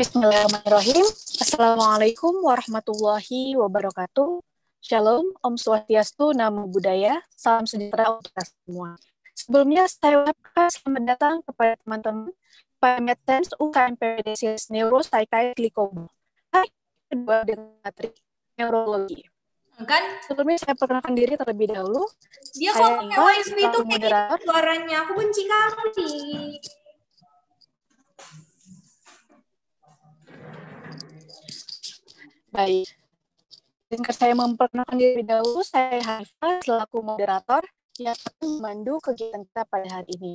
Bismillahirrahmanirrahim. Assalamualaikum warahmatullahi wabarakatuh. Shalom, Om Swastiastu, Namo Buddhaya, salam sejahtera untuk kita semua. Sebelumnya saya ucapkan selamat datang kepada teman-teman Metens UKM Pediatrics Neuropsychiatry Kobo. Hai, kedua dengan neurologi kan sebelumnya saya perkenalkan diri terlebih dahulu dia kok kalau pakai itu kayak gitu suaranya aku benci kali baik izinkan saya memperkenalkan diri dahulu saya Haifa selaku moderator yang memandu kegiatan kita pada hari ini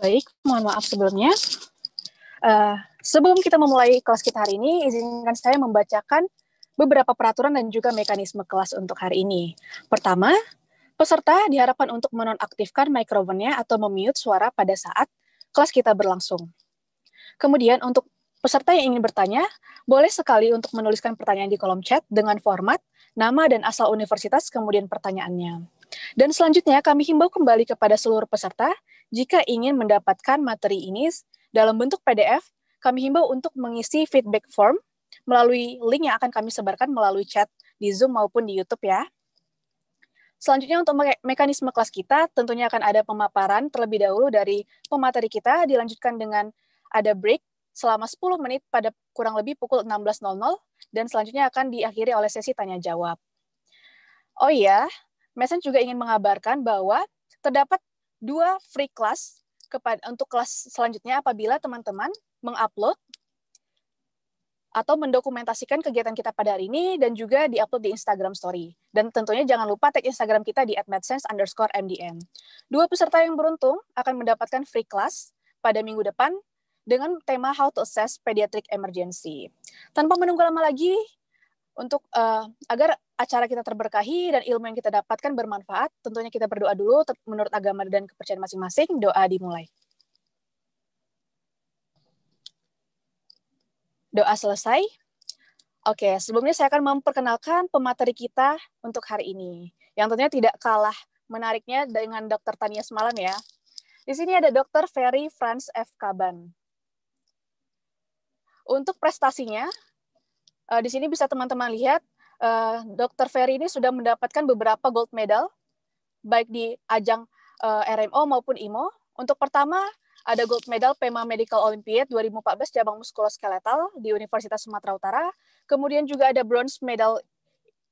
Baik, mohon maaf sebelumnya. Uh, sebelum kita memulai kelas kita hari ini, izinkan saya membacakan beberapa peraturan dan juga mekanisme kelas untuk hari ini. Pertama, peserta diharapkan untuk menonaktifkan mikrofonnya atau memute suara pada saat kelas kita berlangsung. Kemudian untuk peserta yang ingin bertanya, boleh sekali untuk menuliskan pertanyaan di kolom chat dengan format, nama dan asal universitas, kemudian pertanyaannya. Dan selanjutnya kami himbau kembali kepada seluruh peserta jika ingin mendapatkan materi ini dalam bentuk PDF, kami himbau untuk mengisi feedback form melalui link yang akan kami sebarkan melalui chat di Zoom maupun di YouTube ya. Selanjutnya untuk mekanisme kelas kita tentunya akan ada pemaparan terlebih dahulu dari pemateri kita dilanjutkan dengan ada break selama 10 menit pada kurang lebih pukul 16.00 dan selanjutnya akan diakhiri oleh sesi tanya jawab. Oh iya, Mesen juga ingin mengabarkan bahwa terdapat dua free class kepada untuk kelas selanjutnya apabila teman-teman mengupload atau mendokumentasikan kegiatan kita pada hari ini dan juga diupload di Instagram Story. Dan tentunya jangan lupa tag Instagram kita di @medsense underscore mdn. Dua peserta yang beruntung akan mendapatkan free class pada minggu depan dengan tema How to Assess Pediatric Emergency. Tanpa menunggu lama lagi, untuk uh, agar acara kita terberkahi dan ilmu yang kita dapatkan bermanfaat, tentunya kita berdoa dulu menurut agama dan kepercayaan masing-masing. Doa dimulai. Doa selesai. Oke, sebelumnya saya akan memperkenalkan pemateri kita untuk hari ini. Yang tentunya tidak kalah menariknya dengan Dokter Tania semalam ya. Di sini ada Dokter Ferry Franz F. Kaban. Untuk prestasinya, Eh, di sini bisa teman-teman lihat, uh, eh, Dr. Ferry ini sudah mendapatkan beberapa gold medal, baik di ajang eh, RMO maupun IMO. Untuk pertama, ada gold medal PEMA Medical Olympiad 2014 cabang muskuloskeletal di Universitas Sumatera Utara. Kemudian juga ada bronze medal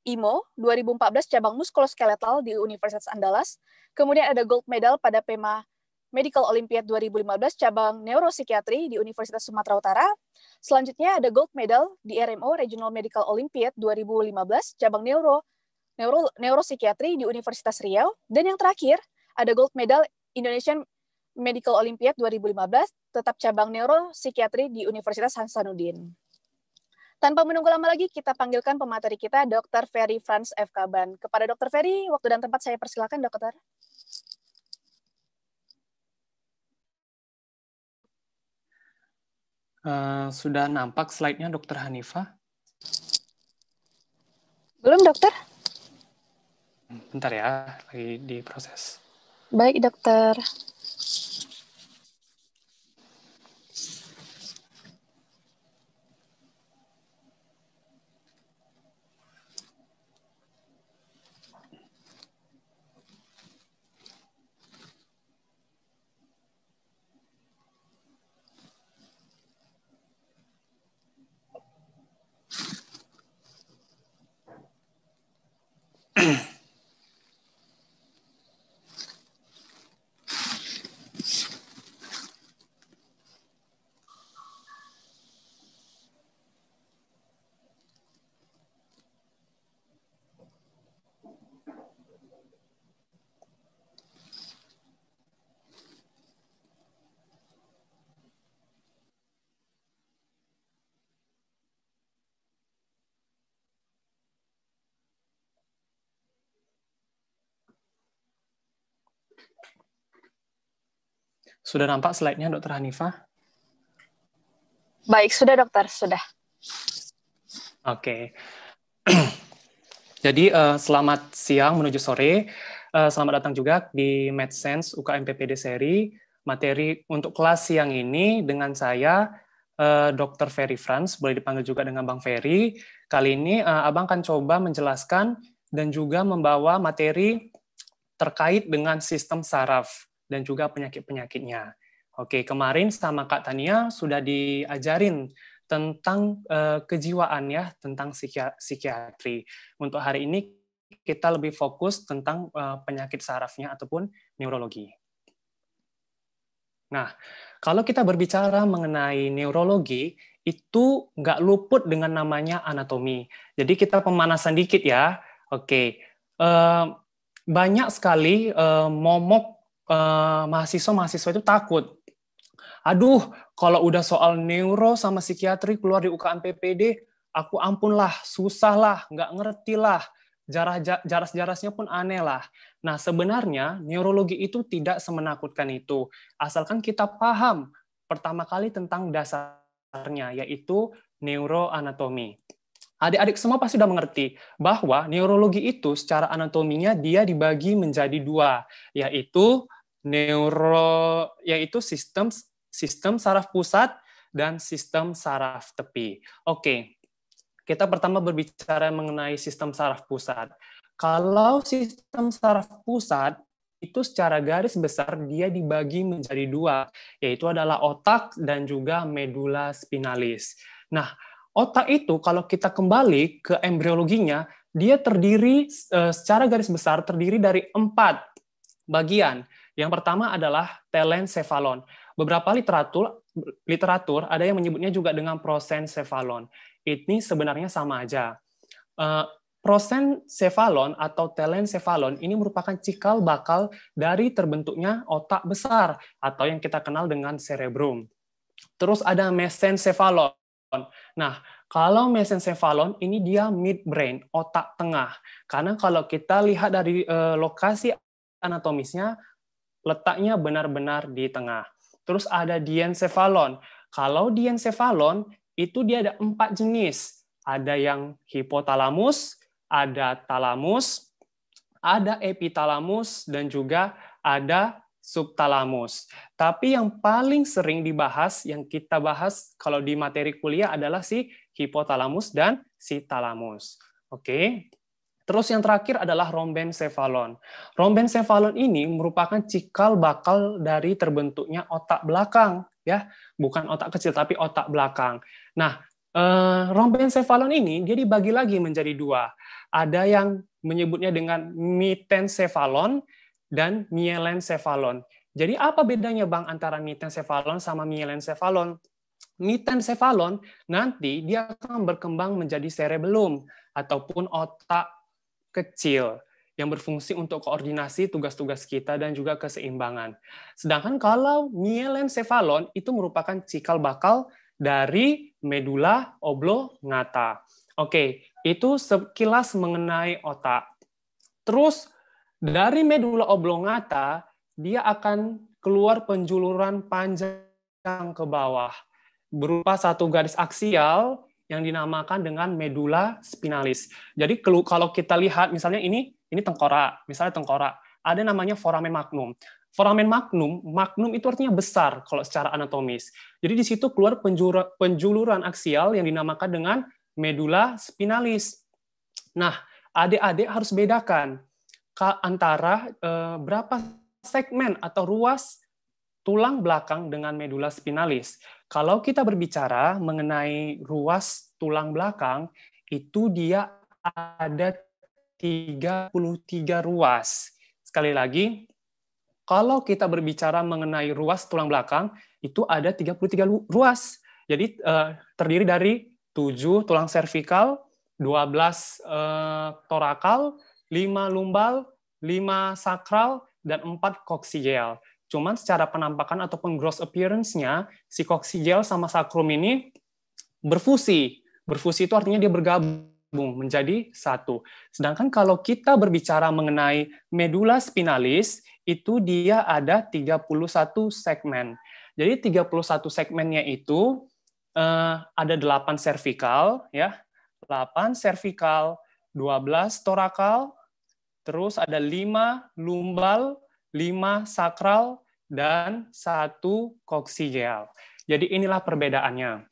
IMO 2014 cabang muskuloskeletal di Universitas Andalas. Kemudian ada gold medal pada PEMA Medical Olympiad 2015 cabang neuropsikiatri di Universitas Sumatera Utara. Selanjutnya ada gold medal di RMO Regional Medical Olympiad 2015 cabang neuro neuro neuropsikiatri di Universitas Riau dan yang terakhir ada gold medal Indonesian Medical Olympiad 2015 tetap cabang neuropsikiatri di Universitas Hasanuddin. Tanpa menunggu lama lagi, kita panggilkan pemateri kita, Dr. Ferry Franz F. Kaban. Kepada Dr. Ferry, waktu dan tempat saya persilakan, Dokter. Eh, sudah nampak slide-nya Dokter Hanifah Belum, Dokter. Bentar ya, lagi diproses. Baik, Dokter. Sudah nampak slide-nya, Dokter Hanifah? Baik, sudah dokter, sudah. Oke. Okay. Jadi uh, selamat siang menuju sore. Uh, selamat datang juga di MedSense UKM PPD seri materi untuk kelas siang ini dengan saya uh, eh, Dr. Ferry Franz, boleh dipanggil juga dengan Bang Ferry. Kali ini uh, Abang akan coba menjelaskan dan juga membawa materi terkait dengan sistem saraf dan juga penyakit-penyakitnya. Oke, kemarin sama Kak Tania sudah diajarin tentang uh, kejiwaan ya, tentang psikiatri. Untuk hari ini kita lebih fokus tentang uh, penyakit sarafnya ataupun neurologi. Nah, kalau kita berbicara mengenai neurologi, itu nggak luput dengan namanya anatomi. Jadi kita pemanasan dikit ya. Oke, uh, banyak sekali uh, momok Eh, mahasiswa mahasiswa-mahasiswa itu takut. Aduh, kalau udah soal neuro sama psikiatri keluar di UKM PPD, aku ampunlah, susahlah, nggak ngertilah jaras-jarasnya pun aneh lah. Nah, sebenarnya neurologi itu tidak semenakutkan itu. Asalkan kita paham pertama kali tentang dasarnya, yaitu neuroanatomi. Adik-adik semua pasti sudah mengerti bahwa neurologi itu secara anatominya dia dibagi menjadi dua, yaitu neuro yaitu sistem sistem saraf pusat dan sistem saraf tepi. Oke. Kita pertama berbicara mengenai sistem saraf pusat. Kalau sistem saraf pusat itu secara garis besar dia dibagi menjadi dua, yaitu adalah otak dan juga medula spinalis. Nah, otak itu kalau kita kembali ke embriologinya, dia terdiri eh, secara garis besar terdiri dari empat bagian. Yang pertama adalah telencephalon. Beberapa literatur literatur ada yang menyebutnya juga dengan prosencephalon. Ini sebenarnya sama aja. Uh, prosencephalon atau telencephalon ini merupakan cikal bakal dari terbentuknya otak besar atau yang kita kenal dengan cerebrum. Terus ada mesencephalon. Nah, kalau mesencephalon ini dia midbrain, otak tengah. Karena kalau kita lihat dari uh, lokasi anatomisnya, letaknya benar-benar di tengah. Terus ada diencephalon. Kalau diencephalon, itu dia ada empat jenis. Ada yang hipotalamus, ada talamus, ada epitalamus, dan juga ada subtalamus. Tapi yang paling sering dibahas, yang kita bahas kalau di materi kuliah adalah si hipotalamus dan si talamus. Oke, Terus yang terakhir adalah sefalon. Rombeng sefalon ini merupakan cikal bakal dari terbentuknya otak belakang, ya, bukan otak kecil tapi otak belakang. Nah, eh, sefalon ini dia dibagi lagi menjadi dua. Ada yang menyebutnya dengan mitensefalon dan mielensefalon. Jadi apa bedanya bang antara mitensefalon sama mielensefalon? Mitensefalon nanti dia akan berkembang menjadi cerebellum ataupun otak kecil yang berfungsi untuk koordinasi tugas-tugas kita dan juga keseimbangan. Sedangkan kalau mielensefalon itu merupakan cikal bakal dari medula oblongata. Oke, itu sekilas mengenai otak. Terus dari medula oblongata dia akan keluar penjuluran panjang ke bawah berupa satu garis aksial yang dinamakan dengan medula spinalis. Jadi kalau kita lihat misalnya ini ini tengkorak, misalnya tengkorak, ada namanya foramen magnum. Foramen magnum, magnum itu artinya besar kalau secara anatomis. Jadi di situ keluar penjura, penjuluran aksial yang dinamakan dengan medula spinalis. Nah, adik-adik harus bedakan antara eh, berapa segmen atau ruas tulang belakang dengan medula spinalis. Kalau kita berbicara mengenai ruas tulang belakang, itu dia ada 33 ruas. Sekali lagi, kalau kita berbicara mengenai ruas tulang belakang, itu ada 33 ruas. Jadi eh, terdiri dari 7 tulang cervical, 12 eh, torakal, 5 lumbal, 5 sakral, dan 4 koksigel. Cuman secara penampakan ataupun gross appearance-nya, si koksigel sama sakrum ini berfusi. Berfusi itu artinya dia bergabung menjadi satu. Sedangkan kalau kita berbicara mengenai medula spinalis, itu dia ada 31 segmen. Jadi 31 segmennya itu eh, ada 8 cervical, ya, 8 cervical, 12 torakal, terus ada 5 lumbal, 5 sakral, dan satu koksigeal. Jadi inilah perbedaannya.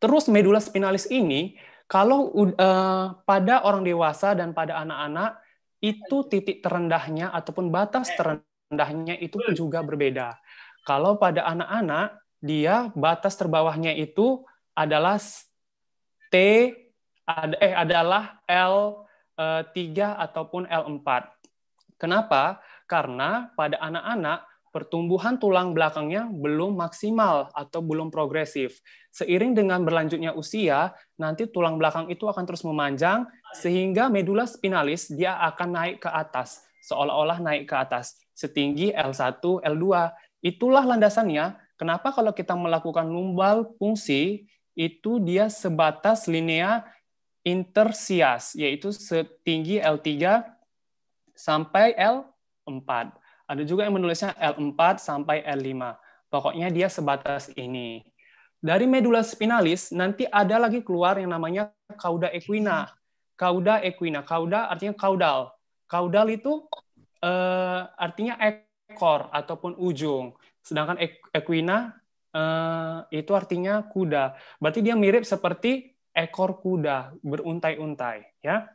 Terus medula spinalis ini kalau uh, pada orang dewasa dan pada anak-anak itu titik terendahnya ataupun batas terendahnya itu juga berbeda. Kalau pada anak-anak dia batas terbawahnya itu adalah T eh adalah L3 eh, ataupun L4. Kenapa? karena pada anak-anak pertumbuhan tulang belakangnya belum maksimal atau belum progresif. Seiring dengan berlanjutnya usia, nanti tulang belakang itu akan terus memanjang sehingga medula spinalis dia akan naik ke atas, seolah-olah naik ke atas setinggi L1, L2. Itulah landasannya kenapa kalau kita melakukan lumbal fungsi itu dia sebatas linea intersias yaitu setinggi L3 sampai L 4. Ada juga yang menulisnya L4 sampai L5. Pokoknya dia sebatas ini. Dari medula spinalis nanti ada lagi keluar yang namanya kauda equina. Kauda equina, kauda artinya kaudal. Kaudal itu uh, artinya ekor ataupun ujung. Sedangkan e-, equina uh, itu artinya kuda. Berarti dia mirip seperti ekor kuda beruntai-untai, ya.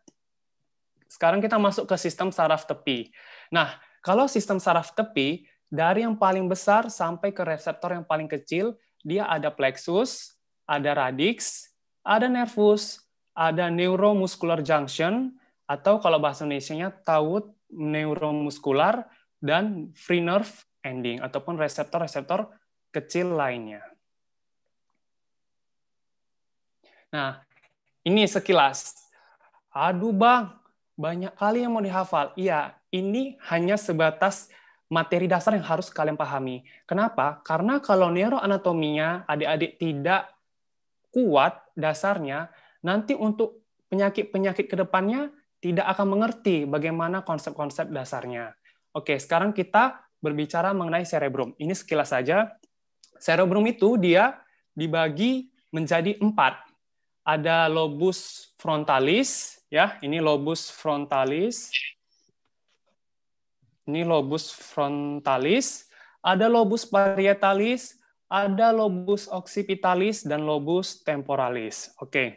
Sekarang kita masuk ke sistem saraf tepi. Nah, kalau sistem saraf tepi, dari yang paling besar sampai ke reseptor yang paling kecil, dia ada plexus, ada radix, ada nervus, ada neuromuscular junction, atau kalau bahasa Indonesia-nya taut neuromuscular, dan free nerve ending, ataupun reseptor-reseptor kecil lainnya. Nah, ini sekilas. Aduh bang, banyak kali yang mau dihafal. Iya, ini hanya sebatas materi dasar yang harus kalian pahami. Kenapa? Karena kalau neuroanatominya adik-adik tidak kuat dasarnya, nanti untuk penyakit-penyakit kedepannya tidak akan mengerti bagaimana konsep-konsep dasarnya. Oke, sekarang kita berbicara mengenai cerebrum. Ini sekilas saja. Cerebrum itu dia dibagi menjadi empat. Ada lobus frontalis, Ya, ini lobus frontalis. Ini lobus frontalis, ada lobus parietalis, ada lobus oksipitalis dan lobus temporalis. Oke. Okay.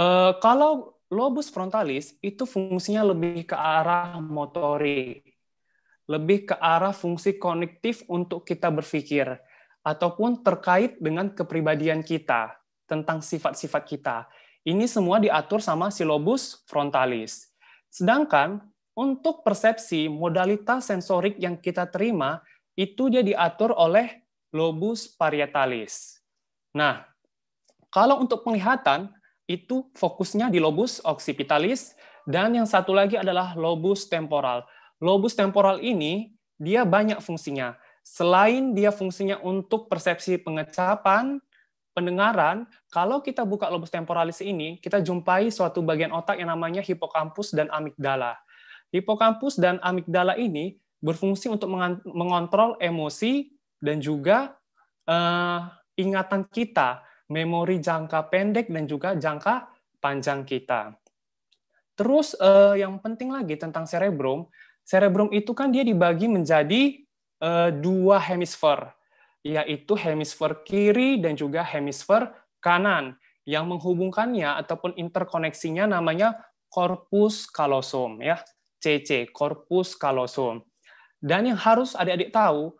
Uh, eh, kalau lobus frontalis itu fungsinya lebih ke arah motorik. Lebih ke arah fungsi konektif untuk kita berpikir ataupun terkait dengan kepribadian kita, tentang sifat-sifat kita. Ini semua diatur sama silobus frontalis. Sedangkan untuk persepsi, modalitas sensorik yang kita terima itu dia diatur oleh lobus parietalis. Nah, kalau untuk penglihatan itu fokusnya di lobus occipitalis dan yang satu lagi adalah lobus temporal. Lobus temporal ini dia banyak fungsinya. Selain dia fungsinya untuk persepsi pengecapan, pendengaran, kalau kita buka lobus temporalis ini, kita jumpai suatu bagian otak yang namanya hipokampus dan amigdala. Hipokampus dan amigdala ini berfungsi untuk mengontrol emosi dan juga uh, ingatan kita, memori jangka pendek dan juga jangka panjang kita. Terus uh, yang penting lagi tentang cerebrum, cerebrum itu kan dia dibagi menjadi uh, dua hemisfer yaitu hemisfer kiri dan juga hemisfer kanan. Yang menghubungkannya ataupun interkoneksinya namanya korpus callosum ya, CC, korpus callosum. Dan yang harus adik-adik tahu,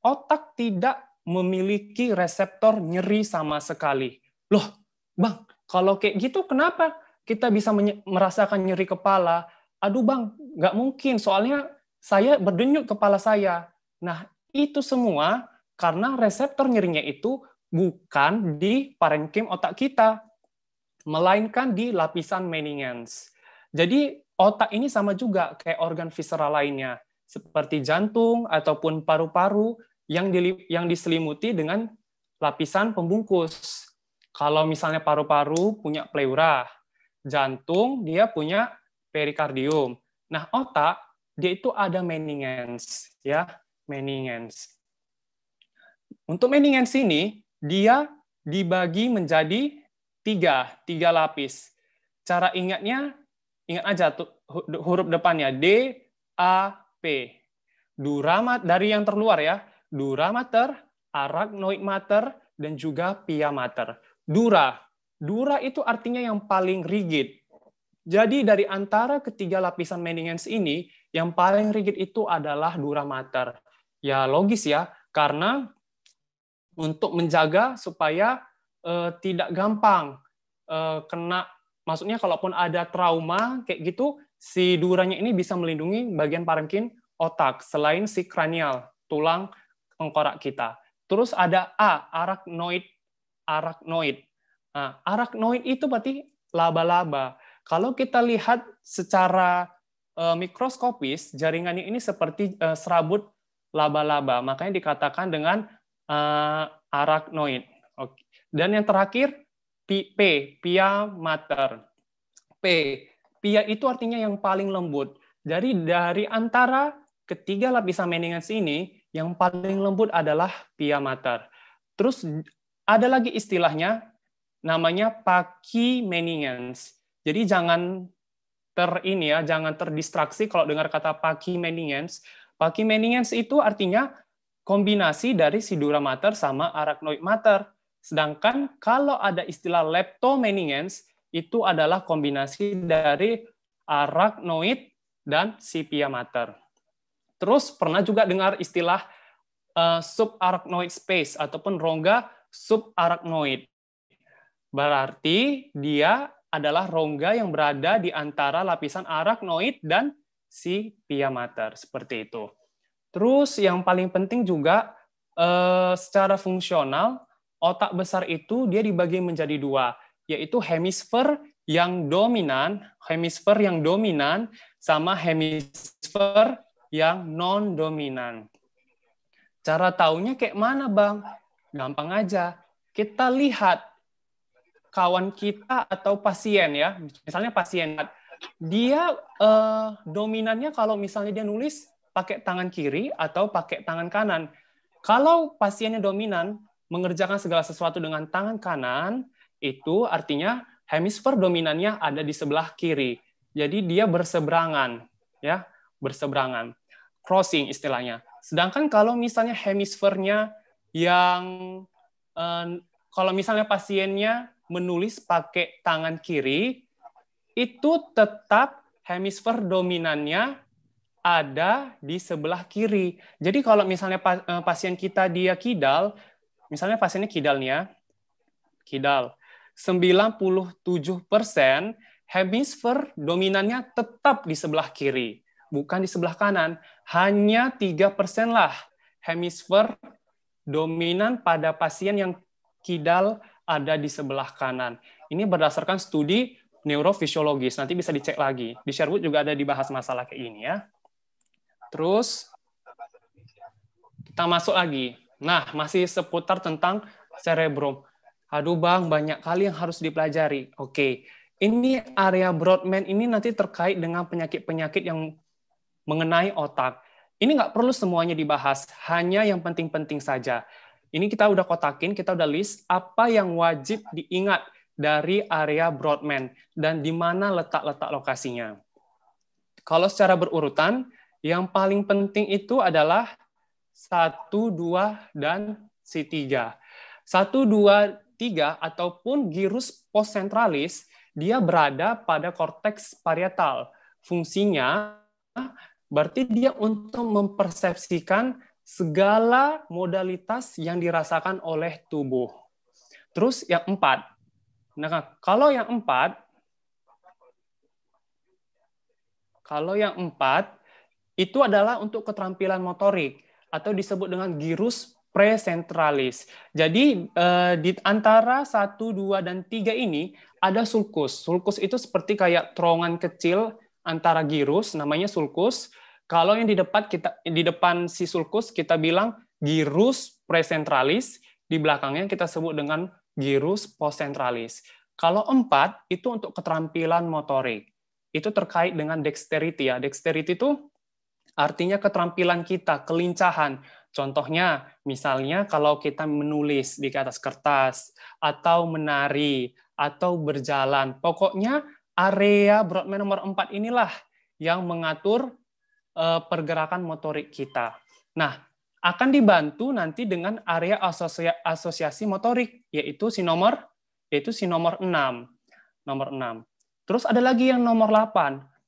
otak tidak memiliki reseptor nyeri sama sekali. Loh, Bang, kalau kayak gitu kenapa kita bisa merasakan nyeri kepala? Aduh, Bang, nggak mungkin. Soalnya saya berdenyut kepala saya. Nah, itu semua karena reseptor nyerinya itu bukan di parenkim otak kita, melainkan di lapisan meningens. Jadi otak ini sama juga kayak organ visceral lainnya, seperti jantung ataupun paru-paru yang, di, yang diselimuti dengan lapisan pembungkus. Kalau misalnya paru-paru punya pleura, jantung dia punya perikardium. Nah, otak dia itu ada meningens ya. Meningens. Untuk Meningens ini, dia dibagi menjadi tiga, tiga lapis. Cara ingatnya, ingat aja huruf depannya D, A, P. Duramat dari yang terluar ya, Dura duramater, arachnoid mater, dan juga pia mater. Dura, dura itu artinya yang paling rigid. Jadi dari antara ketiga lapisan Meningens ini, yang paling rigid itu adalah dura mater. Ya logis ya, karena untuk menjaga supaya uh, tidak gampang uh, kena, maksudnya kalaupun ada trauma kayak gitu, si duranya ini bisa melindungi bagian parenkin otak selain si kranial, tulang tengkorak kita. Terus ada A, arachnoid, arachnoid. Nah, arachnoid itu berarti laba-laba. Kalau kita lihat secara uh, mikroskopis, jaringannya ini seperti uh, serabut laba-laba. Makanya dikatakan dengan uh, arachnoid. Oke. Dan yang terakhir P, p pia mater. P, pia itu artinya yang paling lembut. Jadi dari antara ketiga lapisan meninges ini, yang paling lembut adalah pia mater. Terus ada lagi istilahnya, namanya paki meningens. Jadi jangan ter ini ya, jangan terdistraksi kalau dengar kata paki meningens Pulchinensians itu artinya kombinasi dari sidura mater sama arachnoid mater. Sedangkan kalau ada istilah leptomeningens, itu adalah kombinasi dari arachnoid dan sepia mater. Terus pernah juga dengar istilah uh, subarachnoid space ataupun rongga subarachnoid. Berarti dia adalah rongga yang berada di antara lapisan arachnoid dan si Pia Mater seperti itu. Terus yang paling penting juga eh, secara fungsional otak besar itu dia dibagi menjadi dua, yaitu hemisfer yang dominan, hemisfer yang dominan sama hemisfer yang non dominan. Cara taunya kayak mana, Bang? Gampang aja. Kita lihat kawan kita atau pasien ya, misalnya pasien dia uh, dominannya kalau misalnya dia nulis pakai tangan kiri atau pakai tangan kanan. Kalau pasiennya dominan mengerjakan segala sesuatu dengan tangan kanan, itu artinya hemisfer dominannya ada di sebelah kiri. Jadi dia berseberangan, ya, berseberangan. Crossing istilahnya. Sedangkan kalau misalnya hemisfernya yang eh, kalau misalnya pasiennya menulis pakai tangan kiri, itu tetap hemisfer dominannya ada di sebelah kiri. Jadi kalau misalnya eh, pasien kita dia kidal, misalnya pasiennya kidal nih ya, kidal, 97% hemisfer dominannya tetap di sebelah kiri, bukan di sebelah kanan. Hanya 3% lah hemisfer dominan pada pasien yang kidal ada di sebelah kanan. Ini berdasarkan studi neurofisiologis. Nanti bisa dicek lagi. Di Sherwood juga ada dibahas masalah kayak ini ya. Terus kita masuk lagi. Nah, masih seputar tentang cerebrum. Aduh Bang, banyak kali yang harus dipelajari. Oke. Ini area Broadman ini nanti terkait dengan penyakit-penyakit yang mengenai otak. Ini nggak perlu semuanya dibahas, hanya yang penting-penting saja. Ini kita udah kotakin, kita udah list apa yang wajib diingat dari area broadband dan di mana letak-letak lokasinya. Kalau secara berurutan, yang paling penting itu adalah 1, 2, dan C3. 1, 2, 3 ataupun gyrus postcentralis, dia berada pada korteks parietal. Fungsinya berarti dia untuk mempersepsikan segala modalitas yang dirasakan oleh tubuh. Terus yang empat, Nah, kalau yang empat, kalau yang empat itu adalah untuk keterampilan motorik atau disebut dengan girus presentralis. Jadi eh, di antara satu, dua dan tiga ini ada sulkus. Sulkus itu seperti kayak terowongan kecil antara girus, namanya sulkus. Kalau yang di depan kita di depan si sulkus kita bilang girus presentralis, di belakangnya kita sebut dengan gyrus posentralis. Kalau empat, itu untuk keterampilan motorik. Itu terkait dengan dexterity. Ya. Dexterity itu artinya keterampilan kita, kelincahan. Contohnya, misalnya kalau kita menulis di atas kertas, atau menari, atau berjalan. Pokoknya area Broadman nomor 4 inilah yang mengatur eh, pergerakan motorik kita. Nah, akan dibantu nanti dengan area asosiasi motorik, yaitu si nomor yaitu si nomor 6. Nomor 6. Terus ada lagi yang nomor 8.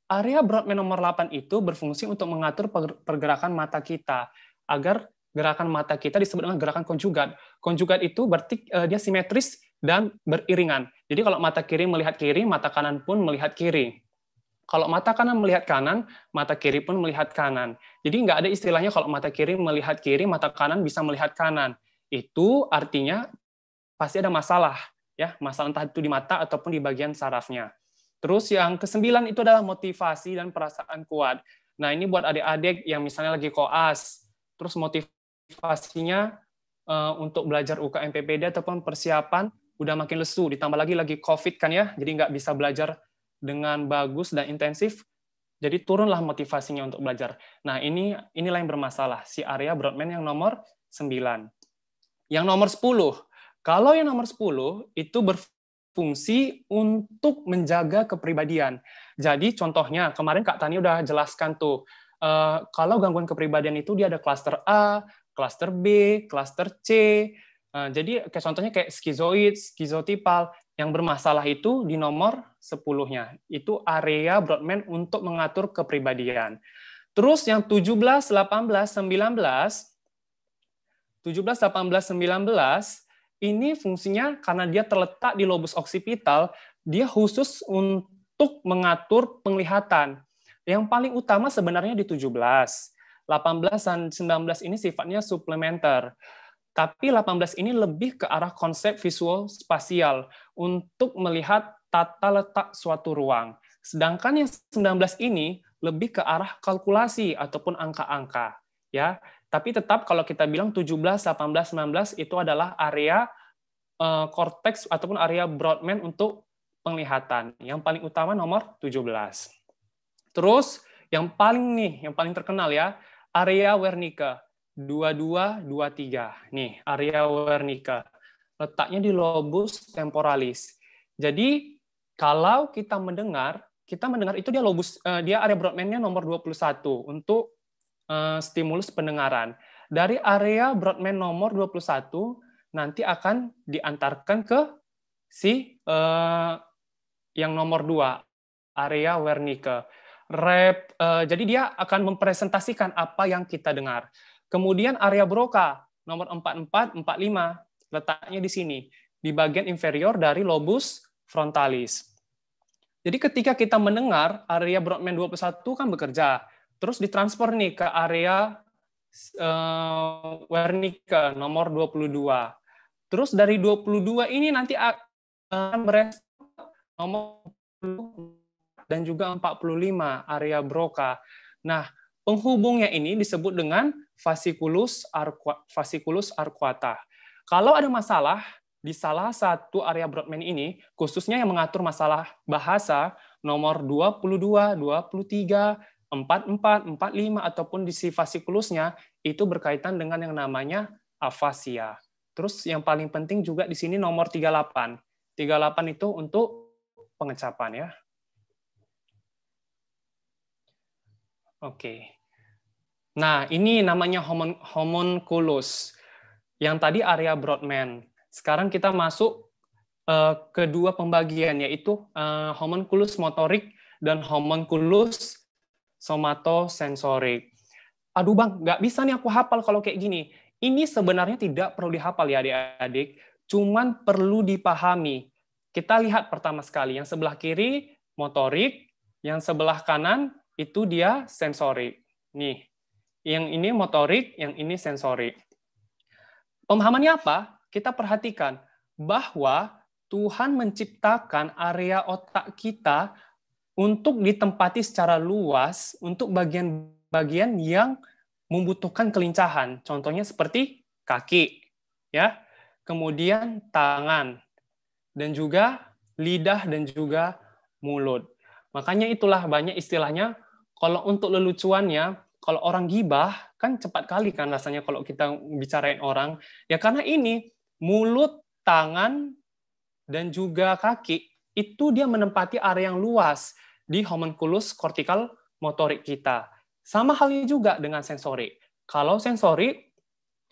Area Brodmann nomor 8 itu berfungsi untuk mengatur pergerakan mata kita agar gerakan mata kita disebut dengan gerakan konjugat. Konjugat itu berarti eh, dia simetris dan beriringan. Jadi kalau mata kiri melihat kiri, mata kanan pun melihat kiri. Kalau mata kanan melihat kanan, mata kiri pun melihat kanan. Jadi nggak ada istilahnya kalau mata kiri melihat kiri, mata kanan bisa melihat kanan. Itu artinya pasti ada masalah, ya masalah entah itu di mata ataupun di bagian sarafnya. Terus yang kesembilan itu adalah motivasi dan perasaan kuat. Nah ini buat adik-adik yang misalnya lagi koas, terus motivasinya eh, untuk belajar UKMPPD ataupun persiapan udah makin lesu, ditambah lagi lagi COVID kan ya, jadi nggak bisa belajar dengan bagus dan intensif, jadi turunlah motivasinya untuk belajar. Nah, ini inilah yang bermasalah. Si area Broadman yang nomor 9. Yang nomor 10. Kalau yang nomor 10 itu berfungsi untuk menjaga kepribadian. Jadi contohnya, kemarin Kak Tani udah jelaskan tuh, uh, kalau gangguan kepribadian itu dia ada klaster A, klaster B, klaster C, uh, jadi kayak contohnya kayak skizoid, skizotipal. Yang bermasalah itu di nomor 10-nya. Itu area Broadman untuk mengatur kepribadian. Terus yang 17, 18, 19, 17, 18, 19, ini fungsinya karena dia terletak di lobus oksipital, dia khusus untuk mengatur penglihatan. Yang paling utama sebenarnya di 17. 18 dan 19 ini sifatnya suplementer. Tapi 18 ini lebih ke arah konsep visual spasial untuk melihat tata letak suatu ruang. Sedangkan yang 19 ini lebih ke arah kalkulasi ataupun angka-angka, ya. Tapi tetap kalau kita bilang 17, 18, 19 itu adalah area eh, korteks uh, ataupun area Broadman untuk penglihatan. Yang paling utama nomor 17. Terus yang paling nih, yang paling terkenal ya, area Wernicke. 2223. Nih, area Wernicke. Letaknya di lobus temporalis. Jadi, kalau kita mendengar, kita mendengar itu dia lobus uh, dia area Broadman-nya nomor 21 untuk uh, stimulus pendengaran. Dari area brodmann nomor 21 nanti akan diantarkan ke si uh, yang nomor 2 area Wernicke. Rep, uh, jadi dia akan mempresentasikan apa yang kita dengar. Kemudian area Broca nomor 44 45 letaknya di sini di bagian inferior dari lobus frontalis. Jadi ketika kita mendengar area Broadman 21 kan bekerja, terus ditransfer nih ke area uh, Wernicke nomor 22. Terus dari 22 ini nanti akan merespon nomor dan juga 45 area Broca. Nah, Penghubungnya ini disebut dengan fasikulus arqua, fasikulus arquata. Kalau ada masalah di salah satu area Broadman ini, khususnya yang mengatur masalah bahasa nomor 22, 23, 44, 45 ataupun di si fasikulusnya itu berkaitan dengan yang namanya afasia. Terus yang paling penting juga di sini nomor 38. 38 itu untuk pengecapan ya. Oke. Nah, ini namanya homon homunculus. Yang tadi area Broadman. Sekarang kita masuk uh, kedua pembagian, yaitu uh, homunculus motorik dan homunculus somatosensorik. Aduh bang, nggak bisa nih aku hafal kalau kayak gini. Ini sebenarnya tidak perlu dihafal ya adik-adik, cuman perlu dipahami. Kita lihat pertama sekali, yang sebelah kiri motorik, yang sebelah kanan itu dia sensorik. Nih, yang ini motorik, yang ini sensorik. Pemahamannya apa? Kita perhatikan bahwa Tuhan menciptakan area otak kita untuk ditempati secara luas untuk bagian-bagian yang membutuhkan kelincahan. Contohnya seperti kaki, ya. Kemudian tangan dan juga lidah dan juga mulut. Makanya itulah banyak istilahnya kalau untuk lelucuannya kalau orang gibah kan cepat kali kan rasanya kalau kita bicarain orang. Ya karena ini mulut, tangan dan juga kaki itu dia menempati area yang luas di homunculus kortikal motorik kita. Sama halnya juga dengan sensori. Kalau sensori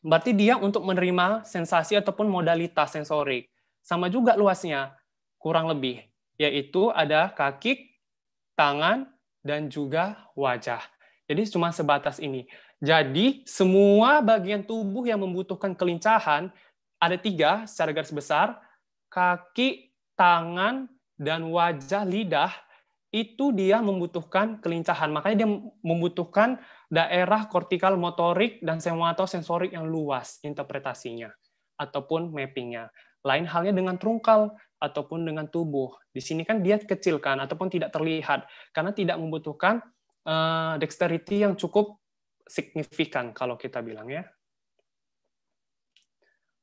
berarti dia untuk menerima sensasi ataupun modalitas sensorik. Sama juga luasnya, kurang lebih, yaitu ada kaki, tangan, dan juga wajah. Jadi cuma sebatas ini. Jadi semua bagian tubuh yang membutuhkan kelincahan ada tiga secara garis besar, kaki, tangan, dan wajah lidah itu dia membutuhkan kelincahan. Makanya dia membutuhkan daerah kortikal motorik dan sensorik yang luas interpretasinya ataupun mappingnya. Lain halnya dengan trungkal ataupun dengan tubuh. Di sini kan dia kecilkan ataupun tidak terlihat karena tidak membutuhkan Eh, dexterity yang cukup signifikan kalau kita bilang ya.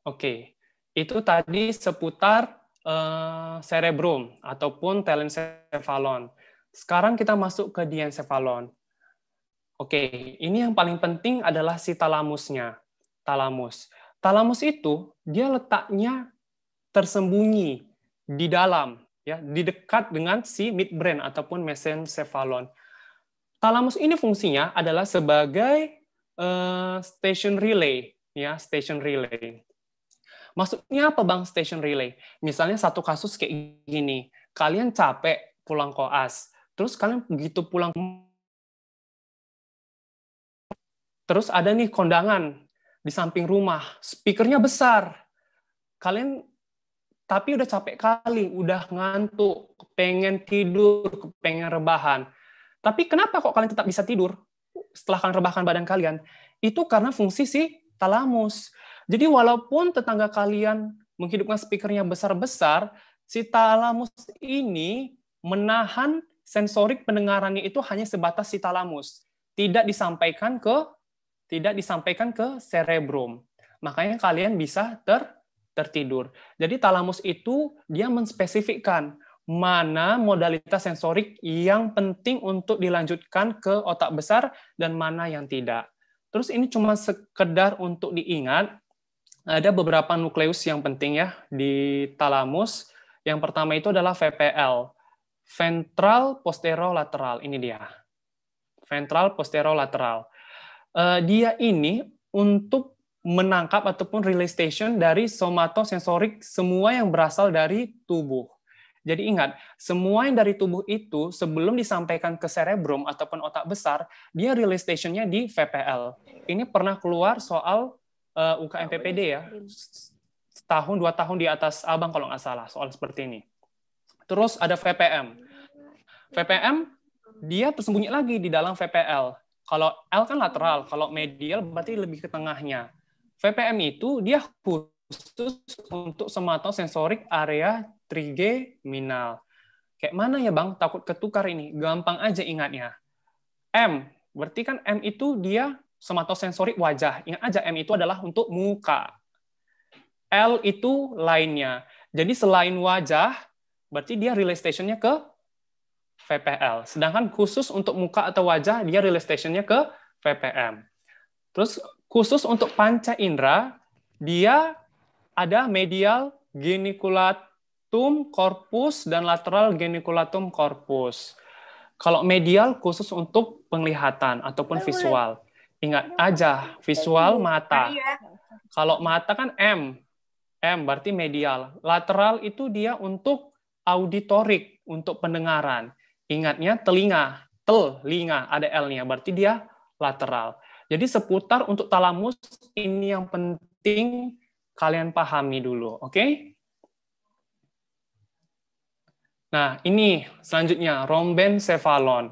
Oke, okay. itu tadi seputar uh, cerebrum ataupun telencephalon. Sekarang kita masuk ke diencephalon. Oke, okay. ini yang paling penting adalah si talamusnya. Talamus. Talamus itu dia letaknya tersembunyi di dalam ya, di dekat dengan si midbrain ataupun mesencephalon. Talamus ini fungsinya adalah sebagai uh, station relay, ya station relay. Maksudnya apa bang station relay? Misalnya satu kasus kayak gini, kalian capek pulang koas, terus kalian begitu pulang, terus ada nih kondangan di samping rumah, speakernya besar, kalian tapi udah capek kali, udah ngantuk, pengen tidur, pengen rebahan tapi kenapa kok kalian tetap bisa tidur setelah kalian rebahkan badan kalian? Itu karena fungsi si talamus. Jadi walaupun tetangga kalian menghidupkan speakernya besar-besar, si talamus ini menahan sensorik pendengarannya itu hanya sebatas si talamus, tidak disampaikan ke tidak disampaikan ke cerebrum. Makanya kalian bisa ter tertidur. Jadi talamus itu dia menspesifikkan mana modalitas sensorik yang penting untuk dilanjutkan ke otak besar dan mana yang tidak. Terus ini cuma sekedar untuk diingat, ada beberapa nukleus yang penting ya di talamus. Yang pertama itu adalah VPL, ventral posterolateral. Ini dia, ventral posterolateral. Eh, dia ini untuk menangkap ataupun relay station dari somatosensorik semua yang berasal dari tubuh. Jadi ingat, semua yang dari tubuh itu sebelum disampaikan ke cerebrum ataupun otak besar, dia release stationnya di VPL. Ini pernah keluar soal uh, eh, UKMPPD ya, tahun dua tahun di atas abang kalau nggak salah soal seperti ini. Terus ada VPM. VPM dia tersembunyi lagi di dalam VPL. Kalau L kan lateral, kalau medial berarti lebih ke tengahnya. VPM itu dia khusus untuk sensorik area trigeminal. Kayak mana ya Bang takut ketukar ini? Gampang aja ingatnya. M, berarti kan M itu dia somatosensorik wajah. Ingat aja M itu adalah untuk muka. L itu lainnya. Jadi selain wajah, berarti dia relay stationnya ke VPL. Sedangkan khusus untuk muka atau wajah, dia relay stationnya ke VPM. Terus khusus untuk panca indera, dia ada medial, geniculat tum corpus dan lateral geniculatum corpus. Kalau medial khusus untuk penglihatan ataupun visual. Ingat aja visual mata. Ya. Kalau mata kan M. M berarti medial. Lateral itu dia untuk auditorik, untuk pendengaran. Ingatnya telinga, telinga ada L-nya, berarti dia lateral. Jadi seputar untuk talamus ini yang penting kalian pahami dulu, oke? Okay? Nah, ini selanjutnya romben cephalon.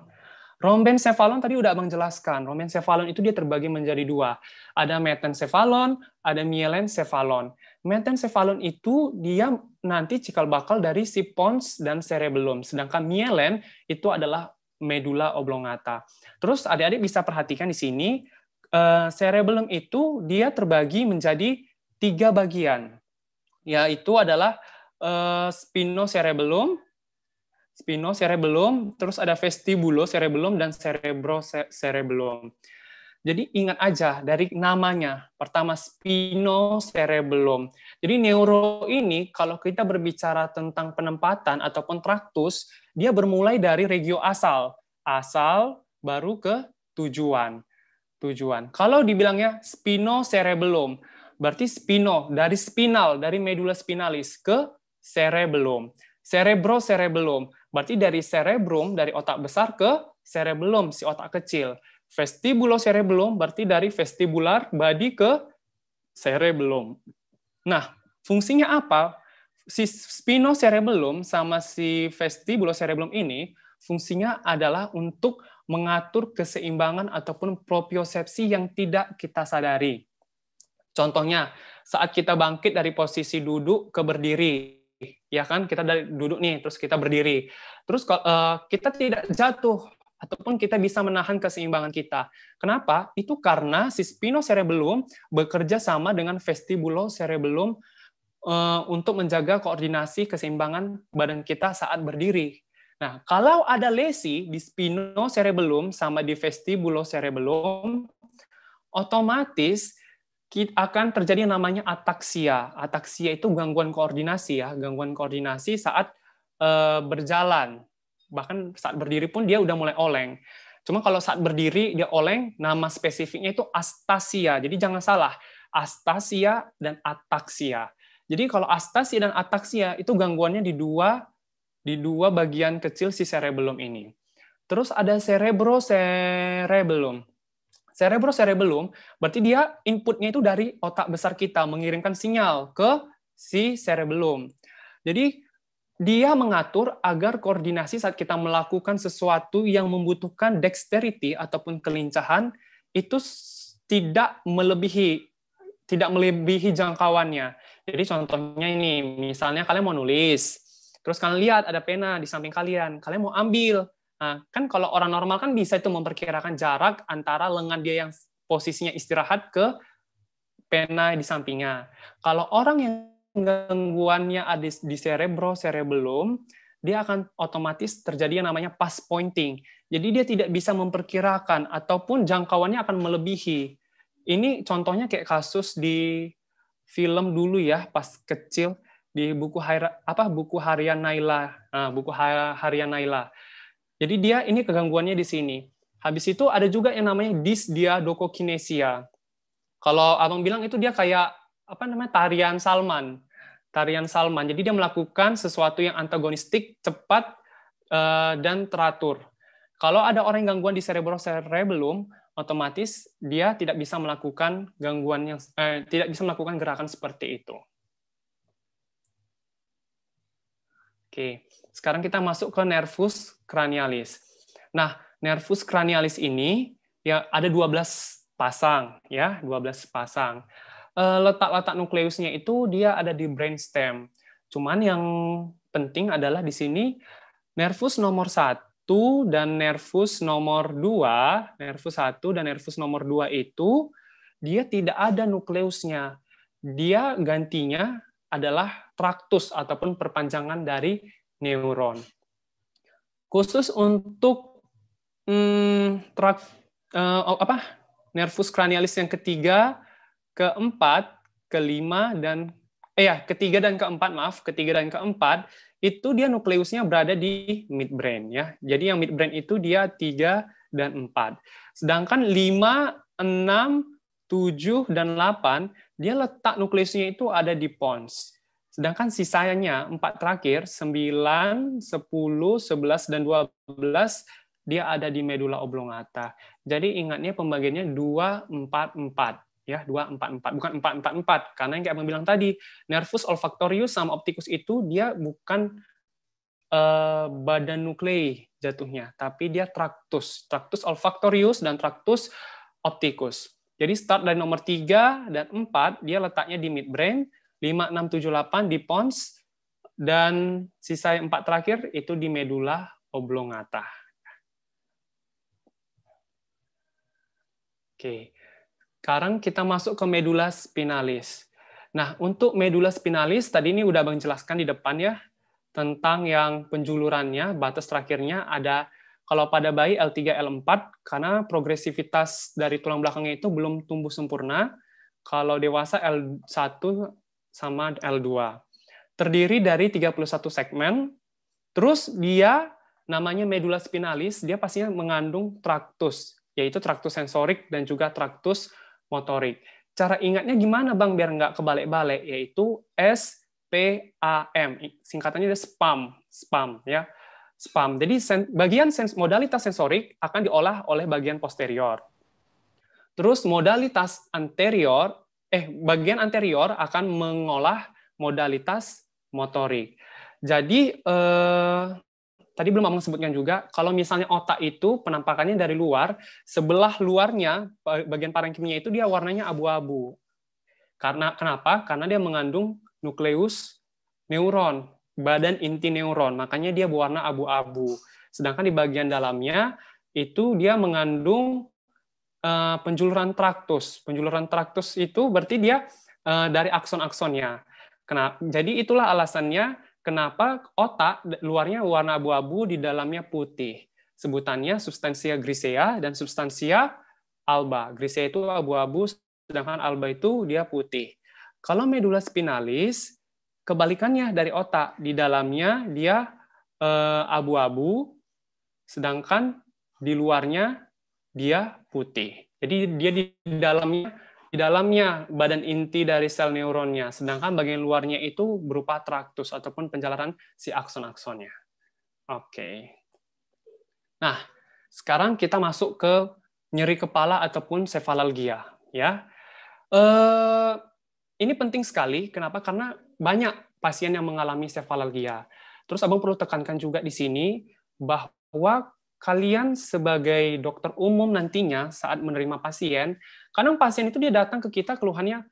Romben cephalon tadi udah Abang jelaskan. Romben cephalon itu dia terbagi menjadi dua. Ada meten sefalon ada mielen Meten sefalon itu dia nanti cikal bakal dari si pons dan cerebellum. Sedangkan mielen itu adalah medula oblongata. Terus adik-adik bisa perhatikan di sini, eh, cerebellum itu dia terbagi menjadi tiga bagian. Yaitu adalah uh, spinocerebellum, Spino cerebellum, terus ada vestibulo cerebellum dan cerebro cerebellum. Jadi ingat aja dari namanya. Pertama spino cerebellum. Jadi neuro ini kalau kita berbicara tentang penempatan atau kontraktus, dia bermulai dari regio asal. Asal baru ke tujuan. Tujuan. Kalau dibilangnya spino cerebellum, berarti spino dari spinal, dari medula spinalis ke cerebellum. Cerebro cerebellum. Berarti dari cerebrum, dari otak besar ke cerebellum, si otak kecil. vestibulo cerebellum berarti dari vestibular body ke cerebellum. Nah, fungsinya apa? Si spinocerebellum sama si vestibulo cerebellum ini fungsinya adalah untuk mengatur keseimbangan ataupun propriosepsi yang tidak kita sadari. Contohnya, saat kita bangkit dari posisi duduk ke berdiri, ya kan kita dari duduk nih terus kita berdiri terus uh, kita tidak jatuh ataupun kita bisa menahan keseimbangan kita. Kenapa? Itu karena si cerebellum bekerja sama dengan cerebellum uh, untuk menjaga koordinasi keseimbangan badan kita saat berdiri. Nah, kalau ada lesi di spino cerebellum sama di vestibulo cerebellum otomatis akan terjadi yang namanya ataksia. Ataksia itu gangguan koordinasi ya, gangguan koordinasi saat uh, berjalan. Bahkan saat berdiri pun dia udah mulai oleng. Cuma kalau saat berdiri dia oleng, nama spesifiknya itu astasia. Jadi jangan salah, astasia dan ataksia. Jadi kalau astasia dan ataksia itu gangguannya di dua di dua bagian kecil si cerebellum ini. Terus ada cerebro cerebellum. Cerebro cerebellum berarti dia inputnya itu dari otak besar kita mengirimkan sinyal ke si cerebellum. Jadi dia mengatur agar koordinasi saat kita melakukan sesuatu yang membutuhkan dexterity ataupun kelincahan itu tidak melebihi tidak melebihi jangkauannya. Jadi contohnya ini, misalnya kalian mau nulis, terus kalian lihat ada pena di samping kalian, kalian mau ambil, Nah, kan kalau orang normal kan bisa itu memperkirakan jarak antara lengan dia yang posisinya istirahat ke pena di sampingnya. Kalau orang yang gangguannya ada di cerebro, cerebellum, dia akan otomatis terjadi yang namanya pass pointing. Jadi dia tidak bisa memperkirakan ataupun jangkauannya akan melebihi. Ini contohnya kayak kasus di film dulu ya pas kecil di buku apa buku harian Naila, nah, buku harian Naila jadi dia ini kegangguannya di sini. Habis itu ada juga yang namanya disdiadokokinesia. Kalau abang bilang itu dia kayak apa namanya tarian Salman, tarian Salman. Jadi dia melakukan sesuatu yang antagonistik, cepat eh, dan teratur. Kalau ada orang yang gangguan di cerebrocerebellum, otomatis dia tidak bisa melakukan gangguan yang eh, tidak bisa melakukan gerakan seperti itu. Oke, sekarang kita masuk ke nervus cranialis. Nah, nervus cranialis ini ya ada 12 pasang ya, 12 pasang. Eh, letak-letak nukleusnya itu dia ada di brainstem. Cuman yang penting adalah di sini nervus nomor satu dan nervus nomor dua, nervus satu dan nervus nomor dua itu dia tidak ada nukleusnya. Dia gantinya adalah traktus ataupun perpanjangan dari neuron. Khusus untuk hmm, trak, eh, apa nervus kranialis yang ketiga, keempat, kelima dan eh ya ketiga dan keempat maaf ketiga dan keempat itu dia nukleusnya berada di midbrain ya. Jadi yang midbrain itu dia tiga dan empat. Sedangkan lima, enam, tujuh dan delapan dia letak nukleusnya itu ada di pons. Sedangkan sisanya empat terakhir 9, 10, 11 dan 12 dia ada di medula oblongata. Jadi ingatnya pembagiannya 2 4 4 ya 2 4 4 bukan 4 4 4 karena yang kayak abang bilang tadi nervus olfaktorius sama optikus itu dia bukan uh, badan nuklei jatuhnya, tapi dia traktus, traktus olfaktorius dan traktus optikus. Jadi start dari nomor 3 dan 4 dia letaknya di midbrain, 5678 di pons dan sisa yang empat terakhir itu di medula oblongata. Oke. Sekarang kita masuk ke medula spinalis. Nah, untuk medula spinalis tadi ini udah Abang jelaskan di depan ya tentang yang penjulurannya, batas terakhirnya ada kalau pada bayi L3 L4 karena progresivitas dari tulang belakangnya itu belum tumbuh sempurna. Kalau dewasa L1 sama L2. Terdiri dari 31 segmen, terus dia namanya medula spinalis, dia pastinya mengandung traktus, yaitu traktus sensorik dan juga traktus motorik. Cara ingatnya gimana Bang biar nggak kebalik-balik? Yaitu S, P, A, M. Singkatannya ada SPAM. SPAM ya. SPAM. Jadi sen bagian sens modalitas sensorik akan diolah oleh bagian posterior. Terus modalitas anterior eh bagian anterior akan mengolah modalitas motorik. Jadi eh, tadi belum abang sebutkan juga kalau misalnya otak itu penampakannya dari luar, sebelah luarnya bagian parenkimnya itu dia warnanya abu-abu. Karena kenapa? Karena dia mengandung nukleus neuron, badan inti neuron, makanya dia berwarna abu-abu. Sedangkan di bagian dalamnya itu dia mengandung Eh, penjuluran traktus. Penjuluran traktus itu berarti dia uh, dari akson-aksonnya. Jadi itulah alasannya kenapa otak luarnya warna abu-abu, di dalamnya putih. Sebutannya substansia grisea dan substansia alba. Grisea itu abu-abu, sedangkan alba itu dia putih. Kalau medula spinalis, kebalikannya dari otak. Di dalamnya dia eh, abu-abu, eh, sedangkan di luarnya dia putih. Jadi dia di dalamnya di dalamnya badan inti dari sel neuronnya, sedangkan bagian luarnya itu berupa traktus ataupun penjalaran si akson-aksonnya. Oke. Nah, sekarang kita masuk ke nyeri kepala ataupun sefalalgia, ya. Eh, ini penting sekali. Kenapa? Karena banyak pasien yang mengalami sefalalgia. Terus abang perlu tekankan juga di sini bahwa kalian sebagai dokter umum nantinya saat menerima pasien, kadang pasien itu dia datang ke kita keluhannya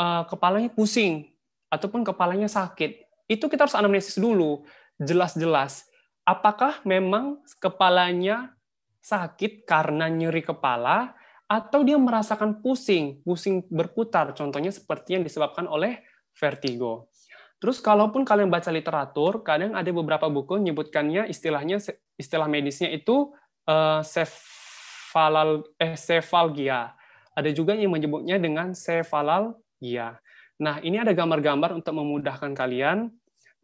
uh, kepalanya pusing ataupun kepalanya sakit. Itu kita harus anamnesis dulu, jelas-jelas apakah memang kepalanya sakit karena nyeri kepala atau dia merasakan pusing, pusing berputar contohnya seperti yang disebabkan oleh vertigo. Terus kalaupun kalian baca literatur, kadang ada beberapa buku menyebutkannya istilahnya istilah medisnya itu uh, eh, eh Ada juga yang menyebutnya dengan cefalalgia. Nah, ini ada gambar-gambar untuk memudahkan kalian.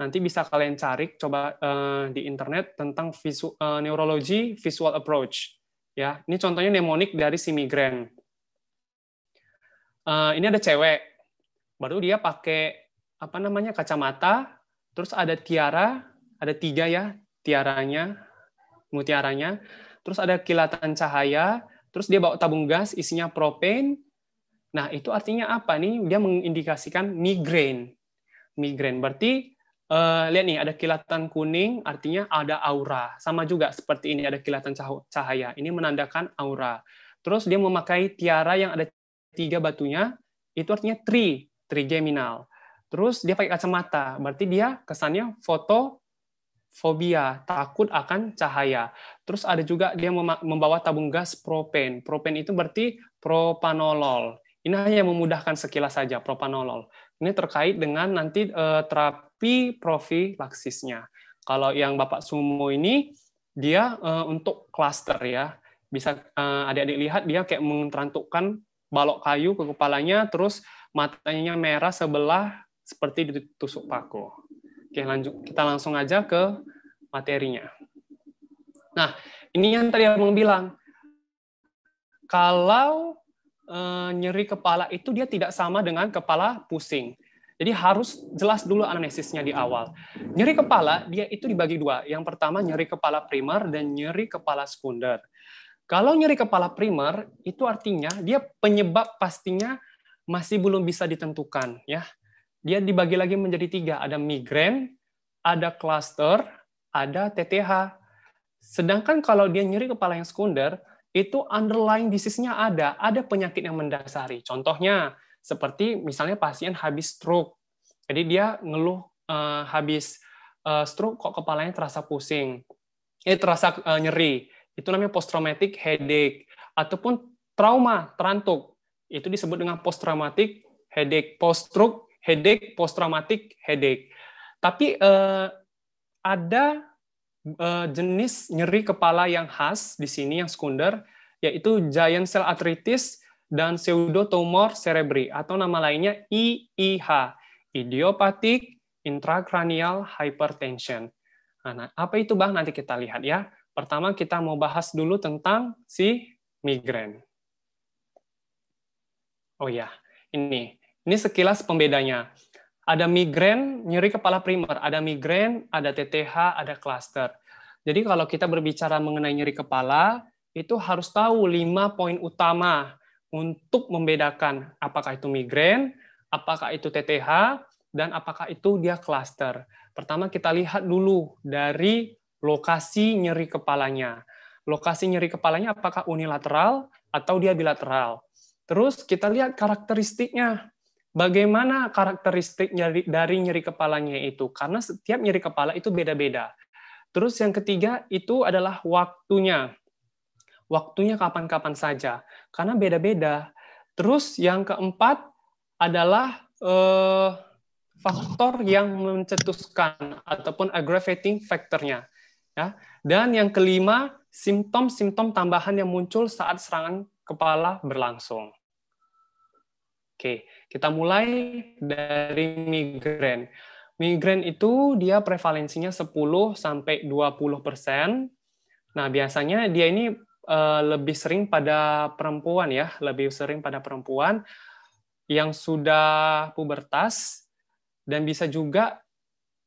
Nanti bisa kalian cari coba uh, di internet tentang visu, uh, neurologi visual approach. Ya, ini contohnya mnemonic dari si migran. Uh, ini ada cewek, baru dia pakai apa namanya kacamata, terus ada tiara, ada tiga ya tiaranya, mutiaranya, terus ada kilatan cahaya, terus dia bawa tabung gas isinya propane. Nah, itu artinya apa nih? Dia mengindikasikan migrain. Migrain berarti uh, lihat nih ada kilatan kuning artinya ada aura. Sama juga seperti ini ada kilatan cahaya. Ini menandakan aura. Terus dia memakai tiara yang ada tiga batunya, itu artinya tri, trigeminal. Terus dia pakai kacamata, berarti dia kesannya foto fobia, takut akan cahaya. Terus ada juga dia membawa tabung gas propen. Propen itu berarti propanolol. Ini hanya memudahkan sekilas saja, propanolol. Ini terkait dengan nanti eh, terapi profilaksisnya. Kalau yang Bapak Sumo ini, dia eh, untuk klaster ya. Bisa eh, adik-adik lihat dia kayak menterantukkan balok kayu ke kepalanya, terus matanya merah sebelah seperti ditusuk paku. Oke, lanjut kita langsung aja ke materinya. Nah, ini yang tadi Abang bilang. Kalau e, nyeri kepala itu dia tidak sama dengan kepala pusing. Jadi harus jelas dulu anamnesisnya di awal. Nyeri kepala dia itu dibagi dua. Yang pertama nyeri kepala primer dan nyeri kepala sekunder. Kalau nyeri kepala primer itu artinya dia penyebab pastinya masih belum bisa ditentukan ya dia dibagi lagi menjadi tiga. Ada migrain, ada cluster, ada TTH. Sedangkan kalau dia nyeri kepala yang sekunder, itu underlying disease-nya ada, ada penyakit yang mendasari. Contohnya, seperti misalnya pasien habis stroke. Jadi dia ngeluh uh, habis uh, stroke kok kepalanya terasa pusing. Eh, terasa uh, nyeri. Itu namanya post-traumatic headache. Ataupun trauma, terantuk. Itu disebut dengan post-traumatic headache. Post-stroke headache post traumatic headache. Tapi eh, ada eh, jenis nyeri kepala yang khas di sini yang sekunder yaitu giant cell arthritis dan pseudotumor cerebri atau nama lainnya IIH, idiopathic intracranial hypertension. Nah, nah, apa itu Bang? Nanti kita lihat ya. Pertama kita mau bahas dulu tentang si migrain. Oh ya, ini ini sekilas pembedanya. Ada migrain, nyeri kepala primer, ada migrain, ada TTH, ada cluster. Jadi kalau kita berbicara mengenai nyeri kepala, itu harus tahu lima poin utama untuk membedakan apakah itu migrain, apakah itu TTH, dan apakah itu dia cluster. Pertama kita lihat dulu dari lokasi nyeri kepalanya. Lokasi nyeri kepalanya apakah unilateral atau dia bilateral. Terus kita lihat karakteristiknya. Bagaimana karakteristik nyeri, dari nyeri kepalanya itu? Karena setiap nyeri kepala itu beda-beda. Terus yang ketiga itu adalah waktunya. Waktunya kapan-kapan saja, karena beda-beda. Terus yang keempat adalah eh, faktor yang mencetuskan ataupun aggravating faktornya. Ya. Dan yang kelima, simptom-simptom tambahan yang muncul saat serangan kepala berlangsung. Oke, kita mulai dari migrain. Migrain itu dia prevalensinya 10 sampai 20 persen. Nah, biasanya dia ini eh, lebih sering pada perempuan ya, lebih sering pada perempuan yang sudah pubertas dan bisa juga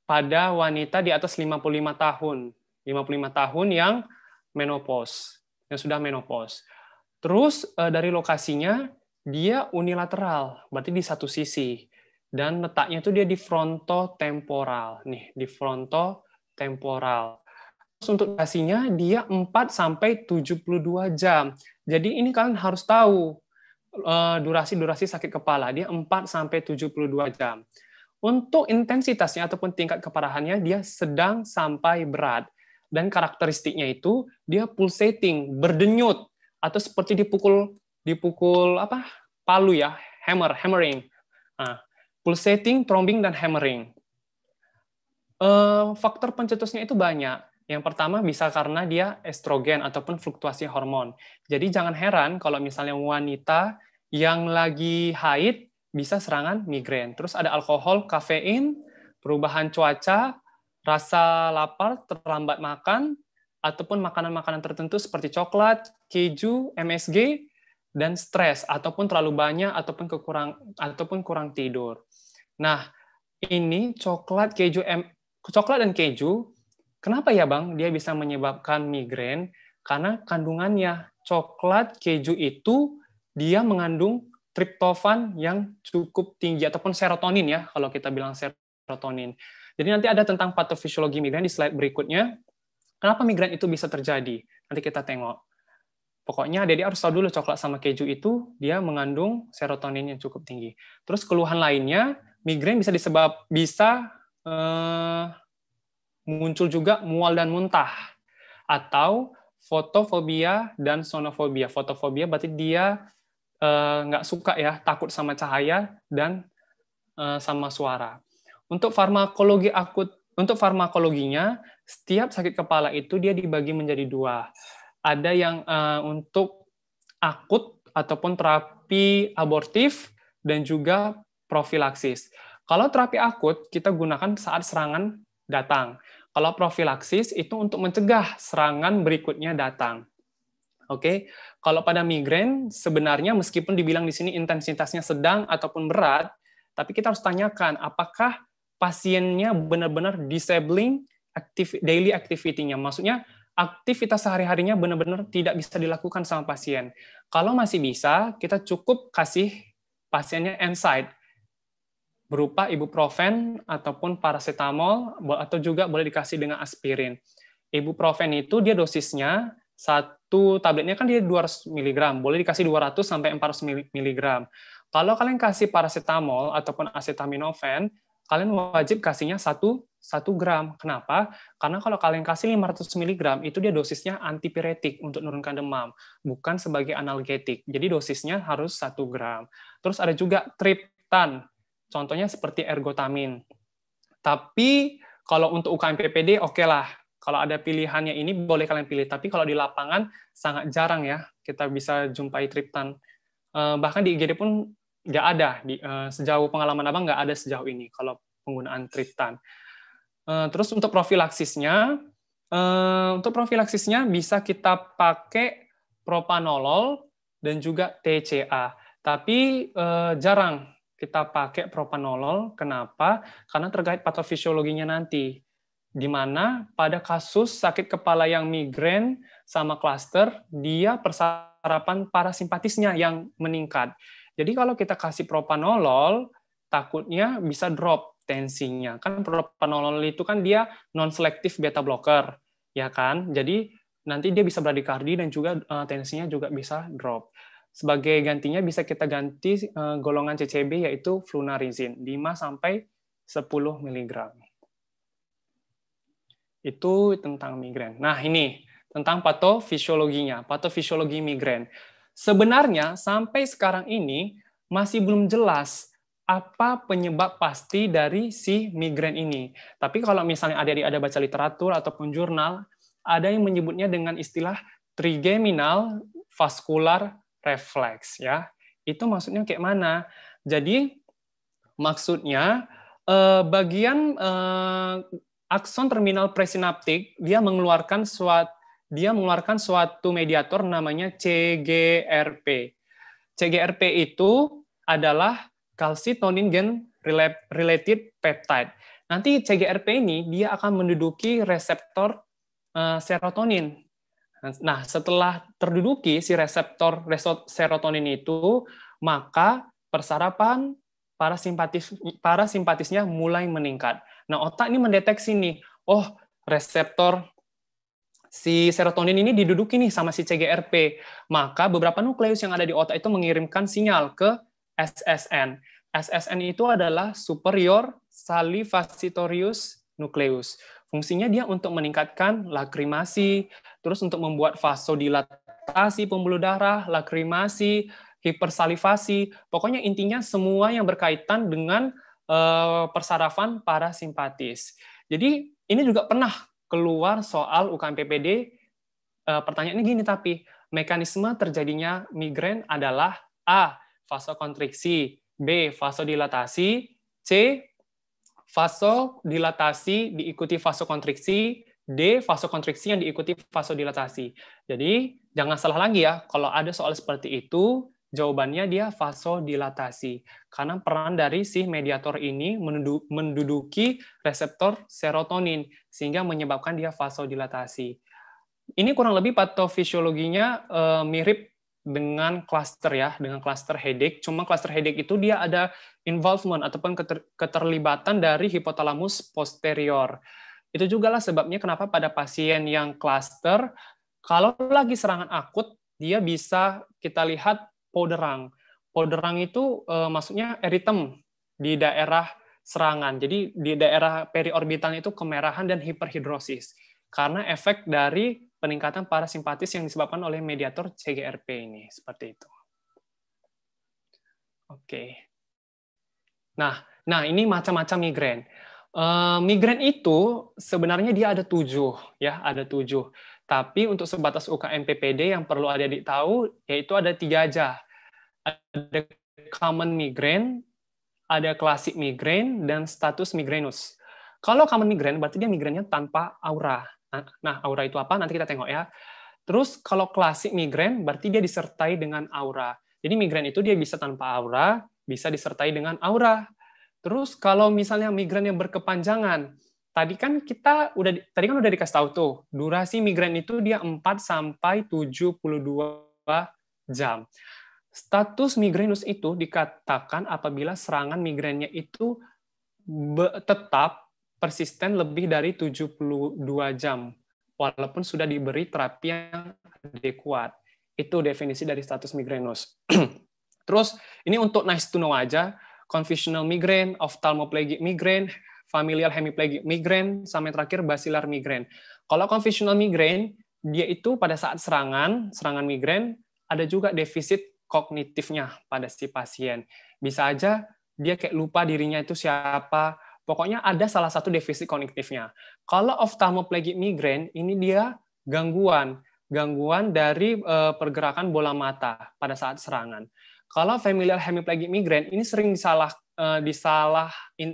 pada wanita di atas 55 tahun. 55 tahun yang menopause, yang sudah menopause. Terus eh, dari lokasinya dia unilateral, berarti di satu sisi. Dan letaknya itu dia di frontotemporal. Nih, di frontotemporal. Terus untuk durasinya dia 4 sampai 72 jam. Jadi ini kalian harus tahu eh, durasi-durasi sakit kepala. Dia 4 sampai 72 jam. Untuk intensitasnya ataupun tingkat keparahannya dia sedang sampai berat. Dan karakteristiknya itu dia pulsating, berdenyut atau seperti dipukul dipukul apa palu ya hammer hammering nah, pulsating trombing dan hammering uh, faktor pencetusnya itu banyak yang pertama bisa karena dia estrogen ataupun fluktuasi hormon. Jadi jangan heran kalau misalnya wanita yang lagi haid bisa serangan migrain. Terus ada alkohol, kafein, perubahan cuaca, rasa lapar, terlambat makan, ataupun makanan-makanan tertentu seperti coklat, keju, MSG, dan stres ataupun terlalu banyak ataupun kekurang ataupun kurang tidur. Nah, ini coklat keju M, coklat dan keju kenapa ya Bang dia bisa menyebabkan migrain? Karena kandungannya coklat keju itu dia mengandung triptofan yang cukup tinggi ataupun serotonin ya kalau kita bilang serotonin. Jadi nanti ada tentang patofisiologi migrain di slide berikutnya. Kenapa migrain itu bisa terjadi? Nanti kita tengok. Pokoknya Dede harus tahu dulu coklat sama keju itu dia mengandung serotonin yang cukup tinggi. Terus keluhan lainnya, migrain bisa disebab bisa eh, muncul juga mual dan muntah atau fotofobia dan sonofobia. Fotofobia berarti dia eh, nggak suka ya, takut sama cahaya dan eh, sama suara. Untuk farmakologi akut, untuk farmakologinya, setiap sakit kepala itu dia dibagi menjadi dua ada yang uh, untuk akut ataupun terapi abortif dan juga profilaksis. Kalau terapi akut kita gunakan saat serangan datang. Kalau profilaksis itu untuk mencegah serangan berikutnya datang. Oke, okay? kalau pada migrain sebenarnya meskipun dibilang di sini intensitasnya sedang ataupun berat, tapi kita harus tanyakan apakah pasiennya benar-benar disabling daily activity-nya. Maksudnya aktivitas sehari-harinya benar-benar tidak bisa dilakukan sama pasien. Kalau masih bisa, kita cukup kasih pasiennya NSAID berupa ibuprofen ataupun paracetamol atau juga boleh dikasih dengan aspirin. Ibuprofen itu dia dosisnya satu tabletnya kan dia 200 mg, boleh dikasih 200 sampai 400 mg. Kalau kalian kasih paracetamol ataupun acetaminophen, kalian wajib kasihnya 1 1 gram. Kenapa? Karena kalau kalian kasih 500 mg, itu dia dosisnya antipiretik untuk menurunkan demam, bukan sebagai analgetik. Jadi dosisnya harus 1 gram. Terus ada juga triptan, contohnya seperti ergotamin. Tapi kalau untuk UKM PPD, oke okay lah. Kalau ada pilihannya ini, boleh kalian pilih. Tapi kalau di lapangan, sangat jarang ya kita bisa jumpai triptan. Eh, bahkan di IGD pun nggak ada di uh, sejauh pengalaman abang nggak ada sejauh ini kalau penggunaan triptan. Uh, eh, terus untuk profilaksisnya, uh, untuk profilaksisnya bisa kita pakai propanolol dan juga TCA. Tapi uh, jarang kita pakai propanolol. Kenapa? Karena terkait patofisiologinya nanti. Di mana pada kasus sakit kepala yang migrain sama klaster, dia persarapan parasimpatisnya yang meningkat jadi kalau kita kasih propanolol, takutnya bisa drop tensinya. Kan propanolol itu kan dia non-selektif beta blocker, ya kan? Jadi nanti dia bisa bradikardi dan juga uh, tensinya juga bisa drop. Sebagai gantinya bisa kita ganti uh, golongan CCB yaitu flunarizin 5 sampai 10 mg. Itu tentang migrain. Nah, ini tentang patofisiologinya, patofisiologi migrain. Sebenarnya sampai sekarang ini masih belum jelas apa penyebab pasti dari si migrain ini. Tapi kalau misalnya ada di ada baca literatur ataupun jurnal, ada yang menyebutnya dengan istilah trigeminal vascular reflex ya. Itu maksudnya kayak mana? Jadi maksudnya eh, bagian eh, akson terminal presinaptik dia mengeluarkan suatu dia mengeluarkan suatu mediator namanya CGRP. CGRP itu adalah calcitonin gen related peptide. Nanti CGRP ini dia akan menduduki reseptor eh, serotonin. Nah, setelah terduduki si reseptor serotonin itu, maka persarapan para simpatis para simpatisnya mulai meningkat. Nah, otak ini mendeteksi nih, oh reseptor si serotonin ini diduduki nih sama si CGRP, maka beberapa nukleus yang ada di otak itu mengirimkan sinyal ke SSN. SSN itu adalah superior salivasitorius nucleus. Fungsinya dia untuk meningkatkan lakrimasi, terus untuk membuat vasodilatasi pembuluh darah, lakrimasi, hipersalivasi. Pokoknya intinya semua yang berkaitan dengan eh, persarafan parasimpatis. Jadi ini juga pernah keluar soal UKMPPD uh, eh, pertanyaannya gini tapi mekanisme terjadinya migrain adalah A vasokontriksi, B vasodilatasi, C vasodilatasi diikuti vasokontriksi, D vasokontriksi yang diikuti vasodilatasi. Jadi jangan salah lagi ya kalau ada soal seperti itu Jawabannya dia vasodilatasi, karena peran dari si mediator ini menduduki reseptor serotonin, sehingga menyebabkan dia vasodilatasi. Ini kurang lebih patofisiologinya eh, mirip dengan cluster ya, dengan cluster headache. Cuma cluster headache itu dia ada involvement ataupun keterlibatan dari hipotalamus posterior. Itu juga lah sebabnya kenapa pada pasien yang cluster, kalau lagi serangan akut, dia bisa kita lihat Poderang. Poderang itu uh, eh, masuknya eritem di daerah serangan. Jadi di daerah periorbitalnya itu kemerahan dan hiperhidrosis karena efek dari peningkatan parasimpatis yang disebabkan oleh mediator CGRP ini seperti itu. Oke. Nah, nah ini macam-macam migrain. Uh, migrain itu sebenarnya dia ada tujuh, ya ada tujuh. Tapi untuk sebatas UKM PPD yang perlu ada di tahu yaitu ada tiga aja ada common migraine, ada klasik migraine, dan status migrenus. Kalau common migraine, berarti dia migrainnya tanpa aura. Nah, nah, aura itu apa? Nanti kita tengok ya. Terus kalau klasik migraine, berarti dia disertai dengan aura. Jadi migrain itu dia bisa tanpa aura, bisa disertai dengan aura. Terus kalau misalnya migrain yang berkepanjangan, tadi kan kita udah tadi kan udah dikasih tahu tuh, durasi migrain itu dia 4 sampai 72 jam. Status migrainus itu dikatakan apabila serangan migrainnya itu tetap persisten lebih dari 72 jam walaupun sudah diberi terapi yang adekuat. Itu definisi dari status migrainus. Terus ini untuk nice to know aja, confessional migraine, ophthalmoplegic migraine, familial hemiplegic migraine, sama terakhir basilar migraine. Kalau confessional migraine, dia itu pada saat serangan, serangan migrain, ada juga defisit kognitifnya pada si pasien. Bisa aja dia kayak lupa dirinya itu siapa. Pokoknya ada salah satu defisit kognitifnya. Kalau oftalmoplegic migraine ini dia gangguan, gangguan dari eh, pergerakan bola mata pada saat serangan. Kalau familial hemiplegic migraine ini sering disalah uh, disalah in,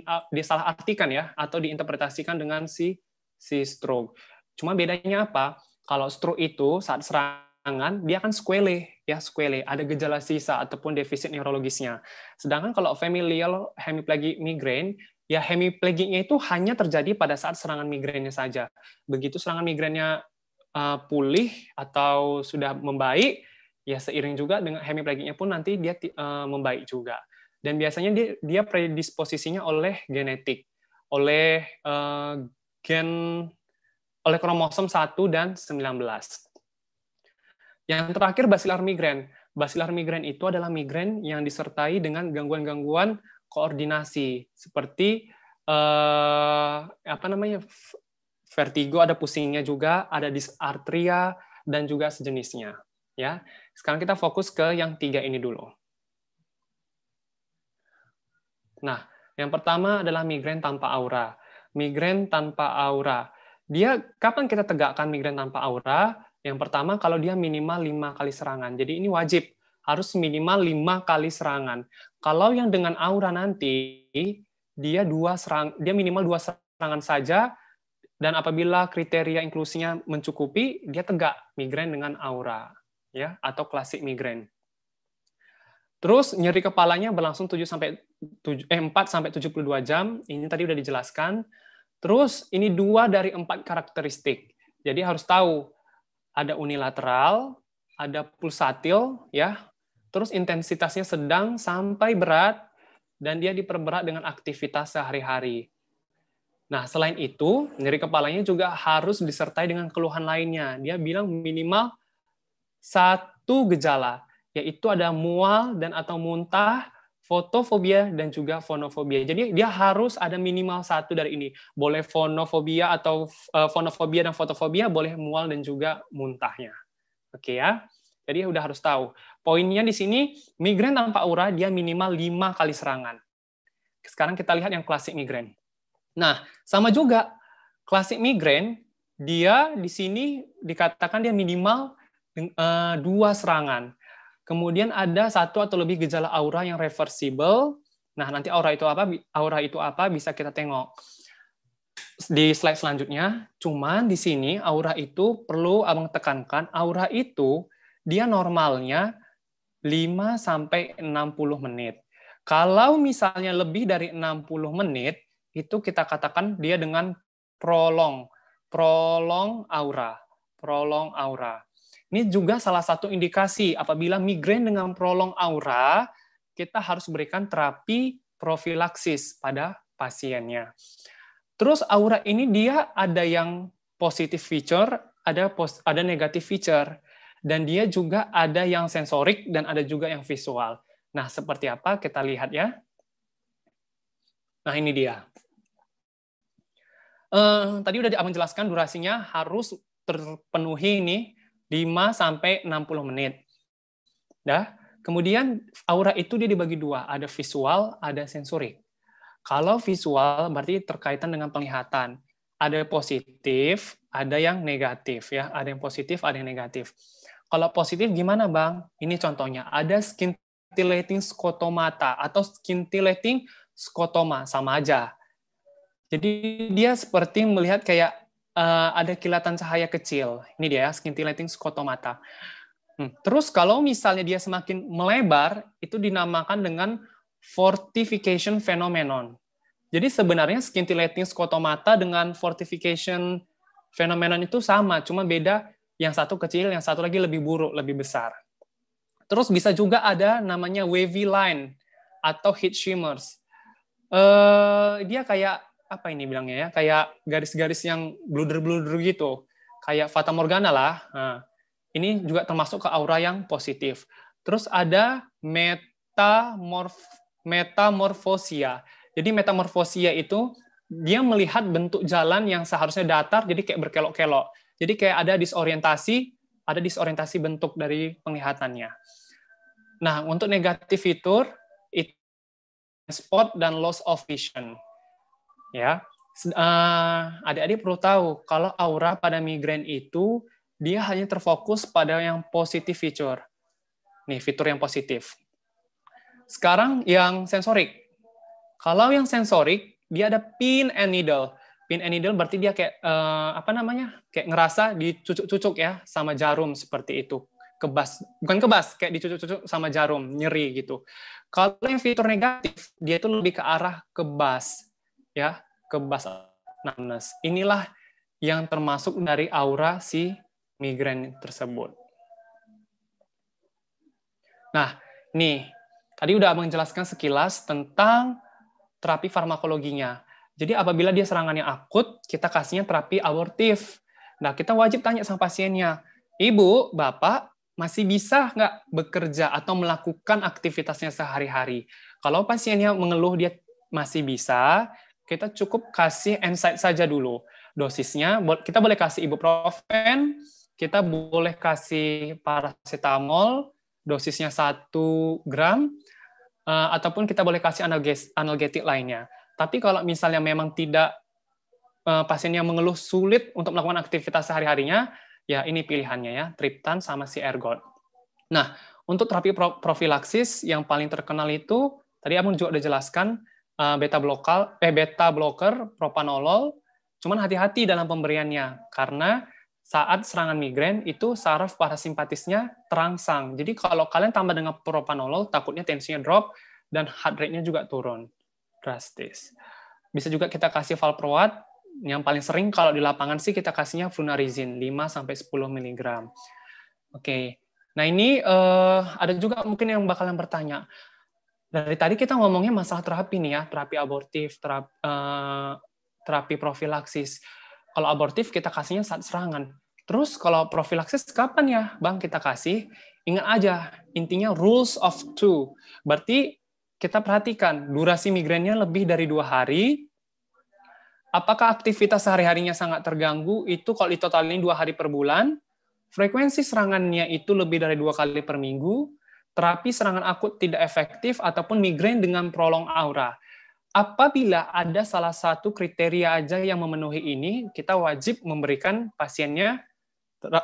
ya atau diinterpretasikan dengan si si stroke. Cuma bedanya apa? Kalau stroke itu saat serangan Tangan dia akan squele ya squele ada gejala sisa ataupun defisit neurologisnya sedangkan kalau familial hemiplegic migraine ya hemiplegiknya itu hanya terjadi pada saat serangan migrainnya saja begitu serangan migrainnya uh, eh, pulih atau sudah membaik ya seiring juga dengan hemiplegiknya pun nanti dia uh, membaik juga dan biasanya dia dia predisposisinya oleh genetik oleh uh, gen oleh kromosom 1 dan 19 yang terakhir basilar migren. Basilar migren itu adalah migren yang disertai dengan gangguan-gangguan koordinasi seperti eh, apa namanya vertigo, ada pusingnya juga, ada disartria dan juga sejenisnya. Ya, sekarang kita fokus ke yang tiga ini dulu. Nah, yang pertama adalah migrain tanpa aura. Migrain tanpa aura. Dia kapan kita tegakkan migrain tanpa aura? Yang pertama kalau dia minimal 5 kali serangan. Jadi ini wajib harus minimal 5 kali serangan. Kalau yang dengan aura nanti dia dua serang dia minimal dua serangan saja dan apabila kriteria inklusinya mencukupi dia tegak migrain dengan aura ya atau klasik migrain. Terus nyeri kepalanya berlangsung 7 sampai 7, eh, 4 sampai 72 jam. Ini tadi sudah dijelaskan. Terus ini dua dari empat karakteristik. Jadi harus tahu ada unilateral, ada pulsatil ya. Terus intensitasnya sedang sampai berat dan dia diperberat dengan aktivitas sehari-hari. Nah, selain itu, nyeri kepalanya juga harus disertai dengan keluhan lainnya. Dia bilang minimal satu gejala, yaitu ada mual dan atau muntah fotofobia dan juga fonofobia. Jadi dia harus ada minimal satu dari ini. Boleh fonofobia atau fonofobia eh, dan fotofobia, boleh mual dan juga muntahnya. Oke okay, ya. Jadi udah harus tahu. Poinnya di sini migrain tanpa aura dia minimal 5 kali serangan. Sekarang kita lihat yang klasik migrain. Nah, sama juga klasik migrain dia di sini dikatakan dia minimal eh, dua serangan. Kemudian ada satu atau lebih gejala aura yang reversible. Nah, nanti aura itu apa? Aura itu apa bisa kita tengok di slide selanjutnya. Cuman di sini aura itu perlu Abang tekankan, aura itu dia normalnya 5 sampai 60 menit. Kalau misalnya lebih dari 60 menit, itu kita katakan dia dengan prolong, prolong aura, prolong aura. Ini juga salah satu indikasi apabila migrain dengan prolong aura, kita harus berikan terapi profilaksis pada pasiennya. Terus aura ini dia ada yang positif feature, ada pos, ada negatif feature, dan dia juga ada yang sensorik dan ada juga yang visual. Nah, seperti apa kita lihat ya. Nah, ini dia. Uh, tadi udah menjelaskan durasinya harus terpenuhi nih 5 sampai 60 menit. Dah. Kemudian aura itu dia dibagi dua, ada visual, ada sensorik. Kalau visual berarti terkaitan dengan penglihatan. Ada positif, ada yang negatif ya, ada yang positif, ada yang negatif. Kalau positif gimana, Bang? Ini contohnya, ada scintillating skotomata atau scintillating skotoma sama aja. Jadi dia seperti melihat kayak uh, ada kilatan cahaya kecil. Ini dia, ya, scintillating scotomata. Hmm. Terus kalau misalnya dia semakin melebar, itu dinamakan dengan fortification phenomenon. Jadi sebenarnya scintillating scotomata dengan fortification phenomenon itu sama, cuma beda yang satu kecil, yang satu lagi lebih buruk, lebih besar. Terus bisa juga ada namanya wavy line atau heat shimmers. Uh, dia kayak apa ini bilangnya ya kayak garis-garis yang bluder-bluder gitu kayak fata morgana lah nah, ini juga termasuk ke aura yang positif terus ada metamorf metamorfosia jadi metamorfosia itu dia melihat bentuk jalan yang seharusnya datar jadi kayak berkelok-kelok jadi kayak ada disorientasi ada disorientasi bentuk dari penglihatannya nah untuk negatif fitur it spot dan loss of vision ya adik eh, adik-adik perlu tahu kalau aura pada migrain itu dia hanya terfokus pada yang positif fitur. nih fitur yang positif sekarang yang sensorik kalau yang sensorik dia ada pin and needle pin and needle berarti dia kayak uh, apa namanya kayak ngerasa dicucuk-cucuk ya sama jarum seperti itu kebas bukan kebas kayak dicucuk-cucuk sama jarum nyeri gitu kalau yang fitur negatif dia itu lebih ke arah kebas ya ke bas numbness. Inilah yang termasuk dari aura si migrain tersebut. Nah, nih, tadi udah menjelaskan sekilas tentang terapi farmakologinya. Jadi apabila dia serangan yang akut, kita kasihnya terapi abortif. Nah, kita wajib tanya sama pasiennya, Ibu, Bapak, masih bisa nggak bekerja atau melakukan aktivitasnya sehari-hari? Kalau pasiennya mengeluh dia masih bisa, kita cukup kasih insight saja dulu dosisnya. Kita boleh kasih ibuprofen, kita boleh kasih paracetamol, dosisnya 1 gram, uh, ataupun kita boleh kasih analges analgetik lainnya. Tapi kalau misalnya memang tidak uh, yang mengeluh sulit untuk melakukan aktivitas sehari-harinya, ya ini pilihannya ya, triptan sama si ergot. Nah, untuk terapi profilaksis yang paling terkenal itu, tadi Amun juga udah jelaskan, Eh, beta blokal eh beta blocker propanolol cuman hati-hati dalam pemberiannya karena saat serangan migrain itu saraf parasimpatisnya terangsang. Jadi kalau kalian tambah dengan propanolol takutnya tensinya drop dan heart rate-nya juga turun drastis. Bisa juga kita kasih valproat yang paling sering kalau di lapangan sih kita kasihnya flunarizin 5 sampai 10 mg. Oke. Okay. Nah, ini uh, ada juga mungkin yang bakalan bertanya, dari tadi kita ngomongnya masalah terapi nih ya, terapi abortif, terapi, uh, eh, terapi profilaksis. Kalau abortif kita kasihnya saat serangan. Terus kalau profilaksis kapan ya, Bang, kita kasih? Ingat aja, intinya rules of two. Berarti kita perhatikan, durasi migrainnya lebih dari dua hari, apakah aktivitas sehari-harinya sangat terganggu, itu kalau totalnya dua hari per bulan, frekuensi serangannya itu lebih dari dua kali per minggu, terapi serangan akut tidak efektif ataupun migrain dengan prolong aura. Apabila ada salah satu kriteria aja yang memenuhi ini, kita wajib memberikan pasiennya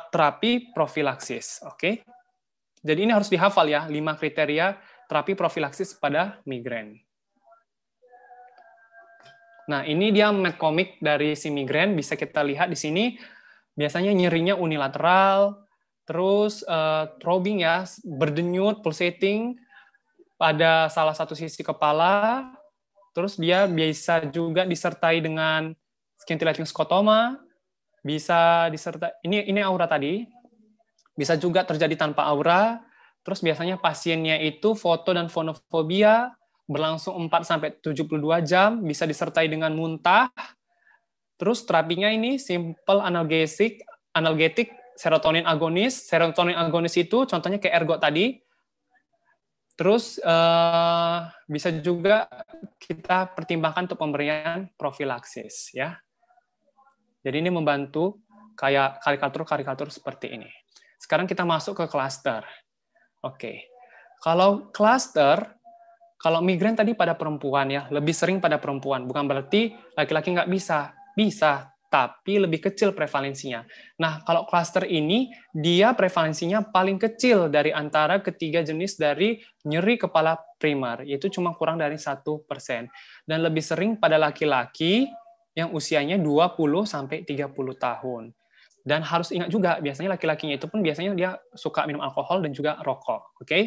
terapi profilaksis. Oke, jadi ini harus dihafal ya, lima kriteria terapi profilaksis pada migrain. Nah, ini dia komik dari si migrain. Bisa kita lihat di sini, biasanya nyerinya unilateral, Terus uh, throbbing ya, berdenyut, pulsating pada salah satu sisi kepala. Terus dia bisa juga disertai dengan scintillating scotoma, bisa disertai ini ini aura tadi. Bisa juga terjadi tanpa aura. Terus biasanya pasiennya itu foto dan fonofobia ya, berlangsung 4 sampai 72 jam, bisa disertai dengan muntah. Terus terapinya ini simple analgesik, analgetik serotonin agonis. Serotonin agonis itu contohnya kayak ergot tadi. Terus uh, bisa juga kita pertimbangkan untuk pemberian profilaksis ya. Jadi ini membantu kayak karikatur-karikatur seperti ini. Sekarang kita masuk ke klaster. Oke. Kalau klaster kalau migrain tadi pada perempuan ya, lebih sering pada perempuan. Bukan berarti laki-laki nggak bisa. Bisa, tapi lebih kecil prevalensinya. Nah, kalau klaster ini, dia prevalensinya paling kecil dari antara ketiga jenis dari nyeri kepala primer, yaitu cuma kurang dari satu persen Dan lebih sering pada laki-laki yang usianya 20-30 tahun. Dan harus ingat juga, biasanya laki-lakinya itu pun biasanya dia suka minum alkohol dan juga rokok. Oke? Okay?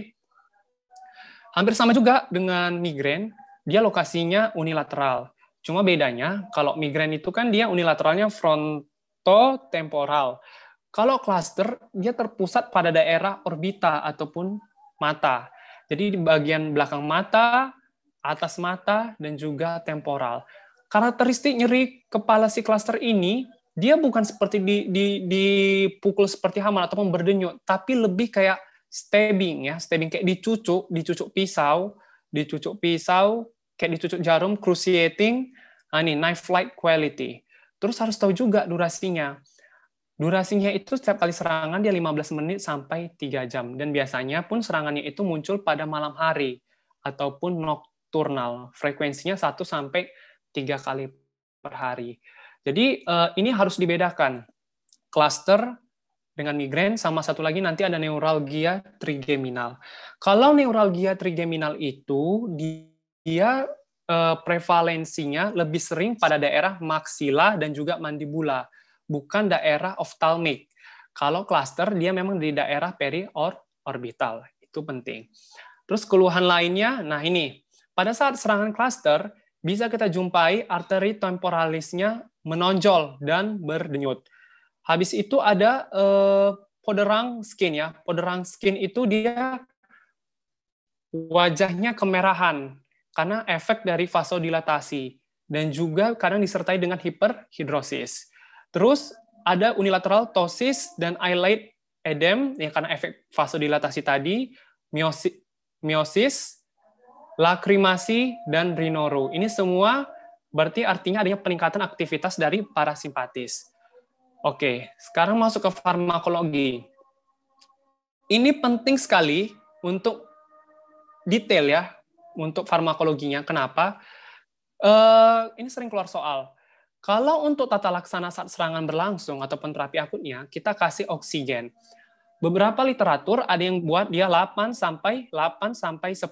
Hampir sama juga dengan migrain, dia lokasinya unilateral Cuma bedanya kalau migrain itu kan dia unilateralnya frontotemporal. Kalau cluster dia terpusat pada daerah orbita ataupun mata. Jadi di bagian belakang mata, atas mata dan juga temporal. Karakteristik nyeri kepala si cluster ini dia bukan seperti di, di, dipukul seperti hama ataupun berdenyut, tapi lebih kayak stabbing ya, stabbing kayak dicucuk, dicucuk pisau, dicucuk pisau, kayak dicucuk jarum, cruciating, nah ini knife flight quality. Terus harus tahu juga durasinya. Durasinya itu setiap kali serangan dia 15 menit sampai 3 jam. Dan biasanya pun serangannya itu muncul pada malam hari ataupun nocturnal. Frekuensinya 1 sampai 3 kali per hari. Jadi eh, ini harus dibedakan. Cluster dengan migrain sama satu lagi nanti ada neuralgia trigeminal. Kalau neuralgia trigeminal itu di dia eh, prevalensinya lebih sering pada daerah maksila dan juga mandibula, bukan daerah oftalmik. Kalau klaster dia memang di daerah peri or orbital. Itu penting. Terus keluhan lainnya, nah ini. Pada saat serangan klaster, bisa kita jumpai arteri temporalisnya menonjol dan berdenyut. Habis itu ada eh, poderang skin ya. Poderang skin itu dia wajahnya kemerahan karena efek dari vasodilatasi dan juga kadang disertai dengan hiperhidrosis. Terus ada unilateral ptosis dan eyelid edem ya karena efek vasodilatasi tadi, miosis, miosis lakrimasi dan rinoru. Ini semua berarti artinya adanya peningkatan aktivitas dari parasimpatis. Oke, sekarang masuk ke farmakologi. Ini penting sekali untuk detail ya untuk farmakologinya. Kenapa? Uh, ini sering keluar soal. Kalau untuk tata laksana saat serangan berlangsung ataupun terapi akutnya, kita kasih oksigen. Beberapa literatur ada yang buat dia 8 sampai 8 sampai 10.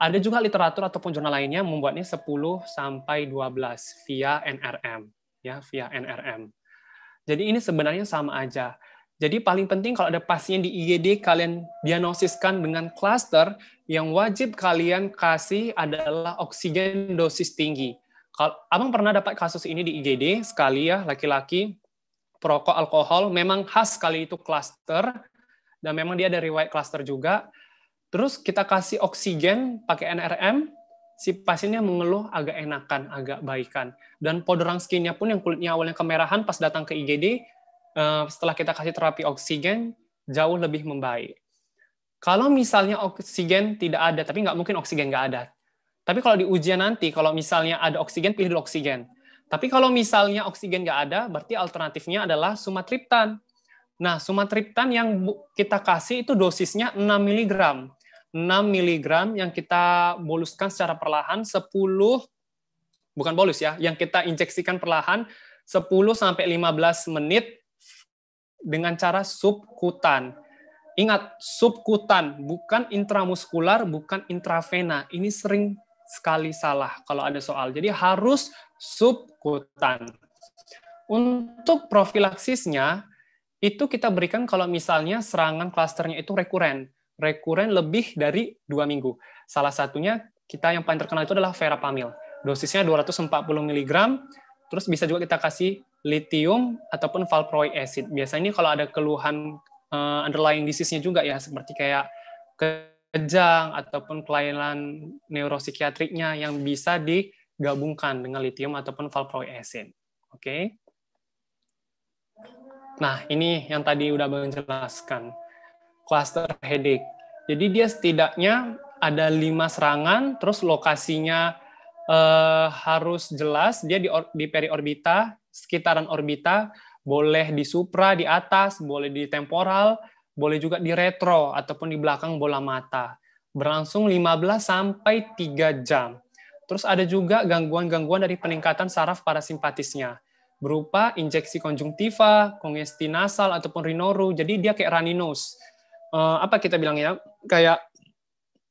Ada juga literatur ataupun jurnal lainnya membuatnya 10 sampai 12 via NRM ya, via NRM. Jadi ini sebenarnya sama aja. Jadi paling penting kalau ada pasien di IGD kalian diagnosiskan dengan kluster yang wajib kalian kasih adalah oksigen dosis tinggi. Kalau abang pernah dapat kasus ini di IGD sekali ya laki-laki perokok alkohol, memang khas sekali itu kluster dan memang dia ada riwayat klaster juga. Terus kita kasih oksigen pakai NRM, si pasiennya mengeluh agak enakan, agak baikan. Dan powder skinnya pun yang kulitnya awalnya kemerahan pas datang ke IGD Eh, setelah kita kasih terapi oksigen jauh lebih membaik. Kalau misalnya oksigen tidak ada, tapi nggak mungkin oksigen nggak ada. Tapi kalau di ujian nanti, kalau misalnya ada oksigen, pilih oksigen. Tapi kalau misalnya oksigen nggak ada, berarti alternatifnya adalah sumatriptan. Nah, sumatriptan yang kita kasih itu dosisnya 6 mg. 6 mg yang kita boluskan secara perlahan 10 bukan bolus ya, yang kita injeksikan perlahan 10 15 menit dengan cara subkutan. Ingat, subkutan bukan intramuskular, bukan intravena. Ini sering sekali salah kalau ada soal. Jadi harus subkutan. Untuk profilaksisnya, itu kita berikan kalau misalnya serangan klasternya itu rekuren. Rekuren lebih dari dua minggu. Salah satunya kita yang paling terkenal itu adalah verapamil. Dosisnya 240 mg, terus bisa juga kita kasih lithium ataupun valproic acid. Biasanya ini kalau ada keluhan uh, underlying disease-nya juga ya seperti kayak kejang ataupun kelainan neuropsikiatriknya yang bisa digabungkan dengan litium ataupun valproic acid. Oke. Okay? Nah, ini yang tadi udah menjelaskan cluster headache. Jadi dia setidaknya ada lima serangan, terus lokasinya eh, harus jelas. Dia di, di periorbita, sekitaran orbita, boleh di supra, di atas, boleh di temporal, boleh juga di retro ataupun di belakang bola mata. Berlangsung 15 sampai 3 jam. Terus ada juga gangguan-gangguan dari peningkatan saraf parasimpatisnya berupa injeksi konjungtiva, kongesti nasal ataupun rinoru. Jadi dia kayak runny nose. Uh, apa kita bilangnya? Kayak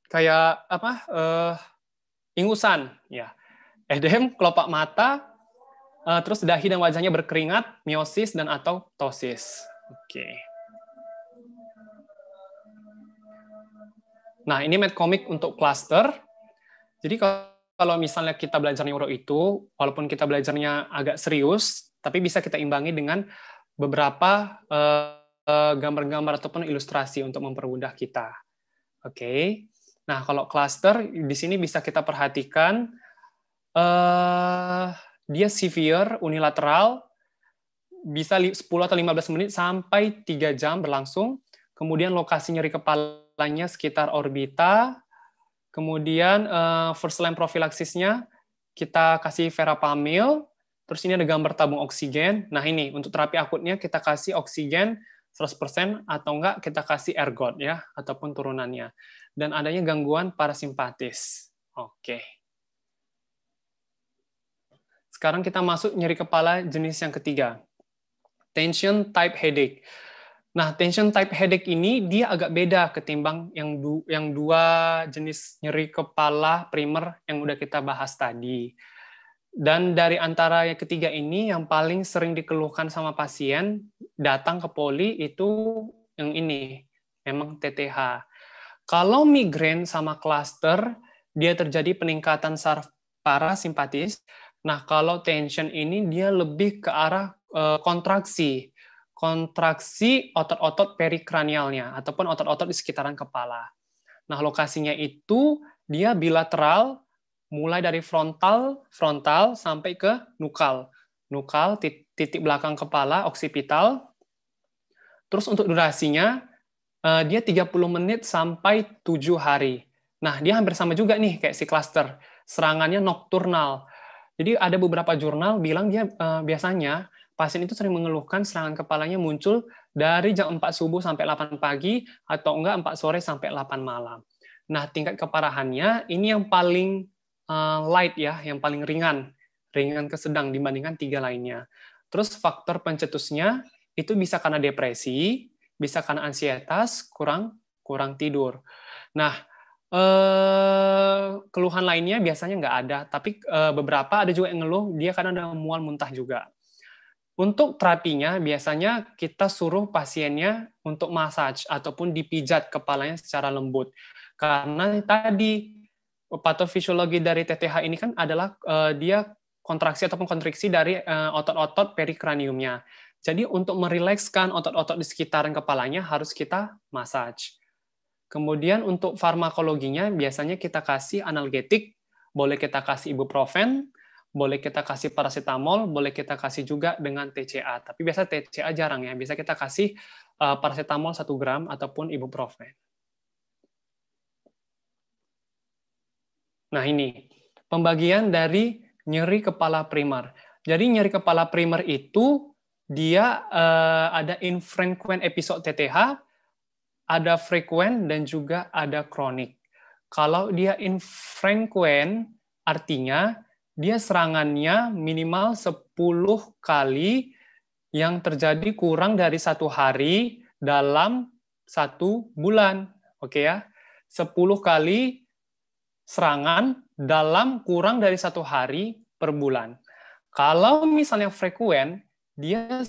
kayak apa? Uh, ingusan, ya. Edem, kelopak mata, Uh, terus dahi dan wajahnya berkeringat, miosis dan atau tosis. Oke. Okay. Nah, ini metkomik untuk cluster. Jadi kalau misalnya kita belajar neuro itu, walaupun kita belajarnya agak serius, tapi bisa kita imbangi dengan beberapa eh, eh, gambar-gambar uh, ataupun ilustrasi untuk mempermudah kita. Oke. Okay. Nah, kalau cluster di sini bisa kita perhatikan eh uh, dia severe, unilateral, bisa 10 atau 15 menit sampai 3 jam berlangsung. Kemudian lokasi nyeri kepalanya sekitar orbita. Kemudian uh, first line profilaksisnya kita kasih verapamil. Terus ini ada gambar tabung oksigen. Nah ini untuk terapi akutnya kita kasih oksigen 100% atau enggak kita kasih ergot ya ataupun turunannya. Dan adanya gangguan parasimpatis. Oke. Okay. Sekarang kita masuk nyeri kepala jenis yang ketiga. Tension type headache. Nah, tension type headache ini dia agak beda ketimbang yang du yang dua jenis nyeri kepala primer yang udah kita bahas tadi. Dan dari antara yang ketiga ini yang paling sering dikeluhkan sama pasien datang ke poli itu yang ini, memang TTH. Kalau migrain sama cluster dia terjadi peningkatan saraf parasimpatis, Nah, kalau tension ini dia lebih ke arah eh, kontraksi. Kontraksi otot-otot perikranialnya ataupun otot-otot di sekitaran kepala. Nah, lokasinya itu dia bilateral mulai dari frontal, frontal sampai ke nukal. Nukal, titik belakang kepala, oksipital. Terus untuk durasinya, eh, dia 30 menit sampai 7 hari. Nah, dia hampir sama juga nih kayak si cluster. Serangannya nokturnal. Jadi ada beberapa jurnal bilang dia uh, biasanya pasien itu sering mengeluhkan serangan kepalanya muncul dari jam 4 subuh sampai 8 pagi atau enggak 4 sore sampai 8 malam. Nah, tingkat keparahannya ini yang paling uh, light ya, yang paling ringan, ringan ke sedang dibandingkan tiga lainnya. Terus faktor pencetusnya itu bisa karena depresi, bisa karena ansietas, kurang kurang tidur. Nah, Eh, keluhan lainnya biasanya nggak ada, tapi uh, beberapa ada juga yang ngeluh dia kadang ada mual muntah juga. Untuk terapinya biasanya kita suruh pasiennya untuk massage ataupun dipijat kepalanya secara lembut. Karena tadi patofisiologi dari TTH ini kan adalah uh, dia kontraksi ataupun kontriksi dari otot-otot perikraniumnya. Jadi untuk merilekskan otot-otot di sekitaran kepalanya harus kita massage Kemudian untuk farmakologinya biasanya kita kasih analgetik, boleh kita kasih ibuprofen, boleh kita kasih paracetamol, boleh kita kasih juga dengan TCA. Tapi biasa TCA jarang ya, bisa kita kasih eh, paracetamol 1 gram ataupun ibuprofen. Nah ini, pembagian dari nyeri kepala primer. Jadi nyeri kepala primer itu dia uh, ada infrequent episode TTH, ada frekuen dan juga ada kronik. Kalau dia infrequent, artinya dia serangannya minimal 10 kali yang terjadi kurang dari satu hari dalam satu bulan. Oke ya, 10 kali serangan dalam kurang dari satu hari per bulan. Kalau misalnya frekuen, dia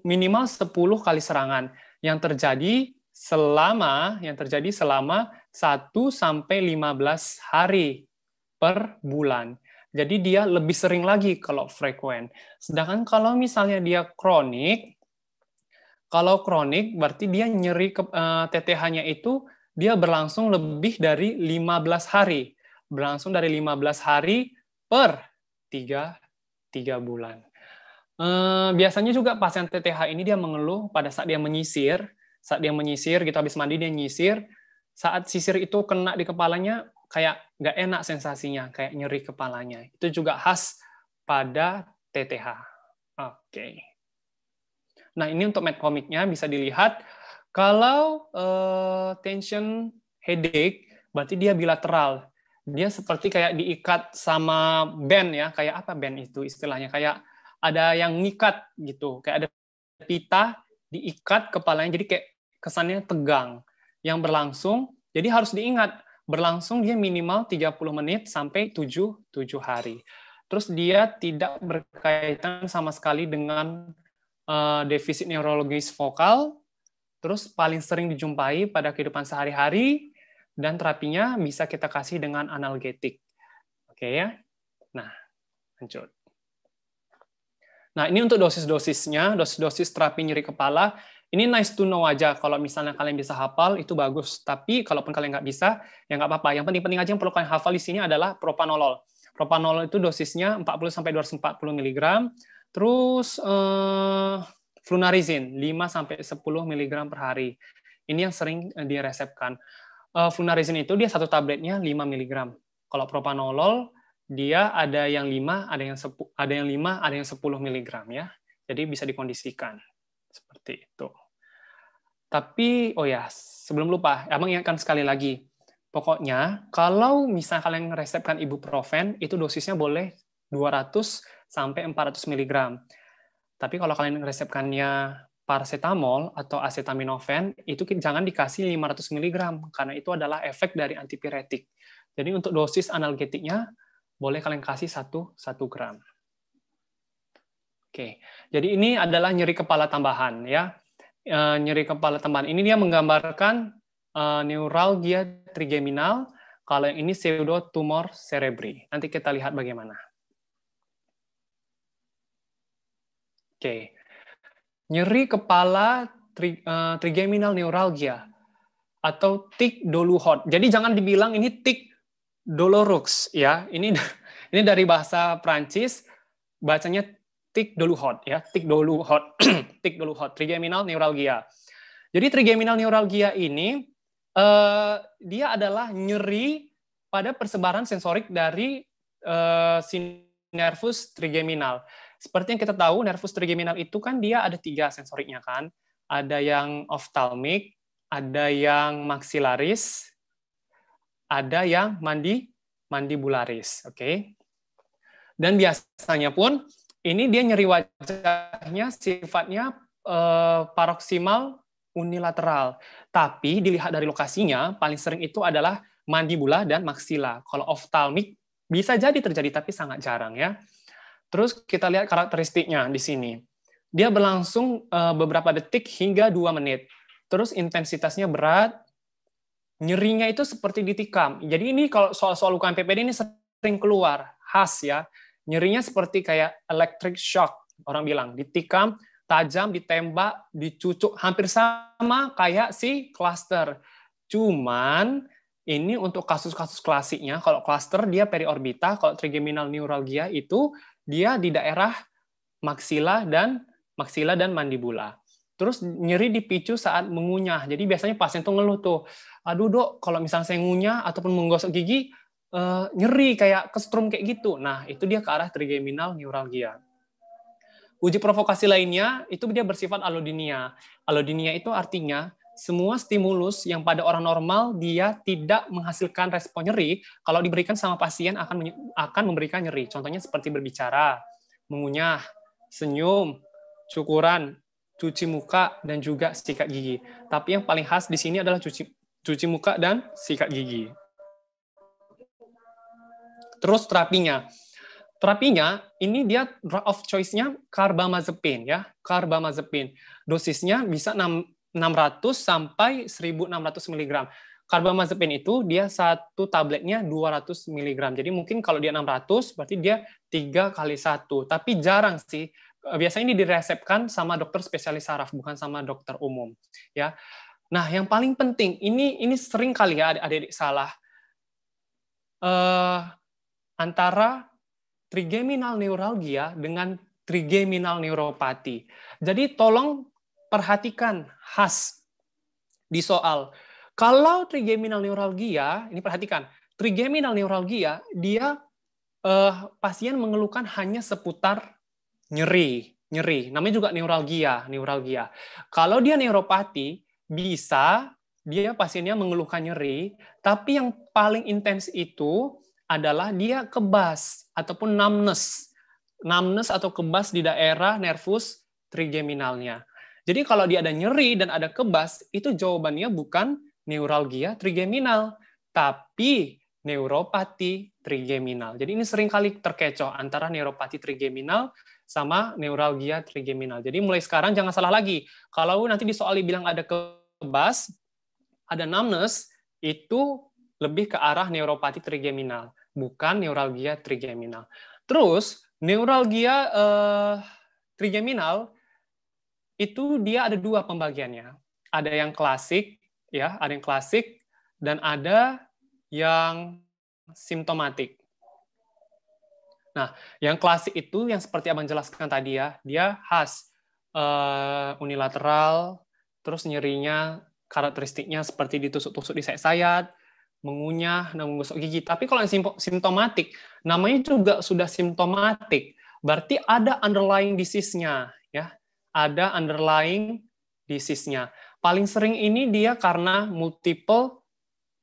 minimal 10 kali serangan. Yang terjadi selama yang terjadi selama 1 sampai 15 hari per bulan. Jadi dia lebih sering lagi kalau frekuen. Sedangkan kalau misalnya dia kronik, kalau kronik berarti dia nyeri ke, eh, TTH-nya itu dia berlangsung lebih dari 15 hari. Berlangsung dari 15 hari per 3 3 bulan. Eh, biasanya juga pasien TTH ini dia mengeluh pada saat dia menyisir, saat dia menyisir gitu habis mandi dia nyisir saat sisir itu kena di kepalanya kayak nggak enak sensasinya kayak nyeri kepalanya itu juga khas pada TTH oke okay. nah ini untuk metcomicnya bisa dilihat kalau uh, tension headache berarti dia bilateral dia seperti kayak diikat sama band ya kayak apa band itu istilahnya kayak ada yang ngikat gitu kayak ada pita diikat kepalanya jadi kayak kesannya tegang yang berlangsung. Jadi harus diingat, berlangsung dia minimal 30 menit sampai 7, 7 hari. Terus dia tidak berkaitan sama sekali dengan uh, defisit neurologis vokal. Terus paling sering dijumpai pada kehidupan sehari-hari dan terapinya bisa kita kasih dengan analgetik. Oke okay, ya. Nah, lanjut. Nah, ini untuk dosis-dosisnya, dosis-dosis terapi nyeri kepala ini nice to know aja. Kalau misalnya kalian bisa hafal, itu bagus. Tapi kalaupun kalian nggak bisa, ya nggak apa-apa. Yang penting-penting aja yang perlu kalian hafal di sini adalah propanolol. Propanolol itu dosisnya 40-240 mg. Terus eh, flunarizin, 5-10 mg per hari. Ini yang sering eh, diresepkan. Eh, flunarizin itu dia satu tabletnya 5 mg. Kalau propanolol, dia ada yang 5, ada yang ada yang 5, ada yang 10 mg ya. Jadi bisa dikondisikan seperti itu. Tapi, oh ya, sebelum lupa, abang ingatkan sekali lagi. Pokoknya, kalau misalnya kalian resepkan ibuprofen, itu dosisnya boleh 200 sampai 400 mg. Tapi kalau kalian resepkannya paracetamol atau acetaminophen, itu jangan dikasih 500 mg, karena itu adalah efek dari antipiretik. Jadi untuk dosis analgetiknya, boleh kalian kasih 1, 1 gram. Oke, jadi ini adalah nyeri kepala tambahan ya. Eh, nyeri kepala teman. Ini dia menggambarkan uh, neuralgia trigeminal. Kalau yang ini pseudo tumor cerebri. Nanti kita lihat bagaimana. Oke. Okay. Nyeri kepala tri, uh, trigeminal neuralgia atau tik doluhot. Jadi jangan dibilang ini tik dolorux ya. Ini ini dari bahasa Prancis bacanya tik dulu hot ya, tik dulu hot, tik dulu hot, trigeminal neuralgia. Jadi trigeminal neuralgia ini uh, dia adalah nyeri pada persebaran sensorik dari uh, si nervus trigeminal. Seperti yang kita tahu, nervus trigeminal itu kan dia ada tiga sensoriknya kan, ada yang oftalmik, ada yang maksilaris, ada yang mandi mandibularis, oke? Okay? Dan biasanya pun ini dia nyeri wajahnya sifatnya uh, paroksimal unilateral. Tapi dilihat dari lokasinya, paling sering itu adalah mandibula dan maksila. Kalau oftalmik bisa jadi terjadi tapi sangat jarang ya. Terus kita lihat karakteristiknya di sini. Dia berlangsung uh, beberapa detik hingga dua menit. Terus intensitasnya berat, nyerinya itu seperti ditikam. Jadi ini kalau soal-soal luka MPPD ini sering keluar khas ya. Nyerinya seperti kayak electric shock, orang bilang. Ditikam, tajam, ditembak, dicucuk. Hampir sama kayak si cluster. Cuman ini untuk kasus-kasus klasiknya, kalau cluster dia periorbita, kalau trigeminal neuralgia itu dia di daerah maksila dan maksila dan mandibula. Terus nyeri dipicu saat mengunyah. Jadi biasanya pasien tuh ngeluh tuh, aduh dok, kalau misalnya saya ngunyah ataupun menggosok gigi, uh, nyeri kayak kestrum kayak gitu. Nah, itu dia ke arah trigeminal neuralgia. Uji provokasi lainnya itu dia bersifat alodinia. Alodinia itu artinya semua stimulus yang pada orang normal dia tidak menghasilkan respon nyeri, kalau diberikan sama pasien akan akan memberikan nyeri. Contohnya seperti berbicara, mengunyah, senyum, cukuran, cuci muka dan juga sikat gigi. Tapi yang paling khas di sini adalah cuci cuci muka dan sikat gigi. Terus terapinya. Terapinya ini dia drug of choice-nya karbamazepin ya, karbamazepin. Dosisnya bisa 600 sampai 1600 mg. Carbamazepin itu dia satu tabletnya 200 mg. Jadi mungkin kalau dia 600 berarti dia 3 kali 1. Tapi jarang sih eh, biasanya ini diresepkan sama dokter spesialis saraf bukan sama dokter umum ya nah yang paling penting ini ini sering kali ya adik-adik salah uh, antara trigeminal neuralgia dengan trigeminal neuropati. Jadi tolong perhatikan khas di soal. Kalau trigeminal neuralgia, ini perhatikan, trigeminal neuralgia dia eh, pasien mengeluhkan hanya seputar nyeri, nyeri. Namanya juga neuralgia, neuralgia. Kalau dia neuropati bisa dia pasiennya mengeluhkan nyeri, tapi yang paling intens itu adalah dia kebas ataupun numbness. Numbness atau kebas di daerah nervus trigeminalnya. Jadi kalau dia ada nyeri dan ada kebas, itu jawabannya bukan neuralgia trigeminal, tapi neuropati trigeminal. Jadi ini sering kali terkecoh antara neuropati trigeminal sama neuralgia trigeminal. Jadi mulai sekarang jangan salah lagi. Kalau nanti di soal bilang ada kebas, ada numbness, itu lebih ke arah neuropati trigeminal, bukan neuralgia trigeminal. Terus neuralgia eh, trigeminal itu dia ada dua pembagiannya. Ada yang klasik, ya, ada yang klasik dan ada yang simptomatik. Nah, yang klasik itu yang seperti abang jelaskan tadi ya, dia khas eh, unilateral, terus nyerinya karakteristiknya seperti ditusuk-tusuk di sayat-sayat, mengunyah dan menggosok gigi. Tapi kalau yang simptomatik, namanya juga sudah simptomatik. Berarti ada underlying disease-nya, ya. Ada underlying disease-nya. Paling sering ini dia karena multiple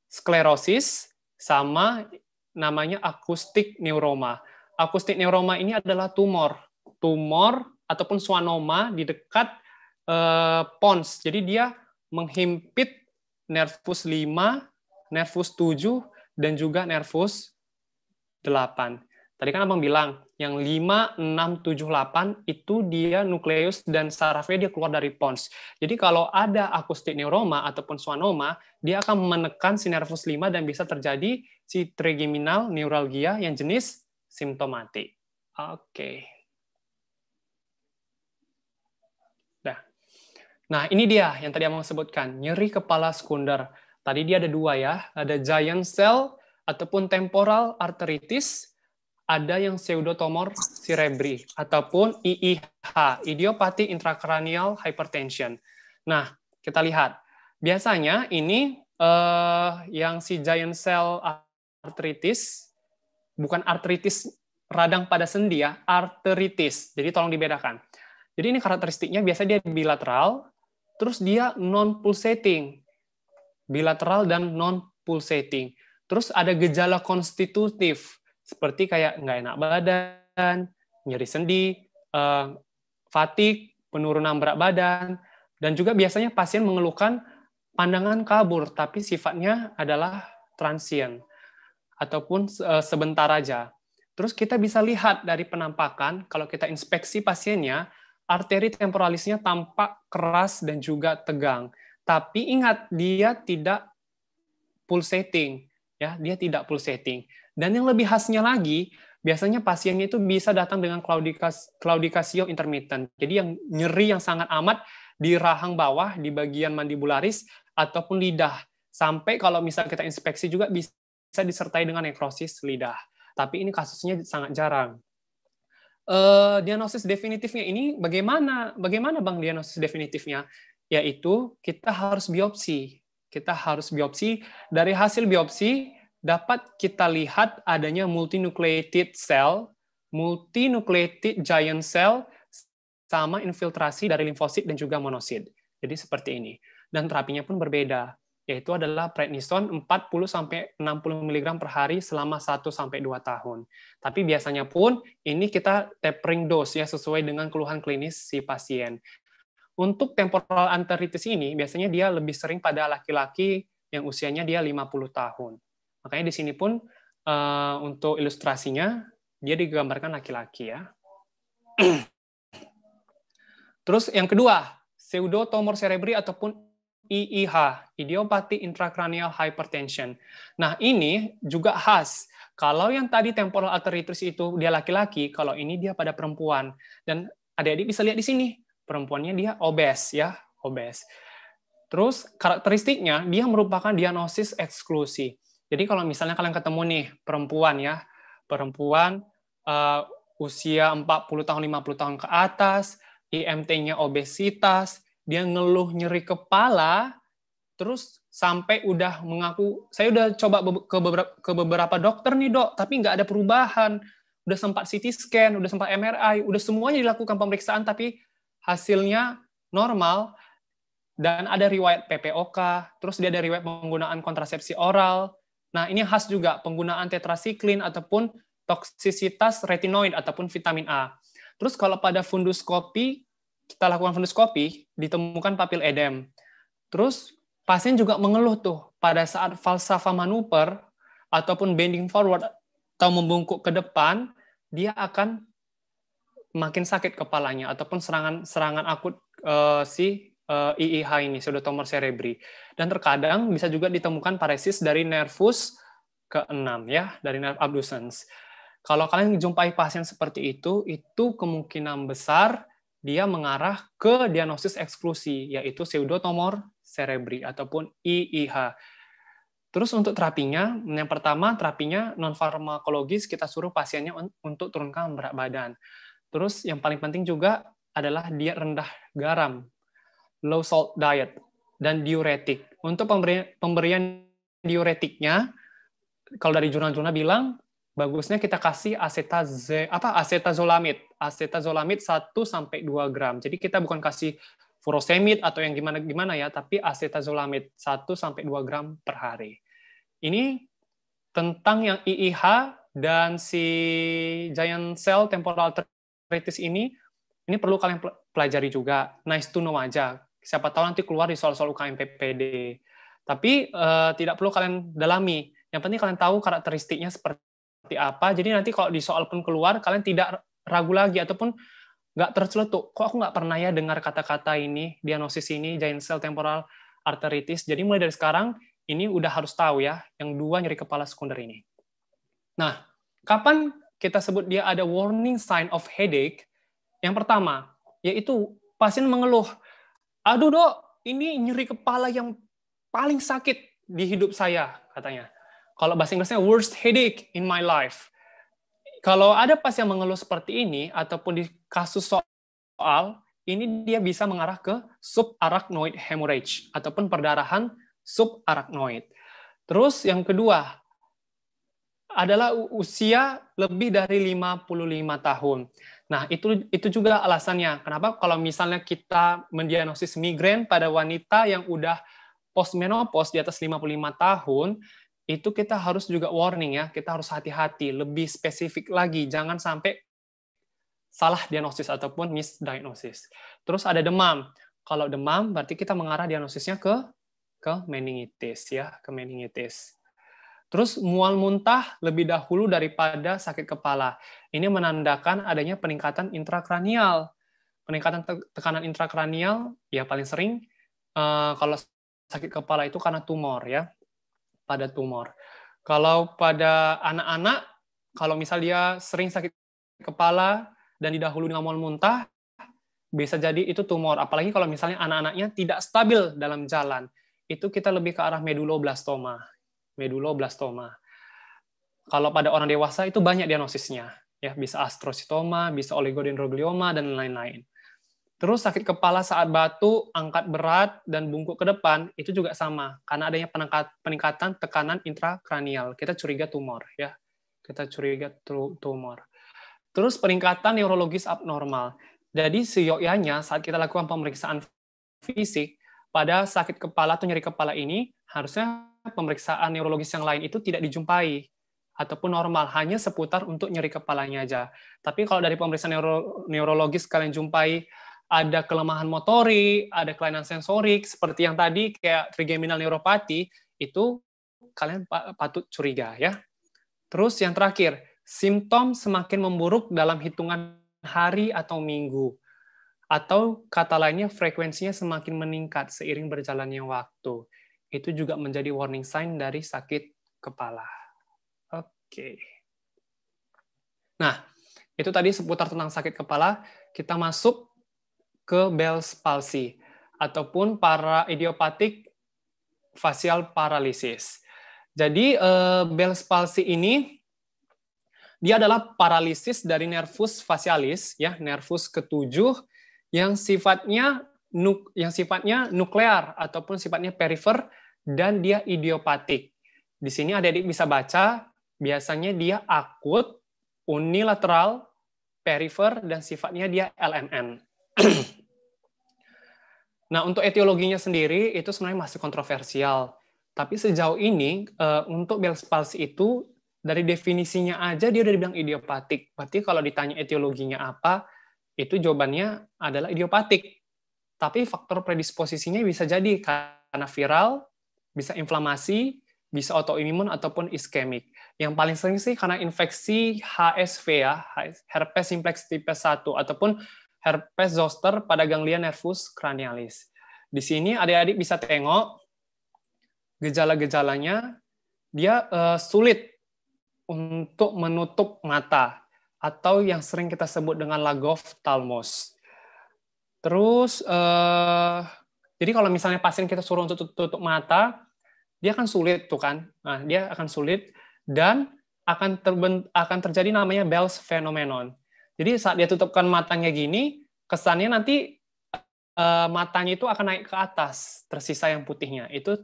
sclerosis sama namanya akustik neuroma. Akustik neuroma ini adalah tumor, tumor ataupun swanoma di dekat uh, pons. Jadi dia menghimpit nervus 5 nervus 7, dan juga nervus 8. Tadi kan abang bilang, yang 5, 6, 7, 8 itu dia nukleus dan sarafnya dia keluar dari pons. Jadi kalau ada akustik neuroma ataupun swanoma, dia akan menekan si nervus 5 dan bisa terjadi si trigeminal neuralgia yang jenis simptomatik. Oke. Okay. Nah, ini dia yang tadi abang sebutkan, nyeri kepala sekunder. Tadi dia ada dua ya, ada giant cell ataupun temporal arteritis, ada yang pseudotumor cerebri ataupun IIH, idiopati intrakranial hypertension. Nah, kita lihat. Biasanya ini eh, yang si giant cell arteritis bukan arteritis radang pada sendi ya, arteritis. Jadi tolong dibedakan. Jadi ini karakteristiknya biasanya dia bilateral, terus dia non pulsating bilateral dan non pulsating. Terus ada gejala konstitutif seperti kayak nggak enak badan, nyeri sendi, uh, eh, fatik, penurunan berat badan, dan juga biasanya pasien mengeluhkan pandangan kabur tapi sifatnya adalah transient ataupun uh, sebentar aja. Terus kita bisa lihat dari penampakan kalau kita inspeksi pasiennya, arteri temporalisnya tampak keras dan juga tegang. Tapi ingat dia tidak pulsating, ya, dia tidak pulsating. Dan yang lebih khasnya lagi, biasanya pasiennya itu bisa datang dengan claudica, claudicatio intermittent. Jadi yang nyeri yang sangat amat di rahang bawah, di bagian mandibularis ataupun lidah. Sampai kalau misal kita inspeksi juga bisa disertai dengan nekrosis lidah. Tapi ini kasusnya sangat jarang. Uh, diagnosis definitifnya ini bagaimana? Bagaimana bang diagnosis definitifnya? yaitu kita harus biopsi. Kita harus biopsi. Dari hasil biopsi dapat kita lihat adanya multinucleated cell, multinucleated giant cell, sama infiltrasi dari limfosit dan juga monosit. Jadi seperti ini. Dan terapinya pun berbeda, yaitu adalah prednison 40 60 mg per hari selama 1 2 tahun. Tapi biasanya pun ini kita tapering dose ya sesuai dengan keluhan klinis si pasien. Untuk temporal arteritis ini biasanya dia lebih sering pada laki-laki yang usianya dia 50 tahun. Makanya di sini pun eh, untuk ilustrasinya dia digambarkan laki-laki ya. Terus yang kedua, pseudo tumor cerebri ataupun IIH, idiopati intracranial hypertension. Nah, ini juga khas. Kalau yang tadi temporal arteritis itu dia laki-laki, kalau ini dia pada perempuan. Dan adik-adik bisa lihat di sini, perempuannya dia obes ya, obes. Terus karakteristiknya dia merupakan diagnosis eksklusi. Jadi kalau misalnya kalian ketemu nih perempuan ya, perempuan uh, usia 40 tahun 50 tahun ke atas, IMT-nya obesitas, dia ngeluh nyeri kepala, terus sampai udah mengaku saya udah coba ke beberapa, ke beberapa dokter nih dok, tapi nggak ada perubahan. Udah sempat CT scan, udah sempat MRI, udah semuanya dilakukan pemeriksaan tapi hasilnya normal dan ada riwayat PPOK, terus dia ada riwayat penggunaan kontrasepsi oral. Nah, ini khas juga penggunaan tetrasiklin ataupun toksisitas retinoid ataupun vitamin A. Terus kalau pada funduskopi, kita lakukan funduskopi, ditemukan papil edem. Terus pasien juga mengeluh tuh pada saat falsafa manuver ataupun bending forward atau membungkuk ke depan, dia akan makin sakit kepalanya ataupun serangan serangan akut uh, si uh, eh, IIH ini pseudotumor cerebri. Dan terkadang bisa juga ditemukan paresis dari nervus ke keenam ya, dari nerve abducens. Kalau kalian jumpai pasien seperti itu, itu kemungkinan besar dia mengarah ke diagnosis eksklusi yaitu pseudotumor cerebri ataupun IIH. Terus untuk terapinya, yang pertama terapinya non farmakologis kita suruh pasiennya untuk turunkan berat badan. Terus yang paling penting juga adalah diet rendah garam, low salt diet, dan diuretik. Untuk pemberian, diuretiknya, kalau dari jurnal-jurnal bilang, bagusnya kita kasih asetaz apa, acetazolamid. Acetazolamid 1 sampai 2 gram. Jadi kita bukan kasih furosemid atau yang gimana-gimana ya, tapi acetazolamid 1 sampai 2 gram per hari. Ini tentang yang IIH dan si giant cell temporal kritis ini ini perlu kalian pelajari juga. Nice to know aja. Siapa tahu nanti keluar di soal-soal UKM PPD. Tapi uh, tidak perlu kalian dalami. Yang penting kalian tahu karakteristiknya seperti apa. Jadi nanti kalau di soal pun keluar, kalian tidak ragu lagi ataupun nggak terceletuk. Kok aku nggak pernah ya dengar kata-kata ini, diagnosis ini, giant cell temporal arteritis. Jadi mulai dari sekarang, ini udah harus tahu ya, yang dua nyeri kepala sekunder ini. Nah, kapan kita sebut dia ada warning sign of headache. Yang pertama, yaitu pasien mengeluh, aduh dok, ini nyeri kepala yang paling sakit di hidup saya, katanya. Kalau bahasa Inggrisnya worst headache in my life. Kalau ada pasien mengeluh seperti ini, ataupun di kasus soal, ini dia bisa mengarah ke subarachnoid hemorrhage, ataupun perdarahan subarachnoid. Terus yang kedua, adalah usia lebih dari 55 tahun. Nah, itu itu juga alasannya. Kenapa kalau misalnya kita mendiagnosis migrain pada wanita yang udah postmenopause di atas 55 tahun, itu kita harus juga warning ya, kita harus hati-hati, lebih spesifik lagi, jangan sampai salah diagnosis ataupun misdiagnosis. Terus ada demam. Kalau demam berarti kita mengarah diagnosisnya ke ke meningitis ya, ke meningitis. Terus mual muntah lebih dahulu daripada sakit kepala. Ini menandakan adanya peningkatan intrakranial. Peningkatan tekanan intrakranial ya paling sering uh, kalau sakit kepala itu karena tumor ya. Pada tumor. Kalau pada anak-anak kalau misalnya dia sering sakit kepala dan didahului dengan mual muntah bisa jadi itu tumor. Apalagi kalau misalnya anak-anaknya tidak stabil dalam jalan, itu kita lebih ke arah medulloblastoma meduloblastoma. Kalau pada orang dewasa itu banyak diagnosisnya, ya bisa astrositoma, bisa oligodendroglioma dan lain-lain. Terus sakit kepala saat batu angkat berat, dan bungkuk ke depan itu juga sama karena adanya peningkatan tekanan intrakranial. Kita curiga tumor ya, kita curiga tumor. Terus peningkatan neurologis abnormal. Jadi seyogyanya saat kita lakukan pemeriksaan fisik pada sakit kepala atau nyeri kepala ini harusnya pemeriksaan neurologis yang lain itu tidak dijumpai ataupun normal hanya seputar untuk nyeri kepalanya aja. Tapi kalau dari pemeriksaan neuro, neurologis kalian jumpai ada kelemahan motori, ada kelainan sensorik seperti yang tadi kayak trigeminal neuropati itu kalian patut curiga ya. Terus yang terakhir, simptom semakin memburuk dalam hitungan hari atau minggu atau kata lainnya frekuensinya semakin meningkat seiring berjalannya waktu. Itu juga menjadi warning sign dari sakit kepala. Oke. Nah, itu tadi seputar tentang sakit kepala, kita masuk ke Bell's palsy ataupun para idiopatik facial paralisis. Jadi eh, Bell's palsy ini dia adalah paralisis dari nervus facialis ya, nervus ketujuh yang sifatnya nuk yang sifatnya nuklear ataupun sifatnya perifer dan dia idiopatik. Di sini adik-adik bisa baca biasanya dia akut, unilateral, perifer dan sifatnya dia LMN. nah, untuk etiologinya sendiri itu sebenarnya masih kontroversial. Tapi sejauh ini eh, untuk Bell's palsy itu dari definisinya aja dia udah dibilang idiopatik. Berarti kalau ditanya etiologinya apa, itu jawabannya adalah idiopatik. Tapi faktor predisposisinya bisa jadi karena viral, bisa inflamasi, bisa autoimun ataupun iskemik. Yang paling sering sih karena infeksi HSV ya, herpes simplex tipe 1 ataupun herpes zoster pada ganglia nervus cranialis. Di sini adik-adik bisa tengok gejala-gejalanya dia uh, sulit untuk menutup mata atau yang sering kita sebut dengan Lagov Talmos. Terus, eh, jadi kalau misalnya pasien kita suruh untuk tutup, tutup mata, dia akan sulit tuh kan, nah, dia akan sulit dan akan terbent, akan terjadi namanya Bell's phenomenon. Jadi saat dia tutupkan matanya gini, kesannya nanti eh, matanya itu akan naik ke atas, tersisa yang putihnya. Itu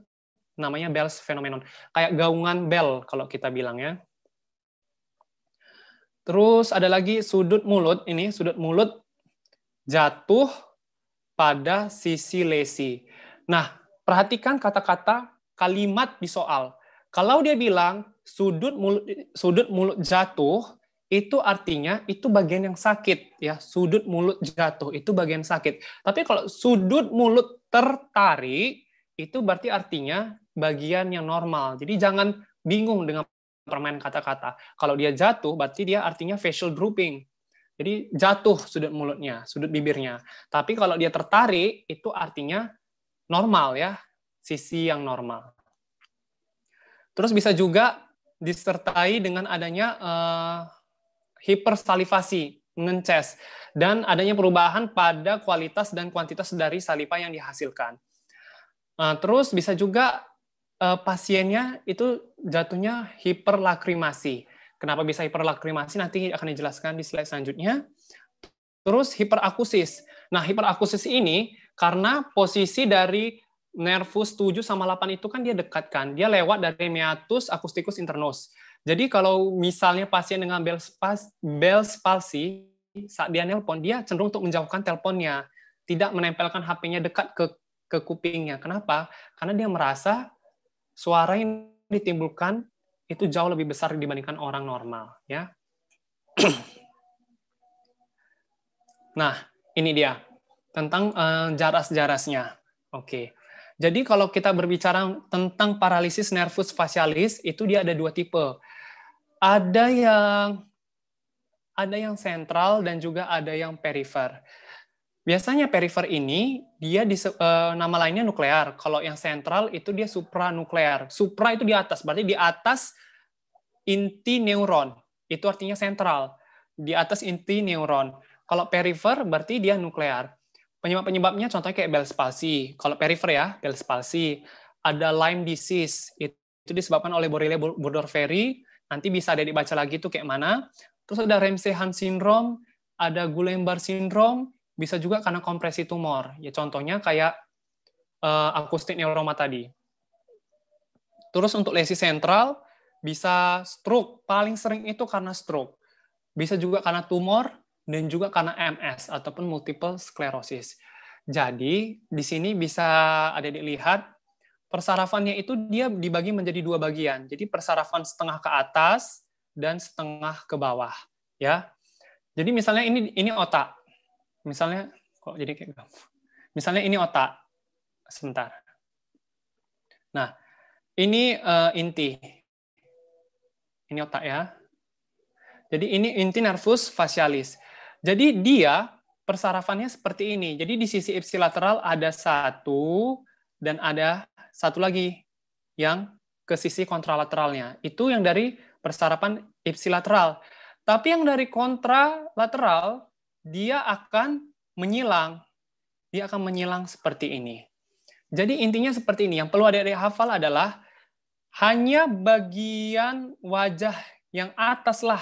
namanya Bell's phenomenon, kayak gaungan Bell kalau kita bilang ya. Terus ada lagi sudut mulut ini, sudut mulut jatuh pada sisi lesi. Nah, perhatikan kata-kata kalimat di soal. Kalau dia bilang sudut mulut sudut mulut jatuh, itu artinya itu bagian yang sakit ya, sudut mulut jatuh itu bagian sakit. Tapi kalau sudut mulut tertarik itu berarti artinya bagian yang normal. Jadi jangan bingung dengan permainan kata-kata. Kalau dia jatuh, berarti dia artinya facial drooping. Jadi jatuh sudut mulutnya, sudut bibirnya. Tapi kalau dia tertarik, itu artinya normal ya, sisi yang normal. Terus bisa juga disertai dengan adanya uh, eh, hipersalivasi, mengences, dan adanya perubahan pada kualitas dan kuantitas dari saliva yang dihasilkan. Uh, terus bisa juga uh, pasiennya itu jatuhnya hiperlakrimasi. Kenapa bisa hiperlakrimasi? Nanti akan dijelaskan di slide selanjutnya. Terus hiperakusis. Nah, hiperakusis ini karena posisi dari nervus 7 sama 8 itu kan dia dekatkan. Dia lewat dari meatus akustikus internus. Jadi kalau misalnya pasien dengan bel pas, bel palsy, saat dia nelpon, dia cenderung untuk menjauhkan teleponnya. Tidak menempelkan HP-nya dekat ke, ke kupingnya. Kenapa? Karena dia merasa suara yang ditimbulkan itu jauh lebih besar dibandingkan orang normal ya nah ini dia tentang uh, jaras-jarasnya oke jadi kalau kita berbicara tentang paralisis nervus facialis itu dia ada dua tipe ada yang ada yang sentral dan juga ada yang perifer. Biasanya perifer ini dia di uh, nama lainnya nuklear. Kalau yang sentral itu dia supranuklear. Supra itu di atas, berarti di atas inti neuron. Itu artinya sentral. Di atas inti neuron. Kalau perifer berarti dia nuklear. Penyebab-penyebabnya contohnya kayak Bell's palsy. Kalau perifer ya, Bell's palsy. Ada Lyme disease. Itu disebabkan oleh Borrelia burgdorferi. Nanti bisa ada dibaca lagi itu kayak mana. Terus ada Ramsey-Hunt syndrome, ada Guillain-Barré syndrome, bisa juga karena kompresi tumor. Ya contohnya kayak uh, akustik neuroma tadi. Terus untuk lesi sentral bisa stroke, paling sering itu karena stroke. Bisa juga karena tumor dan juga karena MS ataupun multiple sclerosis. Jadi di sini bisa ada dilihat persarafannya itu dia dibagi menjadi dua bagian. Jadi persarafan setengah ke atas dan setengah ke bawah, ya. Jadi misalnya ini ini otak. Misalnya, kok jadi kayak gampang. Misalnya ini otak. Sebentar. Nah, ini uh, inti. Ini otak ya. Jadi ini inti nervus facialis. Jadi dia persarafannya seperti ini. Jadi di sisi ipsilateral ada satu dan ada satu lagi yang ke sisi kontralateralnya. Itu yang dari persarapan ipsilateral. Tapi yang dari kontralateral dia akan menyilang. Dia akan menyilang seperti ini. Jadi intinya seperti ini. Yang perlu ada dari hafal adalah hanya bagian wajah yang ataslah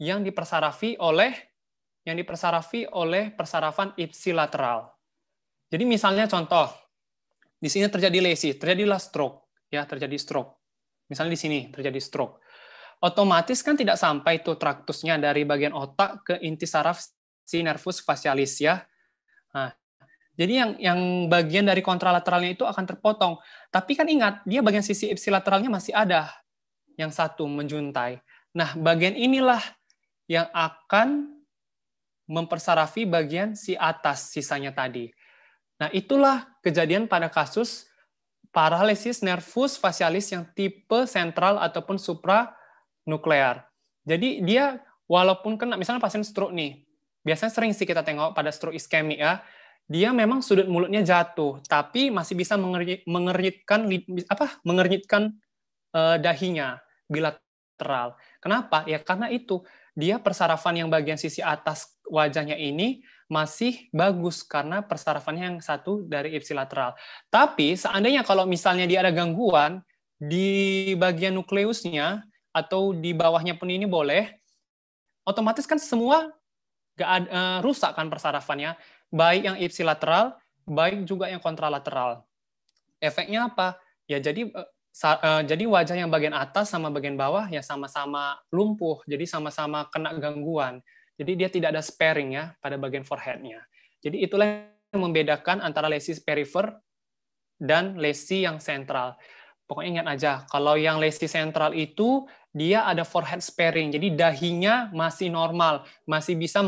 yang dipersarafi oleh yang dipersarafi oleh persarafan ipsilateral. Jadi misalnya contoh, di sini terjadi lesi, terjadilah stroke, ya terjadi stroke. Misalnya di sini terjadi stroke. Otomatis kan tidak sampai itu traktusnya dari bagian otak ke inti saraf si nervus facialis ya. Nah, jadi yang yang bagian dari kontralateralnya itu akan terpotong. Tapi kan ingat, dia bagian sisi ipsilateralnya masih ada. Yang satu menjuntai. Nah, bagian inilah yang akan mempersarafi bagian si atas sisanya tadi. Nah, itulah kejadian pada kasus paralisis nervus facialis yang tipe sentral ataupun supra nuklear, Jadi dia walaupun kena misalnya pasien stroke nih, biasanya sering sih kita tengok pada stroke ya dia memang sudut mulutnya jatuh, tapi masih bisa mengernyit, mengernyitkan apa? mengernyitkan uh, dahinya bilateral. Kenapa? Ya karena itu dia persarafan yang bagian sisi atas wajahnya ini masih bagus karena persarafannya yang satu dari ipsilateral. Tapi seandainya kalau misalnya dia ada gangguan di bagian nukleusnya atau di bawahnya pun ini boleh, otomatis kan semua gak uh, rusak kan persarafannya, baik yang ipsilateral, baik juga yang kontralateral. Efeknya apa? Ya jadi uh, uh, jadi wajah yang bagian atas sama bagian bawah ya sama-sama lumpuh, jadi sama-sama kena gangguan. Jadi dia tidak ada sparing ya pada bagian foreheadnya. Jadi itulah yang membedakan antara lesi perifer dan lesi yang sentral. Pokoknya ingat aja, kalau yang lesi sentral itu dia ada forehead sparing, jadi dahinya masih normal, masih bisa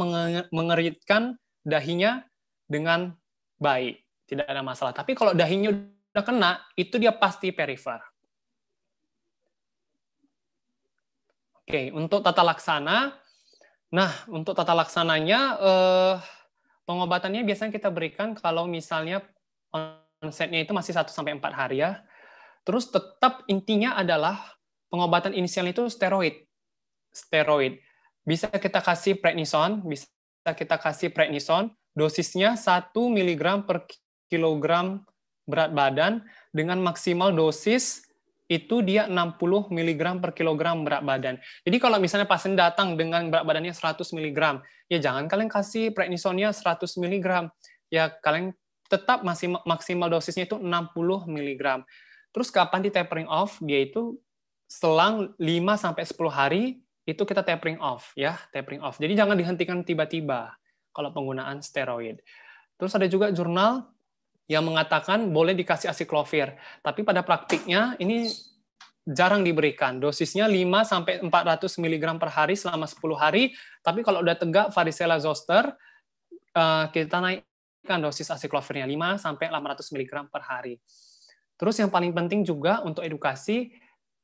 mengeritkan dahinya dengan baik, tidak ada masalah. Tapi kalau dahinya udah kena, itu dia pasti perifer. Oke, untuk tata laksana, nah untuk tata laksananya eh, pengobatannya biasanya kita berikan kalau misalnya onsetnya itu masih 1 sampai empat hari ya. Terus tetap intinya adalah pengobatan inisial itu steroid. Steroid. Bisa kita kasih prednisone, bisa kita kasih prednisone, dosisnya 1 mg per kilogram berat badan dengan maksimal dosis itu dia 60 mg per kilogram berat badan. Jadi kalau misalnya pasien datang dengan berat badannya 100 mg, ya jangan kalian kasih prednisonnya 100 mg. Ya kalian tetap masih maksimal dosisnya itu 60 mg. Terus kapan di tapering off? Dia itu selang 5 sampai 10 hari itu kita tapering off ya, tapering off. Jadi jangan dihentikan tiba-tiba kalau penggunaan steroid. Terus ada juga jurnal yang mengatakan boleh dikasih asiklovir, tapi pada praktiknya ini jarang diberikan. Dosisnya 5 sampai 400 mg per hari selama 10 hari, tapi kalau udah tegak varicella zoster eh, kita naikkan dosis asiklovirnya 5 sampai 800 mg per hari. Terus yang paling penting juga untuk edukasi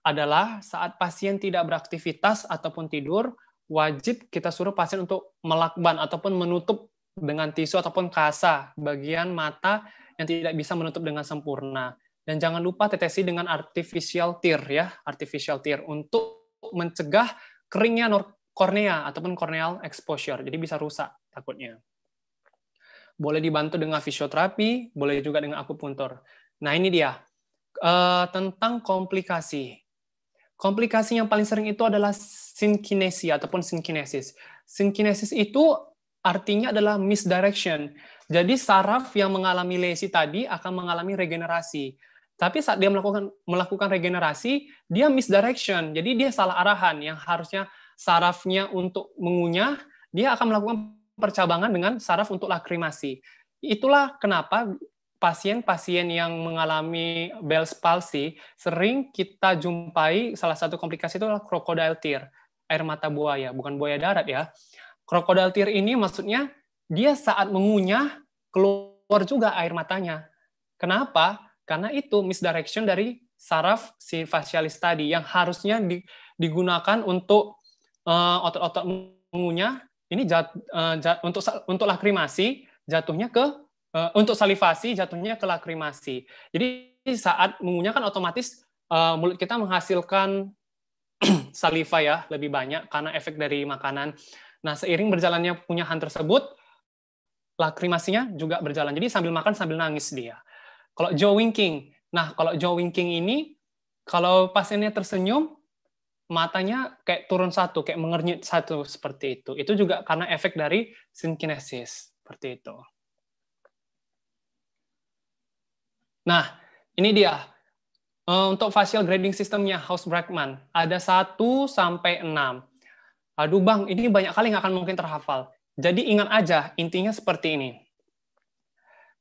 adalah saat pasien tidak beraktivitas ataupun tidur, wajib kita suruh pasien untuk melakban ataupun menutup dengan tisu ataupun kasa bagian mata yang tidak bisa menutup dengan sempurna. Dan jangan lupa tetesi dengan artificial tear ya, artificial tear untuk mencegah keringnya kornea ataupun corneal exposure. Jadi bisa rusak takutnya. Boleh dibantu dengan fisioterapi, boleh juga dengan akupuntur. Nah, ini dia uh, tentang komplikasi. Komplikasi yang paling sering itu adalah synkinesia ataupun synkinesis synkinesis itu artinya adalah misdirection. Jadi saraf yang mengalami lesi tadi akan mengalami regenerasi. Tapi saat dia melakukan melakukan regenerasi, dia misdirection. Jadi dia salah arahan yang harusnya sarafnya untuk mengunyah, dia akan melakukan percabangan dengan saraf untuk lakrimasi. Itulah kenapa pasien-pasien yang mengalami Bell's palsy sering kita jumpai salah satu komplikasi itu adalah crocodile tear, air mata buaya, bukan buaya darat ya. Crocodile tear ini maksudnya dia saat mengunyah keluar juga air matanya. Kenapa? Karena itu misdirection dari saraf si fasialis tadi yang harusnya digunakan untuk eh, otot-otot mengunyah ini jat, eh, jat, untuk untuk lakrimasi jatuhnya ke Eh, untuk salivasi jatuhnya ke lakrimasi. Jadi saat mengunyah kan otomatis uh, mulut kita menghasilkan saliva ya lebih banyak karena efek dari makanan. Nah, seiring berjalannya punyahan tersebut, lakrimasinya juga berjalan. Jadi sambil makan sambil nangis dia. Kalau jaw winking, nah kalau jaw winking ini kalau pasiennya tersenyum matanya kayak turun satu, kayak mengernyit satu seperti itu. Itu juga karena efek dari sinkinesis seperti itu. Nah, ini dia. Eh, untuk facial grading sistemnya House Brackman, ada 1 sampai 6. Aduh Bang, ini banyak kali nggak akan mungkin terhafal. Jadi ingat aja, intinya seperti ini.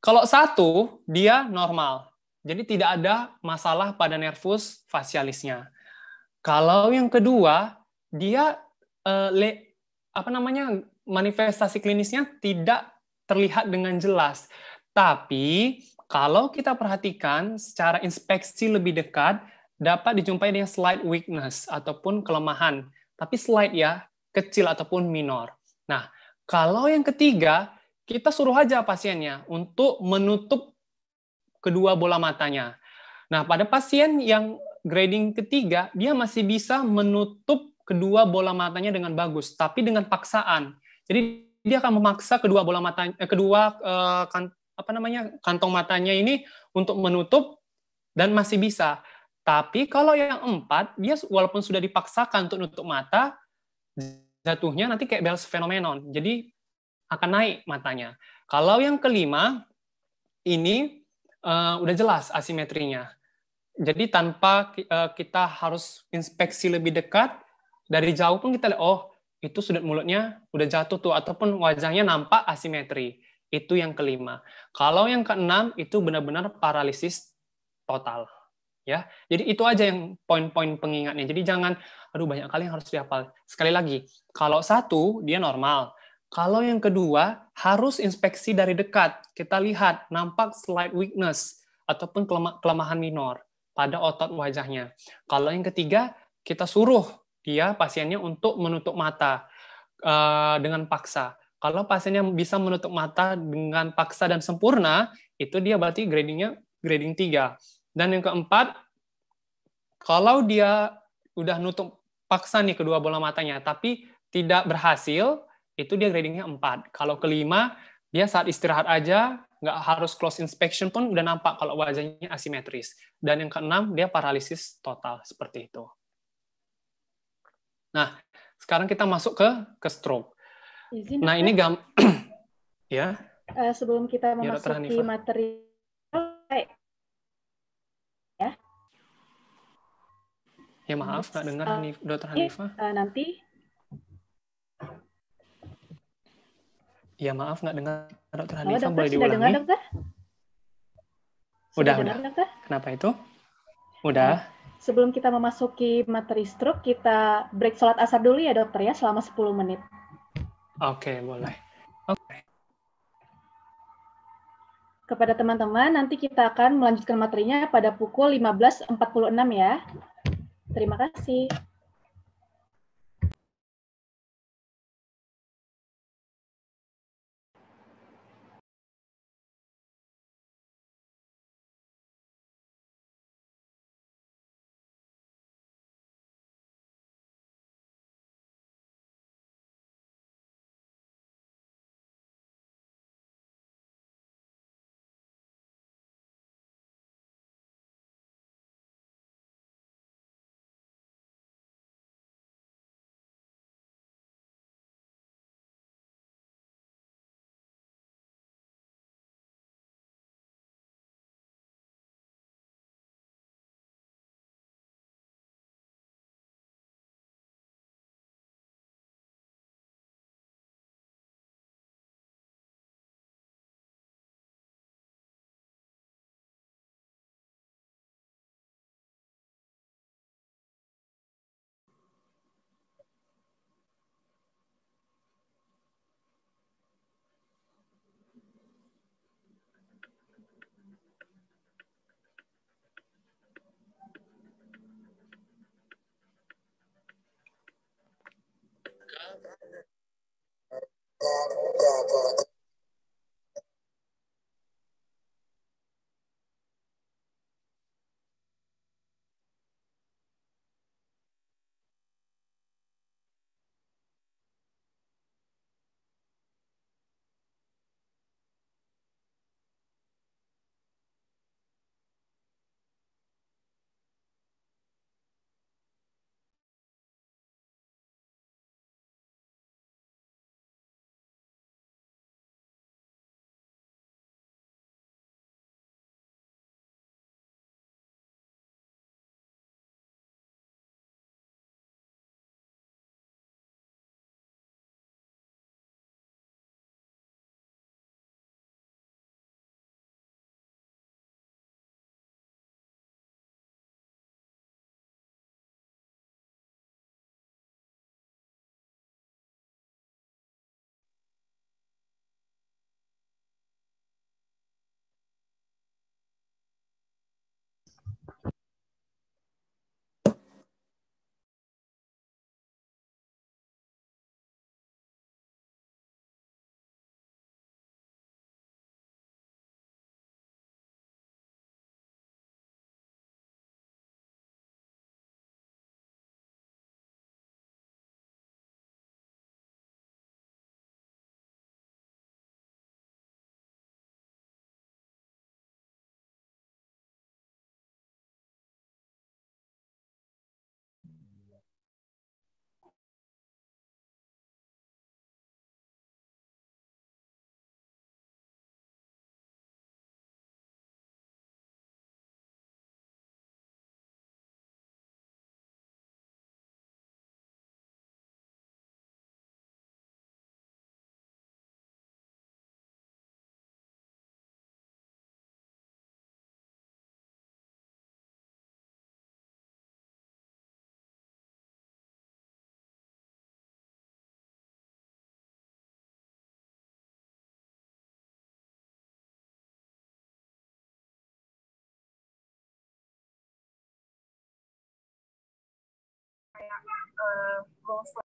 Kalau satu, dia normal. Jadi tidak ada masalah pada nervus facialisnya. Kalau yang kedua, dia eh, le, apa namanya manifestasi klinisnya tidak terlihat dengan jelas. Tapi kalau kita perhatikan secara inspeksi lebih dekat, dapat dijumpai dengan slight weakness ataupun kelemahan, tapi slight ya, kecil ataupun minor. Nah, kalau yang ketiga, kita suruh aja pasiennya untuk menutup kedua bola matanya. Nah, pada pasien yang grading ketiga, dia masih bisa menutup kedua bola matanya dengan bagus, tapi dengan paksaan. Jadi dia akan memaksa kedua bola matanya, eh, kedua eh, kan, apa namanya kantong matanya ini untuk menutup dan masih bisa. Tapi kalau yang empat, dia walaupun sudah dipaksakan untuk nutup mata, jatuhnya nanti kayak Bell's phenomenon. Jadi akan naik matanya. Kalau yang kelima, ini uh, udah jelas asimetrinya. Jadi tanpa uh, kita harus inspeksi lebih dekat, dari jauh pun kita lihat, oh itu sudut mulutnya udah jatuh tuh, ataupun wajahnya nampak asimetri. Itu yang kelima. Kalau yang keenam itu benar-benar paralisis total. Ya, jadi itu aja yang poin-poin pengingatnya. Jadi jangan, aduh banyak kali yang harus dihafal. Sekali lagi, kalau satu dia normal, kalau yang kedua, harus inspeksi dari dekat. Kita lihat nampak slight weakness ataupun kelemahan minor pada otot wajahnya. Kalau yang ketiga, kita suruh dia pasiennya untuk menutup mata eh, dengan paksa. Kalau pasiennya bisa menutup mata dengan paksa dan sempurna, itu dia berarti gradingnya grading 3. Dan yang keempat, kalau dia udah nutup paksa nih kedua bola matanya, tapi tidak berhasil, itu dia gradingnya 4. Kalau kelima, dia saat istirahat aja, nggak harus close inspection pun udah nampak kalau wajahnya asimetris. Dan yang keenam, dia paralisis total seperti itu. Nah, sekarang kita masuk ke ke stroke. Izin nah, ini gam ya. Uh, sebelum kita iya, memasuki ya, materi ya. Ya, maaf nggak dengar uh, Dokter iya, Hanifah. Uh, nanti Ya, maaf nggak dengar Dokter oh, Hanifah, oh, dokter, boleh sudah diulangi. Dengar, dokter? Sudah, udah, dengar, udah. Dokter? Kenapa itu? Udah. Nah, sebelum kita memasuki materi stroke, kita break sholat asar dulu ya, dokter ya, selama 10 menit. Oke, okay, boleh. Oke. Okay. Kepada teman-teman, nanti kita akan melanjutkan materinya pada pukul 15.46 ya. Terima kasih. uh, a 嗯，我。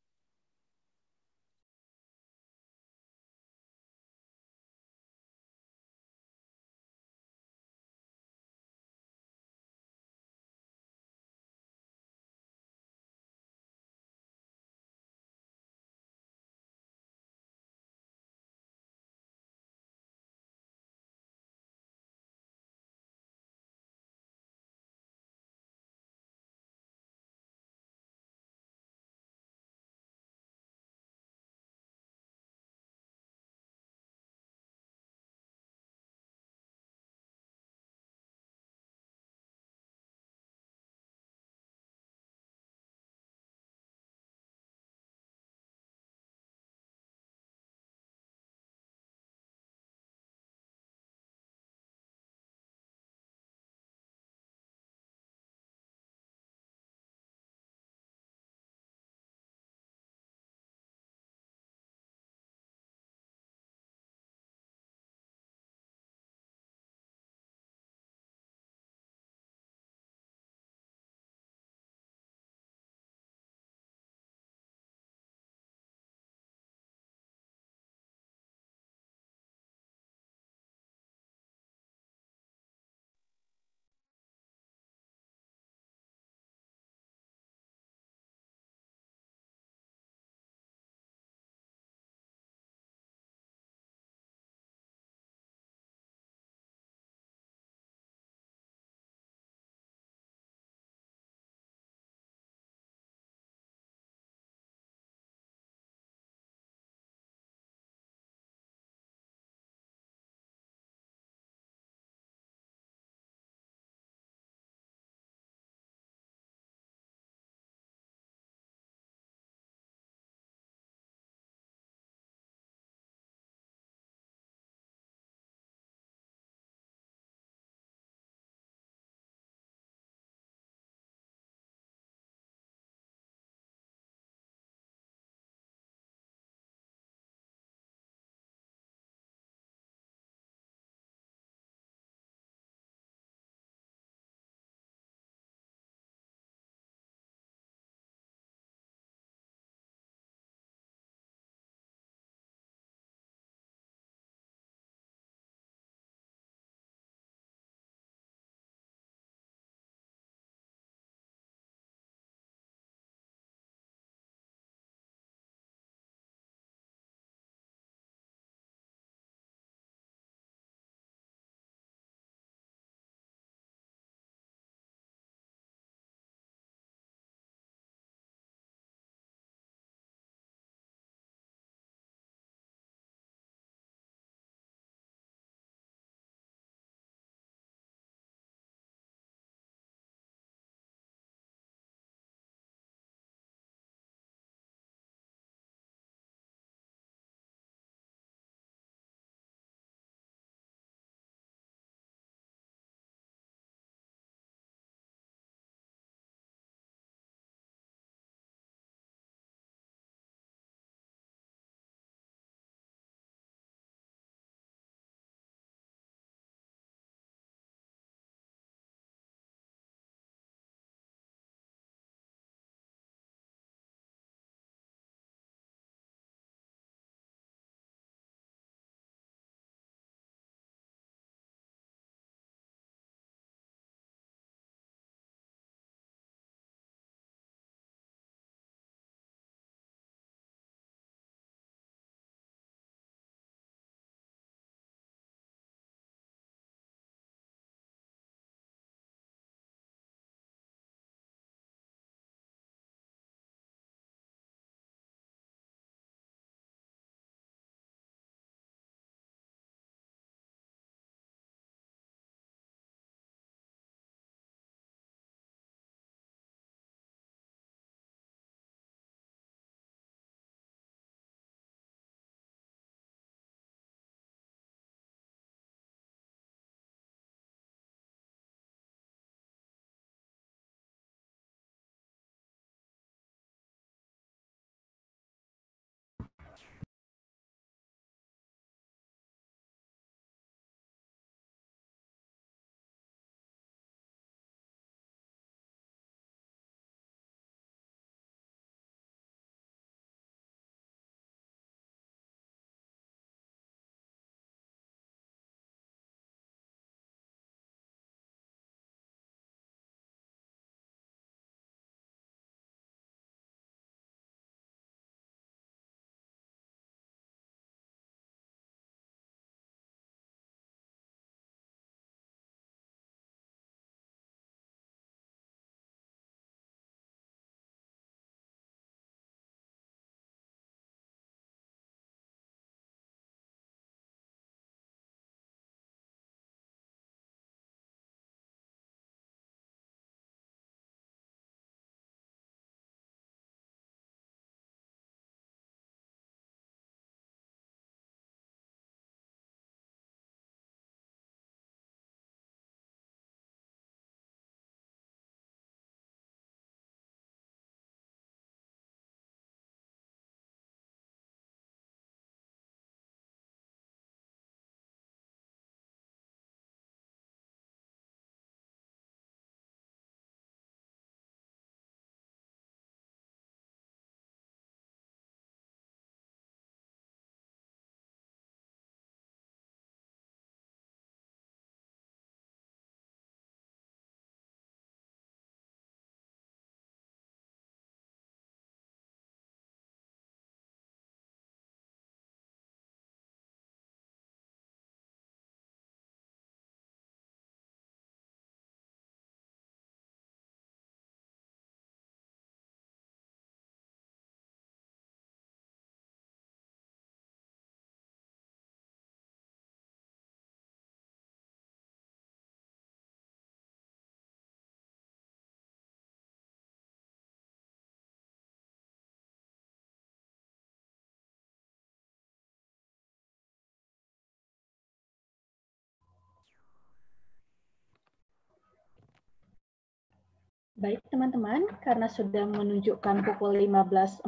Baik teman-teman, karena sudah menunjukkan pukul 15.48,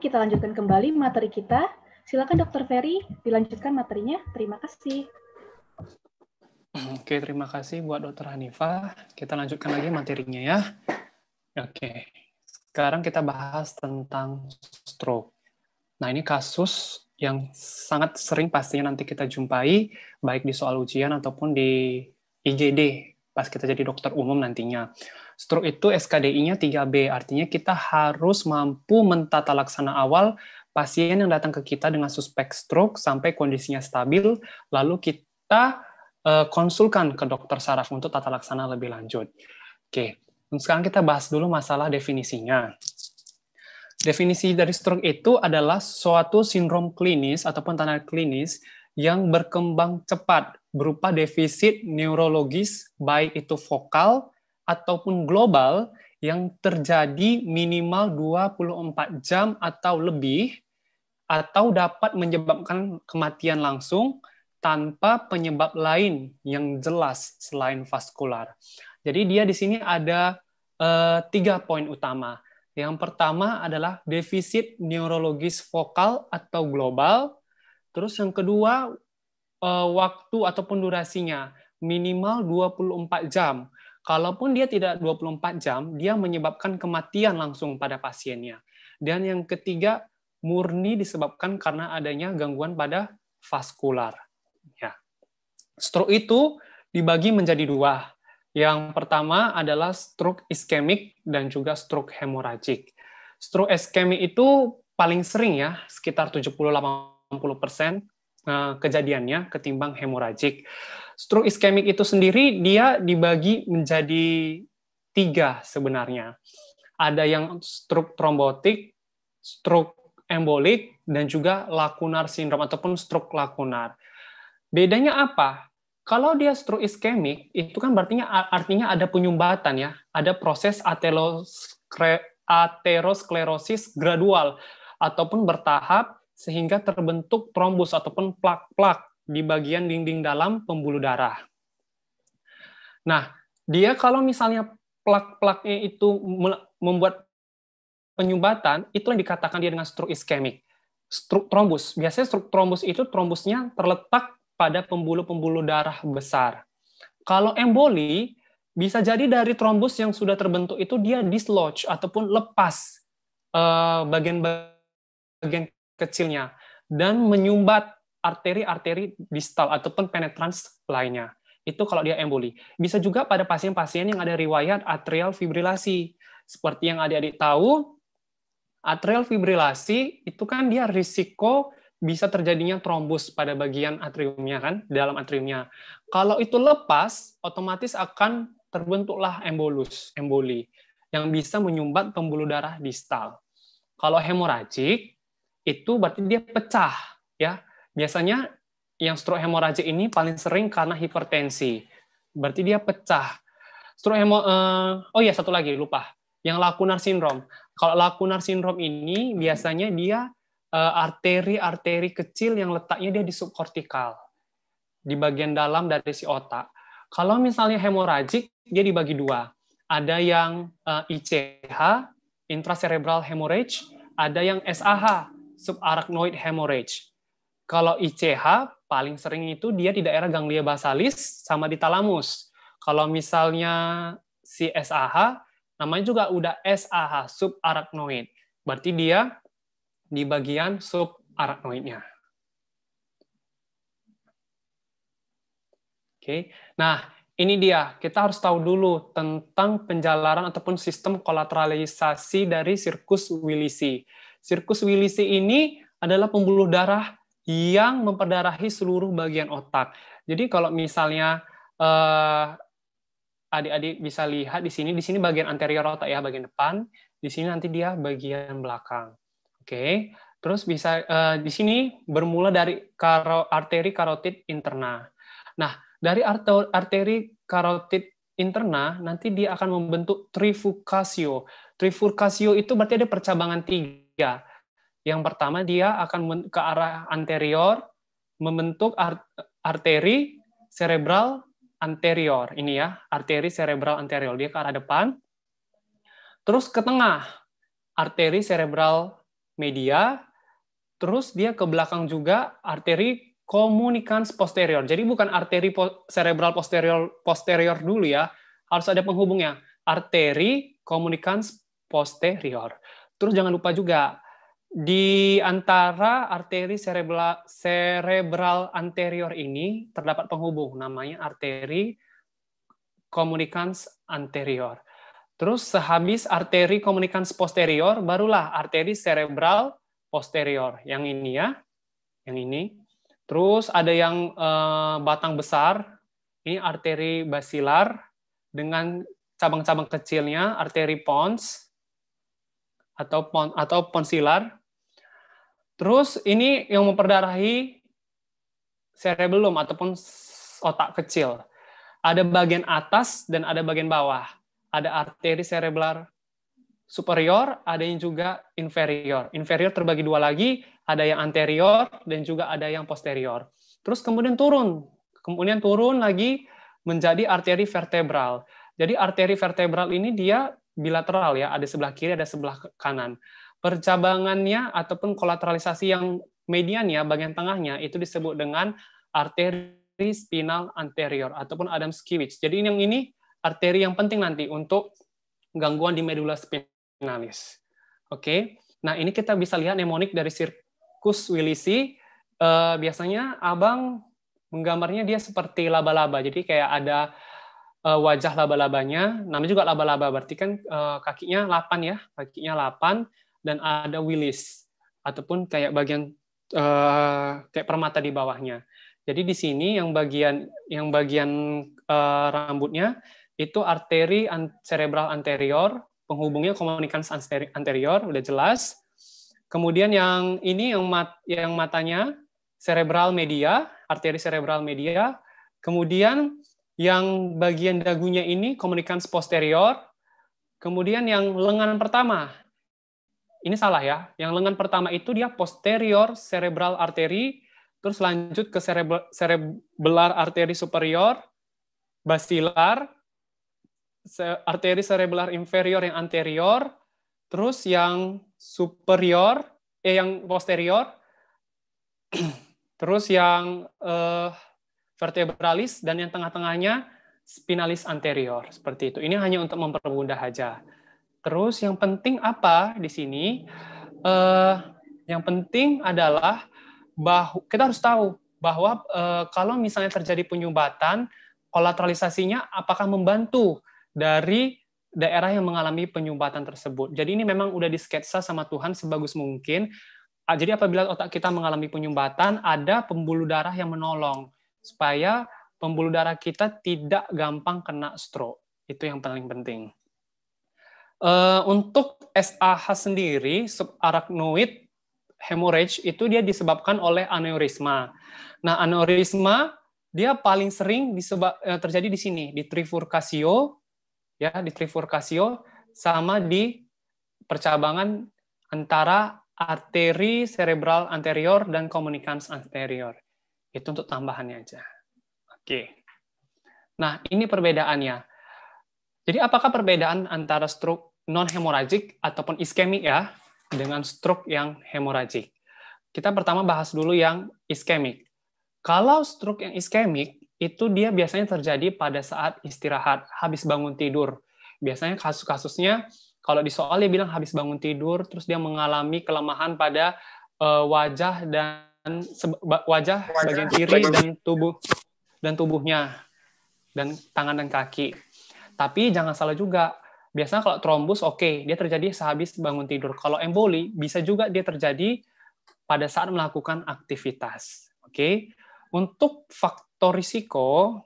kita lanjutkan kembali materi kita. Silakan Dr. Ferry, dilanjutkan materinya. Terima kasih. Oke, terima kasih buat Dr. Hanifah. Kita lanjutkan lagi materinya ya. Oke, sekarang kita bahas tentang stroke. Nah, ini kasus yang sangat sering pastinya nanti kita jumpai, baik di soal ujian ataupun di IGD, pas kita jadi dokter umum nantinya. Stroke itu SKDI-nya 3B, artinya kita harus mampu mentata laksana awal pasien yang datang ke kita dengan suspek stroke sampai kondisinya stabil, lalu kita eh, konsulkan ke dokter saraf untuk tata laksana lebih lanjut. Oke, sekarang kita bahas dulu masalah definisinya. Definisi dari stroke itu adalah suatu sindrom klinis ataupun tanda klinis yang berkembang cepat berupa defisit neurologis baik itu vokal, ataupun global yang terjadi minimal 24 jam atau lebih atau dapat menyebabkan kematian langsung tanpa penyebab lain yang jelas selain vaskular. Jadi dia di sini ada uh, tiga poin utama. Yang pertama adalah defisit neurologis vokal atau global. Terus yang kedua eh, waktu ataupun durasinya minimal 24 jam Kalaupun dia tidak 24 jam, dia menyebabkan kematian langsung pada pasiennya. Dan yang ketiga, murni disebabkan karena adanya gangguan pada vaskular. Ya. Stroke itu dibagi menjadi dua. Yang pertama adalah stroke iskemik dan juga stroke hemoragik. Stroke iskemik itu paling sering ya, sekitar 70-80% eh, kejadiannya ketimbang hemoragik stroke iskemik itu sendiri dia dibagi menjadi tiga sebenarnya. Ada yang stroke trombotik, stroke embolik, dan juga lakunar sindrom ataupun stroke lakunar. Bedanya apa? Kalau dia stroke iskemik, itu kan artinya artinya ada penyumbatan ya, ada proses aterosklerosis gradual ataupun bertahap sehingga terbentuk trombus ataupun plak-plak di bagian dinding dalam pembuluh darah. Nah, dia kalau misalnya plak-plaknya itu membuat penyumbatan, itu yang dikatakan dia dengan stroke iskemik. Stroke trombus. Biasanya stroke trombus itu trombusnya terletak pada pembuluh-pembuluh darah besar. Kalau emboli, bisa jadi dari trombus yang sudah terbentuk itu dia dislodge ataupun lepas eh, bagian-bagian kecilnya dan menyumbat arteri-arteri distal ataupun penetrans lainnya. Itu kalau dia emboli. Bisa juga pada pasien-pasien yang ada riwayat atrial fibrilasi. Seperti yang adik-adik tahu, atrial fibrilasi itu kan dia risiko bisa terjadinya trombus pada bagian atriumnya kan, dalam atriumnya. Kalau itu lepas, otomatis akan terbentuklah embolus, emboli yang bisa menyumbat pembuluh darah distal. Kalau hemoragik itu berarti dia pecah ya. Biasanya yang stroke hemoragik ini paling sering karena hipertensi. Berarti dia pecah. Stroke hemo, uh, oh iya satu lagi lupa. Yang lakunar sindrom. Kalau lakunar sindrom ini biasanya dia eh, arteri-arteri uh, kecil yang letaknya dia di subkortikal, di bagian dalam dari si otak. Kalau misalnya hemoragik, dia dibagi dua. Ada yang uh, eh, ICH, intracerebral hemorrhage, ada yang SAH, subarachnoid hemorrhage kalau ICH paling sering itu dia di daerah ganglia basalis sama di talamus. Kalau misalnya si SAH, namanya juga udah SAH, subarachnoid. Berarti dia di bagian subarachnoidnya. Oke. Nah, ini dia. Kita harus tahu dulu tentang penjalaran ataupun sistem kolateralisasi dari sirkus Willisi. Sirkus Willisi ini adalah pembuluh darah yang memperdarahi seluruh bagian otak. Jadi kalau misalnya eh, adik-adik uh, bisa lihat di sini, di sini bagian anterior otak ya, bagian depan, di sini nanti dia bagian belakang. Oke. Okay? Terus bisa uh, di sini bermula dari karo, arteri karotid interna. Nah, dari arteri karotid interna nanti dia akan membentuk trifurcasio. Trifurcasio itu berarti ada percabangan tiga. Yang pertama dia akan ke arah anterior, membentuk arteri cerebral anterior. Ini ya, arteri cerebral anterior. Dia ke arah depan. Terus ke tengah, arteri cerebral media. Terus dia ke belakang juga, arteri komunikans posterior. Jadi bukan arteri cerebral posterior posterior dulu ya, harus ada penghubungnya. Arteri komunikans posterior. Terus jangan lupa juga di antara arteri cerebral, cerebral anterior ini terdapat penghubung namanya arteri communicans anterior. Terus sehabis arteri communicans posterior barulah arteri cerebral posterior yang ini ya, yang ini. Terus ada yang eh, batang besar, ini arteri basilar dengan cabang-cabang kecilnya arteri pons atau pon atau ponsilar Terus ini yang memperdarahi cerebellum ataupun otak kecil. Ada bagian atas dan ada bagian bawah. Ada arteri cerebellar superior, ada yang juga inferior. Inferior terbagi dua lagi, ada yang anterior dan juga ada yang posterior. Terus kemudian turun. Kemudian turun lagi menjadi arteri vertebral. Jadi arteri vertebral ini dia bilateral ya, ada sebelah kiri, ada sebelah kanan. Percabangannya ataupun kolateralisasi yang mediannya, bagian tengahnya, itu disebut dengan arteri spinal anterior ataupun Adamskiewicz. Jadi yang ini arteri yang penting nanti untuk gangguan di medula spinalis. Oke, okay? nah ini kita bisa lihat mnemonic dari sirkus Willisi. Uh, biasanya abang menggambarnya dia seperti laba-laba, jadi kayak ada uh, wajah laba-labanya. Namanya juga laba-laba, berarti kan uh, kakinya 8 ya, kakinya 8 dan ada wilis ataupun kayak bagian uh, kayak permata di bawahnya. Jadi di sini yang bagian yang bagian uh, rambutnya itu arteri an cerebral anterior, penghubungnya komunikans anterior udah jelas. Kemudian yang ini yang mat yang matanya cerebral media, arteri cerebral media. Kemudian yang bagian dagunya ini komunikans posterior. Kemudian yang lengan pertama ini salah ya. Yang lengan pertama itu dia posterior cerebral arteri, terus lanjut ke cerebelar arteri superior, basilar, arteri cerebelar inferior yang anterior, terus yang superior, eh yang posterior, terus yang eh, vertebralis dan yang tengah-tengahnya spinalis anterior seperti itu. Ini hanya untuk mempermudah aja. Terus yang penting apa di sini? Eh, yang penting adalah bahwa kita harus tahu bahwa eh, kalau misalnya terjadi penyumbatan, kolateralisasinya apakah membantu dari daerah yang mengalami penyumbatan tersebut. Jadi ini memang sudah disketsa sama Tuhan sebagus mungkin. Ah, jadi apabila otak kita mengalami penyumbatan, ada pembuluh darah yang menolong supaya pembuluh darah kita tidak gampang kena stroke. Itu yang paling penting. Eh, untuk SAH sendiri, subarachnoid hemorrhage itu dia disebabkan oleh aneurisma. Nah, aneurisma dia paling sering disebab, eh, terjadi di sini, di trifurkasio, ya, di trifurkasio, sama di percabangan antara arteri cerebral anterior dan komunikans anterior. Itu untuk tambahannya aja. Oke. Nah, ini perbedaannya. Jadi apakah perbedaan antara stroke non hemoragic ataupun iskemik ya dengan stroke yang hemoragic Kita pertama bahas dulu yang iskemik. Kalau stroke yang iskemik itu dia biasanya terjadi pada saat istirahat, habis bangun tidur. Biasanya kasus-kasusnya kalau di soal dia bilang habis bangun tidur terus dia mengalami kelemahan pada uh, wajah dan wajah bagian kiri dan tubuh dan tubuhnya dan tangan dan kaki. Tapi jangan salah juga, Biasanya kalau trombus, oke, okay, dia terjadi sehabis bangun tidur. Kalau emboli, bisa juga dia terjadi pada saat melakukan aktivitas. Oke, okay? untuk faktor risiko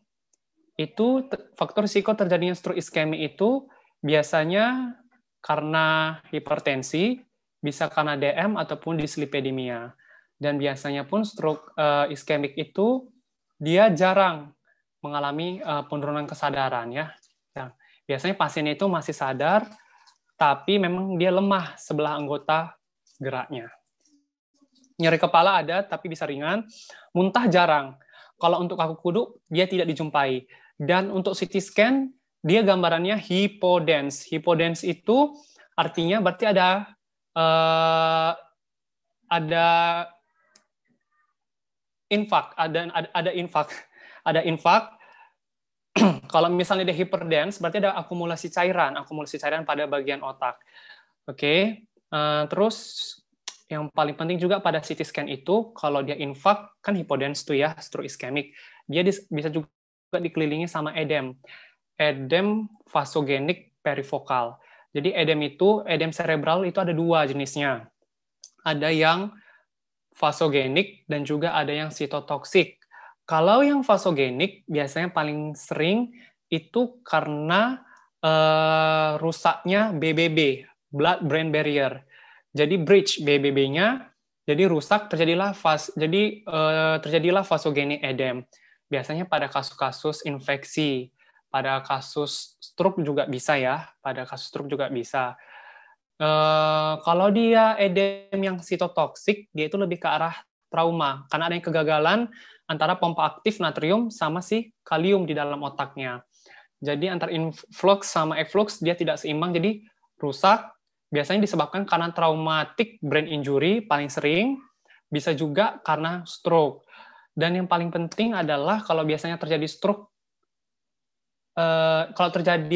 itu faktor risiko terjadinya stroke iskemi itu biasanya karena hipertensi, bisa karena DM ataupun dislipidemia. Dan biasanya pun stroke uh, eh, iskemik itu dia jarang mengalami uh, penurunan kesadaran ya. Nah, Biasanya pasiennya itu masih sadar, tapi memang dia lemah sebelah anggota geraknya. Nyeri kepala ada, tapi bisa ringan. Muntah jarang. Kalau untuk kaku kuduk, dia tidak dijumpai. Dan untuk CT scan, dia gambarannya hipodens. Hipodens itu artinya berarti ada uh, ada infak, ada ada, ada infak, ada infak kalau misalnya dia hiperdense, berarti ada akumulasi cairan, akumulasi cairan pada bagian otak. Oke, okay? uh, eh, terus yang paling penting juga pada CT scan itu, kalau dia infak, kan hipodense tuh ya, stroke iskemik, Dia bisa juga dikelilingi sama edem. Edem vasogenik perifokal. Jadi edem itu, edem cerebral itu ada dua jenisnya. Ada yang vasogenik dan juga ada yang sitotoksik. Kalau yang vasogenik biasanya paling sering itu karena uh, rusaknya BBB, blood brain barrier. Jadi bridge BBB-nya jadi rusak terjadilah vas jadi uh, terjadilah vasogenik edem. Biasanya pada kasus-kasus infeksi, pada kasus stroke juga bisa ya, pada kasus stroke juga bisa. Uh, kalau dia edem yang sitotoksik, dia itu lebih ke arah trauma karena ada yang kegagalan antara pompa aktif natrium sama si kalium di dalam otaknya. Jadi antara influx sama efflux dia tidak seimbang, jadi rusak. Biasanya disebabkan karena traumatik brain injury paling sering, bisa juga karena stroke. Dan yang paling penting adalah kalau biasanya terjadi stroke, eh, kalau terjadi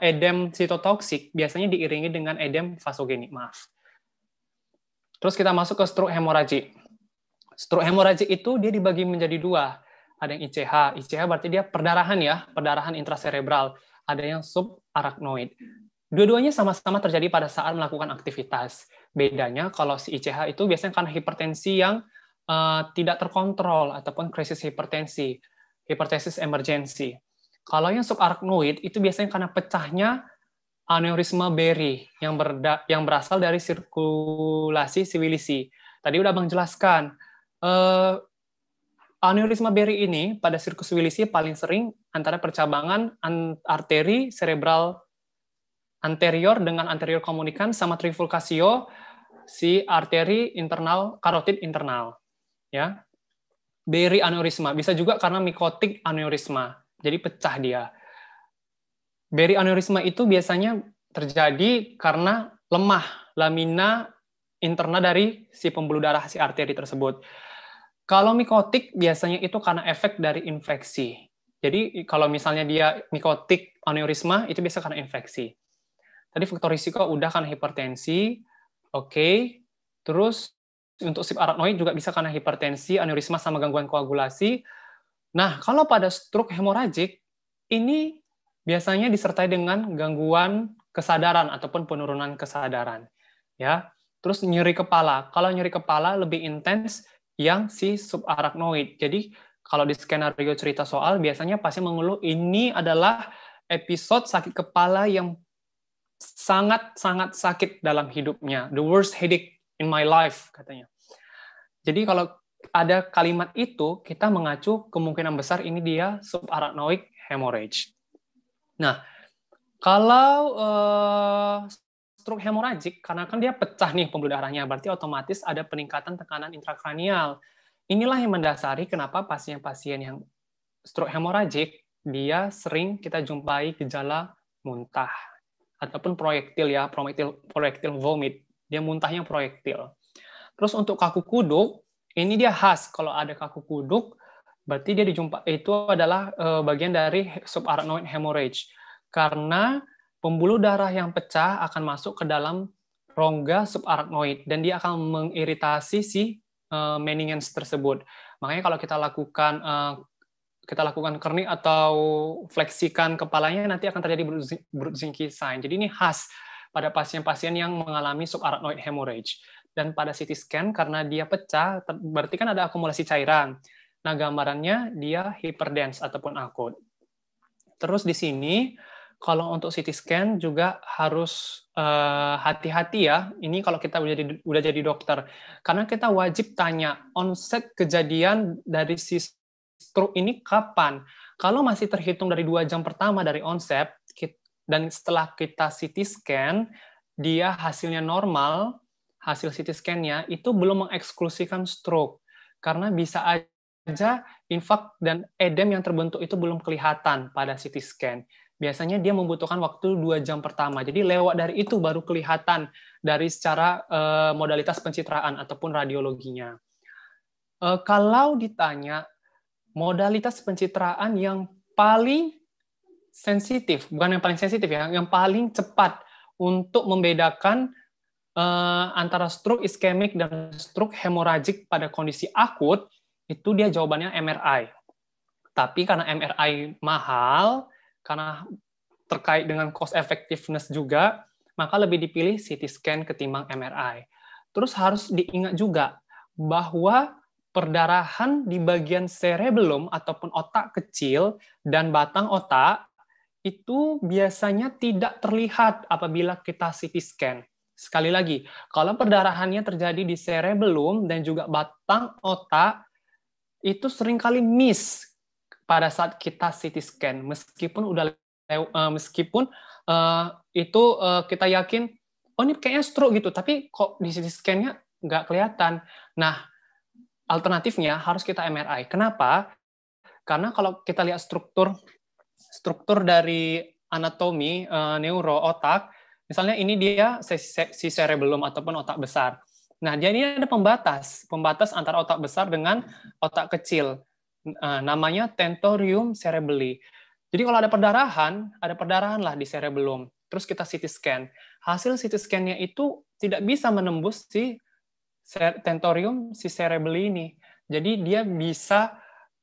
edem sitotoksik, biasanya diiringi dengan edem vasogenik, maaf. Terus kita masuk ke stroke hemoragik. Stroke hemoragik itu dia dibagi menjadi dua. Ada yang ICH. ICH berarti dia perdarahan ya, perdarahan intraserebral. Ada yang subarachnoid. Dua-duanya sama-sama terjadi pada saat melakukan aktivitas. Bedanya kalau si ICH itu biasanya karena hipertensi yang uh, tidak terkontrol ataupun krisis hipertensi, hipertensis emergensi. Kalau yang subarachnoid itu biasanya karena pecahnya aneurisma berry yang berda yang berasal dari sirkulasi sivilisi. Tadi udah Bang jelaskan, Uh, aneurisma beri ini pada sirkus wilisi paling sering antara percabangan arteri cerebral anterior dengan anterior komunikan sama trifulcasio si arteri internal karotid internal ya beri aneurisma bisa juga karena mikotik aneurisma jadi pecah dia beri aneurisma itu biasanya terjadi karena lemah lamina interna dari si pembuluh darah si arteri tersebut kalau mikotik biasanya itu karena efek dari infeksi. Jadi kalau misalnya dia mikotik aneurisma itu bisa karena infeksi. Tadi faktor risiko udah karena hipertensi, oke. Okay. Terus untuk sip arachnoid juga bisa karena hipertensi, aneurisma sama gangguan koagulasi. Nah, kalau pada stroke hemoragik ini biasanya disertai dengan gangguan kesadaran ataupun penurunan kesadaran. Ya. Terus nyeri kepala. Kalau nyeri kepala lebih intens yang si subarachnoid. Jadi kalau di skenario cerita soal biasanya pasti mengeluh ini adalah episode sakit kepala yang sangat-sangat sakit dalam hidupnya. The worst headache in my life katanya. Jadi kalau ada kalimat itu kita mengacu kemungkinan besar ini dia subarachnoid hemorrhage. Nah, kalau uh, stroke hemoragik karena kan dia pecah nih pembuluh darahnya, berarti otomatis ada peningkatan tekanan intrakranial. Inilah yang mendasari kenapa pasien-pasien yang stroke hemoragik dia sering kita jumpai gejala muntah ataupun proyektil ya, proyektil proyektil vomit. Dia muntahnya proyektil. Terus untuk kaku kuduk, ini dia khas kalau ada kaku kuduk berarti dia dijumpai itu adalah eh, bagian dari subarachnoid hemorrhage karena pembuluh darah yang pecah akan masuk ke dalam rongga subarachnoid dan dia akan mengiritasi si uh, eh, meningens tersebut. Makanya kalau kita lakukan uh, kita lakukan kernik atau fleksikan kepalanya nanti akan terjadi bruising sign. Jadi ini khas pada pasien-pasien yang mengalami subarachnoid hemorrhage. Dan pada CT scan karena dia pecah berarti kan ada akumulasi cairan. Nah, gambarannya dia hiperdense ataupun akut. Terus di sini kalau untuk CT scan juga harus eh, hati-hati uh, ya. Ini kalau kita udah jadi, udah jadi dokter, karena kita wajib tanya onset kejadian dari si stroke ini kapan. Kalau masih terhitung dari dua jam pertama dari onset dan setelah kita CT scan, dia hasilnya normal, hasil CT scan-nya itu belum mengeksklusikan stroke karena bisa aja infak dan edem yang terbentuk itu belum kelihatan pada CT scan biasanya dia membutuhkan waktu dua jam pertama. Jadi lewat dari itu baru kelihatan dari secara uh, modalitas pencitraan ataupun radiologinya. Uh, kalau ditanya modalitas pencitraan yang paling sensitif, bukan yang paling sensitif ya, yang paling cepat untuk membedakan uh, antara stroke iskemik dan stroke hemoragik pada kondisi akut, itu dia jawabannya MRI. Tapi karena MRI mahal, karena terkait dengan cost effectiveness juga, maka lebih dipilih CT scan ketimbang MRI. Terus harus diingat juga bahwa perdarahan di bagian cerebellum ataupun otak kecil dan batang otak itu biasanya tidak terlihat apabila kita CT scan. Sekali lagi, kalau perdarahannya terjadi di cerebellum dan juga batang otak, itu seringkali miss pada saat kita CT scan, meskipun udah uh, meskipun uh, itu uh, kita yakin, oh ini kayaknya stroke gitu, tapi kok di CT scan-nya nggak kelihatan. Nah, alternatifnya harus kita MRI. Kenapa? Karena kalau kita lihat struktur struktur dari anatomi uh, neuro otak, misalnya ini dia si cerebellum ataupun otak besar. Nah, jadi ini ada pembatas, pembatas antara otak besar dengan otak kecil. Ah, namanya tentorium cerebelli. Jadi kalau ada perdarahan, ada perdarahan lah di cerebellum. Terus kita CT scan. Hasil CT scan-nya itu tidak bisa menembus si tentorium si cerebelli ini. Jadi dia bisa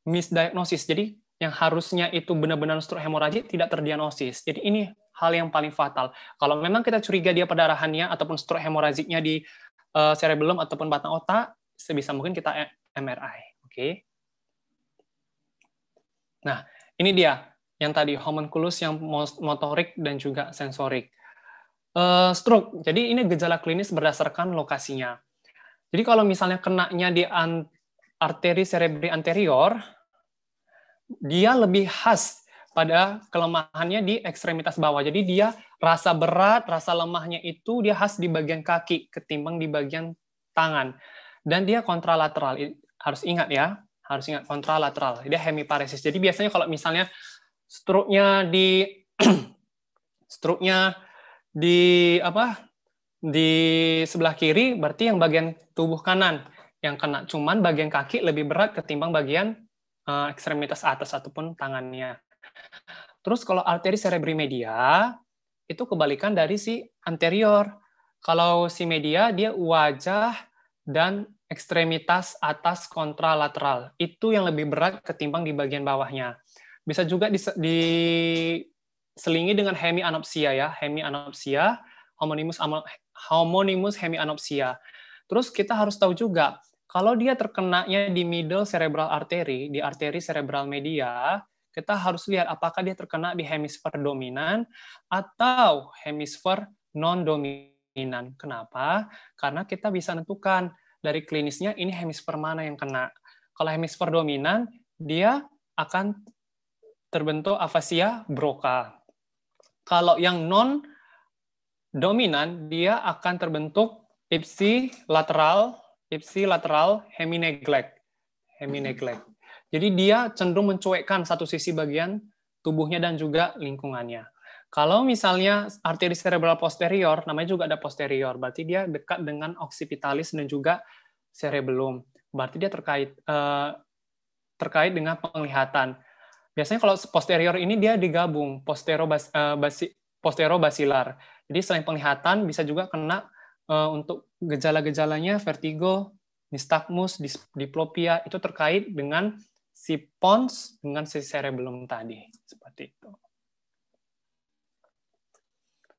misdiagnosis. Jadi yang harusnya itu benar-benar stroke hemoragi tidak terdiagnosis. Jadi ini hal yang paling fatal. Kalau memang kita curiga dia perdarahannya ataupun stroke hemoragiknya di uh, cerebellum ataupun batang otak, sebisa mungkin kita MRI. Oke. Okay? Nah, ini dia yang tadi homunculus yang motorik dan juga sensorik. Uh, stroke. Jadi ini gejala klinis berdasarkan lokasinya. Jadi kalau misalnya kenanya di arteri cerebri anterior, dia lebih khas pada kelemahannya di ekstremitas bawah. Jadi dia rasa berat, rasa lemahnya itu dia khas di bagian kaki ketimbang di bagian tangan. Dan dia kontralateral. Harus ingat ya, harus ingat kontralateral dia hemiparesis jadi biasanya kalau misalnya stroke nya di stroke nya di apa di sebelah kiri berarti yang bagian tubuh kanan yang kena cuman bagian kaki lebih berat ketimbang bagian uh, ekstremitas atas ataupun tangannya terus kalau arteri cerebri media itu kebalikan dari si anterior kalau si media dia wajah dan ekstremitas atas kontralateral. Itu yang lebih berat ketimbang di bagian bawahnya. Bisa juga diselingi dengan hemianopsia ya, hemianopsia, homonimus homonimus hemianopsia. Terus kita harus tahu juga kalau dia terkenanya di middle cerebral artery, di arteri cerebral media, kita harus lihat apakah dia terkena di hemisfer dominan atau hemisfer non dominan. Kenapa? Karena kita bisa tentukan dari klinisnya ini hemisfer mana yang kena. Kalau hemisfer dominan, dia akan terbentuk afasia Broca. Kalau yang non dominan, dia akan terbentuk ipsi lateral, ipsi lateral hemineglect. Hemineglect. Jadi dia cenderung mencuekkan satu sisi bagian tubuhnya dan juga lingkungannya. Kalau misalnya arteri cerebral posterior, namanya juga ada posterior, berarti dia dekat dengan occipitalis dan juga cerebellum. Berarti dia terkait eh, terkait dengan penglihatan. Biasanya kalau posterior ini dia digabung posterior eh, basi, basilar. Jadi selain penglihatan bisa juga kena eh, untuk gejala-gejalanya vertigo, nystagmus, diplopia itu terkait dengan si pons dengan si cerebellum tadi seperti itu.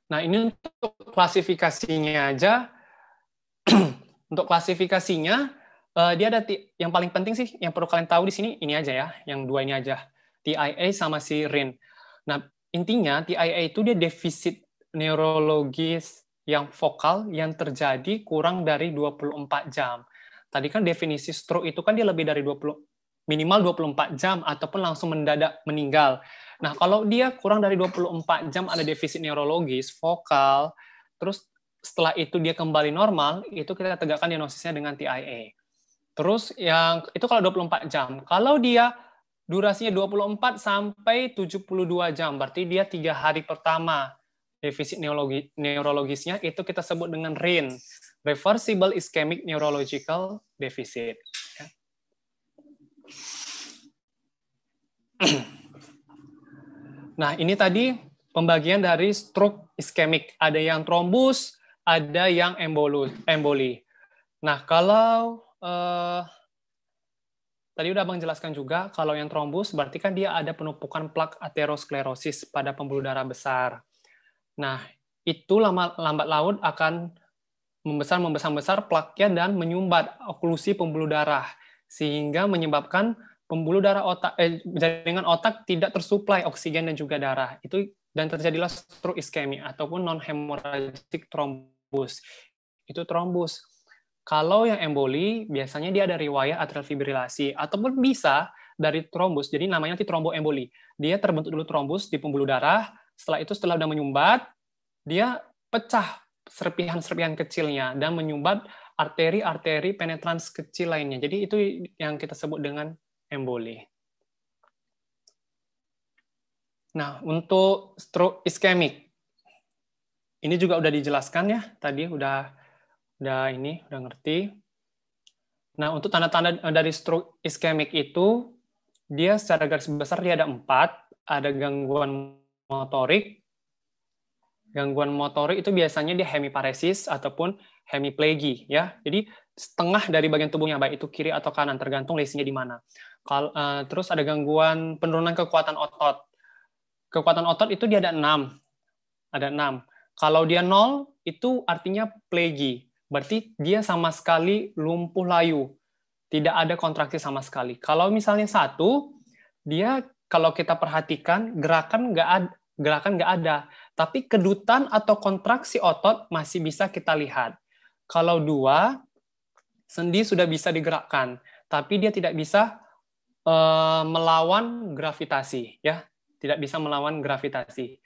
Nah, ini untuk klasifikasinya aja. untuk klasifikasinya, uh, dia ada yang paling penting sih, yang perlu kalian tahu di sini, ini aja ya, yang dua ini aja. TIA sama si RIN. Nah, intinya TIA itu dia defisit neurologis yang vokal yang terjadi kurang dari 24 jam. Tadi kan definisi stroke itu kan dia lebih dari 20 minimal 24 jam ataupun langsung mendadak meninggal. Nah, kalau dia kurang dari 24 jam ada defisit neurologis, vokal, terus setelah itu dia kembali normal, itu kita tegakkan diagnosisnya dengan TIA. Terus yang itu kalau 24 jam. Kalau dia durasinya 24 sampai 72 jam, berarti dia tiga hari pertama defisit neurologi, neurologisnya itu kita sebut dengan RIN, reversible ischemic neurological deficit. Ya. Nah, ini tadi pembagian dari stroke iskemik. Ada yang trombus, ada yang emboli. Nah, kalau eh, tadi udah Abang jelaskan juga, kalau yang trombus berarti kan dia ada penumpukan plak aterosklerosis pada pembuluh darah besar. Nah, itu lama, lambat laun akan membesar membesar besar plaknya dan menyumbat oklusi pembuluh darah sehingga menyebabkan pembuluh darah otak eh, jaringan otak tidak tersuplai oksigen dan juga darah itu dan terjadilah stroke iskemi ataupun non hemorrhagic trombus itu trombus kalau yang emboli biasanya dia ada riwayat atrial fibrilasi ataupun bisa dari trombus jadi namanya nanti tromboemboli dia terbentuk dulu trombus di pembuluh darah setelah itu setelah udah menyumbat dia pecah serpihan-serpihan kecilnya dan menyumbat arteri-arteri penetrans kecil lainnya. Jadi itu yang kita sebut dengan emboli. Nah, untuk stroke iskemik, ini juga udah dijelaskan ya tadi, udah udah ini udah ngerti. Nah, untuk tanda-tanda eh, dari stroke iskemik itu, dia secara garis besar dia ada empat, ada gangguan motorik. Gangguan motorik itu biasanya dia hemiparesis ataupun hemiplegi ya. Jadi setengah dari bagian tubuhnya baik itu kiri atau kanan tergantung lesinya di mana. Kalau uh, eh, terus ada gangguan penurunan kekuatan otot. Kekuatan otot itu dia ada 6. Ada 6. Kalau dia nol, itu artinya plegi. Berarti dia sama sekali lumpuh layu. Tidak ada kontraksi sama sekali. Kalau misalnya satu, dia kalau kita perhatikan gerakan nggak ada, gerakan nggak ada, tapi kedutan atau kontraksi otot masih bisa kita lihat. Kalau dua, sendi sudah bisa digerakkan, tapi dia tidak bisa uh, melawan gravitasi, ya, tidak bisa melawan gravitasi.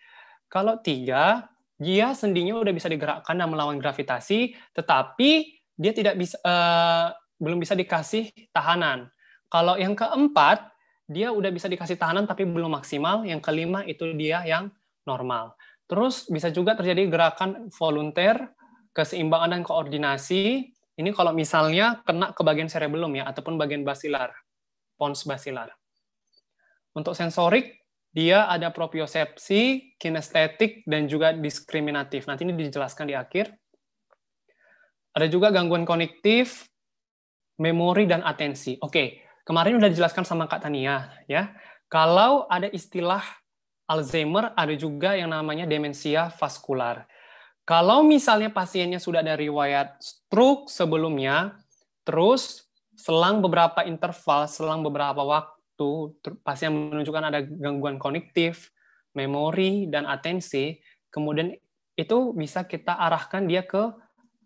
Kalau tiga, dia sendinya udah bisa digerakkan dan melawan gravitasi, tetapi dia tidak bisa uh, belum bisa dikasih tahanan. Kalau yang keempat, dia udah bisa dikasih tahanan tapi belum maksimal. Yang kelima itu dia yang normal. Terus bisa juga terjadi gerakan volunteer keseimbangan dan koordinasi ini kalau misalnya kena ke bagian cerebellum ya ataupun bagian basilar, pons basilar. Untuk sensorik dia ada propriosepsi, kinestetik dan juga diskriminatif. Nanti ini dijelaskan di akhir. Ada juga gangguan konektif, memori dan atensi. Oke, kemarin sudah dijelaskan sama Kak Tania ya. Kalau ada istilah Alzheimer ada juga yang namanya demensia vaskular kalau misalnya pasiennya sudah ada riwayat stroke sebelumnya, terus selang beberapa interval, selang beberapa waktu, pasien menunjukkan ada gangguan kognitif, memori, dan atensi, kemudian itu bisa kita arahkan dia ke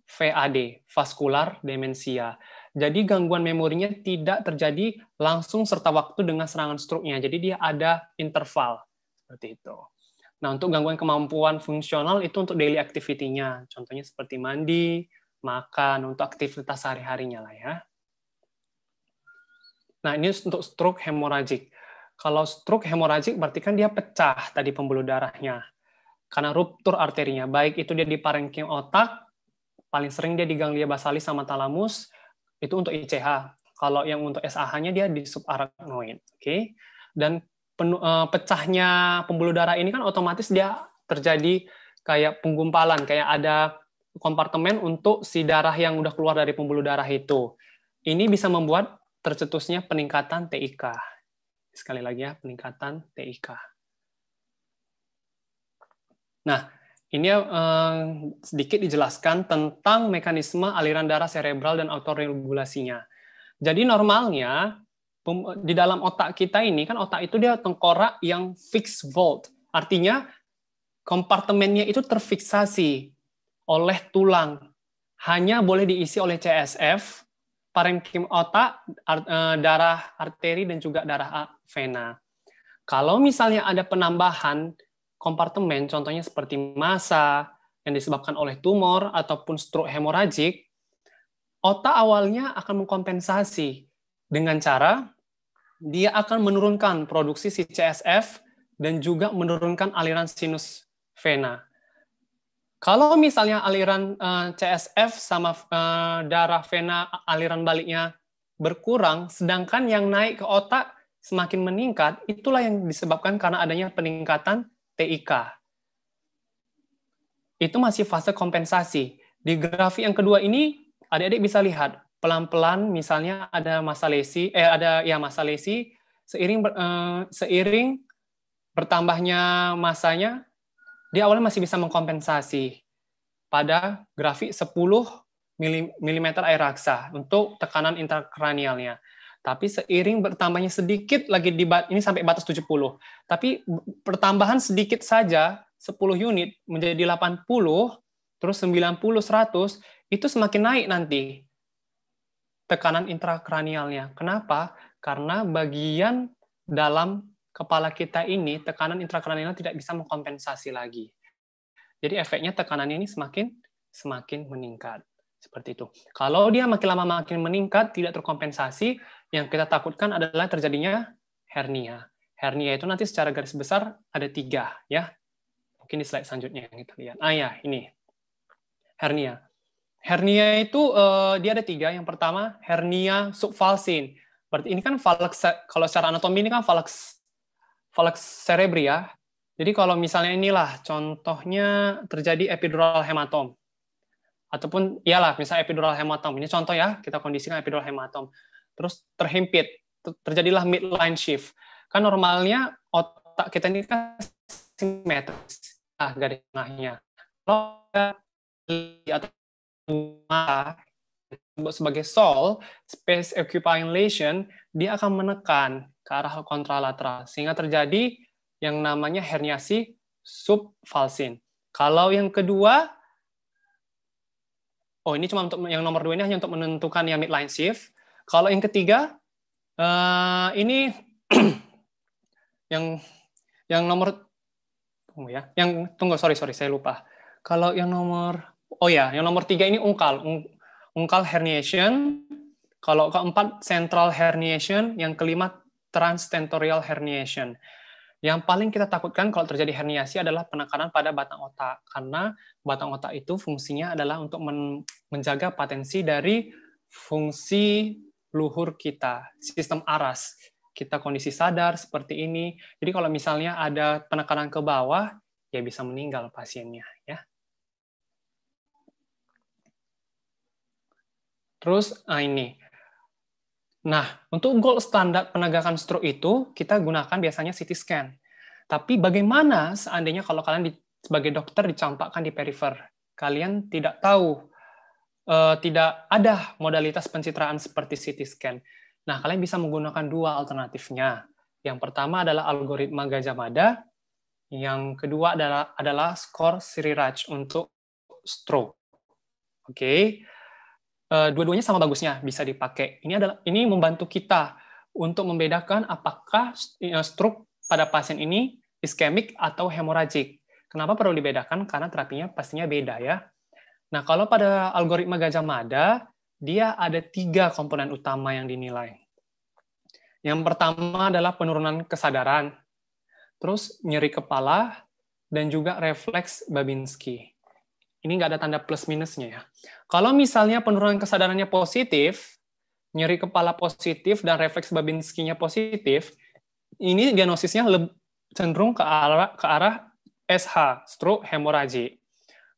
VAD, vaskular demensia. Jadi gangguan memorinya tidak terjadi langsung serta waktu dengan serangan stroke-nya. Jadi dia ada interval seperti itu. Nah, untuk gangguan kemampuan fungsional itu untuk daily activity-nya. Contohnya seperti mandi, makan, untuk aktivitas sehari-harinya lah ya. Nah, ini untuk stroke hemorrhagic. Kalau stroke hemorrhagic berarti kan dia pecah tadi pembuluh darahnya. Karena ruptur arterinya. Baik itu dia di parenkim otak, paling sering dia di ganglia basalis sama talamus, itu untuk ICH. Kalau yang untuk SAH-nya dia di subarachnoid. Oke. Okay? Dan penuh, eh, uh, pecahnya pembuluh darah ini kan otomatis dia terjadi kayak penggumpalan, kayak ada kompartemen untuk si darah yang udah keluar dari pembuluh darah itu. Ini bisa membuat tercetusnya peningkatan TIK. Sekali lagi ya, peningkatan TIK. Nah, ini eh, sedikit dijelaskan tentang mekanisme aliran darah cerebral dan autoregulasinya. Jadi normalnya di dalam otak kita ini kan otak itu dia tengkorak yang fixed volt. Artinya kompartemennya itu terfiksasi oleh tulang. Hanya boleh diisi oleh CSF, parenkim otak, eh, darah arteri dan juga darah vena. Kalau misalnya ada penambahan kompartemen contohnya seperti massa yang disebabkan oleh tumor ataupun stroke hemoragik, otak awalnya akan mengkompensasi dengan cara dia akan menurunkan produksi si CSF dan juga menurunkan aliran sinus vena. Kalau misalnya aliran uh, eh, CSF sama uh, darah vena aliran baliknya berkurang, sedangkan yang naik ke otak semakin meningkat, itulah yang disebabkan karena adanya peningkatan TIK. Itu masih fase kompensasi. Di grafik yang kedua ini, adik-adik bisa lihat pelan-pelan misalnya ada masa lesi eh ada ya masa lesi seiring eh, seiring bertambahnya masanya dia awalnya masih bisa mengkompensasi pada grafik 10 mm air raksa untuk tekanan intrakranialnya. Tapi seiring bertambahnya sedikit lagi di ini sampai batas 70. Tapi pertambahan sedikit saja 10 unit menjadi 80, terus 90, 100 itu semakin naik nanti tekanan intrakranialnya. Kenapa? Karena bagian dalam kepala kita ini tekanan intrakranial tidak bisa mengkompensasi lagi. Jadi efeknya tekanan ini semakin semakin meningkat. Seperti itu. Kalau dia makin lama makin meningkat, tidak terkompensasi, yang kita takutkan adalah terjadinya hernia. Hernia itu nanti secara garis besar ada tiga, ya. Mungkin di slide selanjutnya yang kita lihat. Ah ya, ini. Hernia. Hernia itu uh, dia ada tiga. Yang pertama hernia subfalsin. Berarti ini kan falaks kalau secara anatomi ini kan falaks falaks cerebri ya. Jadi kalau misalnya inilah contohnya terjadi epidural hematom ataupun iyalah misalnya epidural hematom. Ini contoh ya kita kondisikan epidural hematom. Terus terhimpit terjadilah midline shift. Kan normalnya otak kita ini kan simetris, ah garis tengahnya. Kalau atau sebagai sol, space occupying lesion dia akan menekan ke arah kontralateral sehingga terjadi yang namanya herniasi subfalsin. Kalau yang kedua, oh ini cuma untuk yang nomor dua ini hanya untuk menentukan yang midline shift. Kalau yang ketiga, uh, ini yang yang nomor tunggu ya, yang tunggu sorry sorry saya lupa. Kalau yang nomor Oh ya, yang nomor tiga ini ungkal, ungkal herniation. Kalau keempat central herniation, yang kelima transtentorial herniation. Yang paling kita takutkan kalau terjadi herniasi adalah penekanan pada batang otak, karena batang otak itu fungsinya adalah untuk men menjaga potensi dari fungsi luhur kita, sistem aras. Kita kondisi sadar seperti ini. Jadi kalau misalnya ada penekanan ke bawah, ya bisa meninggal pasiennya. Terus ah, ini. Nah, untuk gold standar penegakan stroke itu kita gunakan biasanya CT scan. Tapi bagaimana seandainya kalau kalian di, sebagai dokter dicampakkan di perifer? Kalian tidak tahu, eh, tidak ada modalitas pencitraan seperti CT scan. Nah, kalian bisa menggunakan dua alternatifnya. Yang pertama adalah algoritma Gajah Mada, yang kedua adalah adalah skor Siriraj untuk stroke. Oke. Okay. Eh, dua-duanya sama bagusnya bisa dipakai. Ini adalah ini membantu kita untuk membedakan apakah eh, stroke pada pasien ini iskemik atau hemoragik. Kenapa perlu dibedakan? Karena terapinya pastinya beda ya. Nah, kalau pada algoritma gajah mada, dia ada tiga komponen utama yang dinilai. Yang pertama adalah penurunan kesadaran, terus nyeri kepala, dan juga refleks Babinski ini nggak ada tanda plus minusnya ya. Kalau misalnya penurunan kesadarannya positif, nyeri kepala positif, dan refleks Babinski-nya positif, ini diagnosisnya cenderung ke arah, ke arah SH, stroke hemoragi.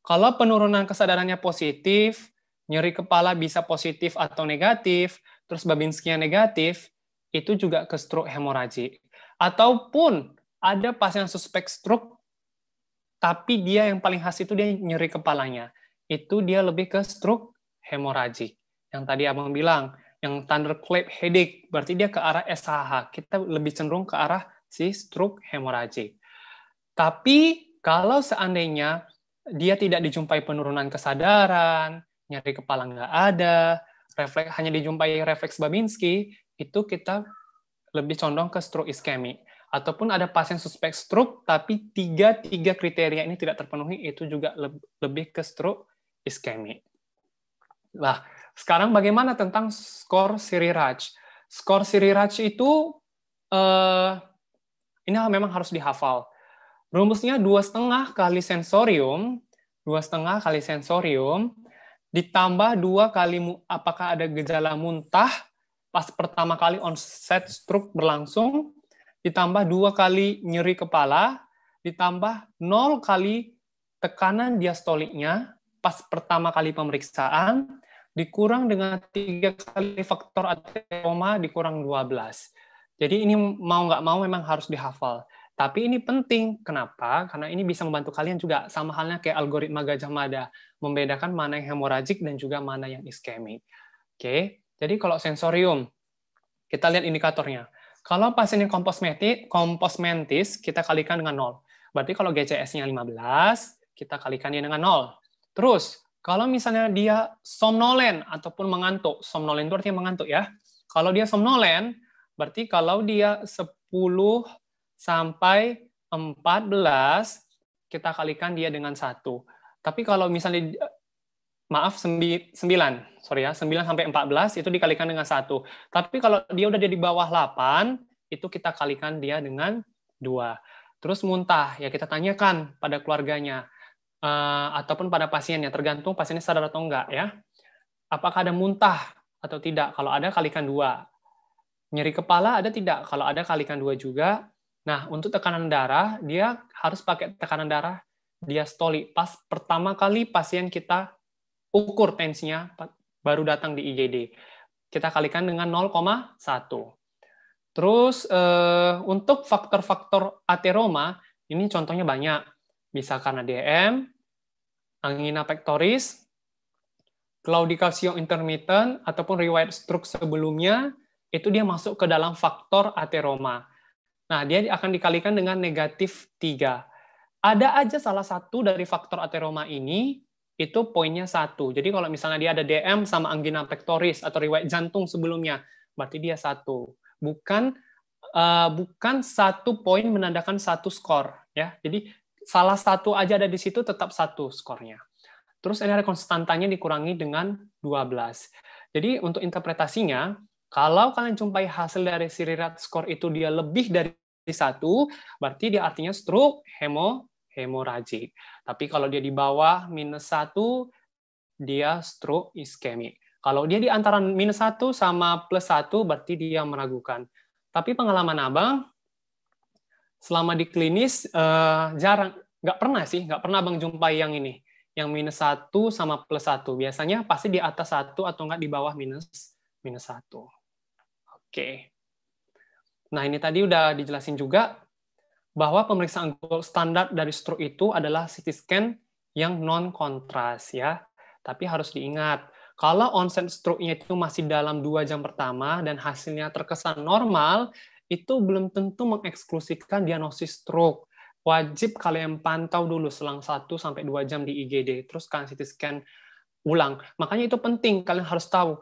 Kalau penurunan kesadarannya positif, nyeri kepala bisa positif atau negatif, terus Babinski-nya negatif, itu juga ke stroke hemoragi. Ataupun ada pasien suspek stroke tapi dia yang paling khas itu dia nyeri kepalanya. Itu dia lebih ke stroke hemoragik. Yang tadi Abang bilang, yang thunderclap headache, berarti dia ke arah SHH. Kita lebih cenderung ke arah si stroke hemoragik. Tapi kalau seandainya dia tidak dijumpai penurunan kesadaran, nyeri kepala nggak ada, refleks hanya dijumpai refleks Babinski, itu kita lebih condong ke stroke iskemik ataupun ada pasien suspek stroke tapi tiga tiga kriteria ini tidak terpenuhi itu juga lebih ke stroke iskemik. Nah, sekarang bagaimana tentang skor Siriraj? Skor Siriraj itu eh, ini memang harus dihafal. Rumusnya dua setengah kali sensorium, dua setengah kali sensorium ditambah dua kali apakah ada gejala muntah pas pertama kali onset stroke berlangsung ditambah dua kali nyeri kepala, ditambah nol kali tekanan diastoliknya pas pertama kali pemeriksaan, dikurang dengan tiga kali faktor ateroma dikurang 12. Jadi ini mau nggak mau memang harus dihafal. Tapi ini penting. Kenapa? Karena ini bisa membantu kalian juga sama halnya kayak algoritma Gajah Mada, membedakan mana yang hemoragik dan juga mana yang iskemik. Oke. Jadi kalau sensorium, kita lihat indikatornya. Kalau pasien yang komposmetik, komposmentis, kita kalikan dengan 0. Berarti kalau GCS-nya 15, kita kalikan dia dengan 0. Terus, kalau misalnya dia somnolen ataupun mengantuk, somnolen itu artinya mengantuk ya. Kalau dia somnolen, berarti kalau dia 10 sampai 14, kita kalikan dia dengan satu. Tapi kalau misalnya maaf 9, sorry ya, 9 sampai 14 itu dikalikan dengan satu. Tapi kalau dia udah di bawah 8, itu kita kalikan dia dengan dua. Terus muntah, ya kita tanyakan pada keluarganya uh, ataupun pada pasiennya, tergantung pasiennya sadar atau enggak ya. Apakah ada muntah atau tidak? Kalau ada kalikan dua. Nyeri kepala ada tidak? Kalau ada kalikan dua juga. Nah, untuk tekanan darah, dia harus pakai tekanan darah diastoli. Pas pertama kali pasien kita ukur tensinya baru datang di IGD. Kita kalikan dengan 0,1. Terus eh, untuk faktor-faktor ateroma, ini contohnya banyak. Bisa karena DM, angina pectoris, claudication intermittent, ataupun riwayat stroke sebelumnya, itu dia masuk ke dalam faktor ateroma. Nah, dia akan dikalikan dengan negatif 3. Ada aja salah satu dari faktor ateroma ini itu poinnya satu. Jadi kalau misalnya dia ada DM sama angina pectoris atau riwayat jantung sebelumnya, berarti dia satu. Bukan uh, bukan satu poin menandakan satu skor, ya. Jadi salah satu aja ada di situ tetap satu skornya. Terus ini ada konstantanya dikurangi dengan 12. Jadi untuk interpretasinya, kalau kalian jumpai hasil dari sirirat skor itu dia lebih dari satu, berarti dia artinya stroke, hemo, hemoragik. Tapi kalau dia di bawah minus 1, dia stroke iskemik. Kalau dia di antara minus 1 sama plus 1, berarti dia meragukan. Tapi pengalaman abang, selama di klinis, eh, jarang, nggak pernah sih, nggak pernah abang jumpai yang ini. Yang minus 1 sama plus 1. Biasanya pasti di atas 1 atau nggak di bawah minus minus 1. Oke. Nah, ini tadi udah dijelasin juga bahwa pemeriksaan gold standar dari stroke itu adalah CT scan yang non kontras ya. Tapi harus diingat, kalau onset stroke-nya itu masih dalam dua jam pertama dan hasilnya terkesan normal, itu belum tentu mengeksklusikan diagnosis stroke. Wajib kalian pantau dulu selang 1 sampai 2 jam di IGD, terus kalian CT scan ulang. Makanya itu penting kalian harus tahu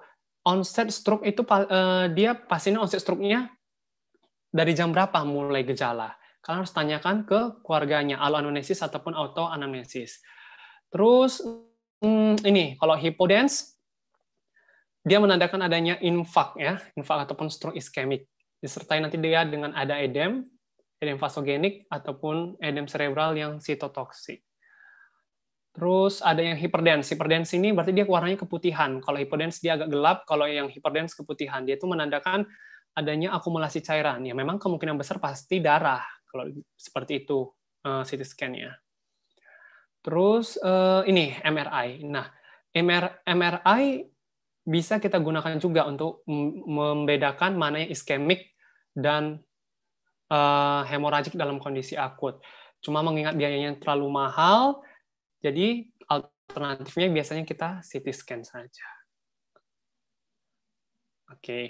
onset stroke itu eh, dia pasiennya onset stroke-nya dari jam berapa mulai gejala kalian harus tanyakan ke keluarganya, aloanamnesis ataupun autoanamnesis. Terus hmm, ini kalau hipodens dia menandakan adanya infak ya, infak ataupun stroke iskemik. Disertai nanti dia dengan ada edem, edem vasogenik ataupun edem cerebral yang sitotoksik. Terus ada yang hiperdens. Hiperdens ini berarti dia warnanya keputihan. Kalau hiperdens dia agak gelap, kalau yang hiperdens keputihan. Dia itu menandakan adanya akumulasi cairan. Ya memang kemungkinan besar pasti darah kalau seperti itu eh, CT scan-nya. Terus eh, ini MRI. Nah, MRI bisa kita gunakan juga untuk membedakan mana yang iskemik dan eh, hemoragik dalam kondisi akut. Cuma mengingat biayanya terlalu mahal, jadi alternatifnya biasanya kita CT scan saja. Oke. Okay.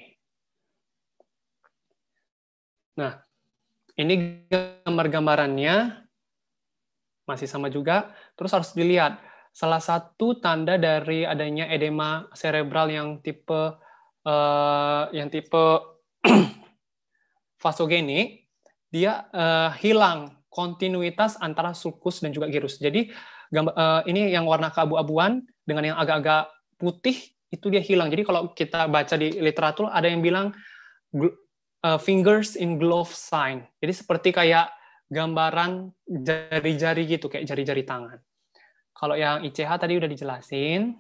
Nah, ini gambar-gambarannya masih sama juga. Terus harus dilihat salah satu tanda dari adanya edema cerebral yang tipe uh, yang tipe vasogenik dia uh, hilang kontinuitas antara sulkus dan juga gyrus. Jadi gambar, uh, eh, ini yang warna keabu-abuan dengan yang agak-agak putih itu dia hilang. Jadi kalau kita baca di literatur ada yang bilang uh, fingers in glove sign. Jadi seperti kayak gambaran jari-jari gitu, kayak jari-jari tangan. Kalau yang ICH tadi udah dijelasin.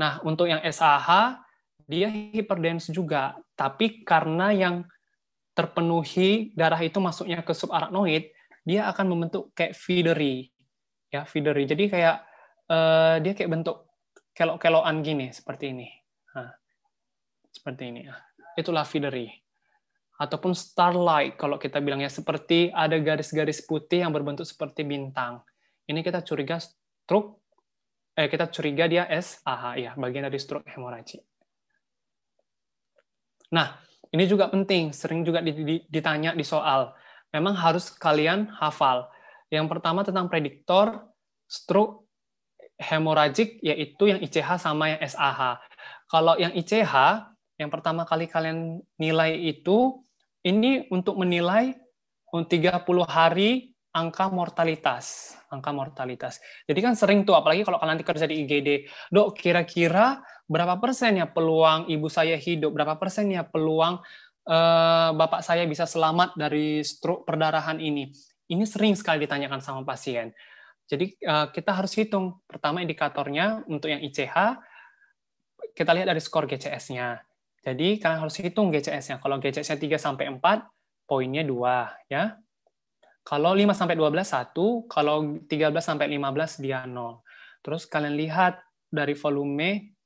Nah, untuk yang SAH, dia hiperdense juga. Tapi karena yang terpenuhi darah itu masuknya ke subarachnoid, dia akan membentuk kayak feedery. Ya, feedery. Jadi kayak uh, dia kayak bentuk kelok-kelokan gini, seperti ini. Nah, seperti ini. Itulah feedery ataupun starlight kalau kita bilangnya seperti ada garis-garis putih yang berbentuk seperti bintang. Ini kita curiga stroke eh kita curiga dia SAH ya, bagian dari stroke hemoragi. Nah, ini juga penting, sering juga ditanya di soal. Memang harus kalian hafal. Yang pertama tentang prediktor stroke hemoragik yaitu yang ICH sama yang SAH. Kalau yang ICH yang pertama kali kalian nilai itu ini untuk menilai 30 um, hari angka mortalitas, angka mortalitas. Jadi kan sering tuh apalagi kalau kalian nanti kerja di IGD, "Dok, kira-kira berapa persen ya peluang ibu saya hidup? Berapa persen ya peluang eh, bapak saya bisa selamat dari stroke perdarahan ini?" Ini sering sekali ditanyakan sama pasien. Jadi uh, kita harus hitung pertama indikatornya untuk yang ICH kita lihat dari skor GCS-nya. Jadi kalian harus hitung GCS-nya. Kalau GCS-nya 3 sampai 4, poinnya 2 ya. Kalau 5 sampai 12 1, kalau 13 sampai 15 dia 0. Terus kalian lihat dari volume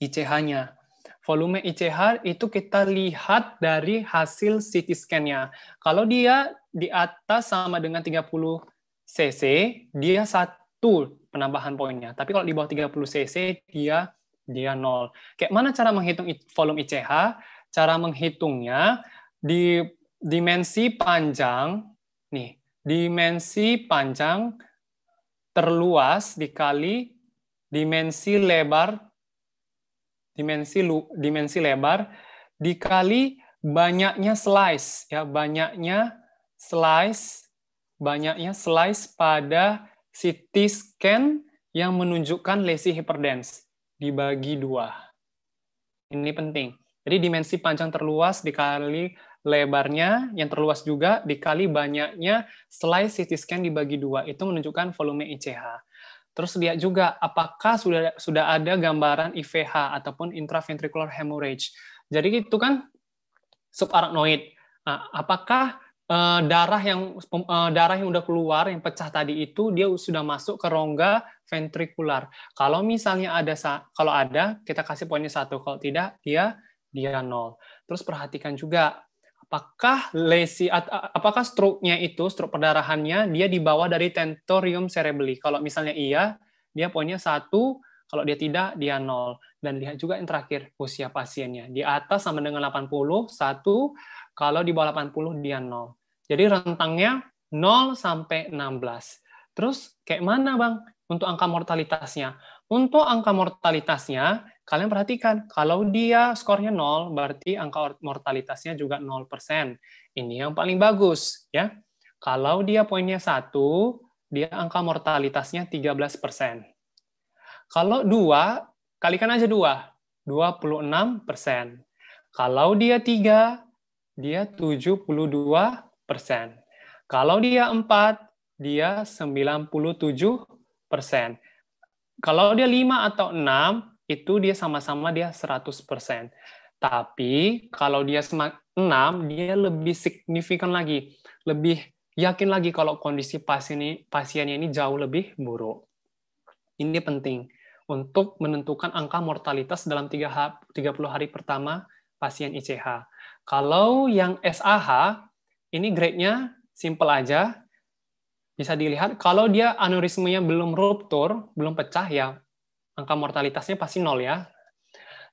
ICH-nya. Volume ICH itu kita lihat dari hasil CT scan-nya. Kalau dia di atas sama dengan 30 cc, dia satu penambahan poinnya. Tapi kalau di bawah 30 cc, dia dia nol. Kayak mana cara menghitung volume ICH? Cara menghitungnya di dimensi panjang, nih, dimensi panjang terluas dikali dimensi lebar, dimensi lu, dimensi lebar dikali banyaknya slice, ya banyaknya slice, banyaknya slice pada CT scan yang menunjukkan lesi hiperdense dibagi dua. Ini penting. Jadi dimensi panjang terluas dikali lebarnya yang terluas juga dikali banyaknya slice CT scan dibagi dua itu menunjukkan volume ICH. Terus lihat juga apakah sudah sudah ada gambaran IVH ataupun intraventricular hemorrhage. Jadi itu kan subarachnoid. Nah, apakah uh, darah yang uh, darah yang udah keluar yang pecah tadi itu dia sudah masuk ke rongga ventrikular. Kalau misalnya ada kalau ada kita kasih poinnya satu, kalau tidak dia dia nol. Terus perhatikan juga apakah lesi apakah stroke-nya itu stroke perdarahannya dia dibawa dari tentorium cerebelli. Kalau misalnya iya, dia poinnya satu, kalau dia tidak dia nol. Dan lihat juga yang terakhir usia pasiennya. Di atas sama dengan 80, 1, kalau di bawah 80 dia nol. Jadi rentangnya 0 sampai 16. Terus kayak mana Bang untuk angka mortalitasnya? Untuk angka mortalitasnya, kalian perhatikan, kalau dia skornya 0, berarti angka mortalitasnya juga 0%. Ini yang paling bagus. ya. Kalau dia poinnya 1, dia angka mortalitasnya 13%. Kalau 2, kalikan aja 2, 26%. Kalau dia 3, dia 72 persen. Kalau dia empat, dia 97 persen. Kalau dia lima atau enam, itu dia sama-sama dia 100 persen. Tapi kalau dia enam, dia lebih signifikan lagi. Lebih yakin lagi kalau kondisi pasien pasiennya ini jauh lebih buruk. Ini penting untuk menentukan angka mortalitas dalam 30 hari pertama pasien ICH. Kalau yang SAH ini grade-nya simple aja. Bisa dilihat kalau dia aneurismenya belum ruptur, belum pecah ya angka mortalitasnya pasti nol ya.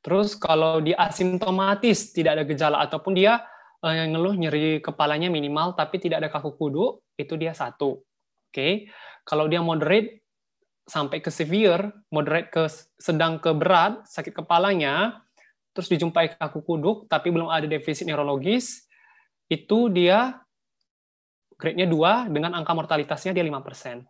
Terus kalau dia asimptomatis, tidak ada gejala ataupun dia eh, ngeluh nyeri kepalanya minimal tapi tidak ada kaku kudu, itu dia satu. Oke. Okay. Kalau dia moderate sampai ke severe, moderate ke sedang ke berat, sakit kepalanya, terus dijumpai kaku kuduk tapi belum ada defisit neurologis, itu dia grade-nya 2 dengan angka mortalitasnya dia 5%.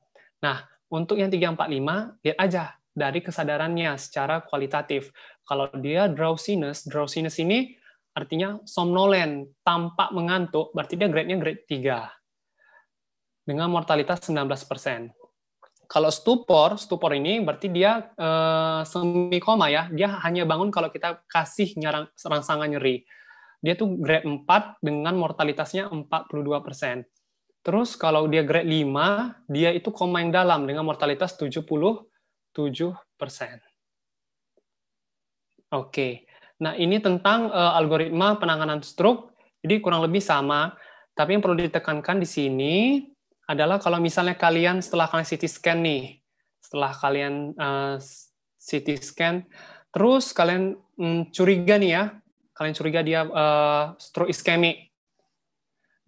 Nah, untuk yang 345, lihat aja dari kesadarannya secara kualitatif. Kalau dia drowsiness, drowsiness ini artinya somnolen, tampak mengantuk, berarti dia grade-nya grade 3. Dengan mortalitas 19%. Kalau stupor, stupor ini berarti dia eh, semi koma ya, dia hanya bangun kalau kita kasih nyarang, rangsangan nyeri dia tuh grade 4 dengan mortalitasnya 42%. Terus kalau dia grade 5, dia itu koma yang dalam dengan mortalitas 77%. Oke. Nah, ini tentang uh, algoritma penanganan stroke. Jadi kurang lebih sama, tapi yang perlu ditekankan di sini adalah kalau misalnya kalian setelah kalian CT scan nih, setelah kalian uh, eh, CT scan, terus kalian mm, curiga nih ya, kalian curiga dia uh, stroke iskemik.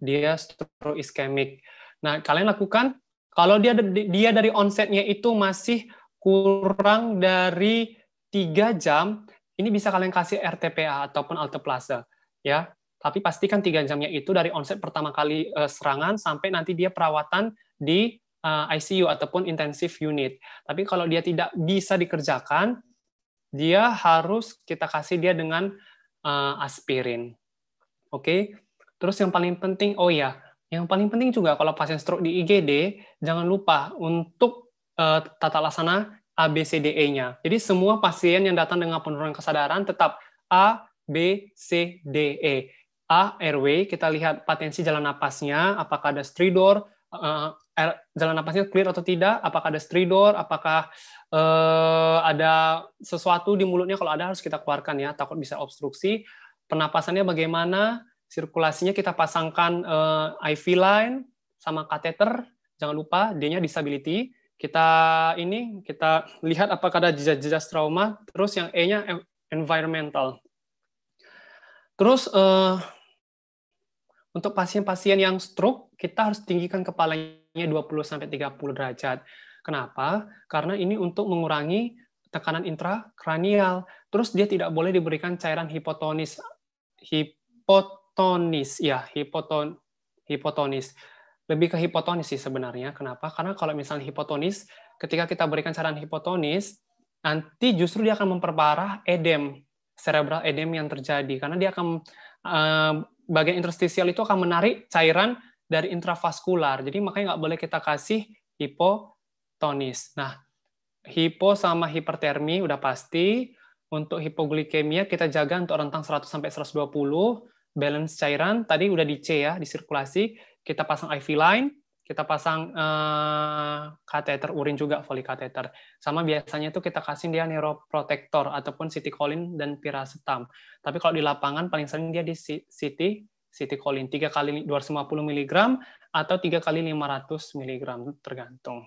Dia stroke iskemik. Nah, kalian lakukan kalau dia dia dari onsetnya itu masih kurang dari tiga jam, ini bisa kalian kasih RTPA ataupun alteplase, ya. Tapi pastikan tiga jamnya itu dari onset pertama kali uh, serangan sampai nanti dia perawatan di uh, eh, ICU ataupun intensive unit. Tapi kalau dia tidak bisa dikerjakan, dia harus kita kasih dia dengan uh, aspirin. Oke. Okay? Terus yang paling penting, oh ya, yang paling penting juga kalau pasien stroke di IGD, jangan lupa untuk uh, tata laksana ABCDE-nya. Jadi semua pasien yang datang dengan penurunan kesadaran tetap A, B, C, D, E. A, airway, kita lihat potensi jalan napasnya, apakah ada stridor, eh, air, eh, jalan napasnya clear atau tidak, apakah ada stridor, apakah eh, ada sesuatu di mulutnya kalau ada harus kita keluarkan ya, takut bisa obstruksi. Penapasannya bagaimana, sirkulasinya kita pasangkan eh, IV line sama kateter, jangan lupa D-nya disability. Kita ini kita lihat apakah ada jejak-jejak trauma, terus yang E-nya environmental. Terus uh, untuk pasien-pasien yang stroke, kita harus tinggikan kepalanya hanya 20 sampai 30 derajat. Kenapa? Karena ini untuk mengurangi tekanan intrakranial. Terus dia tidak boleh diberikan cairan hipotonis hipotonis ya, hipoton hipotonis. Lebih ke hipotonis sih sebenarnya. Kenapa? Karena kalau misalnya hipotonis, ketika kita berikan cairan hipotonis, nanti justru dia akan memperparah edem, cerebral edem yang terjadi karena dia akan eh, bagian interstisial itu akan menarik cairan dari intravaskular. Jadi makanya nggak boleh kita kasih hipotonis. Nah, hipo sama hipertermi udah pasti. Untuk hipoglikemia kita jaga untuk rentang 100 sampai 120. Balance cairan tadi udah di C ya, di sirkulasi. Kita pasang IV line, kita pasang eh, kateter urin juga kateter. Sama biasanya tuh kita kasih dia neuroprotektor ataupun citicolin dan piracetam. Tapi kalau di lapangan paling sering dia di city sitikolin 3 kali 250 mg atau 3 kali 500 mg tergantung.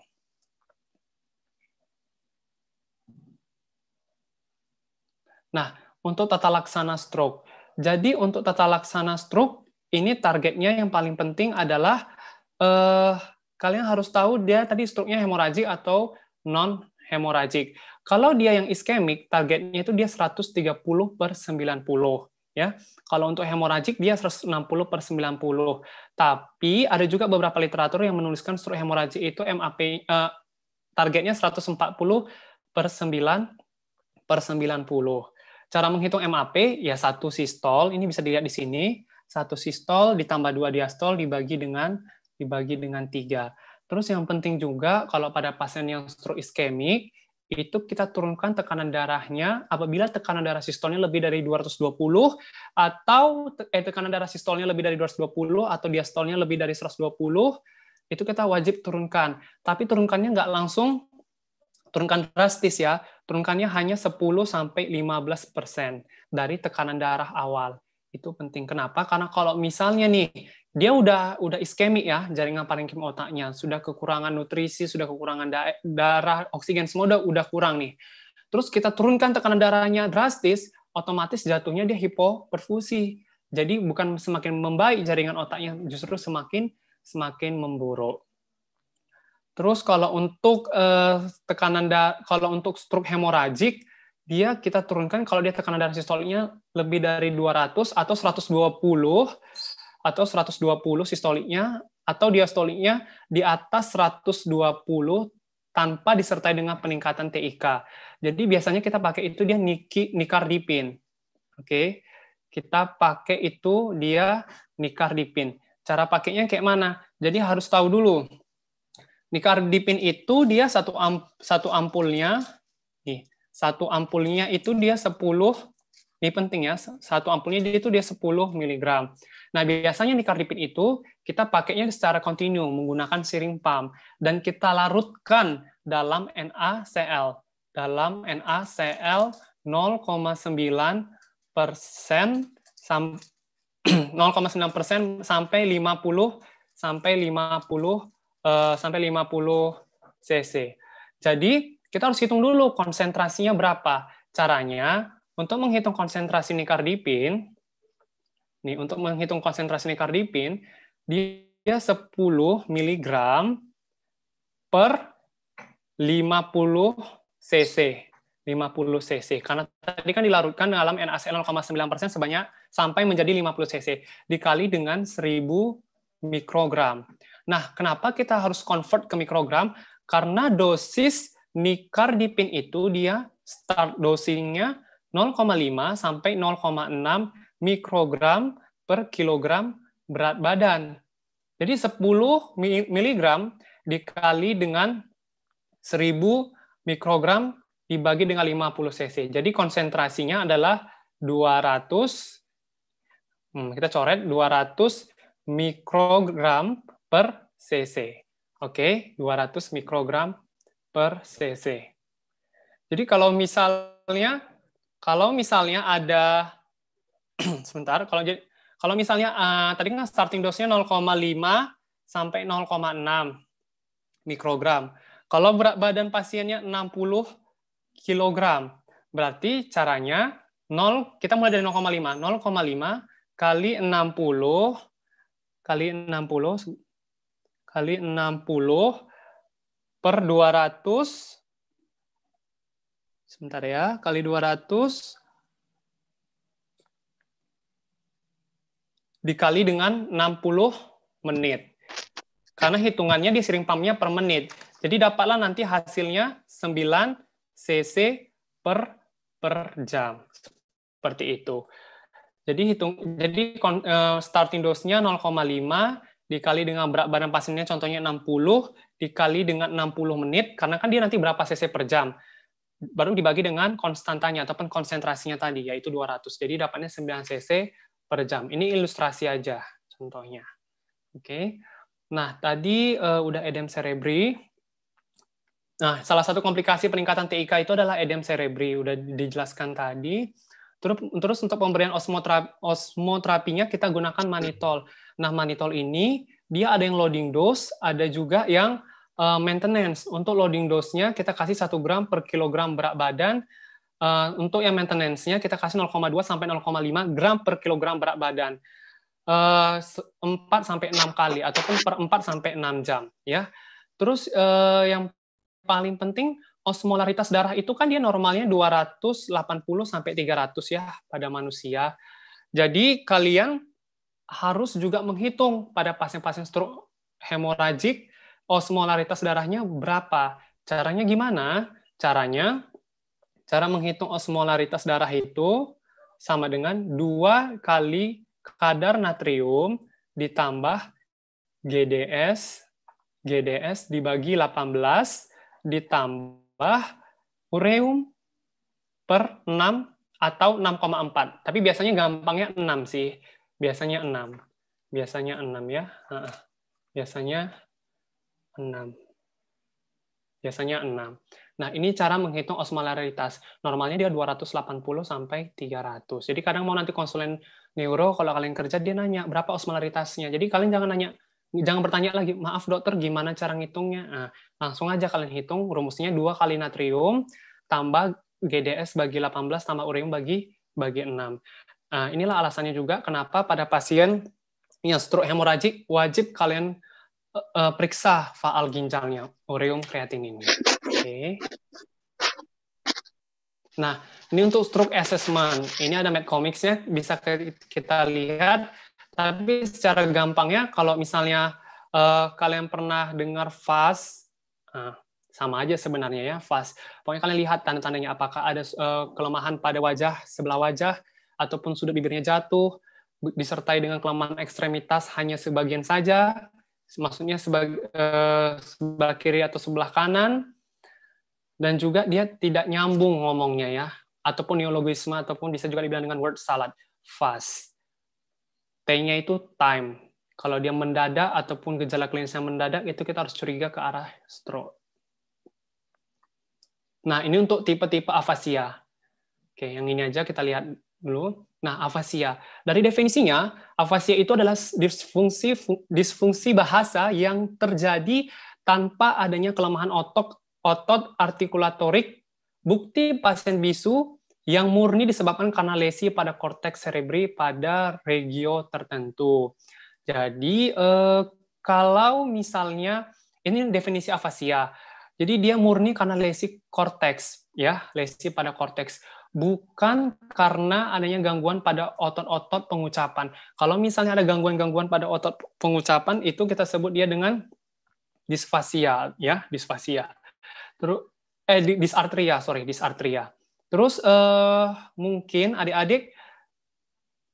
Nah, untuk tata laksana stroke. Jadi untuk tata laksana stroke ini targetnya yang paling penting adalah eh, kalian harus tahu dia tadi stroke-nya hemoragik atau non hemoragik. Kalau dia yang iskemik, targetnya itu dia 130 per 90 ya. Kalau untuk hemoragik dia 160 per 90. Tapi ada juga beberapa literatur yang menuliskan stroke hemoragik itu MAP eh, targetnya 140 per 9 per 90. Cara menghitung MAP ya satu sistol, ini bisa dilihat di sini, satu sistol ditambah dua diastol dibagi dengan dibagi dengan tiga. Terus yang penting juga kalau pada pasien yang stroke iskemik itu kita turunkan tekanan darahnya apabila tekanan darah sistolnya lebih dari 220 atau eh, tekanan darah sistolnya lebih dari 220 atau diastolnya lebih dari 120 itu kita wajib turunkan. Tapi turunkannya nggak langsung turunkan drastis ya. Turunkannya hanya 10 sampai 15% dari tekanan darah awal. Itu penting. Kenapa? Karena kalau misalnya nih dia udah udah iskemik ya jaringan parenkim otaknya sudah kekurangan nutrisi sudah kekurangan da darah oksigen semua udah udah kurang nih terus kita turunkan tekanan darahnya drastis otomatis jatuhnya dia hipoperfusi jadi bukan semakin membaik jaringan otaknya justru semakin semakin memburuk terus kalau untuk eh, tekanan darah, kalau untuk stroke hemoragik dia kita turunkan kalau dia tekanan darah sistoliknya lebih dari 200 atau 120 atau 120 sistoliknya atau diastoliknya di atas 120 tanpa disertai dengan peningkatan TIK. Jadi biasanya kita pakai itu dia niki, nikardipin. Oke. Kita pakai itu dia nikardipin. Cara pakainya kayak mana? Jadi harus tahu dulu. Nikardipin itu dia satu amp, satu ampulnya nih, satu ampulnya itu dia 10 ini penting ya, satu ampulnya itu dia 10 mg. Nah, biasanya nikardipin itu kita pakainya secara kontinu menggunakan siring pump dan kita larutkan dalam NaCl dalam NaCl 0,9 persen 0,9 persen sampai 50 sampai 50 uh, eh, sampai 50 cc. Jadi kita harus hitung dulu konsentrasinya berapa. Caranya untuk menghitung konsentrasi nikardipin, nih untuk menghitung konsentrasi nikardipin, dia 10 mg per 50 cc. 50 cc. Karena tadi kan dilarutkan dalam NaCl 0,9% sebanyak sampai menjadi 50 cc dikali dengan 1000 mikrogram. Nah, kenapa kita harus convert ke mikrogram? Karena dosis nikardipin itu dia start dosingnya 0,5 sampai 0,6 mikrogram per kilogram berat badan. Jadi 10 miligram dikali dengan 1000 mikrogram dibagi dengan 50 cc. Jadi konsentrasinya adalah 200 hmm, kita coret 200 mikrogram per cc. Oke, okay, 200 mikrogram per cc. Jadi kalau misalnya kalau misalnya ada sebentar, kalau jadi kalau misalnya uh, tadi kan starting dose-nya 0,5 sampai 0,6 mikrogram. Kalau berat badan pasiennya 60 kilogram, berarti caranya 0 kita mulai dari 0,5. 0,5 kali 60 kali 60 kali 60 per 200 Sebentar ya, kali 200 dikali dengan 60 menit. Karena hitungannya dia sering pumpnya per menit. Jadi dapatlah nanti hasilnya 9 cc per per jam. Seperti itu. Jadi hitung jadi eh, starting dose-nya 0,5 dikali dengan berat badan pasiennya contohnya 60 dikali dengan 60 menit karena kan dia nanti berapa cc per jam baru dibagi dengan konstantanya ataupun konsentrasinya tadi yaitu 200. Jadi dapatnya 9 cc per jam. Ini ilustrasi aja contohnya. Oke. Okay. Nah, tadi uh, udah edem cerebri. Nah, salah satu komplikasi peningkatan TIK itu adalah edem cerebri, udah dijelaskan tadi. Terus, terus untuk pemberian osmoterapi, osmoterapinya kita gunakan manitol. Nah, manitol ini dia ada yang loading dose, ada juga yang Eh, maintenance. Untuk loading dose kita kasih 1 gram per kilogram berat badan. Eh, untuk yang maintenance-nya kita kasih 0,2 sampai 0,5 gram per kilogram berat badan. Uh, eh, 4 sampai 6 kali ataupun per 4 sampai 6 jam ya. Terus yang paling penting osmolaritas darah itu kan dia normalnya 280 sampai 300 ya pada manusia. Jadi kalian harus juga menghitung pada pasien-pasien stroke hemoragik osmolaritas darahnya berapa. Caranya gimana? Caranya, cara menghitung osmolaritas darah itu sama dengan dua kali kadar natrium ditambah GDS, GDS dibagi 18 ditambah ureum per 6 atau 6,4. Tapi biasanya gampangnya 6 sih. Biasanya 6. Biasanya 6 ya. Biasanya 6. Biasanya 6. Nah, ini cara menghitung osmolaritas. Normalnya dia 280 sampai 300. Jadi kadang mau nanti konsulen neuro kalau kalian kerja dia nanya berapa osmolaritasnya. Jadi kalian jangan nanya jangan bertanya lagi, maaf dokter gimana cara ngitungnya? Nah, langsung aja kalian hitung rumusnya 2 kali natrium tambah GDS bagi 18 tambah ureum bagi bagi 6. Nah, inilah alasannya juga kenapa pada pasien yang stroke hemoragik wajib kalian uh, periksa faal ginjalnya ureum kreatinin Oke. Okay. Nah, ini untuk stroke assessment. Ini ada ya, bisa kita lihat. Tapi secara gampangnya, kalau misalnya uh, kalian pernah dengar FAS, uh, eh, sama aja sebenarnya ya FAS. Pokoknya kalian lihat tanda-tandanya apakah ada uh, kelemahan pada wajah, sebelah wajah, ataupun sudut bibirnya jatuh, disertai dengan kelemahan ekstremitas hanya sebagian saja, maksudnya sebagai uh, eh, sebelah kiri atau sebelah kanan dan juga dia tidak nyambung ngomongnya ya ataupun neologisme ataupun bisa juga dibilang dengan word salad fast T-nya itu time kalau dia mendadak ataupun gejala klinisnya mendadak itu kita harus curiga ke arah stroke nah ini untuk tipe-tipe afasia oke yang ini aja kita lihat dulu Nah, afasia. Dari definisinya, afasia itu adalah disfungsi disfungsi bahasa yang terjadi tanpa adanya kelemahan otot otot artikulatorik bukti pasien bisu yang murni disebabkan karena lesi pada korteks serebri pada regio tertentu. Jadi eh, kalau misalnya ini definisi afasia. Jadi dia murni karena lesi korteks ya, lesi pada korteks bukan karena adanya gangguan pada otot-otot pengucapan. Kalau misalnya ada gangguan-gangguan pada otot pengucapan itu kita sebut dia dengan disfasia ya, disfasia. Terus eh disartria, sorry, disartria. Terus eh, mungkin adik-adik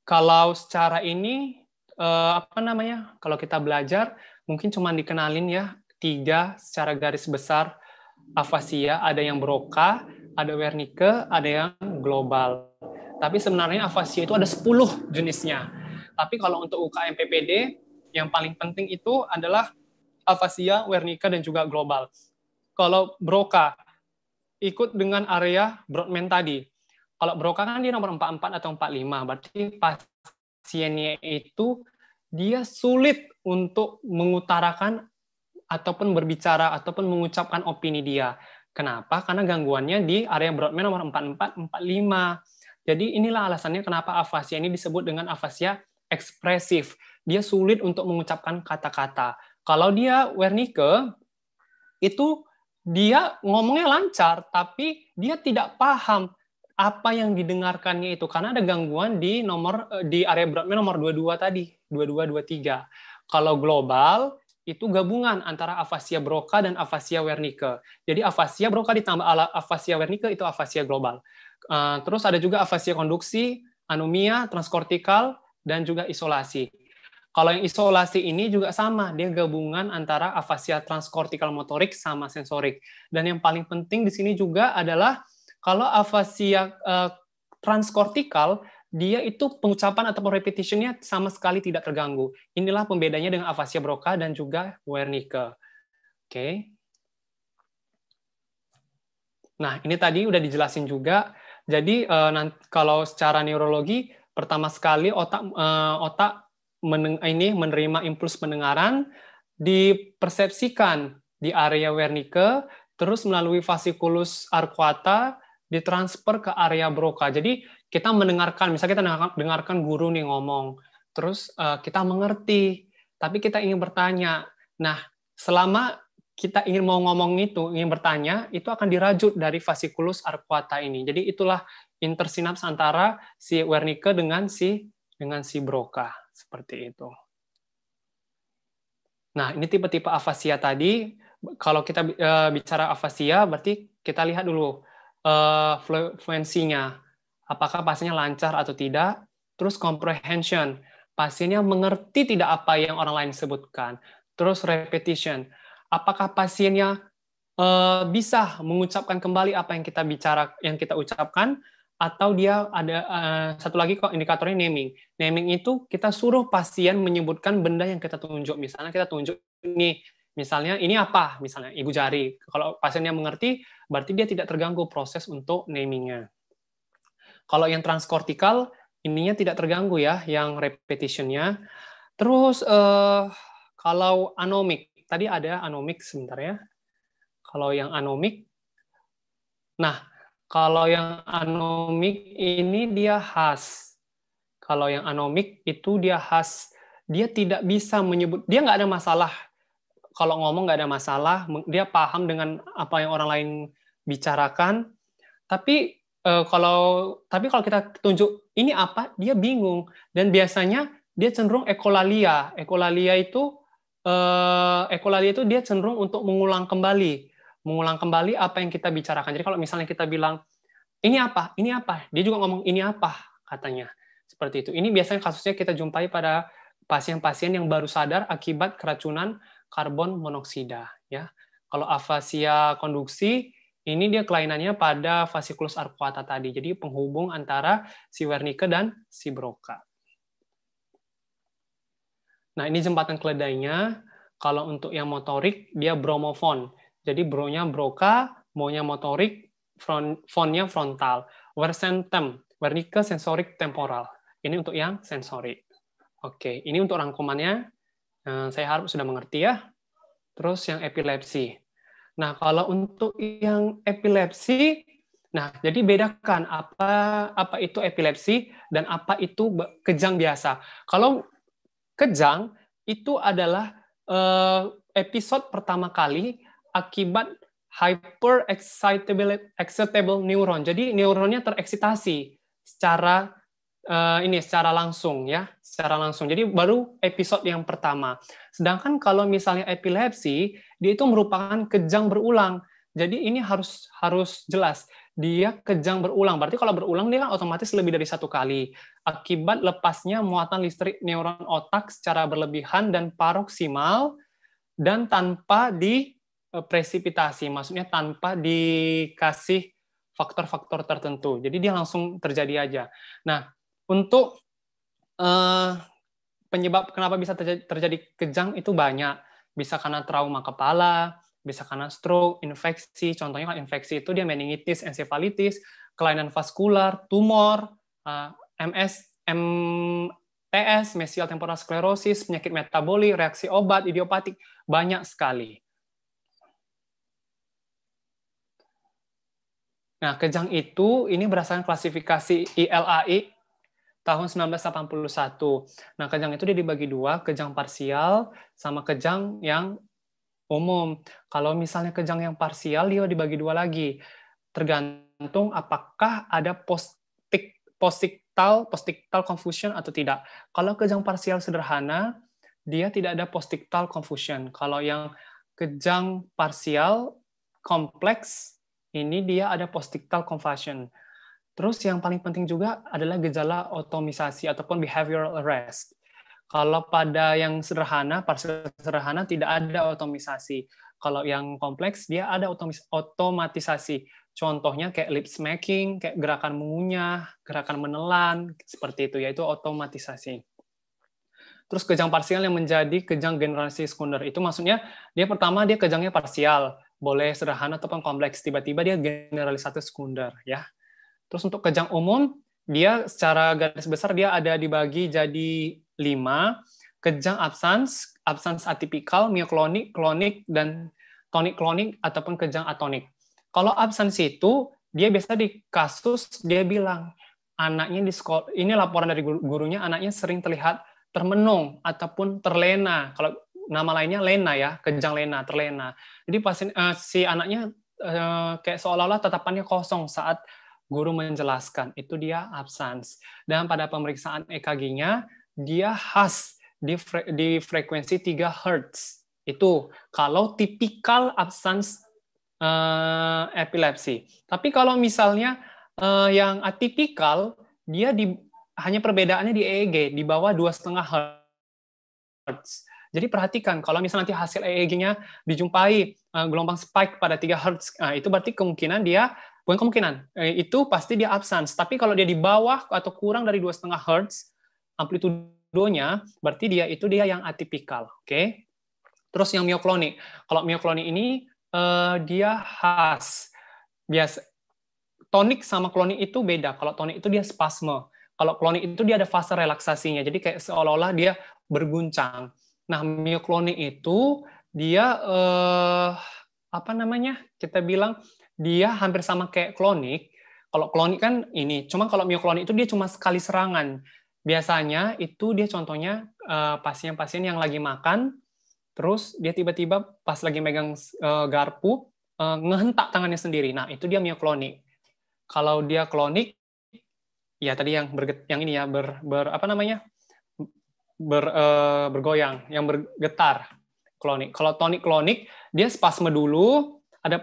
kalau secara ini eh, apa namanya? Kalau kita belajar mungkin cuma dikenalin ya tiga secara garis besar afasia, ada yang broka, ada Wernicke, ada yang global. Tapi sebenarnya afasia itu ada 10 jenisnya. Tapi kalau untuk UKM PPD, yang paling penting itu adalah afasia, Wernicke, dan juga global. Kalau Broca, ikut dengan area Broadman tadi. Kalau Broca kan di nomor 44 atau 45, berarti pasiennya itu dia sulit untuk mengutarakan ataupun berbicara ataupun mengucapkan opini dia. Kenapa? Karena gangguannya di area Broadman nomor 44, 45. Jadi inilah alasannya kenapa afasia ini disebut dengan afasia ekspresif. Dia sulit untuk mengucapkan kata-kata. Kalau dia Wernicke, itu dia ngomongnya lancar, tapi dia tidak paham apa yang didengarkannya itu karena ada gangguan di nomor eh, di area Broadman nomor 22 tadi, 22 23. Kalau global itu gabungan antara afasia Broca dan afasia Wernicke. Jadi afasia Broca ditambah afasia Wernicke itu afasia global. Uh, terus ada juga afasia konduksi, anomia, transkortikal, dan juga isolasi. Kalau yang isolasi ini juga sama, dia gabungan antara afasia transkortikal motorik sama sensorik. Dan yang paling penting di sini juga adalah kalau afasia uh, eh, transkortikal dia itu pengucapan atau repetitionnya sama sekali tidak terganggu. Inilah pembedanya dengan afasia Broca dan juga Wernicke. Oke. Okay. Nah, ini tadi udah dijelasin juga. Jadi eh, kalau secara neurologi pertama sekali otak eh, otak ini menerima impuls pendengaran dipersepsikan di area Wernicke terus melalui fasikulus arcuata ditransfer ke area broka. Jadi kita mendengarkan, misalnya kita dengarkan guru nih ngomong, terus uh, kita mengerti, tapi kita ingin bertanya. Nah, selama kita ingin mau ngomong itu, ingin bertanya, itu akan dirajut dari fasikulus arcuata ini. Jadi itulah intersinaps antara si Wernicke dengan si dengan si Broca seperti itu. Nah, ini tipe-tipe afasia tadi. Kalau kita eh, bicara afasia, berarti kita lihat dulu uh, eh, fluensinya, apakah pasiennya lancar atau tidak, terus comprehension, pasiennya mengerti tidak apa yang orang lain sebutkan, terus repetition, apakah pasiennya uh, bisa mengucapkan kembali apa yang kita bicara, yang kita ucapkan, atau dia ada uh, satu lagi kok indikatornya naming. Naming itu kita suruh pasien menyebutkan benda yang kita tunjuk. Misalnya kita tunjuk ini Misalnya ini apa? Misalnya ibu jari. Kalau pasiennya mengerti, berarti dia tidak terganggu proses untuk namingnya. Kalau yang transkortikal, ininya tidak terganggu ya, yang repetitionnya. Terus eh, kalau anomik, tadi ada anomik sebentar ya. Kalau yang anomik, nah kalau yang anomik ini dia khas. Kalau yang anomik itu dia khas. Dia tidak bisa menyebut, dia nggak ada masalah kalau ngomong nggak ada masalah, dia paham dengan apa yang orang lain bicarakan. Tapi uh, kalau tapi kalau kita tunjuk ini apa, dia bingung dan biasanya dia cenderung ekolalia. Ekolalia itu uh, ekolalia itu dia cenderung untuk mengulang kembali, mengulang kembali apa yang kita bicarakan. Jadi kalau misalnya kita bilang ini apa, ini apa, dia juga ngomong ini apa katanya seperti itu. Ini biasanya kasusnya kita jumpai pada pasien-pasien yang baru sadar akibat keracunan karbon monoksida ya. Kalau afasia konduksi ini dia kelainannya pada fasikulus arcuata tadi. Jadi penghubung antara si Wernicke dan si Broca. Nah, ini jembatan keledainya. Kalau untuk yang motorik dia bromofon. Jadi bronya Broca, monya motorik, fonnya frontal. Wernicke, Wernicke sensorik temporal. Ini untuk yang sensorik. Oke, ini untuk rangkumannya saya harap sudah mengerti ya. Terus yang epilepsi. Nah, kalau untuk yang epilepsi, nah jadi bedakan apa apa itu epilepsi dan apa itu kejang biasa. Kalau kejang itu adalah eh, episode pertama kali akibat hyper excitable neuron. Jadi neuronnya tereksitasi secara uh, ini secara langsung ya, secara langsung. Jadi baru episode yang pertama. Sedangkan kalau misalnya epilepsi, dia itu merupakan kejang berulang. Jadi ini harus harus jelas. Dia kejang berulang. Berarti kalau berulang dia kan otomatis lebih dari satu kali. Akibat lepasnya muatan listrik neuron otak secara berlebihan dan paroksimal dan tanpa di dipresipitasi. Maksudnya tanpa dikasih faktor-faktor tertentu. Jadi dia langsung terjadi aja. Nah, untuk uh, penyebab kenapa bisa terjadi, kejang itu banyak. Bisa karena trauma kepala, bisa karena stroke, infeksi. Contohnya kalau infeksi itu dia meningitis, encephalitis, kelainan vaskular, tumor, uh, eh, MS, MTS, mesial temporal sklerosis, penyakit metabolik, reaksi obat, idiopatik, banyak sekali. Nah, kejang itu ini berdasarkan klasifikasi ILAI tahun 1981. Nah, kejang itu dia dibagi dua, kejang parsial sama kejang yang umum. Kalau misalnya kejang yang parsial, dia dibagi dua lagi. Tergantung apakah ada postik, postiktal, postiktal confusion atau tidak. Kalau kejang parsial sederhana, dia tidak ada postiktal confusion. Kalau yang kejang parsial kompleks, ini dia ada postiktal confusion. Terus yang paling penting juga adalah gejala otomisasi ataupun behavioral arrest. Kalau pada yang sederhana, parsial sederhana tidak ada otomisasi. Kalau yang kompleks, dia ada otomis otomatisasi. Contohnya kayak lip smacking, kayak gerakan mengunyah, gerakan menelan, seperti itu, yaitu otomatisasi. Terus kejang parsial yang menjadi kejang generasi sekunder itu maksudnya dia pertama dia kejangnya parsial, boleh sederhana ataupun kompleks, tiba-tiba dia generalisasi sekunder ya. Terus untuk kejang umum, dia secara garis besar dia ada dibagi jadi lima, kejang absens, absens atipikal, mioklonik, klonik, dan tonik-klonik ataupun kejang atonik. Kalau absens itu, dia biasa di kasus dia bilang, anaknya di sekolah, ini laporan dari gurunya, anaknya sering terlihat termenung ataupun terlena. Kalau nama lainnya lena ya, kejang lena, terlena. Jadi pasien, uh, si anaknya uh, kayak seolah-olah tatapannya kosong saat guru menjelaskan itu dia absence Dan pada pemeriksaan EKG-nya dia khas di, fre di frekuensi 3 Hz. Itu kalau tipikal absence uh, epilepsi. Tapi kalau misalnya uh, yang atipikal dia di hanya perbedaannya di EEG di bawah dua setengah Hz. Jadi perhatikan kalau misalnya nanti hasil EEG-nya dijumpai uh, gelombang spike pada 3 Hz, uh, itu berarti kemungkinan dia Bukan kemungkinan. Eh, itu pasti dia absence. Tapi kalau dia di bawah atau kurang dari dua setengah hertz amplitudonya berarti dia itu dia yang atipikal. Oke. Okay? Terus yang mioklonik, Kalau mioklonik ini eh, dia khas. Biasa tonik sama klonik itu beda. Kalau tonik itu dia spasme. Kalau klonik itu dia ada fase relaksasinya. Jadi kayak seolah-olah dia berguncang. Nah, mioklonik itu dia eh, apa namanya? Kita bilang dia hampir sama kayak klonik. Kalau klonik kan ini, cuma kalau mioklonik itu dia cuma sekali serangan. Biasanya itu dia contohnya eh, pasien-pasien yang lagi makan, terus dia tiba-tiba pas lagi megang eh, garpu, eh, ngehentak tangannya sendiri. Nah, itu dia mioklonik. Kalau dia klonik, ya tadi yang berget, yang ini ya ber, ber apa namanya ber, bergoyang, yang bergetar klonik. Kalau tonik klonik dia spasme dulu, ada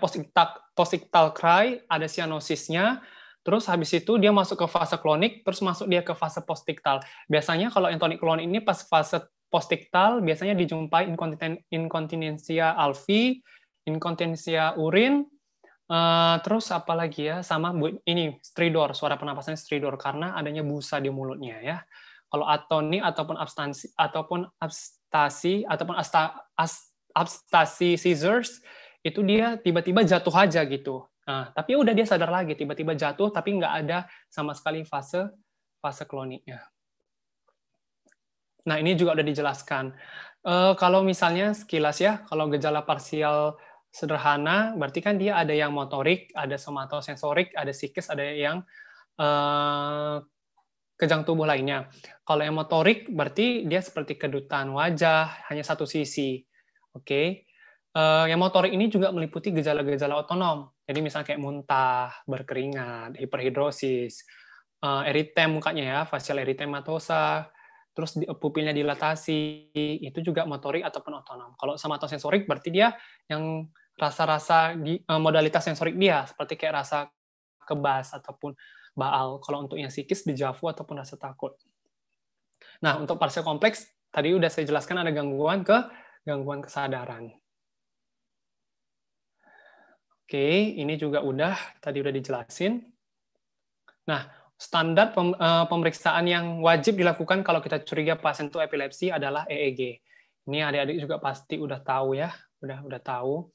toxic, cry, ada cyanosisnya terus habis itu dia masuk ke fase klonik, terus masuk dia ke fase postiktal. Biasanya kalau entonik klonik ini pas fase postiktal biasanya dijumpai inkontinen, inkontinensia alfi, inkontinensia urin, uh, terus apa lagi ya, sama bu, ini stridor, suara penapasannya stridor karena adanya busa di mulutnya ya. Kalau atoni ataupun abstansi ataupun abstasi ataupun asta, as, abstasi scissors itu dia tiba-tiba jatuh aja gitu. Nah, tapi udah dia sadar lagi, tiba-tiba jatuh, tapi nggak ada sama sekali fase fase kloniknya. Nah, ini juga udah dijelaskan. E, kalau misalnya sekilas ya, kalau gejala parsial sederhana, berarti kan dia ada yang motorik, ada somatosensorik, ada psikis, ada yang e, kejang tubuh lainnya. Kalau yang motorik, berarti dia seperti kedutan wajah, hanya satu sisi. Oke, okay? Eh, yang motorik ini juga meliputi gejala-gejala otonom. Jadi misalnya kayak muntah, berkeringat, hiperhidrosis, eh, eritem mukanya ya, facial eritematosa, terus pupilnya dilatasi, itu juga motorik ataupun otonom. Kalau sama sensorik berarti dia yang rasa-rasa di eh, modalitas sensorik dia, seperti kayak rasa kebas ataupun baal. Kalau untuk yang psikis, dejavu ataupun rasa takut. Nah, untuk parsial kompleks, tadi udah saya jelaskan ada gangguan ke gangguan kesadaran. Oke, ini juga udah tadi udah dijelasin. Nah, standar eh, pemeriksaan yang wajib dilakukan kalau kita curiga pasien itu epilepsi adalah EEG. Ini adik-adik juga pasti udah tahu ya, udah udah tahu.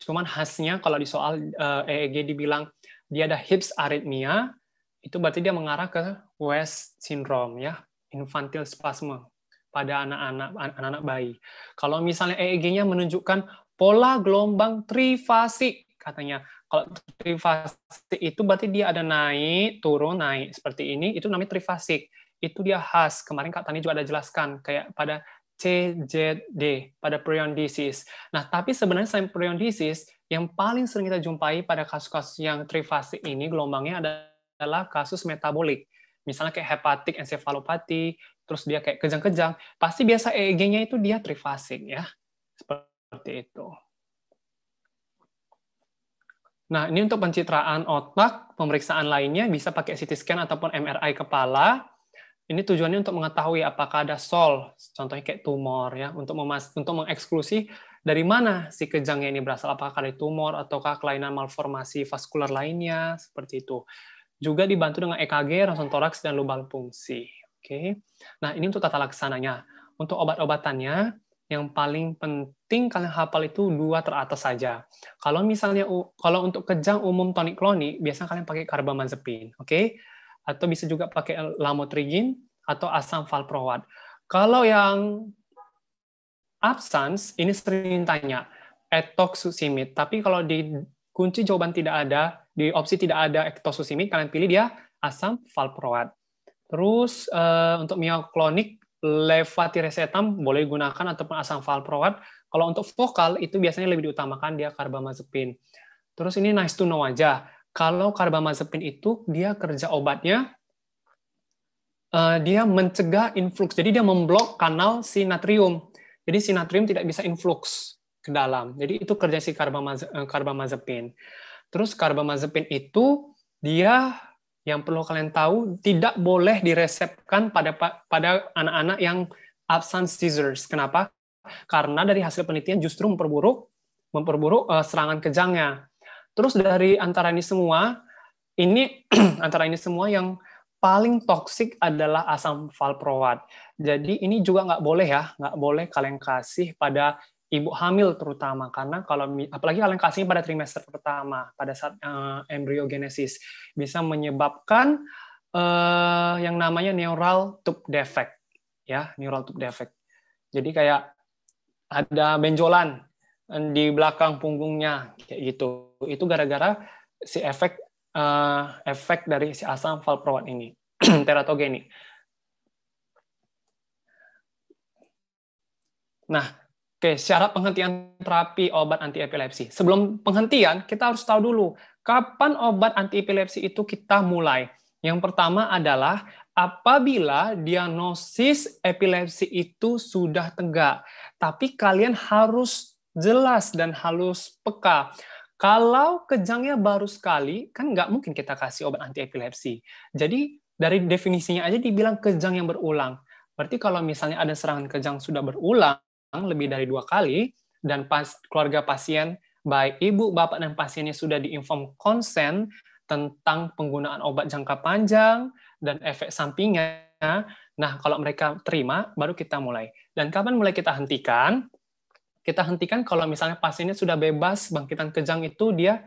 Cuman khasnya kalau di soal EEG eh, e dibilang dia ada hips arrhythmia, itu berarti dia mengarah ke West syndrome ya, infantil spasme pada anak-anak anak-anak bayi. Kalau misalnya EEG-nya menunjukkan pola gelombang trifasik katanya. Kalau trifasik itu berarti dia ada naik, turun, naik seperti ini, itu namanya trifasik. Itu dia khas. Kemarin Kak Tani juga ada jelaskan kayak pada CJD pada disease Nah, tapi sebenarnya selain disease yang paling sering kita jumpai pada kasus-kasus yang trifasik ini gelombangnya adalah kasus metabolik. Misalnya kayak hepatik encefalopati, terus dia kayak kejang-kejang, pasti biasa EEG-nya itu dia trifasik ya. Seperti seperti itu. Nah, ini untuk pencitraan otak, pemeriksaan lainnya bisa pakai CT scan ataupun MRI kepala. Ini tujuannya untuk mengetahui apakah ada sol, contohnya kayak tumor ya, untuk memas untuk mengeksklusi dari mana si kejangnya ini berasal, apakah dari tumor ataukah kelainan malformasi vaskular lainnya, seperti itu. Juga dibantu dengan EKG, rontgen toraks dan lubang fungsi. Oke. Nah, ini untuk tata laksananya. Untuk obat-obatannya, yang paling penting kalian hafal itu dua teratas saja. Kalau misalnya kalau untuk kejang umum tonik klonik, biasanya kalian pakai karbamazepin, oke? Okay? Atau bisa juga pakai lamotrigin atau asam valproat. Kalau yang absence ini sering tanya etoxusimid, tapi kalau di kunci jawaban tidak ada, di opsi tidak ada etoxusimid, kalian pilih dia asam valproat. Terus uh, untuk mioklonik levotiresetam boleh digunakan ataupun asam valproat. Kalau untuk vokal itu biasanya lebih diutamakan dia karbamazepin. Terus ini nice to know aja. Kalau karbamazepin itu dia kerja obatnya eh, dia mencegah influx. Jadi dia memblok kanal si natrium. Jadi si natrium tidak bisa influx ke dalam. Jadi itu kerja si eh, karbamazepin. Terus karbamazepin itu dia yang perlu kalian tahu tidak boleh diresepkan pada pada anak-anak yang absent seizures. Kenapa? Karena dari hasil penelitian justru memperburuk memperburuk uh, serangan kejangnya. Terus dari antara ini semua, ini antara ini semua yang paling toksik adalah asam valproat. Jadi ini juga nggak boleh ya, nggak boleh kalian kasih pada ibu hamil terutama karena kalau apalagi kalian kasih pada trimester pertama pada saat uh, embryogenesis bisa menyebabkan uh, yang namanya neural tube defect ya neural tube defect jadi kayak ada benjolan eh, di belakang punggungnya kayak gitu itu gara-gara si efek uh, efek dari si asam valproat ini teratogenik nah Oke, syarat penghentian terapi obat anti epilepsi. Sebelum penghentian, kita harus tahu dulu kapan obat anti epilepsi itu kita mulai. Yang pertama adalah apabila diagnosis epilepsi itu sudah tegak, tapi kalian harus jelas dan halus peka. Kalau kejangnya baru sekali, kan nggak mungkin kita kasih obat anti epilepsi. Jadi dari definisinya aja dibilang kejang yang berulang. Berarti kalau misalnya ada serangan kejang sudah berulang, lebih dari dua kali dan pas, keluarga pasien baik ibu, bapak, dan pasiennya sudah diinform konsen tentang penggunaan obat jangka panjang dan efek sampingnya. Nah, kalau mereka terima, baru kita mulai. Dan kapan mulai kita hentikan? Kita hentikan kalau misalnya pasiennya sudah bebas bangkitan kejang itu dia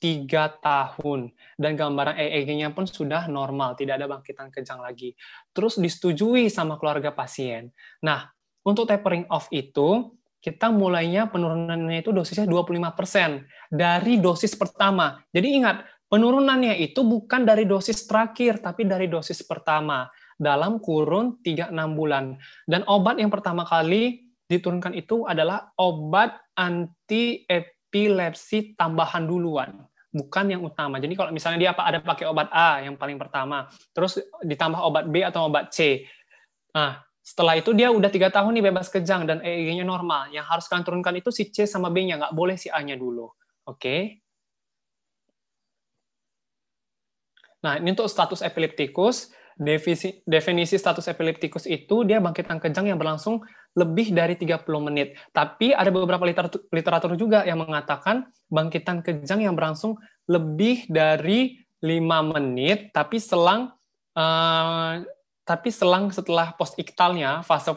tiga tahun dan gambaran EEG-nya pun sudah normal, tidak ada bangkitan kejang lagi. Terus disetujui sama keluarga pasien. Nah, untuk tapering off itu, kita mulainya penurunannya itu dosisnya 25% dari dosis pertama. Jadi ingat, penurunannya itu bukan dari dosis terakhir, tapi dari dosis pertama dalam kurun 3-6 bulan. Dan obat yang pertama kali diturunkan itu adalah obat anti epilepsi tambahan duluan, bukan yang utama. Jadi kalau misalnya dia apa ada pakai obat A yang paling pertama, terus ditambah obat B atau obat C. Nah, setelah itu dia udah tiga tahun nih bebas kejang dan EEG-nya normal. Yang harus kalian turunkan itu si C sama B-nya, nggak boleh si A-nya dulu. Oke. Okay? Nah, ini untuk status epileptikus. Definisi, definisi status epileptikus itu dia bangkitan kejang yang berlangsung lebih dari 30 menit. Tapi ada beberapa literatur, literatur juga yang mengatakan bangkitan kejang yang berlangsung lebih dari 5 menit, tapi selang uh, tapi selang setelah post iktalnya, fase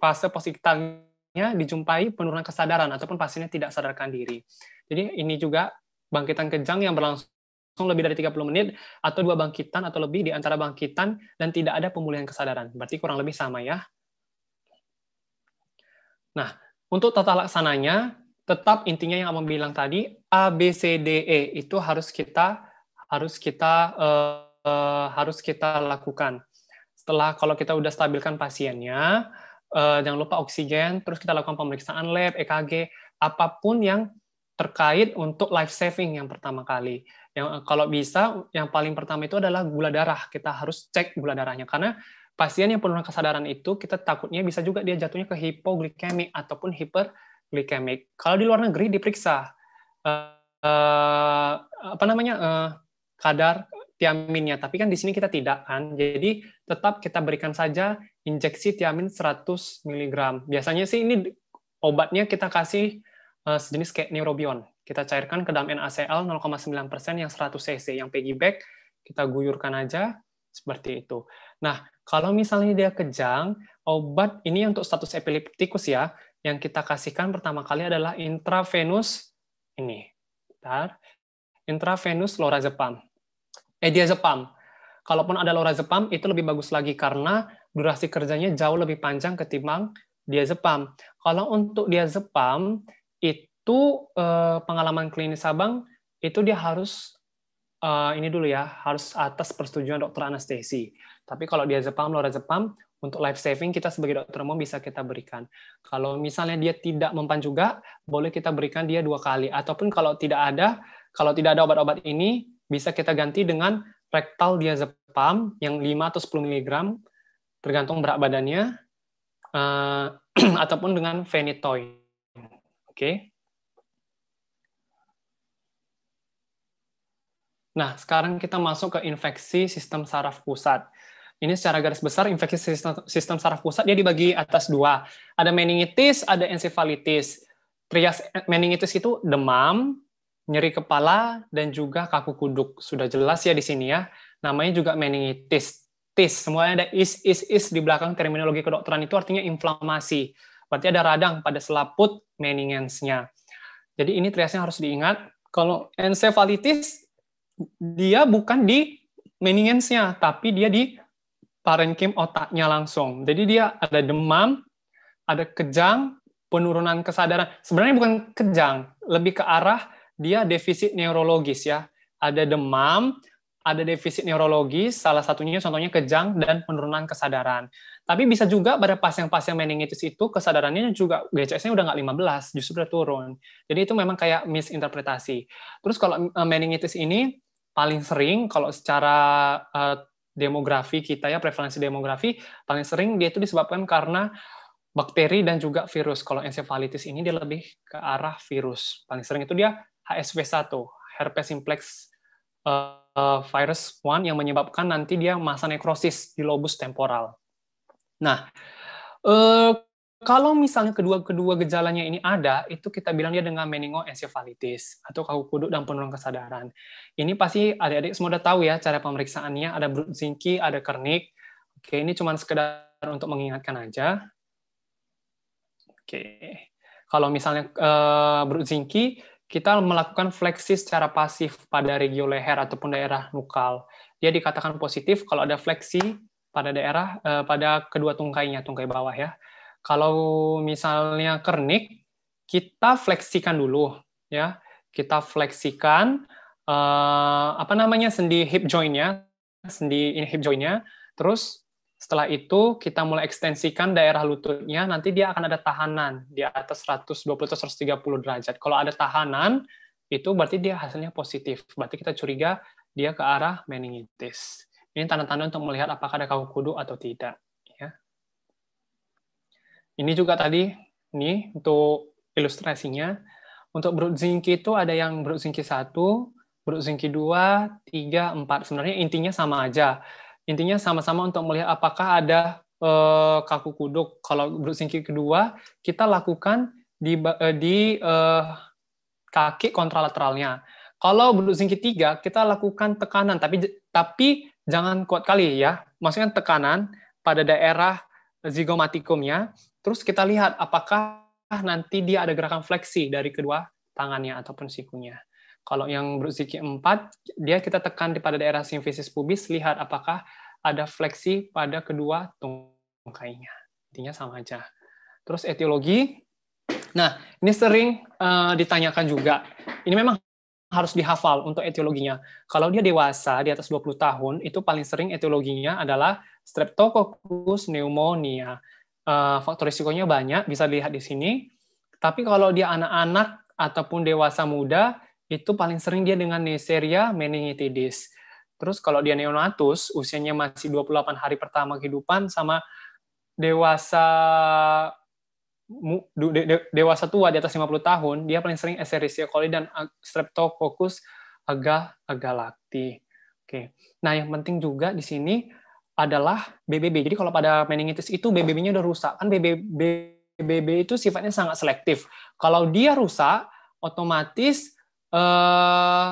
fase post iktalnya dijumpai penurunan kesadaran ataupun pasiennya tidak sadarkan diri. Jadi ini juga bangkitan kejang yang berlangsung lebih dari 30 menit atau dua bangkitan atau lebih di antara bangkitan dan tidak ada pemulihan kesadaran. Berarti kurang lebih sama ya. Nah, untuk tata laksananya tetap intinya yang Abang bilang tadi A B C D E itu harus kita harus kita uh, uh, harus kita lakukan. Setelah kalau kita udah stabilkan pasiennya, uh, jangan lupa oksigen, terus kita lakukan pemeriksaan lab, EKG, apapun yang terkait untuk life saving yang pertama kali. Yang eh, kalau bisa yang paling pertama itu adalah gula darah. Kita harus cek gula darahnya karena pasien yang penurunan kesadaran itu kita takutnya bisa juga dia jatuhnya ke hipoglikemik ataupun hiperglikemik. Kalau di luar negeri diperiksa uh, uh, apa namanya uh, kadar tiaminnya. Tapi kan di sini kita tidak kan. Jadi tetap kita berikan saja injeksi tiamin 100 mg. Biasanya sih ini obatnya kita kasih eh, sejenis kayak neurobion. Kita cairkan ke dalam NaCl 0,9% yang 100 cc, yang pegi back kita guyurkan aja seperti itu. Nah, kalau misalnya dia kejang, obat ini untuk status epileptikus ya, yang kita kasihkan pertama kali adalah intravenus ini. Bentar. Intravenous lorazepam eh diazepam. Kalaupun ada lorazepam, itu lebih bagus lagi karena durasi kerjanya jauh lebih panjang ketimbang diazepam. Kalau untuk diazepam, itu eh, pengalaman klinis abang itu dia harus eh, ini dulu ya, harus atas persetujuan dokter anestesi. Tapi kalau diazepam, lorazepam, untuk life saving kita sebagai dokter umum bisa kita berikan. Kalau misalnya dia tidak mempan juga, boleh kita berikan dia dua kali. Ataupun kalau tidak ada, kalau tidak ada obat-obat ini, bisa kita ganti dengan rektal diazepam yang 5 atau 10 mg tergantung berat badannya uh, ataupun dengan phenytoin. Oke. Okay. Nah, sekarang kita masuk ke infeksi sistem saraf pusat. Ini secara garis besar infeksi sistem, sistem saraf pusat dia dibagi atas dua. Ada meningitis, ada ensefalitis. Trias eh, meningitis itu demam, nyeri kepala dan juga kaku kuduk. Sudah jelas ya di sini ya. Namanya juga meningitis. Tis, semuanya ada is, is, is di belakang terminologi kedokteran itu artinya inflamasi. Berarti ada radang pada selaput meningensnya. Jadi ini triasnya harus diingat. Kalau encephalitis, dia bukan di meningensnya, tapi dia di parenkim otaknya langsung. Jadi dia ada demam, ada kejang, penurunan kesadaran. Sebenarnya bukan kejang, lebih ke arah dia defisit neurologis ya. Ada demam, ada defisit neurologis, salah satunya contohnya kejang dan penurunan kesadaran. Tapi bisa juga pada pasien-pasien meningitis itu kesadarannya juga GCS-nya udah nggak 15, justru udah turun. Jadi itu memang kayak misinterpretasi. Terus kalau eh, meningitis ini paling sering kalau secara uh, demografi kita ya prevalensi demografi paling sering dia itu disebabkan karena bakteri dan juga virus. Kalau encephalitis ini dia lebih ke arah virus. Paling sering itu dia HSV1, herpes simplex eh, virus 1 yang menyebabkan nanti dia masa nekrosis di lobus temporal. Nah, eh, kalau misalnya kedua-kedua gejalanya ini ada, itu kita bilang dia dengan meningoencephalitis atau kaku kuduk dan penurunan kesadaran. Ini pasti adik-adik semua udah tahu ya cara pemeriksaannya, ada Brut ada Kernik. Oke, ini cuma sekedar untuk mengingatkan aja. Oke. Kalau misalnya uh, kita melakukan fleksi secara pasif pada regio leher ataupun daerah nukal. Dia dikatakan positif kalau ada fleksi pada daerah eh, pada kedua tungkainya, tungkai bawah ya. Kalau misalnya kernik, kita fleksikan dulu ya. Kita fleksikan eh, apa namanya sendi hip joint-nya, sendi hip joint-nya. Terus setelah itu kita mulai ekstensikan daerah lututnya, nanti dia akan ada tahanan di atas 120 atau 130 derajat. Kalau ada tahanan, itu berarti dia hasilnya positif. Berarti kita curiga dia ke arah meningitis. Ini tanda-tanda untuk melihat apakah ada kaku kudu atau tidak. Ya. Ini juga tadi, ini untuk ilustrasinya. Untuk brudzinski zinki itu ada yang brudzinski zinki 1, berut zinki 2, 3, 4. Sebenarnya intinya sama aja intinya sama-sama untuk melihat apakah ada eh, kaku kuduk. Kalau grup singkir kedua, kita lakukan di, eh, di eh, kaki kontralateralnya. Kalau bentuk singkir tiga, kita lakukan tekanan, tapi tapi jangan kuat kali ya. Maksudnya tekanan pada daerah zigomatikumnya. Terus kita lihat apakah nanti dia ada gerakan fleksi dari kedua tangannya ataupun sikunya. Kalau yang berusiki empat dia kita tekan di pada daerah simfisis pubis, lihat apakah ada fleksi pada kedua tungkainya. Intinya sama aja. Terus etiologi. Nah, ini sering uh, ditanyakan juga. Ini memang harus dihafal untuk etiologinya. Kalau dia dewasa, di atas 20 tahun, itu paling sering etiologinya adalah streptococcus pneumonia. Uh, faktor risikonya banyak, bisa dilihat di sini. Tapi kalau dia anak-anak ataupun dewasa muda, itu paling sering dia dengan Neisseria meningitidis. Terus kalau dia neonatus, usianya masih 28 hari pertama kehidupan sama dewasa dewasa tua di atas 50 tahun, dia paling sering Escherichia coli dan Streptococcus agalacti. Oke. Nah, yang penting juga di sini adalah BBB. Jadi kalau pada meningitis itu BBB-nya udah rusak. Kan BBB, BBB itu sifatnya sangat selektif. Kalau dia rusak, otomatis eh,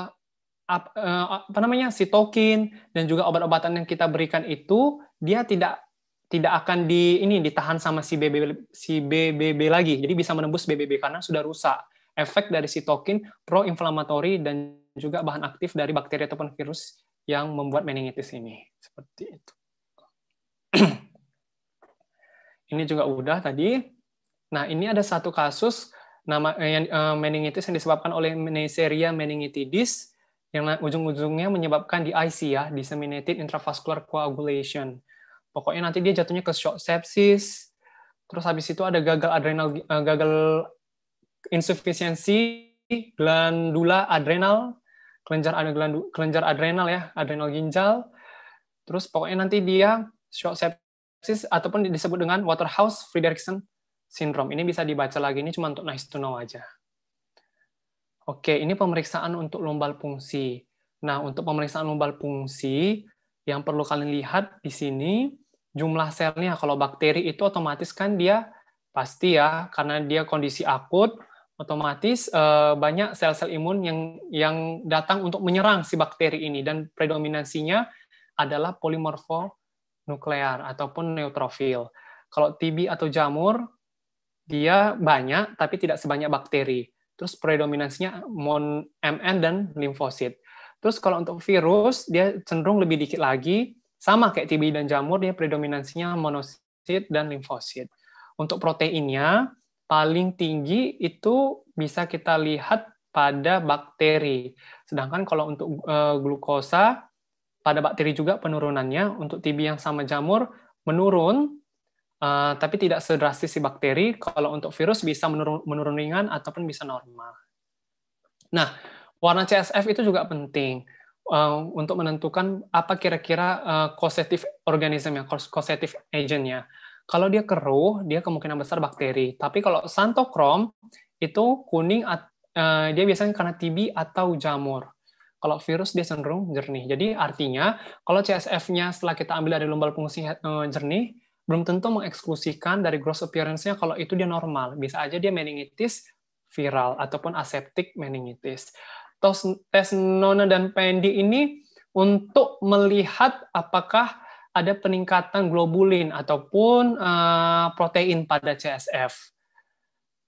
Eh, apa, namanya sitokin dan juga obat-obatan yang kita berikan itu dia tidak tidak akan di ini ditahan sama si BBB si BBB lagi. Jadi bisa menembus BBB karena sudah rusak. Efek dari sitokin proinflamatori dan juga bahan aktif dari bakteri ataupun virus yang membuat meningitis ini. Seperti itu. ini juga udah tadi. Nah, ini ada satu kasus nama eh, yang eh, meningitis yang disebabkan oleh Neisseria meningitidis yang ujung-ujungnya menyebabkan di IC ya, disseminated intravascular coagulation. Pokoknya nanti dia jatuhnya ke shock sepsis, terus habis itu ada gagal adrenal eh, gagal insufisiensi glandula adrenal, kelenjar ada kelenjar adrenal ya, adrenal ginjal. Terus pokoknya nanti dia shock sepsis ataupun disebut dengan Waterhouse Friderichsen syndrome. Ini bisa dibaca lagi ini cuma untuk nice to know aja. Oke, ini pemeriksaan untuk lumbal fungsi. Nah, untuk pemeriksaan lumbal fungsi, yang perlu kalian lihat di sini, jumlah selnya, kalau bakteri itu otomatis kan dia pasti ya, karena dia kondisi akut, otomatis eh, banyak sel-sel imun yang yang datang untuk menyerang si bakteri ini dan predominansinya adalah nuklear ataupun neutrofil. Kalau TB atau jamur dia banyak tapi tidak sebanyak bakteri terus predominasinya mon MN dan limfosit. Terus kalau untuk virus dia cenderung lebih dikit lagi sama kayak TB dan jamur dia predominasinya monosit dan limfosit. Untuk proteinnya paling tinggi itu bisa kita lihat pada bakteri. Sedangkan kalau untuk uh, glukosa pada bakteri juga penurunannya untuk TB yang sama jamur menurun Eh, tapi tidak sedrastis si bakteri. Kalau untuk virus bisa menurun, menurun ringan ataupun bisa normal. Nah, warna CSF itu juga penting uh, untuk menentukan apa kira-kira uh, eh, causative organism ya, causative agent-nya. Kalau dia keruh, dia kemungkinan besar bakteri. Tapi kalau santokrom itu kuning, uh, dia biasanya karena TB atau jamur. Kalau virus dia cenderung jernih. Jadi artinya kalau CSF-nya setelah kita ambil dari lumbal fungsi jernih, belum tentu mengeksklusikan dari gross appearance-nya kalau itu dia normal. Bisa aja dia meningitis viral ataupun aseptik meningitis. Tos, tes Nona dan Pendi ini untuk melihat apakah ada peningkatan globulin ataupun uh, protein pada CSF.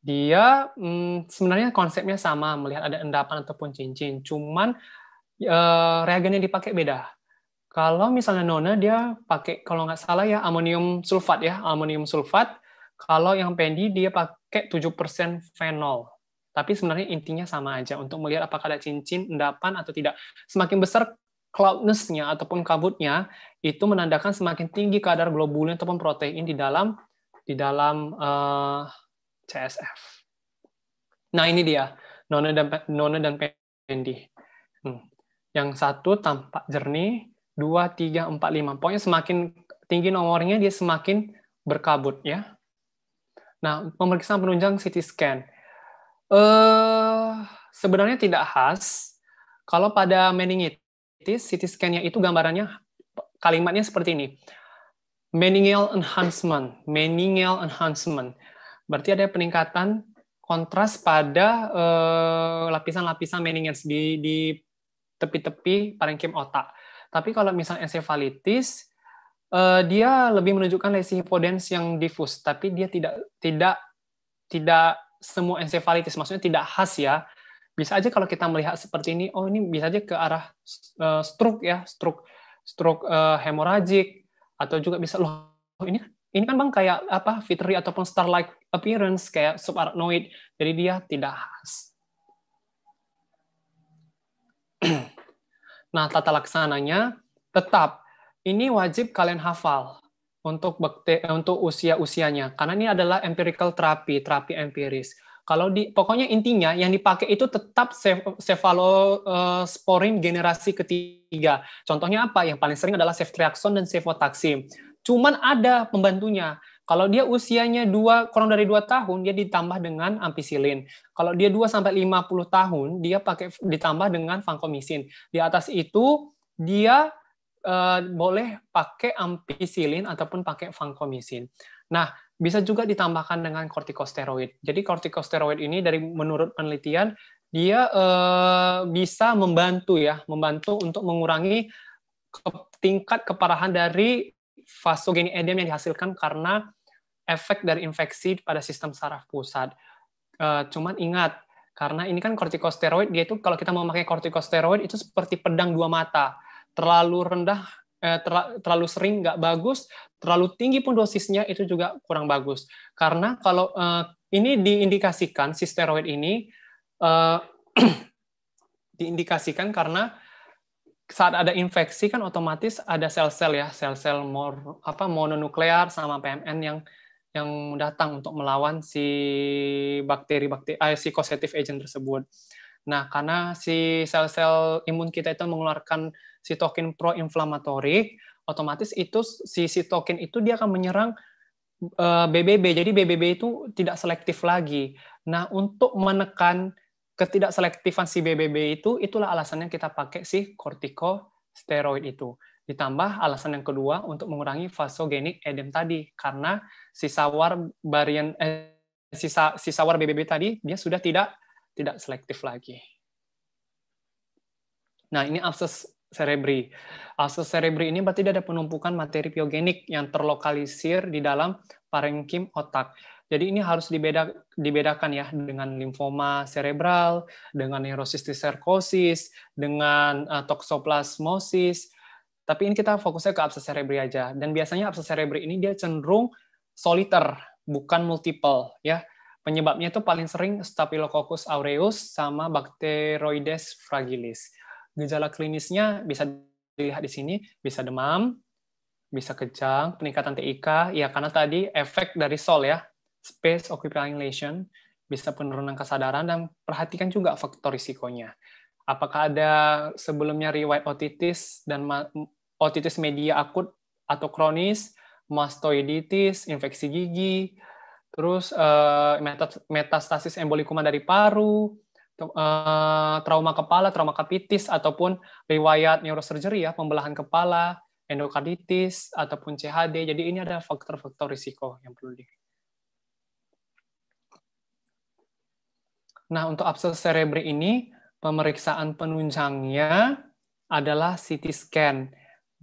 Dia mm, sebenarnya konsepnya sama melihat ada endapan ataupun cincin, cuman uh, reagennya dipakai beda. Kalau misalnya nona dia pakai kalau nggak salah ya amonium sulfat ya, amonium sulfat. Kalau yang pendi dia pakai 7% fenol. Tapi sebenarnya intinya sama aja untuk melihat apakah ada cincin, endapan atau tidak. Semakin besar cloudnessnya ataupun kabutnya itu menandakan semakin tinggi kadar globulin ataupun protein di dalam di dalam uh, eh, CSF. Nah, ini dia. Nona dan Nona dan Pendi. Hmm. Yang satu tampak jernih, 2, 3, 4, 5. Pokoknya semakin tinggi nomornya, dia semakin berkabut. ya. Nah, pemeriksaan penunjang CT scan. Uh, sebenarnya tidak khas. Kalau pada meningitis, CT scan-nya itu gambarannya, kalimatnya seperti ini. Meningeal enhancement. Meningeal enhancement. Berarti ada peningkatan kontras pada eh, lapisan-lapisan uh, meningitis di, di tepi-tepi parenkim otak tapi kalau misalnya encephalitis, uh, dia lebih menunjukkan lesi hipodens yang difus, tapi dia tidak tidak tidak semua encephalitis, maksudnya tidak khas ya. Bisa aja kalau kita melihat seperti ini, oh ini bisa aja ke arah uh, stroke ya, stroke stroke uh, eh, hemoragik atau juga bisa loh ini kan, ini kan bang kayak apa fitri ataupun star like appearance kayak subarachnoid jadi dia tidak khas Nah, tata laksananya tetap ini wajib kalian hafal untuk bekti, eh, untuk usia-usianya karena ini adalah empirical terapi, terapi empiris. Kalau di pokoknya intinya yang dipakai itu tetap cephalosporin eh, generasi ketiga. Contohnya apa? Yang paling sering adalah ceftriaxone dan cefotaxim. Cuman ada pembantunya kalau dia usianya dua kurang dari dua tahun, dia ditambah dengan ampicillin. Kalau dia 2 sampai 50 tahun, dia pakai ditambah dengan vancomycin. Di atas itu dia eh, boleh pakai ampicillin ataupun pakai vancomycin. Nah, bisa juga ditambahkan dengan kortikosteroid. Jadi kortikosteroid ini dari menurut penelitian dia eh, bisa membantu ya, membantu untuk mengurangi ke, tingkat keparahan dari vasogeni edem yang dihasilkan karena efek dari infeksi pada sistem saraf pusat. Eh, cuman ingat, karena ini kan kortikosteroid, dia itu kalau kita memakai kortikosteroid itu seperti pedang dua mata. Terlalu rendah, eh, terlalu sering nggak bagus, terlalu tinggi pun dosisnya itu juga kurang bagus. Karena kalau eh, ini diindikasikan, si steroid ini diindikasikan karena saat ada infeksi kan otomatis ada sel-sel ya, sel-sel mor, apa mononuklear sama PMN yang yang datang untuk melawan si bakteri-bakteri eh, si causative agent tersebut. Nah, karena si sel-sel imun kita itu mengeluarkan sitokin proinflamatory, otomatis itu si sitokin itu dia akan menyerang uh, eh, BBB. Jadi BBB itu tidak selektif lagi. Nah, untuk menekan ketidakselektifan si BBB itu itulah alasan yang kita pakai si kortikosteroid itu. Ditambah alasan yang kedua untuk mengurangi vasogenik edem tadi karena si sawar barian eh, sisa si sawar BBB tadi dia sudah tidak tidak selektif lagi. Nah, ini abses cerebri. Abses cerebri ini berarti ada penumpukan materi biogenik yang terlokalisir di dalam parenkim otak. Jadi ini harus dibeda, dibedakan ya dengan limfoma cerebral, dengan neurocystis dengan uh, toxoplasmosis. Tapi ini kita fokusnya ke abses cerebri aja. Dan biasanya abses cerebri ini dia cenderung soliter, bukan multiple ya. Penyebabnya itu paling sering Staphylococcus aureus sama Bacteroides fragilis. Gejala klinisnya bisa dilihat di sini, bisa demam, bisa kejang, peningkatan TIK, ya karena tadi efek dari sol ya, space occupation bisa penurunan kesadaran dan perhatikan juga faktor risikonya. Apakah ada sebelumnya riwayat otitis dan otitis media akut atau kronis, mastoiditis, infeksi gigi, terus uh, metastasis embolikuma dari paru, eh, trauma kepala, trauma kapitis ataupun riwayat neurosurgery ya, pembelahan kepala, endokarditis ataupun CHD. Jadi ini adalah faktor-faktor risiko yang perlu di Nah, untuk abses cerebri ini, pemeriksaan penunjangnya adalah CT scan.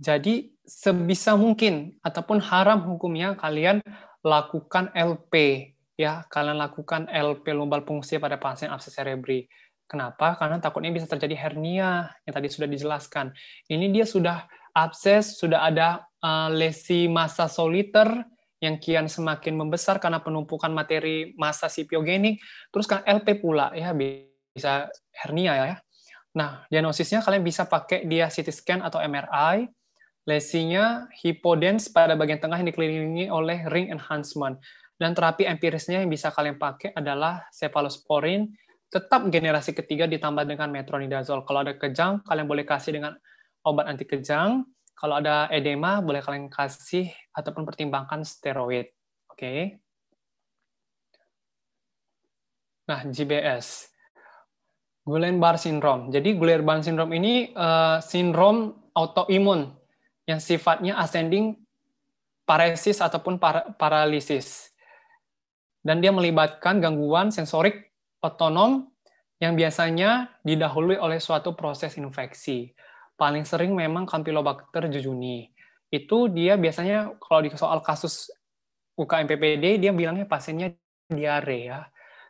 Jadi, sebisa mungkin ataupun haram hukumnya kalian lakukan LP ya kalian lakukan LP lumbal fungsi pada pasien abses cerebri. Kenapa? Karena takutnya bisa terjadi hernia yang tadi sudah dijelaskan. Ini dia sudah abses, sudah ada eh, lesi massa soliter yang kian semakin membesar karena penumpukan materi massa sipiogenik, terus kan LP pula ya bisa hernia ya. Nah, diagnosisnya kalian bisa pakai dia CT scan atau MRI. Lesinya hipodens pada bagian tengah yang dikelilingi oleh ring enhancement. Dan terapi empirisnya yang bisa kalian pakai adalah cephalosporin, tetap generasi ketiga ditambah dengan metronidazole. Kalau ada kejang, kalian boleh kasih dengan obat anti kejang kalau ada edema, boleh kalian kasih ataupun pertimbangkan steroid. Oke. Okay? Nah, GBS. guillain Bar syndrome. Jadi guillain Bar syndrome ini uh, sindrom autoimun yang sifatnya ascending paresis ataupun par paralisis. Dan dia melibatkan gangguan sensorik otonom yang biasanya didahului oleh suatu proses infeksi paling sering memang Campylobacter jejuni. Itu dia biasanya kalau di soal kasus UKMPPD dia bilangnya pasiennya diare ya.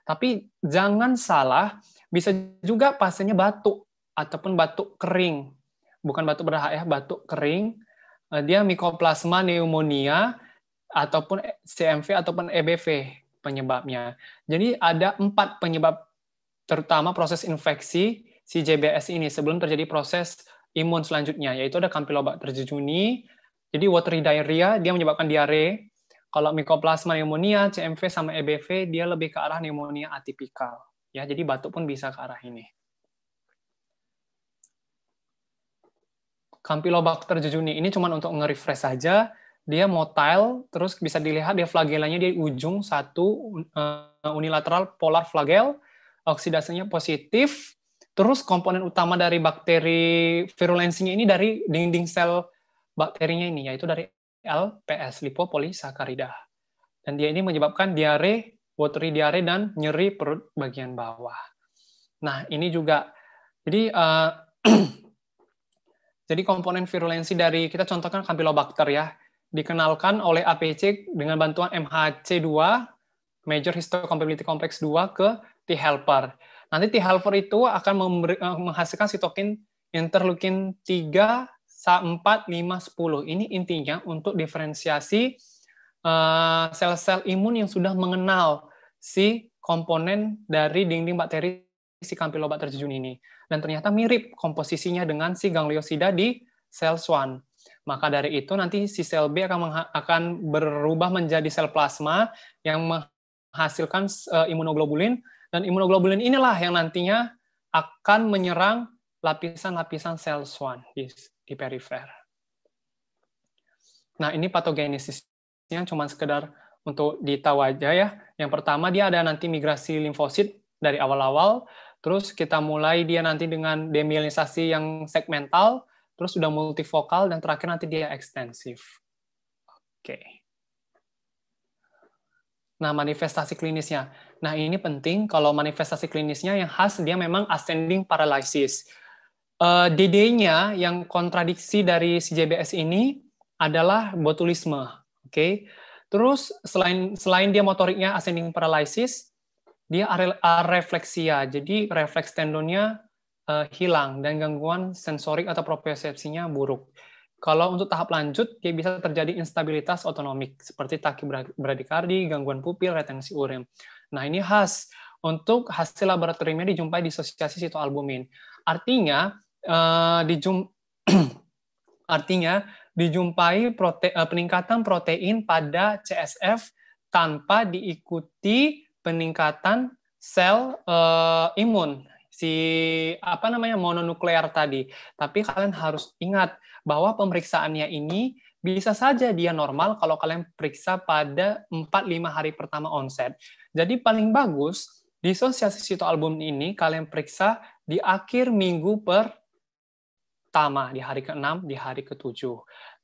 Tapi jangan salah, bisa juga pasiennya batuk ataupun batuk kering. Bukan batuk berdahak ya, batuk kering. Eh, dia Mycoplasma pneumonia ataupun CMV ataupun EBV penyebabnya. Jadi ada empat penyebab terutama proses infeksi si JBS ini sebelum terjadi proses imun selanjutnya, yaitu ada Campylobacter jejuni. Jadi watery diarrhea, dia menyebabkan diare. Kalau Mycoplasma pneumonia, CMV sama EBV, dia lebih ke arah pneumonia atipikal. Ya, jadi batuk pun bisa ke arah ini. Campylobacter jejuni ini cuma untuk nge-refresh saja, dia motile, terus bisa dilihat dia flagelanya di ujung satu eh, unilateral polar flagel, oksidasinya positif, Terus komponen utama dari bakteri virulensinya ini dari dinding sel bakterinya ini, yaitu dari LPS, lipopolisakarida. Dan dia ini menyebabkan diare, watery diare, dan nyeri perut bagian bawah. Nah, ini juga, jadi uh, jadi komponen virulensi dari, kita contohkan Campylobacter ya, dikenalkan oleh APC dengan bantuan MHC2, Major Histocompatibility Complex 2 ke T-helper Nanti T helper itu akan memberi, eh, menghasilkan sitokin interleukin 3, 4, 5, 10. Ini intinya untuk diferensiasi eh, sel-sel uh, imun yang sudah mengenal si komponen dari dinding bakteri si Campylobacter jejuni ini. Dan ternyata mirip komposisinya dengan si gangliosida di sel Swan. Maka dari itu nanti si sel B akan akan berubah menjadi sel plasma yang menghasilkan uh, imunoglobulin dan imunoglobulin inilah yang nantinya akan menyerang lapisan-lapisan sel Swan di, di perifer. Nah, ini patogenesisnya cuma sekedar untuk ditahu aja ya. Yang pertama dia ada nanti migrasi limfosit dari awal-awal, terus kita mulai dia nanti dengan demielisasi yang segmental, terus sudah multifokal dan terakhir nanti dia ekstensif. Oke. Okay. Nah, manifestasi klinisnya Nah, ini penting kalau manifestasi klinisnya yang khas dia memang ascending paralysis. Uh, eh, DD-nya yang kontradiksi dari CJBS ini adalah botulisme, oke? Okay? Terus selain selain dia motoriknya ascending paralysis, dia arefleksia, jadi refleks tendonnya uh, hilang dan gangguan sensorik atau propriosepsinya buruk. Kalau untuk tahap lanjut, dia bisa terjadi instabilitas otonomik seperti taki bradikardi, gangguan pupil, retensi urin Nah, ini khas untuk hasil laboratoriumnya dijumpai disosiasi sitoalbumin. Artinya eh, dijum artinya dijumpai prote, eh, peningkatan protein pada CSF tanpa diikuti peningkatan sel eh, imun si apa namanya mononuklear tadi. Tapi kalian harus ingat bahwa pemeriksaannya ini bisa saja dia normal kalau kalian periksa pada 4-5 hari pertama onset. Jadi paling bagus disosiasi album ini kalian periksa di akhir minggu pertama, di hari ke-6, di hari ke-7.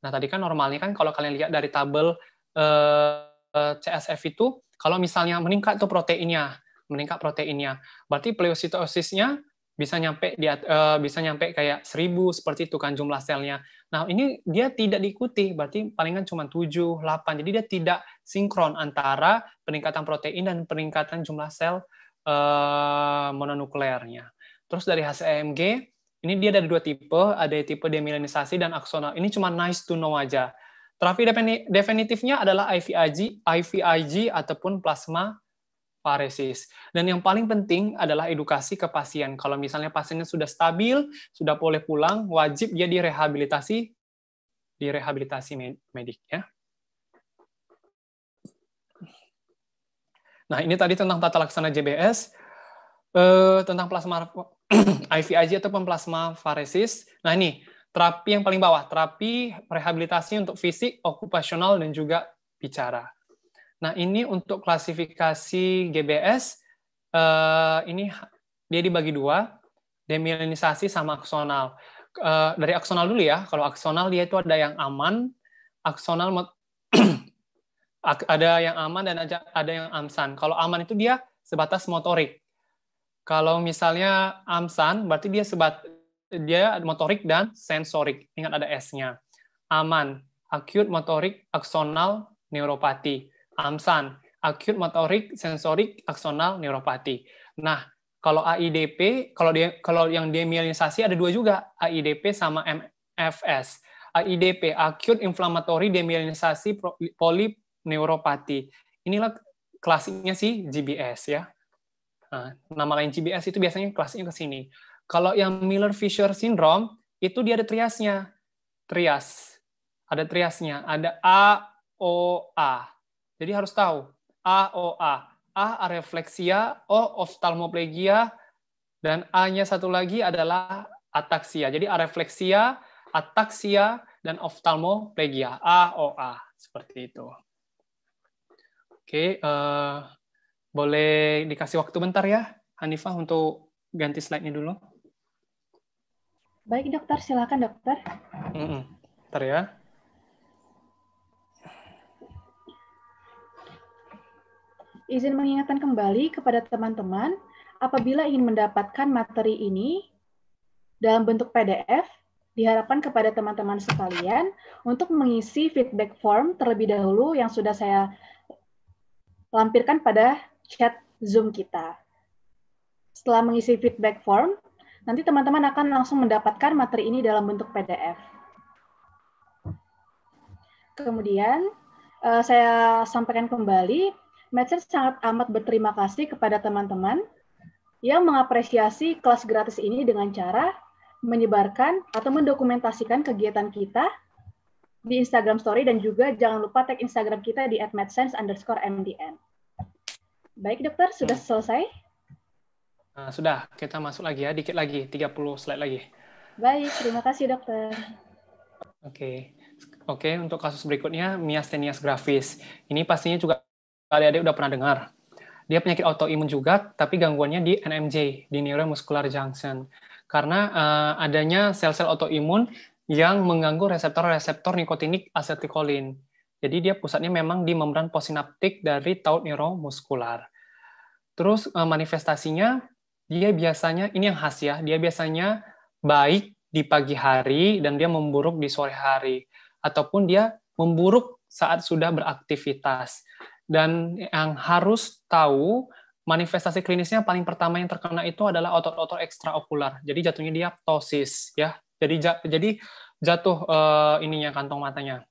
Nah, tadi kan normalnya kan kalau kalian lihat dari tabel eh, CSF itu, kalau misalnya meningkat tuh proteinnya, meningkat proteinnya, berarti pleositosisnya bisa nyampe di uh, bisa nyampe kayak seribu seperti itu kan jumlah selnya. Nah, ini dia tidak diikuti, berarti palingan cuma tujuh, 8. Jadi dia tidak sinkron antara peningkatan protein dan peningkatan jumlah sel uh, eh, mononukleernya. Terus dari hasil EMG, ini dia ada dua tipe, ada tipe demilinisasi dan aksonal. Ini cuma nice to know aja. Terapi definitifnya adalah IVIG, IVIG ataupun plasma paresis. Dan yang paling penting adalah edukasi ke pasien. Kalau misalnya pasiennya sudah stabil, sudah boleh pulang, wajib dia direhabilitasi direhabilitasi medik ya. Nah, ini tadi tentang tata laksana JBS, eh, tentang plasma IVIG atau plasma faresis. Nah, ini terapi yang paling bawah, terapi rehabilitasi untuk fisik, okupasional, dan juga bicara. Nah, ini untuk klasifikasi GBS, eh, ini dia dibagi dua, demilinisasi sama aksonal. Eh, dari aksonal dulu ya, kalau aksonal dia itu ada yang aman, aksonal ada yang aman dan ada yang amsan. Kalau aman itu dia sebatas motorik. Kalau misalnya amsan, berarti dia sebat dia motorik dan sensorik. Ingat ada S-nya. Aman, acute motorik, aksonal, neuropati. AMSAN, acute motorik sensorik aksonal neuropati. Nah, kalau AIDP, kalau dia, kalau yang demielinisasi ada dua juga, AIDP sama MFS. AIDP, acute inflammatory demielinisasi polineuropati. Inilah klasiknya sih GBS ya. Nah, nama lain GBS itu biasanya klasiknya ke sini. Kalau yang Miller-Fisher syndrome, itu dia ada triasnya. Trias. Ada triasnya. Ada AOA. Jadi harus tahu AOA. A refleksia, O oftalmoplegia, dan A-nya satu lagi adalah ataksia. Jadi A refleksia, ataksia, dan oftalmoplegia. AOA seperti itu. Oke, uh, boleh dikasih waktu bentar ya, Hanifah untuk ganti slide-nya dulu. Baik dokter, silakan dokter. Mm -mm. Bentar ya. izin mengingatkan kembali kepada teman-teman, apabila ingin mendapatkan materi ini dalam bentuk PDF, diharapkan kepada teman-teman sekalian untuk mengisi feedback form terlebih dahulu yang sudah saya lampirkan pada chat Zoom kita. Setelah mengisi feedback form, nanti teman-teman akan langsung mendapatkan materi ini dalam bentuk PDF. Kemudian, eh, saya sampaikan kembali Medsir sangat amat berterima kasih kepada teman-teman yang mengapresiasi kelas gratis ini dengan cara menyebarkan atau mendokumentasikan kegiatan kita di Instagram Story dan juga jangan lupa tag Instagram kita di @medsense_mdn. Baik dokter, sudah hmm. selesai? Nah, sudah, kita masuk lagi ya, dikit lagi, 30 slide lagi. Baik, terima kasih dokter. Oke, okay. oke okay, untuk kasus berikutnya miastenias grafis. Ini pastinya juga adik-adik udah pernah dengar. Dia penyakit autoimun juga, tapi gangguannya di NMJ, di neuromuscular junction. Karena uh, adanya sel-sel autoimun yang mengganggu reseptor-reseptor nikotinik asetikolin. Jadi dia pusatnya memang di membran postsinaptik dari taut neuromuskular. Terus uh, manifestasinya dia biasanya ini yang khas ya, dia biasanya baik di pagi hari dan dia memburuk di sore hari ataupun dia memburuk saat sudah beraktivitas dan yang harus tahu manifestasi klinisnya paling pertama yang terkena itu adalah otot-otot ekstraokular. Jadi jatuhnya dia ptosis ya. Jadi jadi jatuh uh, ininya kantong matanya.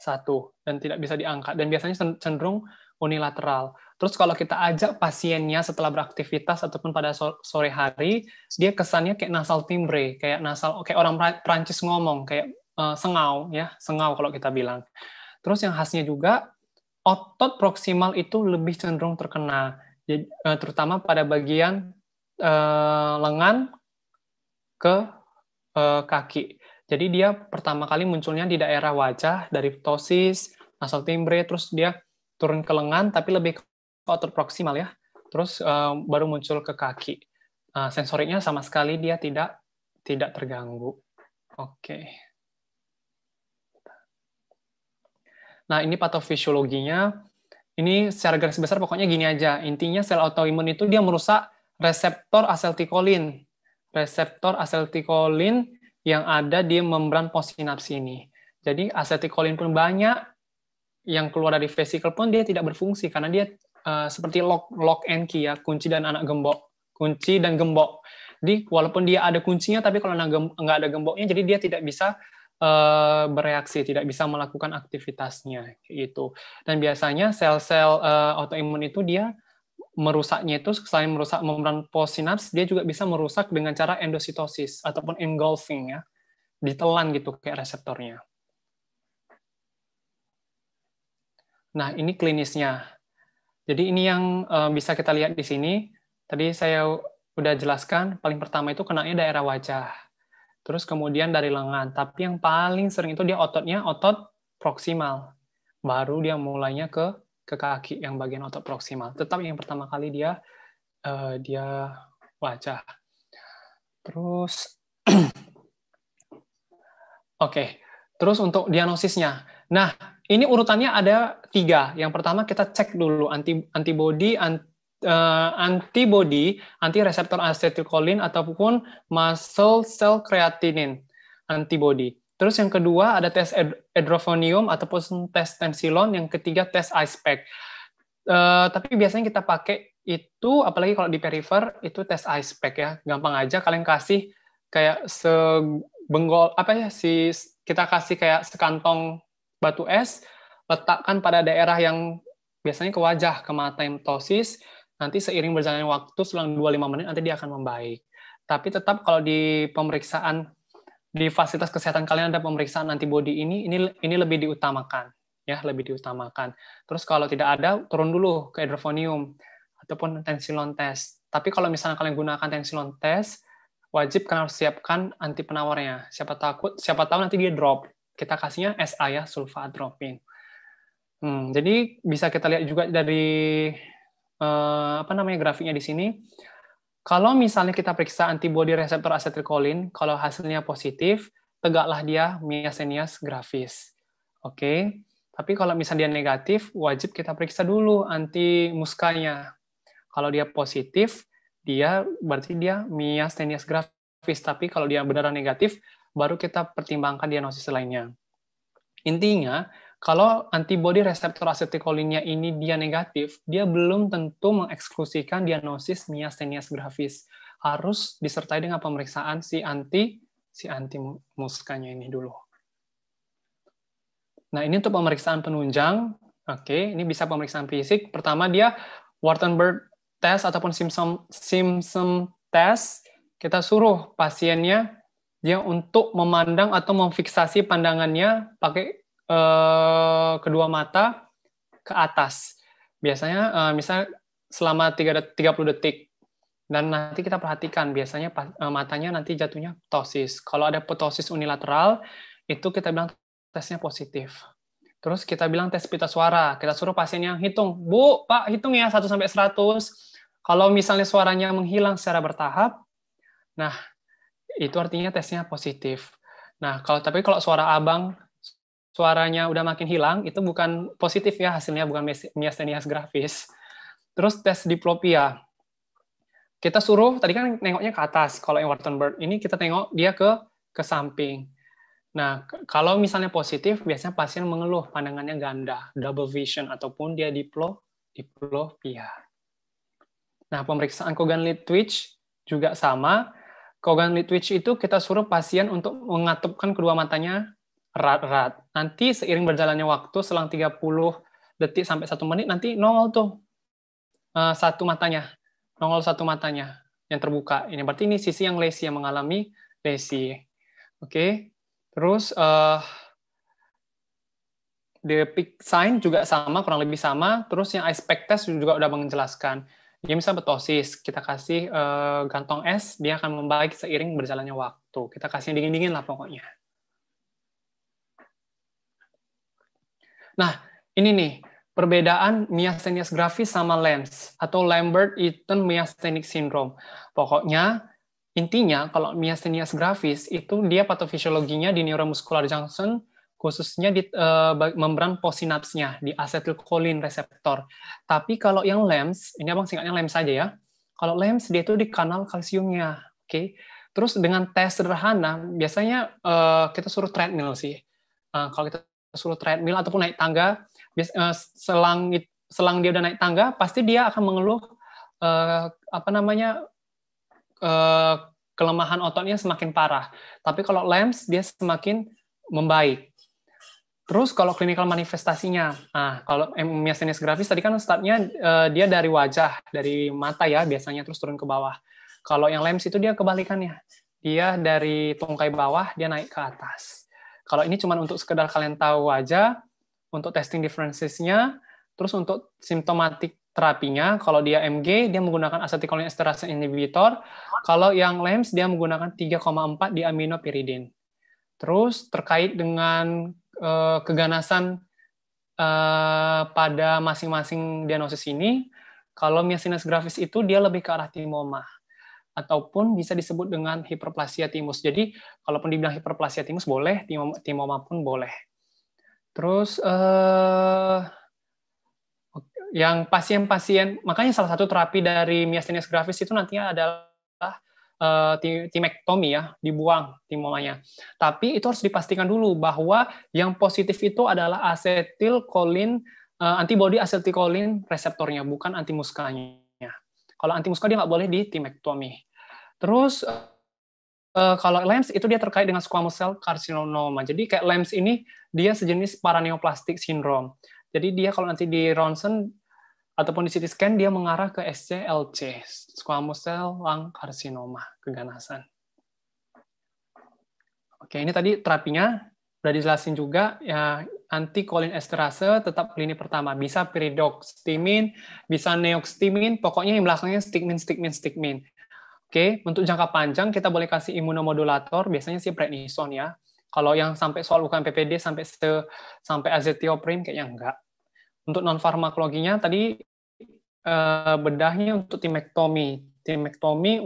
Satu dan tidak bisa diangkat dan biasanya cenderung unilateral. Terus kalau kita ajak pasiennya setelah beraktivitas ataupun pada sore hari, dia kesannya kayak nasal timbre, kayak nasal kayak orang Prancis ngomong, kayak uh, sengau ya, sengau kalau kita bilang. Terus yang khasnya juga otot proksimal itu lebih cenderung terkena, eh, terutama pada bagian eh, lengan ke eh, kaki. Jadi dia pertama kali munculnya di daerah wajah dari ptosis, nasal timbre, terus dia turun ke lengan, tapi lebih ke otot proksimal ya. Terus eh, baru muncul ke kaki. Eh, sensoriknya sama sekali dia tidak tidak terganggu. Oke. Okay. Nah, ini patofisiologinya. Ini secara garis besar pokoknya gini aja. Intinya sel autoimun itu dia merusak reseptor asetilkolin. Reseptor asetilkolin yang ada di membran postsinaps ini. Jadi asetilkolin pun banyak yang keluar dari vesikel pun dia tidak berfungsi karena dia uh, seperti lock lock and key ya, kunci dan anak gembok. Kunci dan gembok. Jadi walaupun dia ada kuncinya tapi kalau nggak ada gemboknya jadi dia tidak bisa Eh, bereaksi, tidak bisa melakukan aktivitasnya gitu. Dan biasanya sel-sel uh, autoimun itu dia merusaknya itu selain merusak membran postsinaps, dia juga bisa merusak dengan cara endositosis ataupun engulfing ya, ditelan gitu kayak reseptornya. Nah, ini klinisnya. Jadi ini yang uh, bisa kita lihat di sini. Tadi saya udah jelaskan, paling pertama itu kenanya daerah wajah terus kemudian dari lengan. Tapi yang paling sering itu dia ototnya otot proksimal. Baru dia mulainya ke ke kaki yang bagian otot proksimal. Tetap yang pertama kali dia uh, dia wajah. Terus Oke. Okay. Terus untuk diagnosisnya. Nah, ini urutannya ada tiga. Yang pertama kita cek dulu anti antibody, anti uh, antibody anti reseptor acetylcholin ataupun muscle cell creatinin antibody. Terus yang kedua ada tes edrofonium ataupun tes tensilon, yang ketiga tes ISPEC. Uh, tapi biasanya kita pakai itu apalagi kalau di perifer itu tes ice pack ya. Gampang aja kalian kasih kayak sebenggol apa ya si kita kasih kayak sekantong batu es letakkan pada daerah yang biasanya ke wajah, ke mata tosis nanti seiring berjalannya waktu selang 25 menit nanti dia akan membaik. Tapi tetap kalau di pemeriksaan di fasilitas kesehatan kalian ada pemeriksaan antibodi ini ini ini lebih diutamakan ya lebih diutamakan. Terus kalau tidak ada turun dulu ke hidrofonium ataupun tensilon test. Tapi kalau misalnya kalian gunakan tensilon test wajib kalian harus siapkan anti penawarnya. Siapa takut siapa tahu nanti dia drop. Kita kasihnya SA ya sulfa atropin. Hmm, jadi bisa kita lihat juga dari uh, apa namanya grafiknya di sini. Kalau misalnya kita periksa antibodi reseptor asetilkolin, kalau hasilnya positif, tegaklah dia miasenias grafis. Oke. Okay? Tapi kalau misalnya dia negatif, wajib kita periksa dulu anti muskanya. Kalau dia positif, dia berarti dia miastenias grafis. Tapi kalau dia benar benar negatif, baru kita pertimbangkan diagnosis lainnya. Intinya, kalau antibody reseptor asetikolinnya ini dia negatif, dia belum tentu mengeksklusikan diagnosis miastenia gravis. Harus disertai dengan pemeriksaan si anti si anti muskanya ini dulu. Nah, ini untuk pemeriksaan penunjang. Oke, ini bisa pemeriksaan fisik. Pertama dia Wartenberg test ataupun Simpson Simpson test. Kita suruh pasiennya dia untuk memandang atau memfiksasi pandangannya pakai uh, kedua mata ke atas. Biasanya uh, misal selama 30 detik. Dan nanti kita perhatikan biasanya eh, matanya nanti jatuhnya ptosis. Kalau ada ptosis unilateral itu kita bilang tesnya positif. Terus kita bilang tes pita suara, kita suruh pasiennya hitung. Bu, Pak, hitung ya 1 sampai 100. Kalau misalnya suaranya menghilang secara bertahap, nah itu artinya tesnya positif. Nah, kalau tapi kalau suara abang suaranya udah makin hilang, itu bukan positif ya hasilnya, bukan miastenia grafis. Terus tes diplopia. Kita suruh, tadi kan nengoknya ke atas, kalau yang Wartenberg. Ini kita tengok dia ke ke samping. Nah, kalau misalnya positif, biasanya pasien mengeluh pandangannya ganda, double vision, ataupun dia diplo, diplopia. Nah, pemeriksaan Kogan twitch juga sama. Kogan twitch itu kita suruh pasien untuk mengatupkan kedua matanya erat-erat. Nanti seiring berjalannya waktu selang 30 detik sampai satu menit nanti nongol tuh eh, satu matanya, nongol satu matanya yang terbuka. Ini berarti ini sisi yang lesi yang mengalami lesi. Oke. Okay. Terus uh, the peak sign juga sama, kurang lebih sama. Terus yang aspek test juga udah menjelaskan. Dia misalnya betosis, kita kasih uh, gantong es, dia akan membaik seiring berjalannya waktu. Kita kasih yang dingin-dingin lah pokoknya. Nah, ini nih perbedaan miasthenias gravis sama LEMS atau Lambert Eaton myasthenic syndrome. Pokoknya intinya kalau miasthenias gravis itu dia patofisiologinya di neuromuscular junction khususnya di uh, membran posinapsnya di acetylcholine reseptor. Tapi kalau yang LEMS, ini abang singkatnya LEMS saja ya. Kalau LEMS dia itu di kanal kalsiumnya, oke. Okay? Terus dengan tes sederhana, biasanya uh, kita suruh treadmill sih. Uh, kalau kita suruh treadmill ataupun naik tangga, eh, selang selang dia udah naik tangga, pasti dia akan mengeluh eh, apa namanya eh, kelemahan ototnya semakin parah. Tapi kalau LEMS dia semakin membaik. Terus kalau klinikal manifestasinya, nah kalau miastenias grafis tadi kan startnya eh, dia dari wajah, dari mata ya biasanya terus turun ke bawah. Kalau yang LEMS itu dia kebalikannya, dia dari tungkai bawah dia naik ke atas. Kalau ini cuma untuk sekedar kalian tahu aja, untuk testing differences-nya, terus untuk simptomatik terapinya, kalau dia MG, dia menggunakan acetylcholine esterase inhibitor. Kalau yang LEMS, dia menggunakan 3,4 di aminopiridin. Terus terkait dengan uh, keganasan uh, pada masing-masing diagnosis ini, kalau miasinias gravis itu dia lebih ke arah timoma ataupun bisa disebut dengan hiperplasia timus. Jadi kalaupun dibilang hiperplasia timus boleh, timoma pun boleh. Terus eh, yang pasien-pasien, makanya salah satu terapi dari myasthenia gravis itu nantinya adalah eh, timektomi ya, dibuang timomanya. Tapi itu harus dipastikan dulu bahwa yang positif itu adalah acetylcholine, eh, antibody acetilkolin reseptornya, bukan antimuskanya. Kalau antimuska dia nggak boleh di timektomi. Terus uh, kalau LEMS itu dia terkait dengan squamous cell carcinoma. Jadi kayak LEMS ini dia sejenis paraneoplastik syndrome. Jadi dia kalau nanti di ronsen ataupun di CT scan dia mengarah ke SCLC, squamous cell lung carcinoma, keganasan. Oke, ini tadi terapinya sudah dijelasin juga ya anti esterase tetap lini pertama bisa piridoxtimin bisa neoxtimin pokoknya yang belakangnya stigmin stigmin stigmin Oke, untuk jangka panjang kita boleh kasih imunomodulator, biasanya sih prednison ya. Kalau yang sampai soal bukan PPD sampai se, sampai azetioprim kayaknya enggak. Untuk non farmakologinya tadi eh, bedahnya untuk timektomi. Timektomi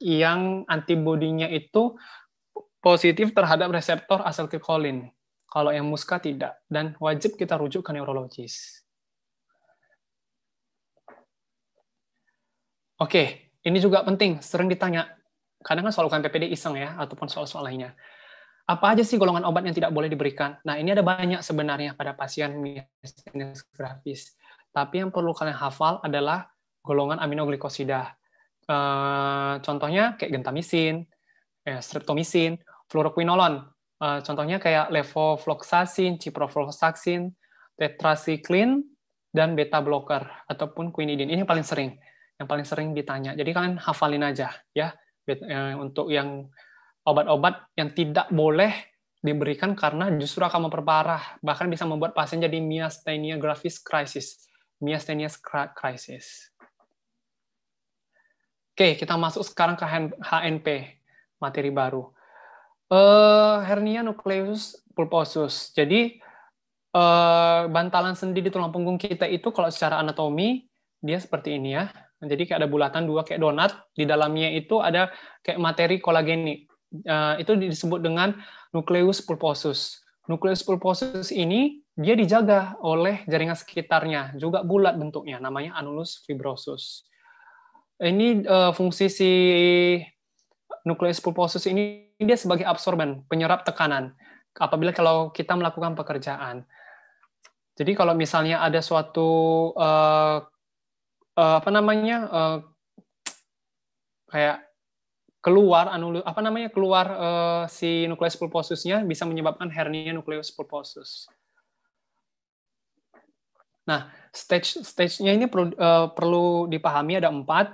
yang antibodinya itu positif terhadap reseptor asetilkolin. Kalau yang muska tidak dan wajib kita rujuk ke neurologis. Oke, ini juga penting, sering ditanya. Kadang kan soal UKM PPD iseng ya, ataupun soal-soal lainnya. Apa aja sih golongan obat yang tidak boleh diberikan? Nah, ini ada banyak sebenarnya pada pasien miastenis grafis. Tapi yang perlu kalian hafal adalah golongan aminoglikosida. Eh, contohnya kayak gentamisin, eh, streptomisin, fluoroquinolon. Eh, contohnya kayak levofloxacin, ciprofloxacin, tetrasiklin, dan beta blocker ataupun quinidin. Ini yang paling sering yang paling sering ditanya. Jadi kalian hafalin aja ya eh, untuk yang obat-obat yang tidak boleh diberikan karena justru akan memperparah bahkan bisa membuat pasien jadi myasthenia gravis crisis myasthenia crisis oke kita masuk sekarang ke HNP materi baru uh, hernia nucleus pulposus jadi uh, bantalan sendi di tulang punggung kita itu kalau secara anatomi dia seperti ini ya jadi kayak ada bulatan dua kayak donat, di dalamnya itu ada kayak materi kolagenik Uh, eh, itu disebut dengan nukleus pulposus. Nukleus pulposus ini dia dijaga oleh jaringan sekitarnya, juga bulat bentuknya, namanya annulus fibrosus. Ini uh, fungsi si nukleus pulposus ini dia sebagai absorben, penyerap tekanan. Apabila kalau kita melakukan pekerjaan. Jadi kalau misalnya ada suatu uh, uh, apa namanya uh, kayak keluar anul apa namanya keluar uh, si nukleus pulposusnya bisa menyebabkan hernia nukleus pulposus. Nah, stage stage-nya ini perlu, uh, perlu dipahami ada empat.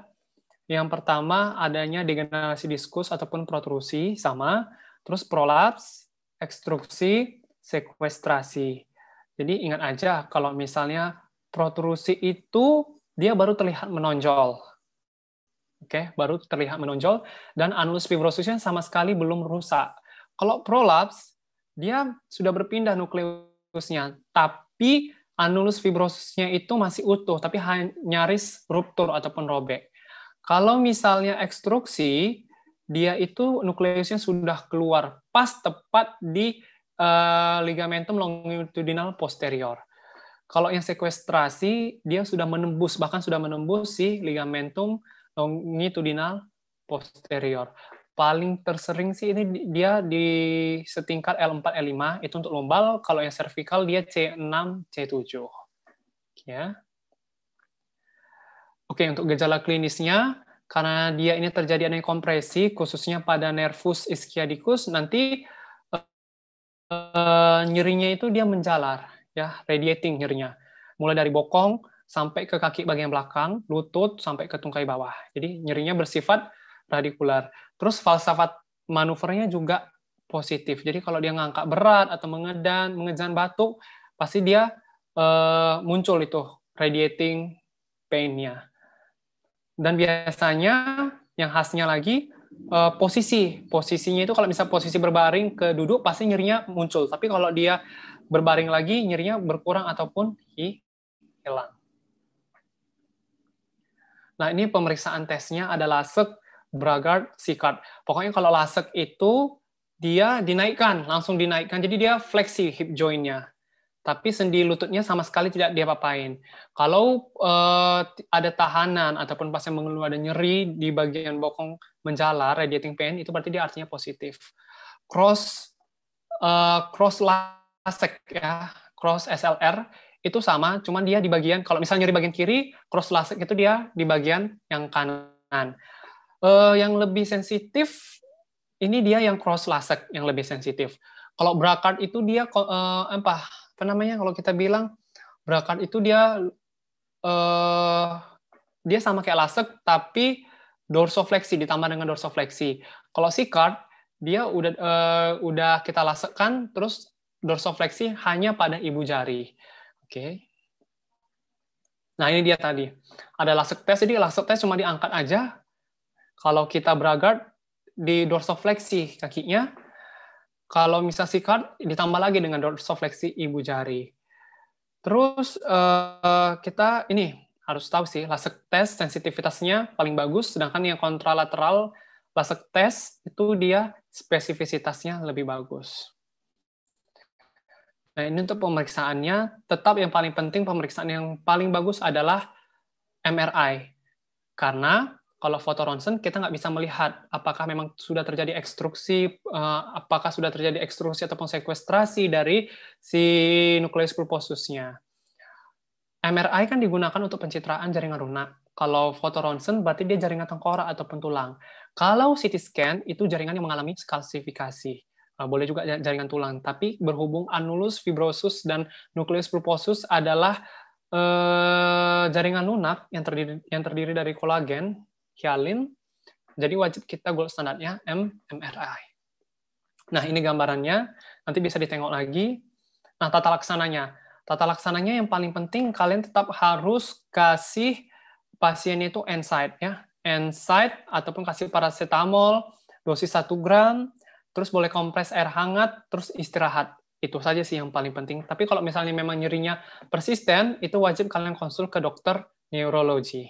Yang pertama adanya degenerasi diskus ataupun protrusi sama, terus prolaps, ekstruksi, sekuestrasi. Jadi ingat aja kalau misalnya protrusi itu dia baru terlihat menonjol. Oke, okay? baru terlihat menonjol dan anulus fibrosisnya sama sekali belum rusak. Kalau prolaps, dia sudah berpindah nukleusnya, tapi anulus fibrosisnya itu masih utuh, tapi nyaris ruptur ataupun robek. Kalau misalnya ekstruksi, dia itu nukleusnya sudah keluar pas tepat di uh, ligamentum longitudinal posterior. Kalau yang sekuestrasi, dia sudah menembus, bahkan sudah menembus si ligamentum longitudinal posterior. Paling tersering sih ini dia di setingkat L4, L5, itu untuk lumbal. Kalau yang cervical dia C6, C7. Ya. Oke, untuk gejala klinisnya, karena dia ini terjadi adanya kompresi, khususnya pada nervus ischiadicus, nanti eh, nyerinya itu dia menjalar ya radiating nyerinya mulai dari bokong sampai ke kaki bagian belakang, lutut sampai ke tungkai bawah. Jadi nyerinya bersifat radikular. Terus falsafat manuvernya juga positif. Jadi kalau dia ngangkat berat atau mengedan, mengejan batuk, pasti dia eh, muncul itu radiating painnya. Dan biasanya yang khasnya lagi eh, posisi. Posisinya itu kalau misalnya posisi berbaring ke duduk pasti nyerinya muncul. Tapi kalau dia berbaring lagi nyerinya berkurang ataupun hilang. Nah, ini pemeriksaan tesnya ada lasek, bragard, sikard. Pokoknya kalau lasek itu dia dinaikkan, langsung dinaikkan. Jadi dia fleksi hip joint Tapi sendi lututnya sama sekali tidak dia papain. Kalau uh, ada tahanan ataupun pasien mengeluh ada nyeri di bagian bokong menjalar, radiating pain, itu berarti dia artinya positif. Cross uh, eh, cross line Lasek ya, cross SLR itu sama, cuman dia di bagian kalau misalnya di bagian kiri, cross lasik itu dia di bagian yang kanan. Uh, yang lebih sensitif ini dia yang cross lasek yang lebih sensitif. Kalau brakart itu dia uh, apa? Apa namanya kalau kita bilang brakart itu dia uh, dia sama kayak lasek tapi dorsoflexi ditambah dengan dorsoflexi. Kalau si card dia udah uh, udah kita lasekkan terus dorsofleksi hanya pada ibu jari. Oke. Okay. Nah, ini dia tadi. Ada lasuk test, jadi lasuk tes cuma diangkat aja. Kalau kita beragard di dorsofleksi kakinya. Kalau misal sikat, ditambah lagi dengan dorsofleksi ibu jari. Terus uh, kita ini harus tahu sih, lasek tes sensitivitasnya paling bagus, sedangkan yang kontralateral lasek tes itu dia spesifisitasnya lebih bagus. Nah, ini untuk pemeriksaannya, tetap yang paling penting pemeriksaan yang paling bagus adalah MRI. Karena kalau foto ronsen kita nggak bisa melihat apakah memang sudah terjadi ekstruksi, eh, apakah sudah terjadi ekstruksi ataupun sekuestrasi dari si nukleus pulposusnya. MRI kan digunakan untuk pencitraan jaringan lunak. Kalau foto ronsen berarti dia jaringan tengkorak ataupun tulang. Kalau CT scan itu jaringan yang mengalami skalsifikasi. Eh, boleh juga jaringan tulang. Tapi berhubung anulus fibrosus dan nukleus pulposus adalah eh, jaringan lunak yang terdiri yang terdiri dari kolagen, hialin. Jadi wajib kita gold standarnya MRI. Nah, ini gambarannya. Nanti bisa ditengok lagi. Nah, tata laksananya. Tata laksananya yang paling penting kalian tetap harus kasih pasiennya itu NSAID ya. NSAID ataupun kasih paracetamol dosis 1 gram terus boleh kompres air hangat, terus istirahat. Itu saja sih yang paling penting. Tapi kalau misalnya memang nyerinya persisten, itu wajib kalian konsul ke dokter neurologi.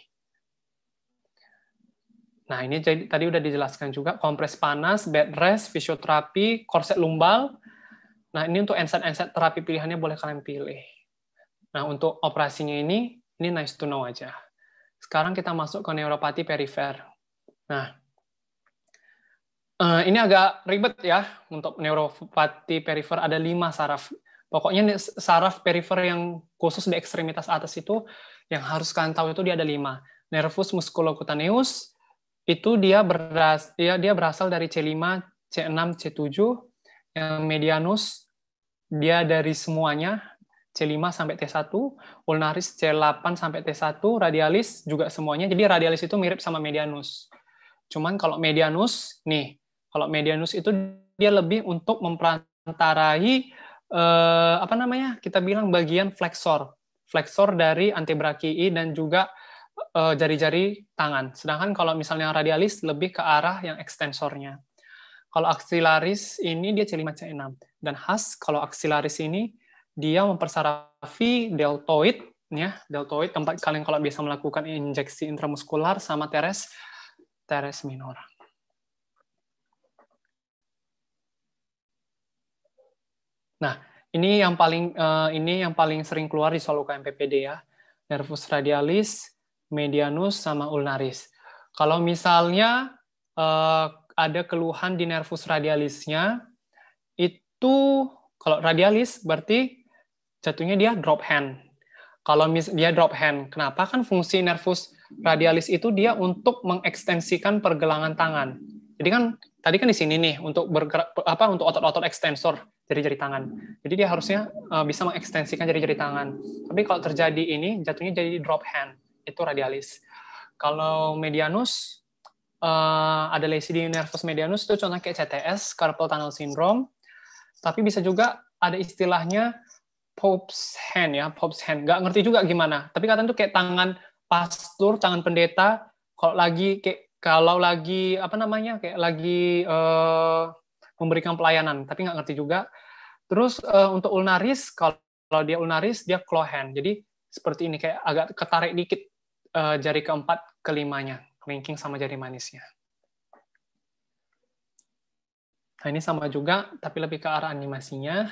Nah, ini jadi, tadi udah dijelaskan juga kompres panas, bed rest, fisioterapi, korset lumbal. Nah, ini untuk enset-enset terapi pilihannya boleh kalian pilih. Nah, untuk operasinya ini, ini nice to know aja. Sekarang kita masuk ke neuropati perifer. Nah, Eh, ini agak ribet ya untuk neuropati perifer ada lima saraf. Pokoknya saraf perifer yang khusus di ekstremitas atas itu yang harus kalian tahu itu dia ada lima. Nervus musculocutaneus itu dia beras dia dia berasal dari C5, C6, C7. Yang medianus dia dari semuanya C5 sampai T1, ulnaris C8 sampai T1, radialis juga semuanya. Jadi radialis itu mirip sama medianus. Cuman kalau medianus nih kalau medianus itu dia lebih untuk memperantarai eh, apa namanya? Kita bilang bagian flexor, flexor dari antebrachii dan juga eh, jari-jari eh, tangan. Sedangkan kalau misalnya radialis lebih ke arah yang ekstensornya. Kalau aksilaris ini dia ciri macam enam dan khas kalau aksilaris ini dia mempersarafi deltoid ya deltoid tempat kalian kalau bisa melakukan injeksi intramuskular sama teres teres minor. Nah, ini yang paling uh, ini yang paling sering keluar di soal UKM PPD ya. Nervus radialis, medianus sama ulnaris. Kalau misalnya uh, ada keluhan di nervus radialisnya itu kalau radialis berarti jatuhnya dia drop hand. Kalau mis dia drop hand, kenapa kan fungsi nervus radialis itu dia untuk mengekstensikan pergelangan tangan. Jadi kan tadi kan di sini nih untuk bergerak apa untuk otot-otot ekstensor jari-jari tangan. Jadi dia harusnya uh, bisa mengekstensikan jari-jari tangan. Tapi kalau terjadi ini jatuhnya jadi drop hand, itu radialis. Kalau medianus uh, ada lesi di nervus medianus itu contohnya kayak CTS, carpal tunnel syndrome. Tapi bisa juga ada istilahnya Pope's hand ya, Pope's hand. Gak ngerti juga gimana. Tapi katanya tuh kayak tangan pastor, tangan pendeta kalau lagi kayak kalau lagi apa namanya kayak lagi uh, memberikan pelayanan tapi nggak ngerti juga terus uh, untuk ulnaris kalau, dia ulnaris dia claw hand, jadi seperti ini kayak agak ketarik dikit uh, jari keempat kelimanya kelingking sama jari manisnya nah ini sama juga tapi lebih ke arah animasinya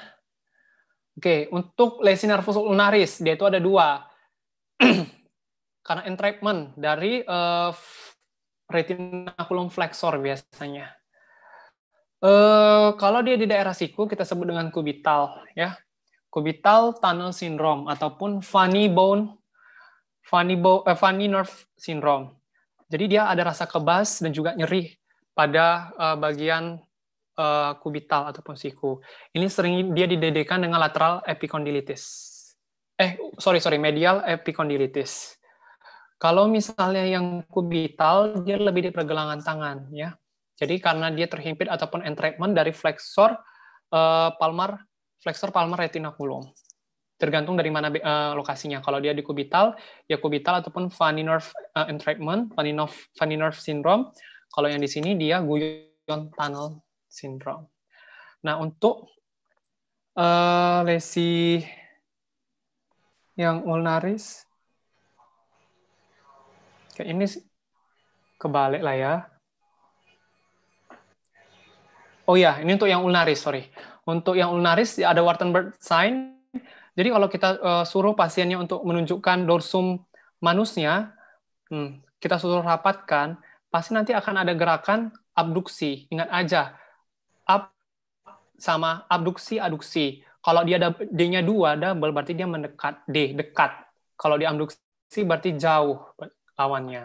oke untuk lesi nervus ulnaris dia itu ada dua karena entrapment dari uh, retinaculum flexor biasanya. Uh, kalau dia di daerah siku kita sebut dengan kubital ya. Kubital tunnel syndrome ataupun funny bone funny bone uh, funny nerve syndrome. Jadi dia ada rasa kebas dan juga nyeri pada uh, bagian uh, eh, kubital ataupun siku. Ini sering dia didedekan dengan lateral epicondylitis. Eh, sorry, sorry, medial epicondylitis. Kalau misalnya yang kubital, dia lebih di pergelangan tangan, ya. Jadi karena dia terhimpit ataupun entrapment dari flexor uh, palmar, flexor palmar retinaculum. Tergantung dari mana uh, lokasinya. Kalau dia di kubital, ya kubital ataupun funny nerve uh, entrapment, funny nerve, funny nerve syndrome. Kalau yang di sini dia guyon tunnel syndrome. Nah, untuk uh, lesi yang ulnaris Oke, ini kebalik lah ya. Oh ya, ini untuk yang ulnaris, sorry. Untuk yang ulnaris ada Wartenberg sign. Jadi kalau kita uh, suruh pasiennya untuk menunjukkan dorsum manusnya, hmm, kita suruh rapatkan, pasti nanti akan ada gerakan abduksi. Ingat aja, up sama abduksi, aduksi. Kalau dia ada D-nya dua double, berarti dia mendekat. D, dekat. Kalau di abduksi, berarti jauh lawannya.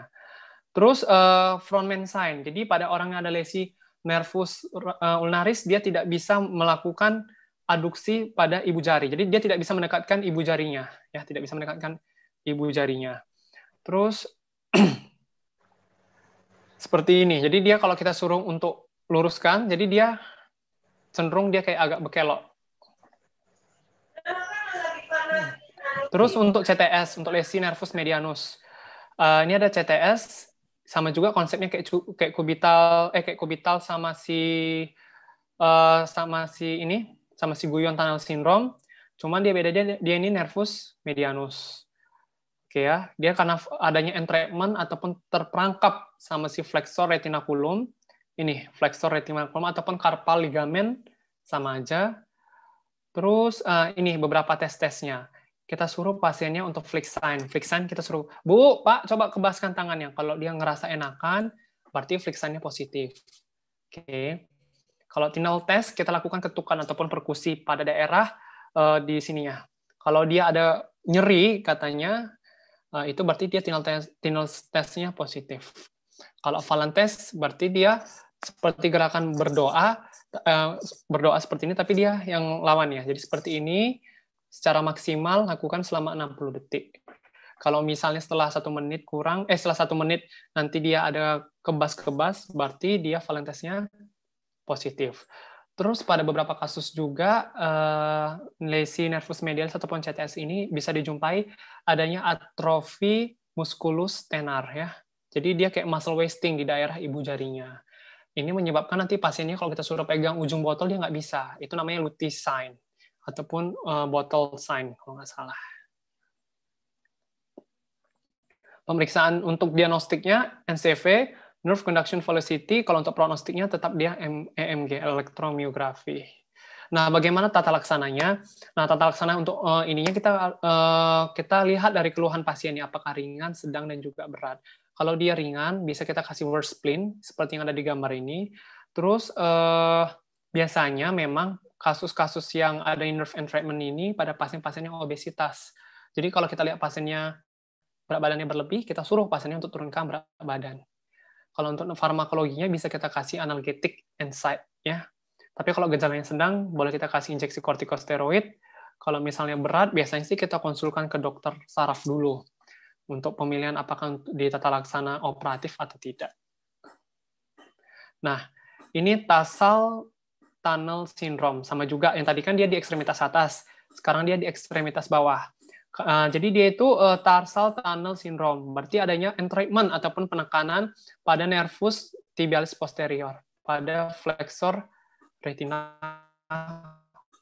Terus uh, frontman sign. Jadi pada orang yang ada lesi nervus uh, eh, ulnaris dia tidak bisa melakukan aduksi pada ibu jari. Jadi dia tidak bisa mendekatkan ibu jarinya, ya, tidak bisa mendekatkan ibu jarinya. Terus seperti ini. Jadi dia kalau kita suruh untuk luruskan, jadi dia cenderung dia kayak agak bekelok. Terus untuk CTS, untuk lesi nervus medianus uh, ini ada CTS sama juga konsepnya kayak kayak kubital eh kayak kubital sama si uh, sama si ini sama si guyon tunnel syndrome cuman dia bedanya dia ini nervus medianus oke ya dia karena adanya entrapment ataupun terperangkap sama si flexor retinaculum ini flexor retinaculum ataupun carpal ligamen sama aja terus uh, ini beberapa tes tesnya kita suruh pasiennya untuk flick sign. Flick sign kita suruh, Bu, Pak, coba kebaskan tangannya. Kalau dia ngerasa enakan, berarti flick sign-nya positif. Oke. Okay. Kalau tinel test, kita lakukan ketukan ataupun perkusi pada daerah uh, di sininya. Kalau dia ada nyeri, katanya, uh, itu berarti dia tinel test, nya testnya positif. Kalau valen test, berarti dia seperti gerakan berdoa, uh, berdoa seperti ini, tapi dia yang lawannya, Jadi seperti ini, secara maksimal lakukan selama 60 detik. Kalau misalnya setelah satu menit kurang, eh setelah satu menit nanti dia ada kebas-kebas, berarti dia valentesnya positif. Terus pada beberapa kasus juga uh, lesi nervus medial ataupun CTS ini bisa dijumpai adanya atrofi musculus tenar ya. Jadi dia kayak muscle wasting di daerah ibu jarinya. Ini menyebabkan nanti pasiennya kalau kita suruh pegang ujung botol dia nggak bisa. Itu namanya luti sign ataupun uh, botol sign kalau nggak salah. Pemeriksaan untuk diagnostiknya NCV, nerve conduction velocity, kalau untuk prognostiknya tetap dia EMG, elektromiografi. Nah, bagaimana tata laksananya? Nah, tata laksana untuk uh, ininya kita uh, kita lihat dari keluhan pasiennya apakah ringan, sedang dan juga berat. Kalau dia ringan, bisa kita kasih worst splint seperti yang ada di gambar ini. Terus uh, biasanya memang kasus-kasus yang ada di nerve entrapment ini pada pasien-pasien yang obesitas. Jadi kalau kita lihat pasiennya berat badannya berlebih, kita suruh pasiennya untuk turunkan berat badan. Kalau untuk farmakologinya bisa kita kasih analgetik side ya. Tapi kalau gejalanya sedang, boleh kita kasih injeksi kortikosteroid. Kalau misalnya berat, biasanya sih kita konsulkan ke dokter saraf dulu untuk pemilihan apakah di tata laksana operatif atau tidak. Nah, ini tasal tunnel syndrome. Sama juga yang tadi kan dia di ekstremitas atas, sekarang dia di ekstremitas bawah. Uh, jadi dia itu uh, tarsal tunnel syndrome, berarti adanya entrapment ataupun penekanan pada nervus tibialis posterior, pada flexor retina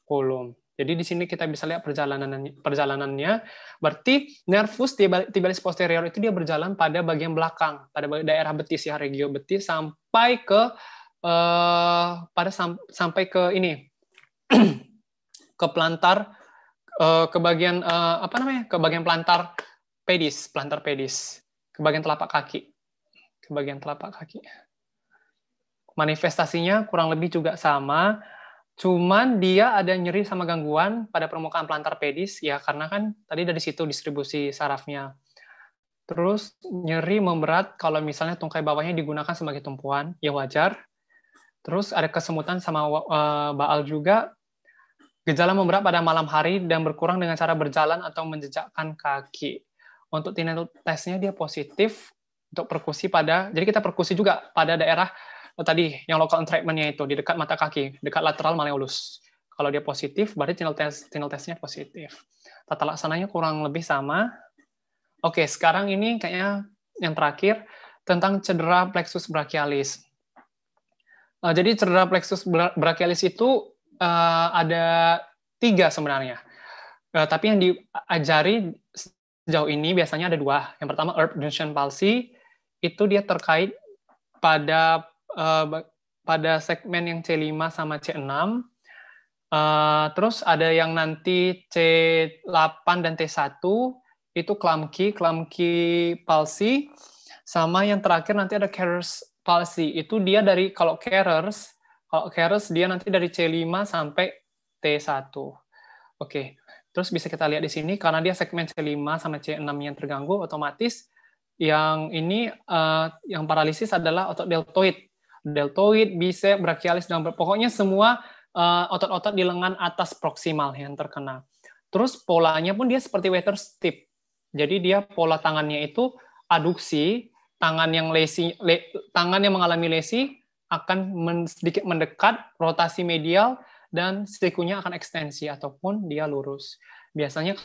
kolom. Jadi di sini kita bisa lihat perjalanannya. perjalanannya. Berarti nervus tibialis posterior itu dia berjalan pada bagian belakang, pada daerah betis ya, regio betis sampai ke uh, pada sam sampai ke ini ke plantar uh, ke bagian uh, apa namanya ke bagian plantar pedis plantar pedis ke bagian telapak kaki ke bagian telapak kaki manifestasinya kurang lebih juga sama cuman dia ada nyeri sama gangguan pada permukaan plantar pedis ya karena kan tadi dari situ distribusi sarafnya terus nyeri memberat kalau misalnya tungkai bawahnya digunakan sebagai tumpuan ya wajar Terus ada kesemutan sama uh, Baal juga. Gejala memberat pada malam hari dan berkurang dengan cara berjalan atau menjejakkan kaki. Untuk tinel tesnya dia positif untuk perkusi pada, jadi kita perkusi juga pada daerah oh, tadi yang lokal entrapment itu, di dekat mata kaki, dekat lateral malleolus. Kalau dia positif, berarti tinel test, tinel testnya positif. Tata laksananya kurang lebih sama. Oke, sekarang ini kayaknya yang terakhir, tentang cedera plexus brachialis. Uh, jadi cedera plexus brachialis itu uh, ada tiga sebenarnya. Uh, tapi yang diajari sejauh ini biasanya ada dua. Yang pertama herb Duchenne palsy itu dia terkait pada uh, pada segmen yang C5 sama C6. Uh, terus ada yang nanti C8 dan T1 itu klamki, klamki palsi, sama yang terakhir nanti ada Kerr's palsi itu dia dari kalau carers kalau carers dia nanti dari C5 sampai T1. Oke. Terus bisa kita lihat di sini karena dia segmen C5 sama C6 yang terganggu otomatis yang ini uh, yang paralisis adalah otot deltoid. Deltoid, bisa brachialis dan pokoknya semua eh, otot-otot uh, di lengan atas proksimal yang terkena. Terus polanya pun dia seperti waiter step, Jadi dia pola tangannya itu aduksi, tangan yang lesi le, tangan yang mengalami lesi akan men, sedikit mendekat rotasi medial dan sikunya akan ekstensi ataupun dia lurus. Biasanya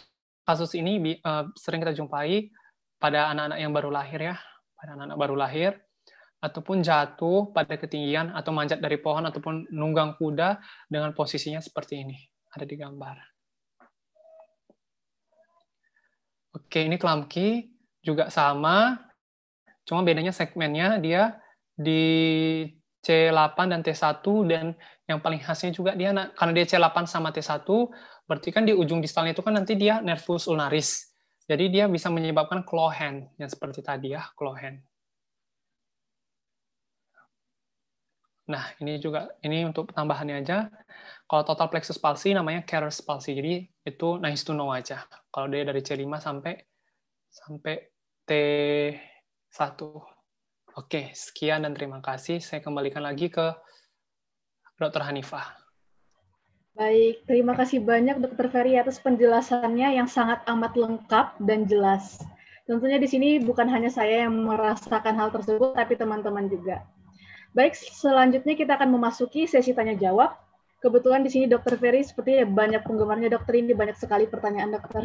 kasus ini uh, sering kita jumpai pada anak-anak yang baru lahir ya, pada anak-anak baru lahir ataupun jatuh pada ketinggian atau manjat dari pohon ataupun nunggang kuda dengan posisinya seperti ini. Ada di gambar. Oke, ini kelamki juga sama Cuma bedanya segmennya dia di C8 dan T1 dan yang paling khasnya juga dia karena dia C8 sama T1 berarti kan di ujung distalnya itu kan nanti dia nervus ulnaris. Jadi dia bisa menyebabkan claw hand yang seperti tadi ya, claw hand Nah, ini juga ini untuk tambahannya aja. Kalau total plexus palsi namanya Kerr's palsi. Jadi itu nice to know aja. Kalau dia dari C5 sampai sampai T satu. Oke, sekian dan terima kasih. Saya kembalikan lagi ke Dr. Hanifah. Baik, terima kasih banyak Dr. Ferry atas penjelasannya yang sangat amat lengkap dan jelas. Tentunya di sini bukan hanya saya yang merasakan hal tersebut, tapi teman-teman juga. Baik, selanjutnya kita akan memasuki sesi tanya jawab. Kebetulan di sini Dr. Ferry seperti banyak penggemarnya dokter ini banyak sekali pertanyaan dokter.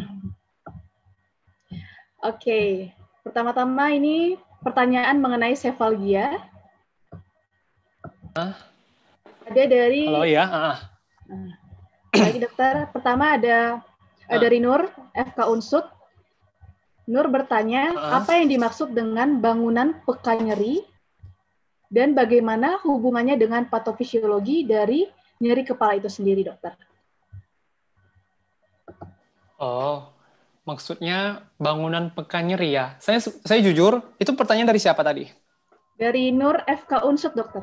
Oke, Pertama-tama ini pertanyaan mengenai sefalgia. Ada dari Halo ya. Ah. Lagi ah. dokter, pertama ada ah. dari Nur FK Unsut. Nur bertanya, ah. apa yang dimaksud dengan bangunan peka nyeri dan bagaimana hubungannya dengan patofisiologi dari nyeri kepala itu sendiri, dokter? Oh, Maksudnya bangunan nyeri Ya? Saya saya jujur, itu pertanyaan dari siapa tadi? Dari Nur FK Unsut, dokter.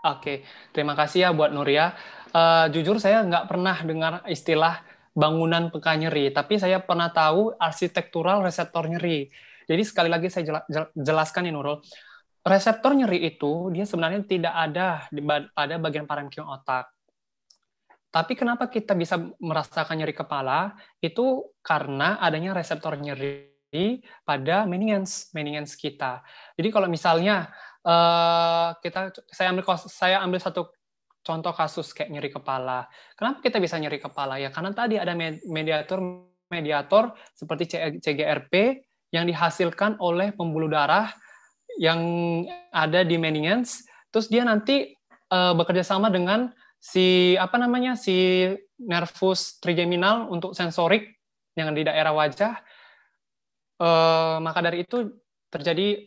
Oke, terima kasih ya buat Nur ya. Uh, jujur saya nggak pernah dengar istilah bangunan nyeri, tapi saya pernah tahu arsitektural reseptor nyeri. Jadi sekali lagi saya jelaskan ya Nurul, reseptor nyeri itu dia sebenarnya tidak ada di, pada bagian parenkim otak tapi kenapa kita bisa merasakan nyeri kepala? Itu karena adanya reseptor nyeri pada meningens, meningens kita. Jadi kalau misalnya uh, kita saya ambil saya ambil satu contoh kasus kayak nyeri kepala. Kenapa kita bisa nyeri kepala? Ya karena tadi ada mediator mediator seperti CGRP yang dihasilkan oleh pembuluh darah yang ada di meningens, terus dia nanti uh, bekerja sama dengan si apa namanya si nervus trigeminal untuk sensorik yang di daerah wajah eh, maka dari itu terjadi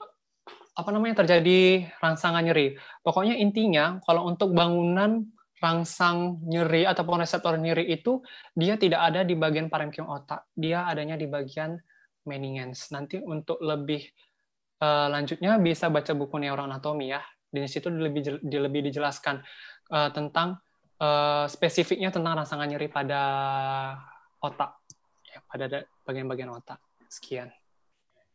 apa namanya terjadi rangsangan nyeri pokoknya intinya kalau untuk bangunan rangsang nyeri ataupun reseptor nyeri itu dia tidak ada di bagian parenkim otak dia adanya di bagian meningens nanti untuk lebih eh, lanjutnya bisa baca buku neuroanatomi ya di situ lebih lebih dijelaskan uh, tentang uh, spesifiknya tentang rangsangan nyeri pada otak, ya, pada bagian-bagian otak. Sekian.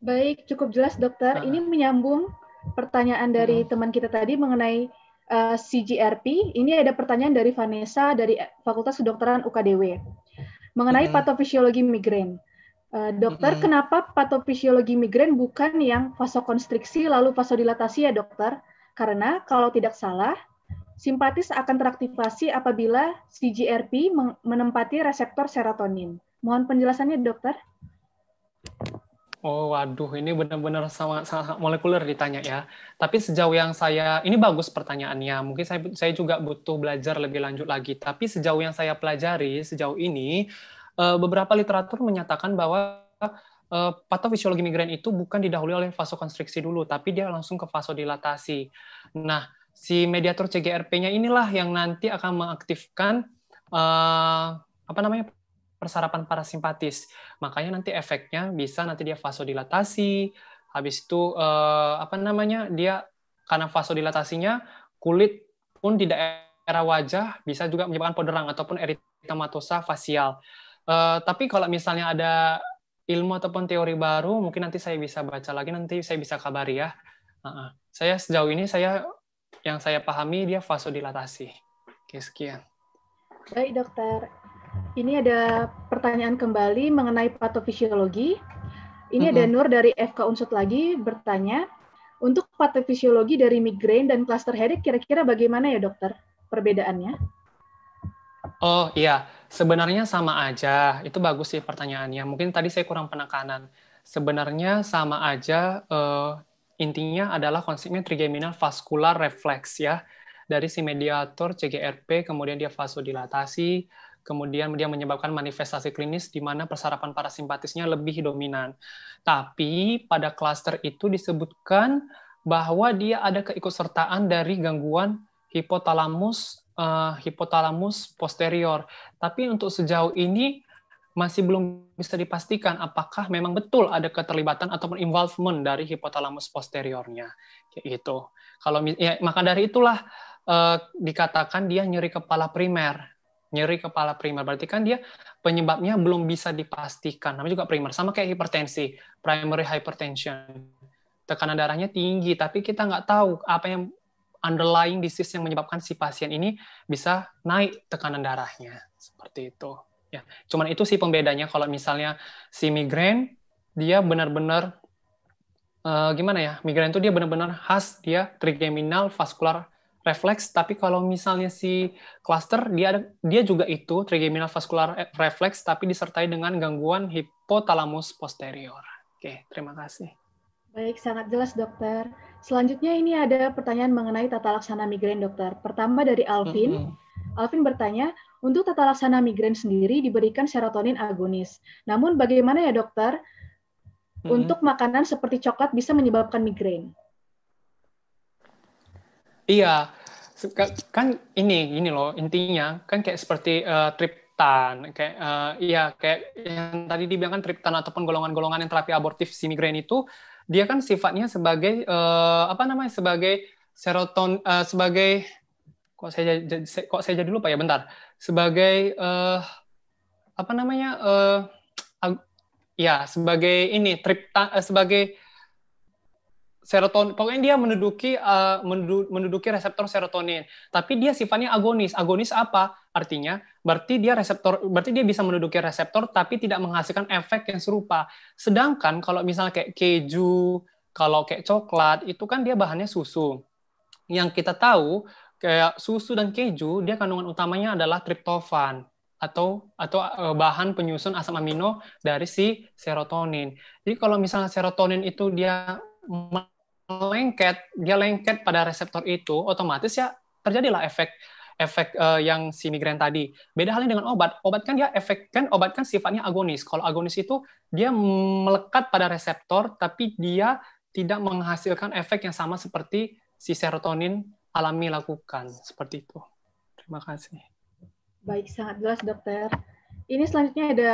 Baik, cukup jelas dokter. Uh, Ini menyambung pertanyaan dari hmm. teman kita tadi mengenai uh, eh, CGRP. Ini ada pertanyaan dari Vanessa dari Fakultas Kedokteran UKDW mengenai hmm. patofisiologi migrain. Dokter, dokter, hmm. kenapa patofisiologi migrain bukan yang vasokonstriksi lalu vasodilatasi ya dokter? Karena kalau tidak salah, Simpatis akan teraktivasi apabila CGRP menempati reseptor serotonin. Mohon penjelasannya, dokter. Oh, waduh, ini benar-benar sangat, sangat molekuler ditanya ya. Tapi sejauh yang saya, ini bagus pertanyaannya. Mungkin saya, saya juga butuh belajar lebih lanjut lagi. Tapi sejauh yang saya pelajari sejauh ini, eh, beberapa literatur menyatakan bahwa eh, patofisiologi migrain itu bukan didahului oleh vasokonstriksi dulu, tapi dia langsung ke vasodilatasi. Nah, si mediator CGRP-nya inilah yang nanti akan mengaktifkan uh, apa namanya persarapan parasimpatis. Makanya nanti efeknya bisa nanti dia vasodilatasi, habis itu uh, apa namanya dia karena vasodilatasinya kulit pun di daerah wajah bisa juga menyebabkan poderang ataupun eritematosa fasial. Uh, tapi kalau misalnya ada ilmu ataupun teori baru, mungkin nanti saya bisa baca lagi, nanti saya bisa kabari ya. Uh -uh. Saya sejauh ini saya yang saya pahami dia vasodilatasi. Oke, sekian. Baik, dokter. Ini ada pertanyaan kembali mengenai patofisiologi. Ini mm -hmm. ada Nur dari FK Unsut lagi bertanya, untuk patofisiologi dari migrain dan cluster headache kira-kira bagaimana ya, dokter? Perbedaannya? Oh iya, sebenarnya sama aja. Itu bagus sih pertanyaannya. Mungkin tadi saya kurang penekanan. Sebenarnya sama aja uh, intinya adalah konsepnya trigeminal vaskular refleks ya dari si mediator CGRP kemudian dia vasodilatasi kemudian dia menyebabkan manifestasi klinis di mana persarapan parasimpatisnya lebih dominan. Tapi pada klaster itu disebutkan bahwa dia ada keikutsertaan dari gangguan hipotalamus uh, hipotalamus posterior. Tapi untuk sejauh ini masih belum bisa dipastikan apakah memang betul ada keterlibatan ataupun involvement dari hipotalamus posteriornya kayak gitu. Kalau ya, maka dari itulah eh, dikatakan dia nyeri kepala primer. Nyeri kepala primer berarti kan dia penyebabnya belum bisa dipastikan. Namanya juga primer sama kayak hipertensi, primary hypertension. Tekanan darahnya tinggi tapi kita nggak tahu apa yang underlying disease yang menyebabkan si pasien ini bisa naik tekanan darahnya seperti itu. Ya, cuman itu sih pembedanya kalau misalnya si migrain dia benar-benar uh, gimana ya? Migrain itu dia benar-benar khas dia trigeminal vascular reflex tapi kalau misalnya si cluster dia ada, dia juga itu trigeminal vascular eh, reflex tapi disertai dengan gangguan hipotalamus posterior. Oke, terima kasih. Baik, sangat jelas dokter. Selanjutnya ini ada pertanyaan mengenai tata laksana migrain dokter. Pertama dari Alvin. Mm -hmm. Alvin bertanya, untuk tata laksana migrain sendiri diberikan serotonin agonis. Namun bagaimana ya dokter hmm. untuk makanan seperti coklat bisa menyebabkan migrain? Iya, kan ini ini loh intinya kan kayak seperti uh, triptan kayak uh, iya kayak yang tadi dibilang kan triptan ataupun golongan-golongan yang terapi abortif si migrain itu dia kan sifatnya sebagai uh, apa namanya sebagai seroton uh, sebagai kok saya kok saya jadi lupa ya bentar sebagai uh, apa namanya uh, ag- ya sebagai ini tripta uh, eh, sebagai serotonin pokoknya dia menduduki uh, menduduki reseptor serotonin tapi dia sifatnya agonis agonis apa artinya berarti dia reseptor berarti dia bisa menduduki reseptor tapi tidak menghasilkan efek yang serupa sedangkan kalau misalnya kayak keju kalau kayak coklat itu kan dia bahannya susu yang kita tahu kayak susu dan keju, dia kandungan utamanya adalah triptofan atau atau eh, bahan penyusun asam amino dari si serotonin. Jadi kalau misalnya serotonin itu dia lengket, dia lengket pada reseptor itu, otomatis ya terjadilah efek efek uh, yang si migrain tadi. Beda halnya dengan obat. Obat kan dia efek kan obat kan sifatnya agonis. Kalau agonis itu dia melekat pada reseptor tapi dia tidak menghasilkan efek yang sama seperti si serotonin alami lakukan seperti itu. Terima kasih. Baik, sangat jelas dokter. Ini selanjutnya ada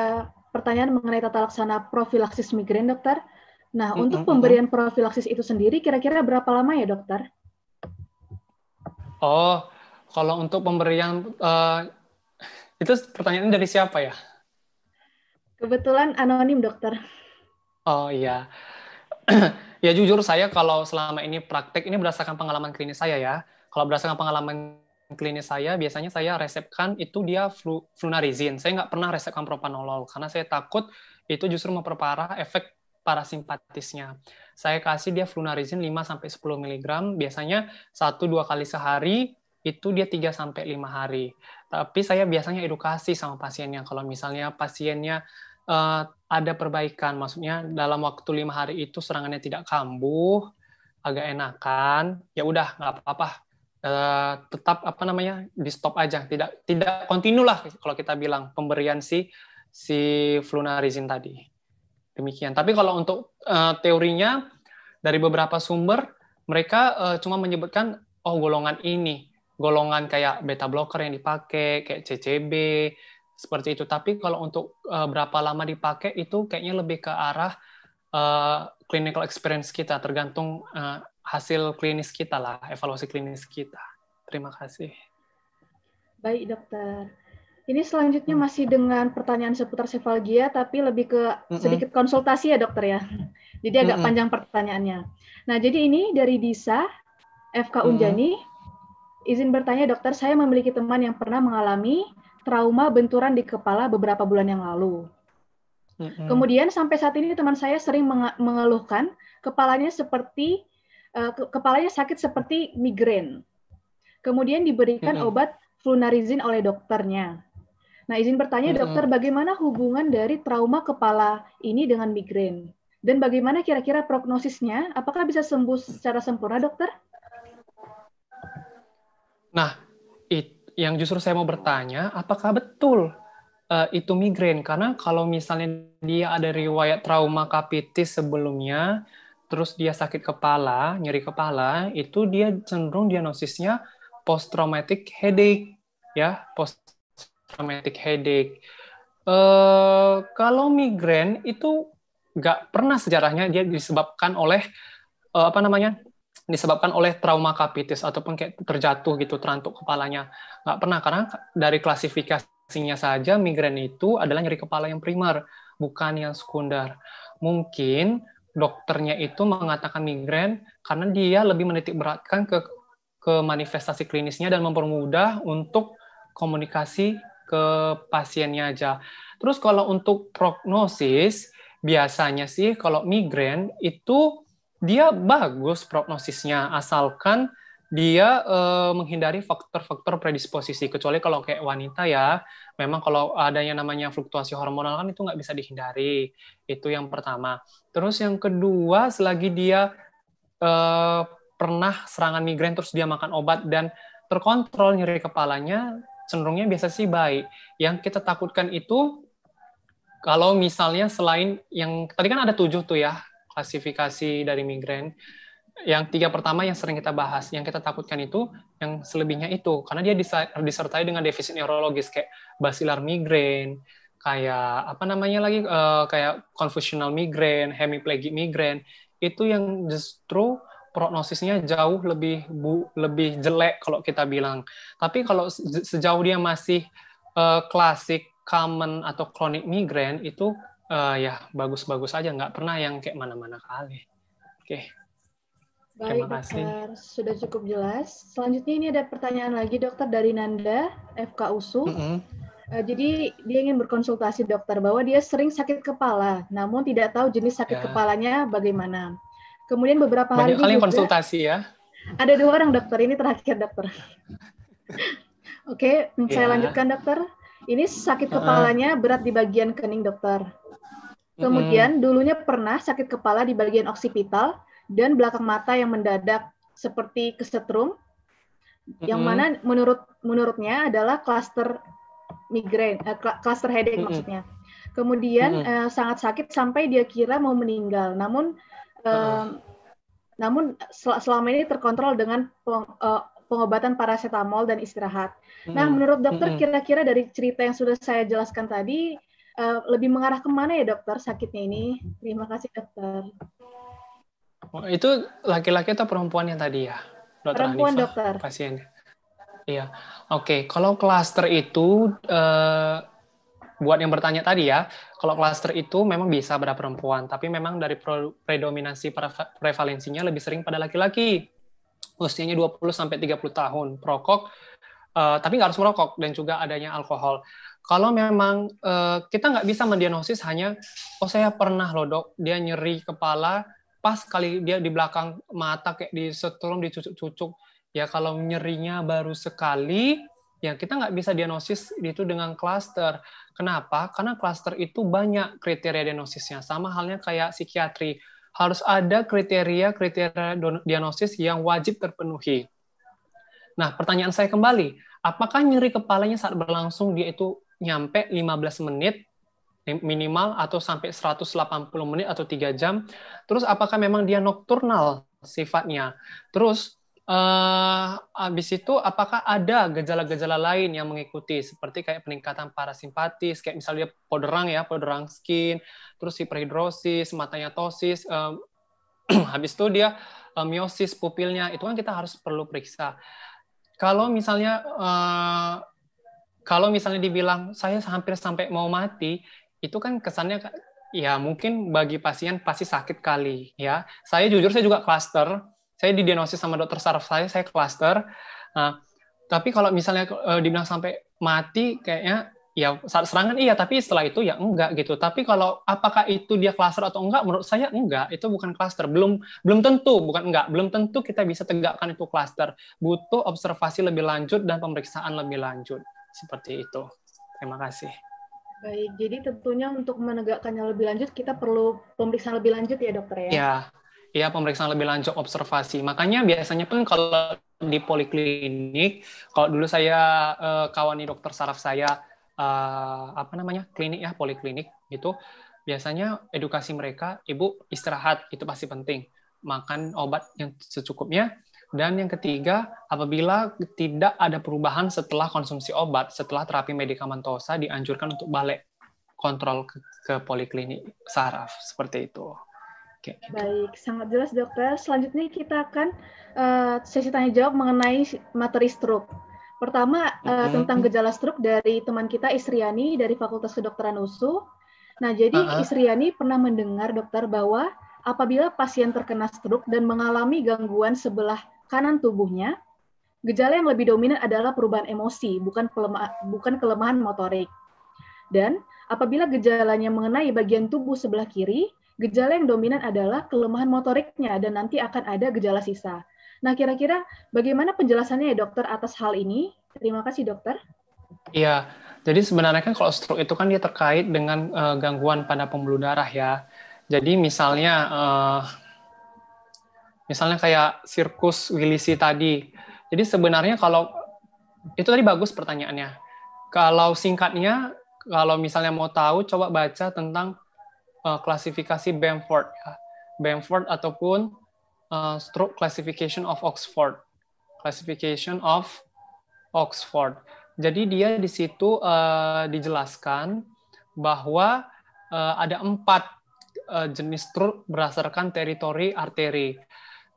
pertanyaan mengenai tata laksana profilaksis migrain dokter. Nah, mm -hmm. untuk pemberian profilaksis itu sendiri kira-kira berapa lama ya dokter? Oh, kalau untuk pemberian uh, itu pertanyaan dari siapa ya? Kebetulan anonim dokter. Oh iya. ya jujur saya kalau selama ini praktek ini berdasarkan pengalaman klinis saya ya. Kalau berdasarkan pengalaman klinis saya biasanya saya resepkan itu dia flu, flunarizin. Saya nggak pernah resepkan propanolol karena saya takut itu justru memperparah efek parasimpatisnya. Saya kasih dia flunarizin 5 sampai 10 mg, biasanya 1 2 kali sehari itu dia 3 sampai 5 hari. Tapi saya biasanya edukasi sama pasiennya kalau misalnya pasiennya uh, ada perbaikan. Maksudnya dalam waktu lima hari itu serangannya tidak kambuh, agak enakan. Ya udah, nggak apa-apa. Uh, tetap apa namanya di stop aja, tidak tidak kontinu lah kalau kita bilang pemberian si si flunarizin tadi. Demikian. Tapi kalau untuk uh, teorinya dari beberapa sumber mereka uh, cuma menyebutkan oh golongan ini golongan kayak beta blocker yang dipakai, kayak CCB, seperti itu. Tapi kalau untuk uh, berapa lama dipakai itu kayaknya lebih ke arah uh, clinical experience kita, tergantung uh, hasil klinis kita lah, evaluasi klinis kita. Terima kasih. Baik dokter. Ini selanjutnya masih dengan pertanyaan seputar sefalgia, tapi lebih ke sedikit konsultasi ya dokter ya. Jadi agak panjang pertanyaannya. Nah jadi ini dari Disa, FK Unjani. Izin bertanya dokter, saya memiliki teman yang pernah mengalami trauma benturan di kepala beberapa bulan yang lalu. hmm Kemudian sampai saat ini teman saya sering mengeluhkan kepalanya seperti uh, ke- kepalanya sakit seperti migrain. Kemudian diberikan mm-hmm. obat flunarizin oleh dokternya. Nah, izin bertanya hmm dokter, bagaimana hubungan dari trauma kepala ini dengan migrain? Dan bagaimana kira-kira prognosisnya? Apakah bisa sembuh secara sempurna, dokter? Nah, yang justru saya mau bertanya, apakah betul uh, itu migrain? Karena kalau misalnya dia ada riwayat trauma kapitis sebelumnya, terus dia sakit kepala, nyeri kepala, itu dia cenderung diagnosisnya post traumatic headache, ya post traumatic headache. Uh, kalau migrain itu nggak pernah sejarahnya dia disebabkan oleh uh, apa namanya disebabkan oleh trauma kapitis ataupun kayak terjatuh gitu terantuk kepalanya nggak pernah karena dari klasifikasinya saja migrain itu adalah nyeri kepala yang primer bukan yang sekunder mungkin dokternya itu mengatakan migrain karena dia lebih menitik beratkan ke ke manifestasi klinisnya dan mempermudah untuk komunikasi ke pasiennya aja. Terus kalau untuk prognosis biasanya sih kalau migrain itu dia bagus prognosisnya asalkan dia eh, menghindari faktor-faktor predisposisi kecuali kalau kayak wanita ya memang kalau adanya namanya fluktuasi hormonal kan itu nggak bisa dihindari itu yang pertama terus yang kedua selagi dia eh, pernah serangan migrain terus dia makan obat dan terkontrol nyeri kepalanya cenderungnya biasa sih baik yang kita takutkan itu kalau misalnya selain yang tadi kan ada tujuh tuh ya klasifikasi dari migrain. Yang tiga pertama yang sering kita bahas, yang kita takutkan itu, yang selebihnya itu, karena dia disertai dengan defisit neurologis kayak basilar migrain, kayak apa namanya lagi, uh, kayak confusional migrain, hemiplegic migrain, itu yang justru prognosisnya jauh lebih bu, lebih jelek kalau kita bilang. Tapi kalau sejauh dia masih uh, klasik common atau chronic migrain itu uh, ya bagus-bagus aja nggak pernah yang kayak mana-mana kali oke okay. Terima kasih. Dokter. Sudah cukup jelas. Selanjutnya ini ada pertanyaan lagi dokter dari Nanda FK USU. Mm -hmm. jadi dia ingin berkonsultasi dokter bahwa dia sering sakit kepala, namun tidak tahu jenis sakit ya. kepalanya bagaimana. Kemudian beberapa Banyak hari kali juga, konsultasi ya. Ada dua orang dokter. Ini terakhir dokter. Oke, okay, ya. saya lanjutkan dokter. Ini sakit kepalanya berat di bagian kening dokter. Kemudian dulunya pernah sakit kepala di bagian oksipital dan belakang mata yang mendadak seperti kesetrum. hmm Yang mana menurut menurutnya adalah kluster migrain, eh, headache hmm maksudnya. Kemudian hmm eh, sangat sakit sampai dia kira mau meninggal. Namun eh, uh. namun sel- selama ini terkontrol dengan peng, eh, pengobatan paracetamol dan istirahat. hmm Nah, menurut dokter mm kira-kira dari cerita yang sudah saya jelaskan tadi Eh, lebih mengarah kemana ya dokter sakitnya ini? Terima kasih dokter. Oh, itu laki-laki atau perempuan yang tadi ya? Dokter perempuan Hanifah, dokter. Pasien. Iya. Oke, okay. kalau klaster itu uh, buat yang bertanya tadi ya, kalau klaster itu memang bisa pada perempuan, tapi memang dari predominansi prevalensinya lebih sering pada laki-laki. Usianya 20 sampai 30 tahun, perokok uh, tapi nggak harus merokok dan juga adanya alkohol kalau memang uh, kita nggak bisa mendiagnosis hanya oh saya pernah loh dok dia nyeri kepala pas kali dia di belakang mata kayak di setrum dicucuk-cucuk ya kalau nyerinya baru sekali ya kita nggak bisa diagnosis itu dengan klaster. Kenapa? Karena klaster itu banyak kriteria diagnosisnya. Sama halnya kayak psikiatri. Harus ada kriteria-kriteria diagnosis yang wajib terpenuhi. Nah, pertanyaan saya kembali, apakah nyeri kepalanya saat berlangsung dia itu nyampe 15 menit eh, minimal atau sampai 180 menit atau tiga jam. Terus apakah memang dia nokturnal sifatnya? Terus uh, eh, habis itu apakah ada gejala-gejala lain yang mengikuti seperti kayak peningkatan parasimpatis, kayak misalnya poderang ya, poderang skin, terus hiperhidrosis, matanya tosis, uh, habis itu dia uh, eh, miosis pupilnya, itu kan kita harus perlu periksa. Kalau misalnya uh, kalau misalnya dibilang saya hampir sampai mau mati, itu kan kesannya ya mungkin bagi pasien pasti sakit kali ya. Saya jujur saya juga klaster, saya didiagnosis sama dokter saraf saya saya klaster. Nah, tapi kalau misalnya e, dibilang sampai mati kayaknya ya saat serangan iya tapi setelah itu ya enggak gitu tapi kalau apakah itu dia klaster atau enggak menurut saya enggak itu bukan klaster belum belum tentu bukan enggak belum tentu kita bisa tegakkan itu klaster butuh observasi lebih lanjut dan pemeriksaan lebih lanjut seperti itu. Terima kasih. Baik, jadi tentunya untuk menegakkannya lebih lanjut kita perlu pemeriksaan lebih lanjut ya dokter ya. Iya, ya pemeriksaan lebih lanjut observasi. Makanya biasanya pun kalau di poliklinik, kalau dulu saya eh, kawani dokter saraf saya eh, apa namanya klinik ya poliklinik gitu, biasanya edukasi mereka, ibu istirahat itu pasti penting, makan obat yang secukupnya, dan yang ketiga, apabila tidak ada perubahan setelah konsumsi obat, setelah terapi medikamentosa dianjurkan untuk balik kontrol ke, ke poliklinik saraf seperti itu. Okay. Baik, sangat jelas dokter. Selanjutnya kita akan uh, sesi tanya jawab mengenai materi stroke. Pertama uh, mm -hmm. tentang gejala stroke dari teman kita Isriani dari Fakultas Kedokteran USU. Nah, jadi uh -huh. Isriani pernah mendengar dokter bahwa apabila pasien terkena stroke dan mengalami gangguan sebelah kanan tubuhnya, gejala yang lebih dominan adalah perubahan emosi, bukan, pelema, bukan kelemahan motorik. Dan apabila gejalanya mengenai bagian tubuh sebelah kiri, gejala yang dominan adalah kelemahan motoriknya dan nanti akan ada gejala sisa. Nah, kira-kira bagaimana penjelasannya ya dokter atas hal ini? Terima kasih dokter. Iya, jadi sebenarnya kan kalau stroke itu kan dia terkait dengan uh, gangguan pada pembuluh darah ya. Jadi misalnya uh, Misalnya kayak sirkus Wilisi tadi. Jadi sebenarnya kalau itu tadi bagus pertanyaannya. Kalau singkatnya, kalau misalnya mau tahu, coba baca tentang uh, klasifikasi Bamford, ya. Bamford ataupun uh, stroke classification of Oxford, classification of Oxford. Jadi dia di situ uh, dijelaskan bahwa uh, ada empat uh, jenis stroke berdasarkan teritori arteri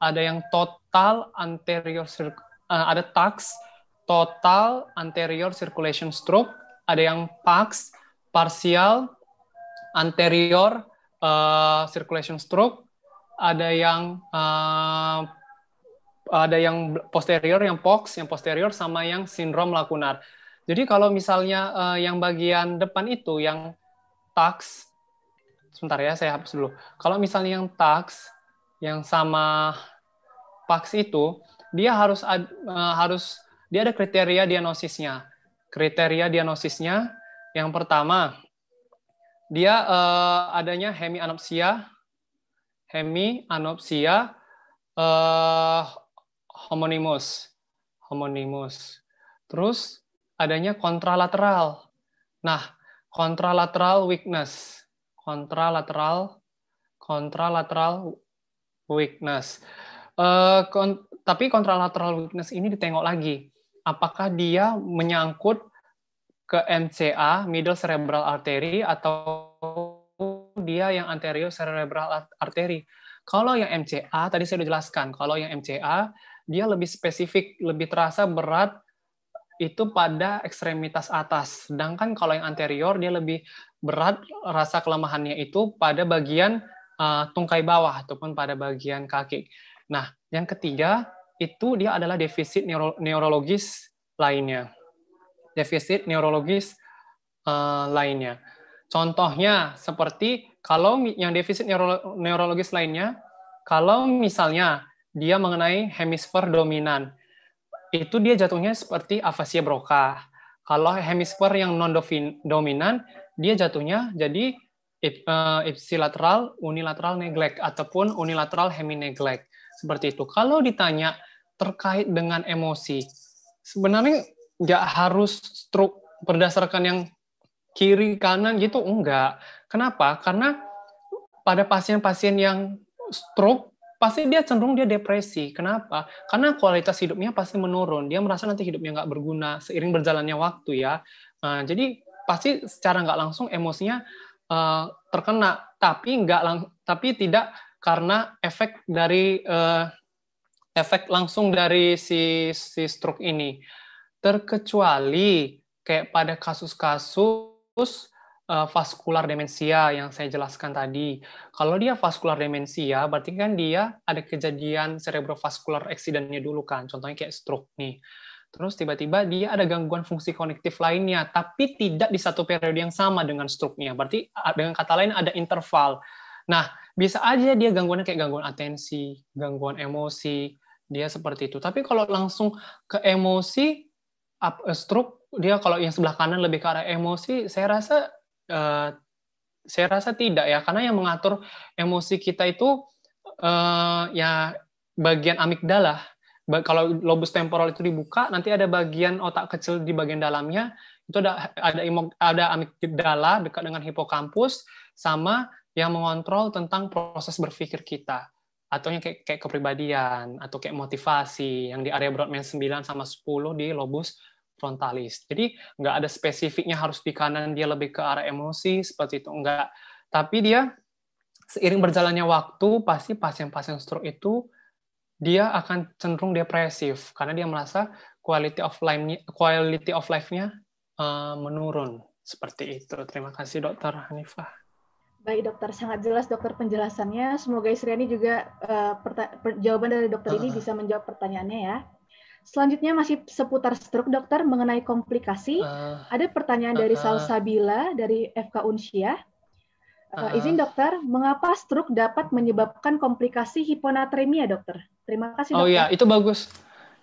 ada yang total anterior uh, ada TAX total anterior circulation stroke, ada yang PAX partial anterior uh, circulation stroke, ada yang uh, ada yang posterior yang POX, yang posterior sama yang sindrom lakunar. Jadi kalau misalnya uh, yang bagian depan itu yang TAX sebentar ya saya hapus dulu. Kalau misalnya yang TAX yang sama PAX itu dia harus uh, harus dia ada kriteria diagnosisnya. Kriteria diagnosisnya yang pertama dia uh, adanya hemianopsia, hemianopsia uh, eh, homonimus, homonimus. Terus adanya kontralateral. Nah, kontralateral weakness, kontralateral kontralateral weakness. Uh, kon tapi kontralateral weakness ini ditengok lagi. Apakah dia menyangkut ke MCA, middle cerebral artery, atau dia yang anterior cerebral artery. Kalau yang MCA, tadi saya sudah jelaskan, kalau yang MCA, dia lebih spesifik, lebih terasa berat itu pada ekstremitas atas. Sedangkan kalau yang anterior dia lebih berat rasa kelemahannya itu pada bagian uh, tungkai bawah ataupun pada bagian kaki. Nah, yang ketiga itu dia adalah defisit neuro neurologis lainnya. Defisit neurologis uh, lainnya. Contohnya seperti kalau yang defisit neuro neurologis lainnya, kalau misalnya dia mengenai hemisfer dominan, itu dia jatuhnya seperti afasia Broca. Kalau hemisfer yang non dominan, dia jatuhnya jadi Eh, ipsilateral unilateral neglect ataupun unilateral hemineglect seperti itu. Kalau ditanya terkait dengan emosi, sebenarnya nggak harus stroke berdasarkan yang kiri kanan gitu enggak. Kenapa? Karena pada pasien-pasien yang stroke pasti dia cenderung dia depresi. Kenapa? Karena kualitas hidupnya pasti menurun. Dia merasa nanti hidupnya nggak berguna seiring berjalannya waktu ya. Nah, jadi pasti secara nggak langsung emosinya uh, terkena, tapi nggak lang tapi tidak karena efek dari uh, efek langsung dari si si stroke ini. Terkecuali kayak pada kasus-kasus uh, vaskular demensia yang saya jelaskan tadi. Kalau dia vaskular demensia, berarti kan dia ada kejadian cerebrovaskular accidentnya dulu kan, contohnya kayak stroke nih. Terus tiba-tiba dia ada gangguan fungsi konektif lainnya, tapi tidak di satu periode yang sama dengan struknya. Berarti dengan kata lain ada interval. Nah, bisa aja dia gangguannya kayak gangguan atensi, gangguan emosi, dia seperti itu. Tapi kalau langsung ke emosi, eh, stroke, dia kalau yang sebelah kanan lebih ke arah emosi, saya rasa uh, saya rasa tidak ya, karena yang mengatur emosi kita itu uh, ya bagian amigdala kalau lobus temporal itu dibuka, nanti ada bagian otak kecil di bagian dalamnya itu ada ada ada amigdala dekat dengan hipokampus sama yang mengontrol tentang proses berpikir kita atau yang kayak, kayak kepribadian atau kayak motivasi yang di area Broadman 9 sama 10 di lobus frontalis. Jadi nggak ada spesifiknya harus di kanan dia lebih ke arah emosi seperti itu enggak. Tapi dia seiring berjalannya waktu pasti pasien-pasien stroke itu dia akan cenderung depresif karena dia merasa quality of life-nya quality of life-nya uh, menurun seperti itu. Terima kasih dokter Hanifah. Baik dokter, sangat jelas dokter penjelasannya. Semoga Isriani juga uh, jawaban dari dokter uh. ini ah. bisa menjawab pertanyaannya ya. Selanjutnya masih seputar stroke dokter mengenai komplikasi. Uh. Ada pertanyaan dari ah. Salsabila dari FK Unsyah Uh, izin dokter, mengapa stroke dapat menyebabkan komplikasi hiponatremia, dokter? Terima kasih. Oh, dokter. Oh ya, itu bagus.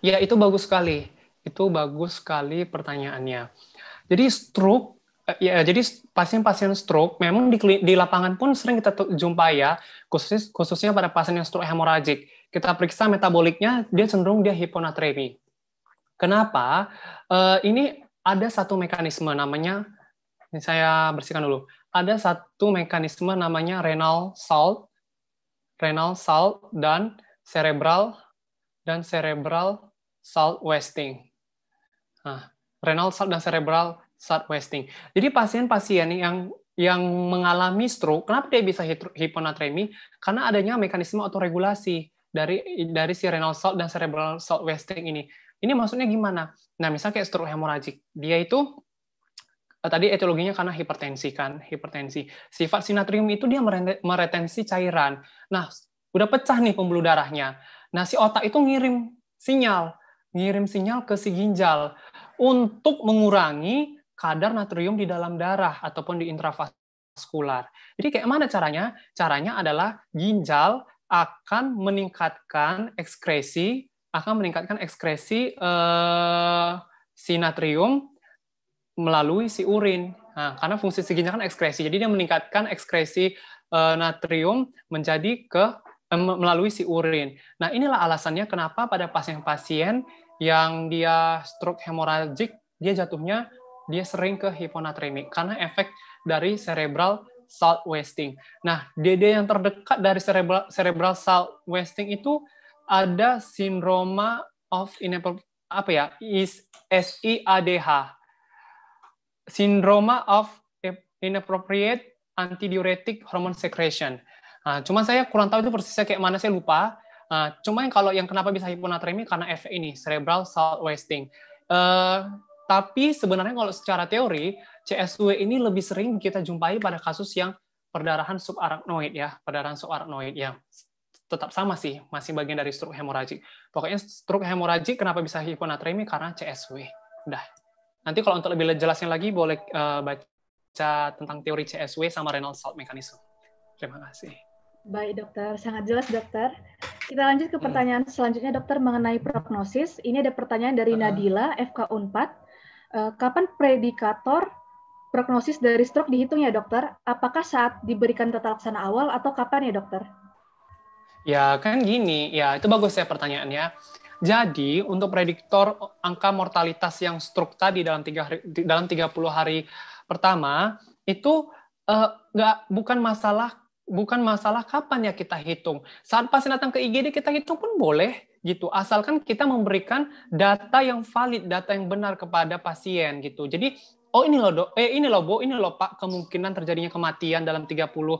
Ya, itu bagus sekali. Itu bagus sekali pertanyaannya. Jadi stroke ya jadi pasien-pasien stroke memang di, di lapangan pun sering kita jumpai ya khusus khususnya pada pasien yang stroke hemoragik kita periksa metaboliknya dia cenderung dia hiponatremi kenapa uh, ini ada satu mekanisme namanya ini saya bersihkan dulu. Ada satu mekanisme namanya renal salt, renal salt dan cerebral dan cerebral salt wasting. Nah, renal salt dan cerebral salt wasting. Jadi pasien-pasien yang yang mengalami stroke, kenapa dia bisa hiponatremi? Karena adanya mekanisme autoregulasi dari dari si renal salt dan cerebral salt wasting ini. Ini maksudnya gimana? Nah, misalnya kayak stroke hemoragik, dia itu Eh, tadi etiologinya karena hipertensi kan, hipertensi. Sifat sinatrium itu dia meretensi cairan. Nah, udah pecah nih pembuluh darahnya. Nah, si otak itu ngirim sinyal, ngirim sinyal ke si ginjal untuk mengurangi kadar natrium di dalam darah ataupun di intravaskular. Jadi kayak mana caranya? Caranya adalah ginjal akan meningkatkan ekskresi, akan meningkatkan ekskresi eh, sinatrium melalui si urin. Nah, karena fungsi ginjal kan ekskresi, jadi dia meningkatkan ekskresi uh, natrium menjadi ke uh, melalui si urin. Nah, inilah alasannya kenapa pada pasien-pasien yang dia stroke hemoragik, dia jatuhnya dia sering ke hiponatremik karena efek dari cerebral salt wasting. Nah, DD yang terdekat dari cerebral, cerebral salt wasting itu ada sindroma of inappropriate apa ya? is SIADH sindroma of inappropriate antidiuretic hormone secretion. Nah, cuman saya kurang tahu itu persisnya kayak mana, saya lupa. Nah, cuman kalau yang kenapa bisa hiponatremi karena efek ini, cerebral salt wasting. Uh, tapi sebenarnya kalau secara teori, CSW ini lebih sering kita jumpai pada kasus yang perdarahan subarachnoid ya, perdarahan subarachnoid ya. Tetap sama sih, masih bagian dari stroke hemoragik. Pokoknya stroke hemoragik kenapa bisa hiponatremi karena CSW. Udah. Nanti kalau untuk lebih jelasnya lagi boleh uh, baca tentang teori CSW sama renal salt mechanism. Terima kasih. Baik dokter, sangat jelas dokter. Kita lanjut ke hmm. pertanyaan hmm. selanjutnya dokter mengenai prognosis. Ini ada pertanyaan dari uh Nadila FK Unpad. Uh, eh, kapan predikator prognosis dari stroke dihitung ya dokter? Apakah saat diberikan tata laksana awal atau kapan ya dokter? Ya kan gini, ya itu bagus ya pertanyaannya. Jadi untuk prediktor angka mortalitas yang stroke tadi dalam tiga hari, dalam 30 hari pertama itu eh, nggak bukan masalah bukan masalah kapan ya kita hitung. Saat pasien datang ke IGD kita hitung pun boleh gitu asalkan kita memberikan data yang valid, data yang benar kepada pasien gitu. Jadi oh ini loh dok, eh ini loh bu, ini loh pak kemungkinan terjadinya kematian dalam 30 uh, eh,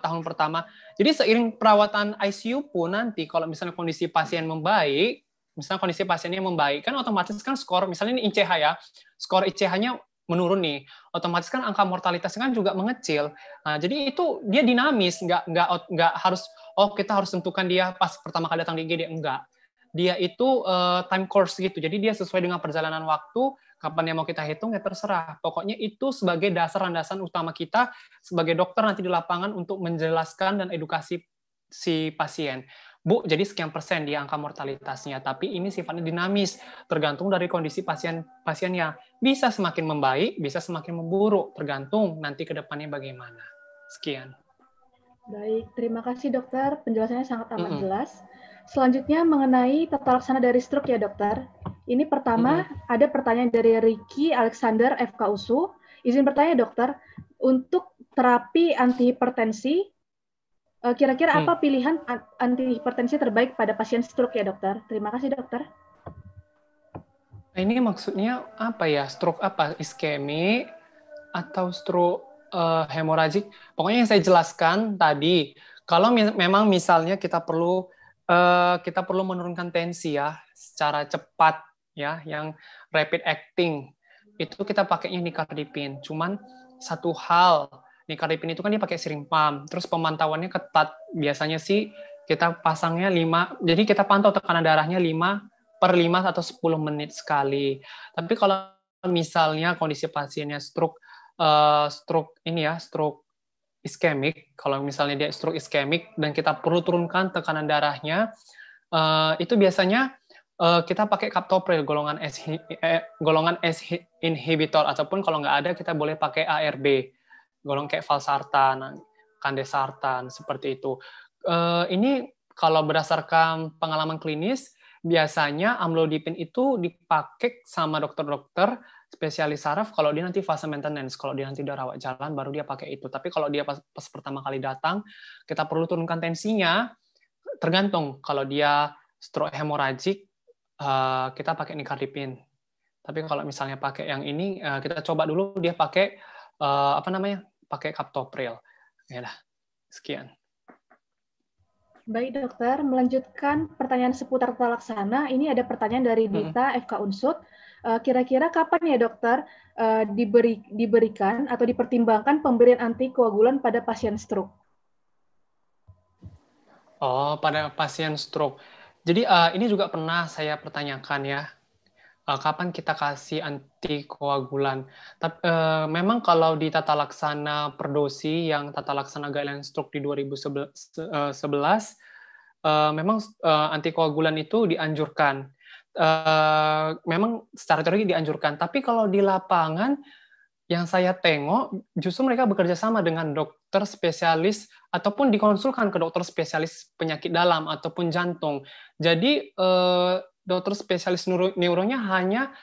tahun pertama. Jadi seiring perawatan ICU pun nanti kalau misalnya kondisi pasien membaik, misalnya kondisi pasiennya membaik, kan otomatis kan skor, misalnya ini ICH ya, skor ICH-nya menurun nih, otomatis kan angka mortalitasnya kan juga mengecil. Nah, jadi itu dia dinamis, nggak nggak nggak harus oh kita harus tentukan dia pas pertama kali datang di IGD enggak dia itu uh, time course gitu. Jadi dia sesuai dengan perjalanan waktu, kapan yang mau kita hitung ya terserah. Pokoknya itu sebagai dasar landasan utama kita sebagai dokter nanti di lapangan untuk menjelaskan dan edukasi si pasien. Bu, jadi sekian persen di angka mortalitasnya, tapi ini sifatnya dinamis, tergantung dari kondisi pasien pasiennya. Bisa semakin membaik, bisa semakin memburuk, tergantung nanti ke depannya bagaimana. Sekian. Baik, terima kasih dokter, penjelasannya sangat amat mm -hmm. jelas. Selanjutnya mengenai tata laksana dari stroke ya dokter. Ini pertama hmm. ada pertanyaan dari Ricky Alexander FK USU. Izin bertanya dokter, untuk terapi antihipertensi, eh, kira-kira hmm. apa mm. pilihan antihipertensi terbaik pada pasien stroke ya dokter? Terima kasih dokter. Ini maksudnya apa ya? Stroke apa? Iskemi atau stroke uh, eh, hemoragik? Pokoknya yang saya jelaskan tadi, kalau memang misalnya kita perlu Eh, kita perlu menurunkan tensi ya secara cepat ya yang rapid acting itu kita pakainya nikardipin. Cuman satu hal nikardipin itu kan dia pakai sering pam. Terus pemantauannya ketat. Biasanya sih kita pasangnya 5. Jadi kita pantau tekanan darahnya 5 per 5 atau 10 menit sekali. Tapi kalau misalnya kondisi pasiennya stroke uh, stroke ini ya, stroke iskemik, kalau misalnya dia stroke iskemik dan kita perlu turunkan tekanan darahnya, uh, itu biasanya uh, kita pakai captopril golongan S eh, golongan S inhibitor ataupun kalau nggak ada kita boleh pakai ARB golongan kayak valsartan, kandesartan seperti itu. Uh, ini kalau berdasarkan pengalaman klinis biasanya amlodipin itu dipakai sama dokter-dokter spesialis saraf kalau dia nanti fase maintenance kalau dia nanti udah rawat jalan baru dia pakai itu tapi kalau dia pas, pas pertama kali datang kita perlu turunkan tensinya tergantung kalau dia stroke hemoragik eh, kita pakai nikaripin. tapi kalau misalnya pakai yang ini eh, kita coba dulu dia pakai eh, apa namanya pakai captopril ya dah sekian Baik dokter, melanjutkan pertanyaan seputar pelaksana. Ini ada pertanyaan dari hmm. Dita FK Unsut. Eh, kira-kira kapan ya dokter eh, diberi, diberikan atau dipertimbangkan pemberian antikoagulan pada pasien stroke? Oh, pada pasien stroke. Jadi uh, ini juga pernah saya pertanyakan ya, kapan kita kasih antikoagulan. Tapi uh, memang kalau di tata laksana perdosi yang tata laksana guideline stroke di 2011, memang uh, antikoagulan itu dianjurkan uh, memang secara teori dianjurkan. Tapi kalau di lapangan yang saya tengok justru mereka bekerja sama dengan dokter spesialis ataupun dikonsulkan ke dokter spesialis penyakit dalam ataupun jantung. Jadi uh, dokter spesialis neuro neuronya hanya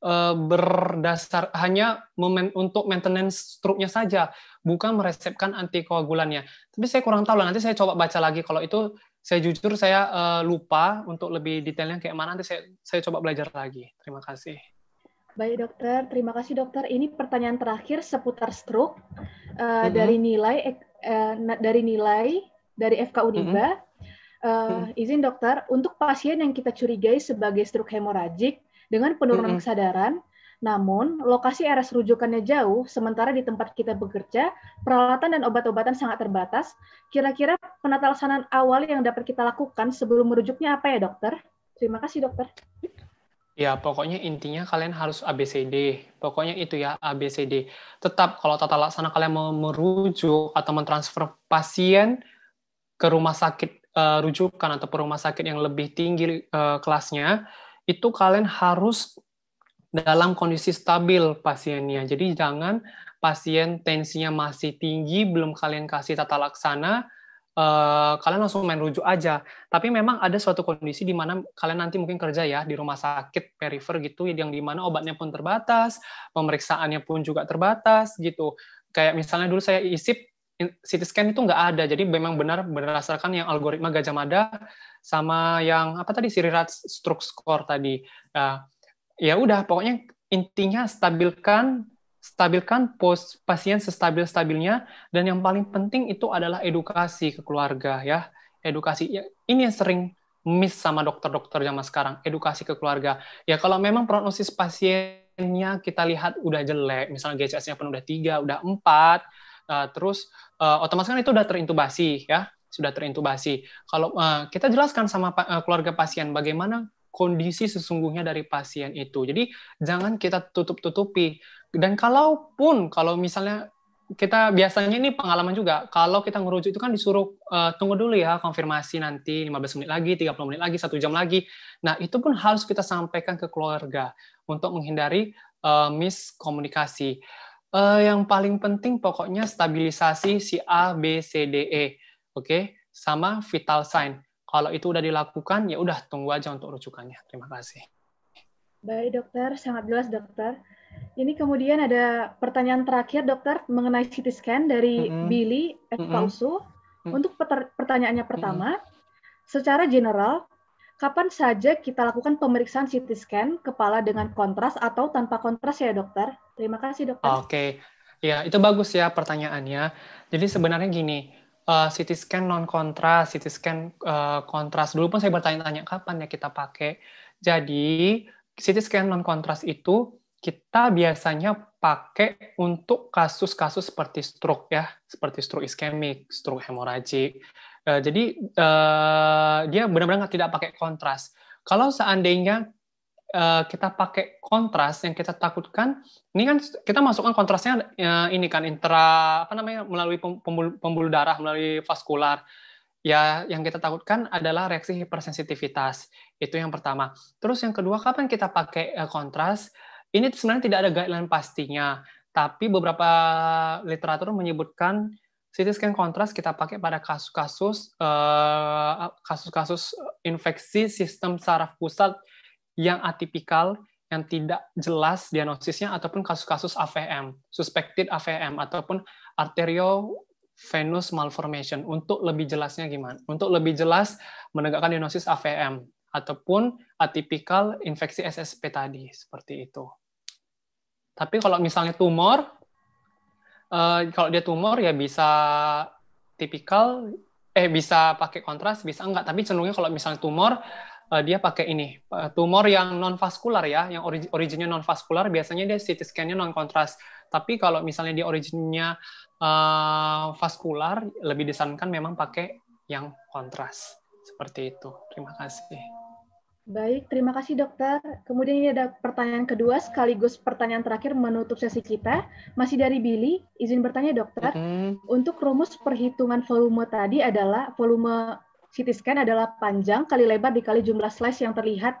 eh, berdasar hanya momen, untuk maintenance struknya saja, bukan meresepkan antikoagulannya. Tapi saya kurang tahu lah nanti saya coba baca lagi kalau itu saya jujur saya uh, lupa untuk lebih detailnya kayak mana nanti saya saya coba belajar lagi. Terima kasih. Baik dokter, terima kasih dokter. Ini pertanyaan terakhir seputar stroke uh, mm -hmm. dari nilai uh, dari nilai dari FK Uniba. Mm -hmm. Uh, mm-hmm. izin dokter, untuk pasien yang kita curigai sebagai stroke hemoragik dengan penurunan mm -hmm. kesadaran, namun, lokasi RS rujukannya jauh, sementara di tempat kita bekerja, peralatan dan obat-obatan sangat terbatas. Kira-kira penata laksanaan awal yang dapat kita lakukan sebelum merujuknya apa ya, dokter? Terima kasih, dokter. Ya, pokoknya intinya kalian harus ABCD. Pokoknya itu ya, ABCD. Tetap kalau tata laksana kalian mau merujuk atau mentransfer pasien ke rumah sakit uh, rujukan atau ke rumah sakit yang lebih tinggi uh, kelasnya, itu kalian harus dalam kondisi stabil pasiennya. Jadi jangan pasien tensinya masih tinggi, belum kalian kasih tata laksana, eh, kalian langsung main rujuk aja. Tapi memang ada suatu kondisi di mana kalian nanti mungkin kerja ya di rumah sakit perifer gitu, yang di mana obatnya pun terbatas, pemeriksaannya pun juga terbatas gitu. Kayak misalnya dulu saya isip CT scan itu nggak ada. Jadi memang benar berdasarkan yang algoritma Gajah Mada sama yang apa tadi Sirirat stroke score tadi. Uh, ya udah pokoknya intinya stabilkan stabilkan pos pasien sestabil-stabilnya dan yang paling penting itu adalah edukasi ke keluarga ya edukasi ya, ini yang sering miss sama dokter-dokter zaman sekarang edukasi ke keluarga ya kalau memang prognosis pasiennya kita lihat udah jelek misalnya GCS-nya pun udah tiga udah empat uh, terus uh, otomatis kan itu udah terintubasi ya sudah terintubasi kalau uh, kita jelaskan sama pa keluarga pasien bagaimana kondisi sesungguhnya dari pasien itu. Jadi jangan kita tutup-tutupi. Dan kalaupun kalau misalnya kita biasanya ini pengalaman juga kalau kita ngerujuk itu kan disuruh uh, tunggu dulu ya konfirmasi nanti 15 menit lagi 30 menit lagi satu jam lagi nah itu pun harus kita sampaikan ke keluarga untuk menghindari uh, miskomunikasi uh, yang paling penting pokoknya stabilisasi si A B C D E oke okay? sama vital sign kalau itu udah dilakukan, ya udah tunggu aja untuk rujukannya. Terima kasih. Baik dokter, sangat jelas dokter. Ini kemudian ada pertanyaan terakhir dokter mengenai CT scan dari mm -hmm. Billy F. Mm -hmm. Untuk pertanyaannya pertama, mm -hmm. secara general, kapan saja kita lakukan pemeriksaan CT scan kepala dengan kontras atau tanpa kontras ya dokter? Terima kasih dokter. Oke, okay. ya itu bagus ya pertanyaannya. Jadi sebenarnya gini, uh, eh, CT scan non kontras, CT scan uh, kontras. Dulu pun saya bertanya-tanya kapan ya kita pakai. Jadi CT scan non kontras itu kita biasanya pakai untuk kasus-kasus seperti stroke ya, seperti stroke iskemik, stroke hemoragik. Uh, eh, jadi uh, dia benar-benar tidak pakai kontras. Kalau seandainya Eh, kita pakai kontras yang kita takutkan, ini kan kita masukkan kontrasnya eh, ini kan intra apa namanya melalui pembuluh, darah melalui vaskular. Ya, yang kita takutkan adalah reaksi hipersensitivitas. Itu yang pertama. Terus yang kedua, kapan kita pakai eh, kontras? Ini sebenarnya tidak ada guideline pastinya, tapi beberapa literatur menyebutkan CT scan kontras kita pakai pada kasus-kasus kasus -kasus infeksi sistem saraf pusat yang atipikal, yang tidak jelas diagnosisnya, ataupun kasus-kasus AVM, suspected AVM, ataupun arteriovenous malformation. Untuk lebih jelasnya gimana? Untuk lebih jelas menegakkan diagnosis AVM, ataupun atipikal infeksi SSP tadi, seperti itu. Tapi kalau misalnya tumor, eh, kalau dia tumor ya bisa tipikal, eh bisa pakai kontras, bisa enggak. Tapi cenderungnya kalau misalnya tumor, uh, dia pakai ini uh, tumor yang non vaskular ya, yang orig originnya non vaskular biasanya dia CT scan-nya non kontras. Tapi kalau misalnya dia originnya uh, vaskular lebih disarankan memang pakai yang kontras. Seperti itu. Terima kasih. Baik, terima kasih dokter. Kemudian ini ada pertanyaan kedua sekaligus pertanyaan terakhir menutup sesi kita. Masih dari Billy, izin bertanya dokter. Mm -hmm. Untuk rumus perhitungan volume tadi adalah volume CT scan adalah panjang kali lebar dikali jumlah slice yang terlihat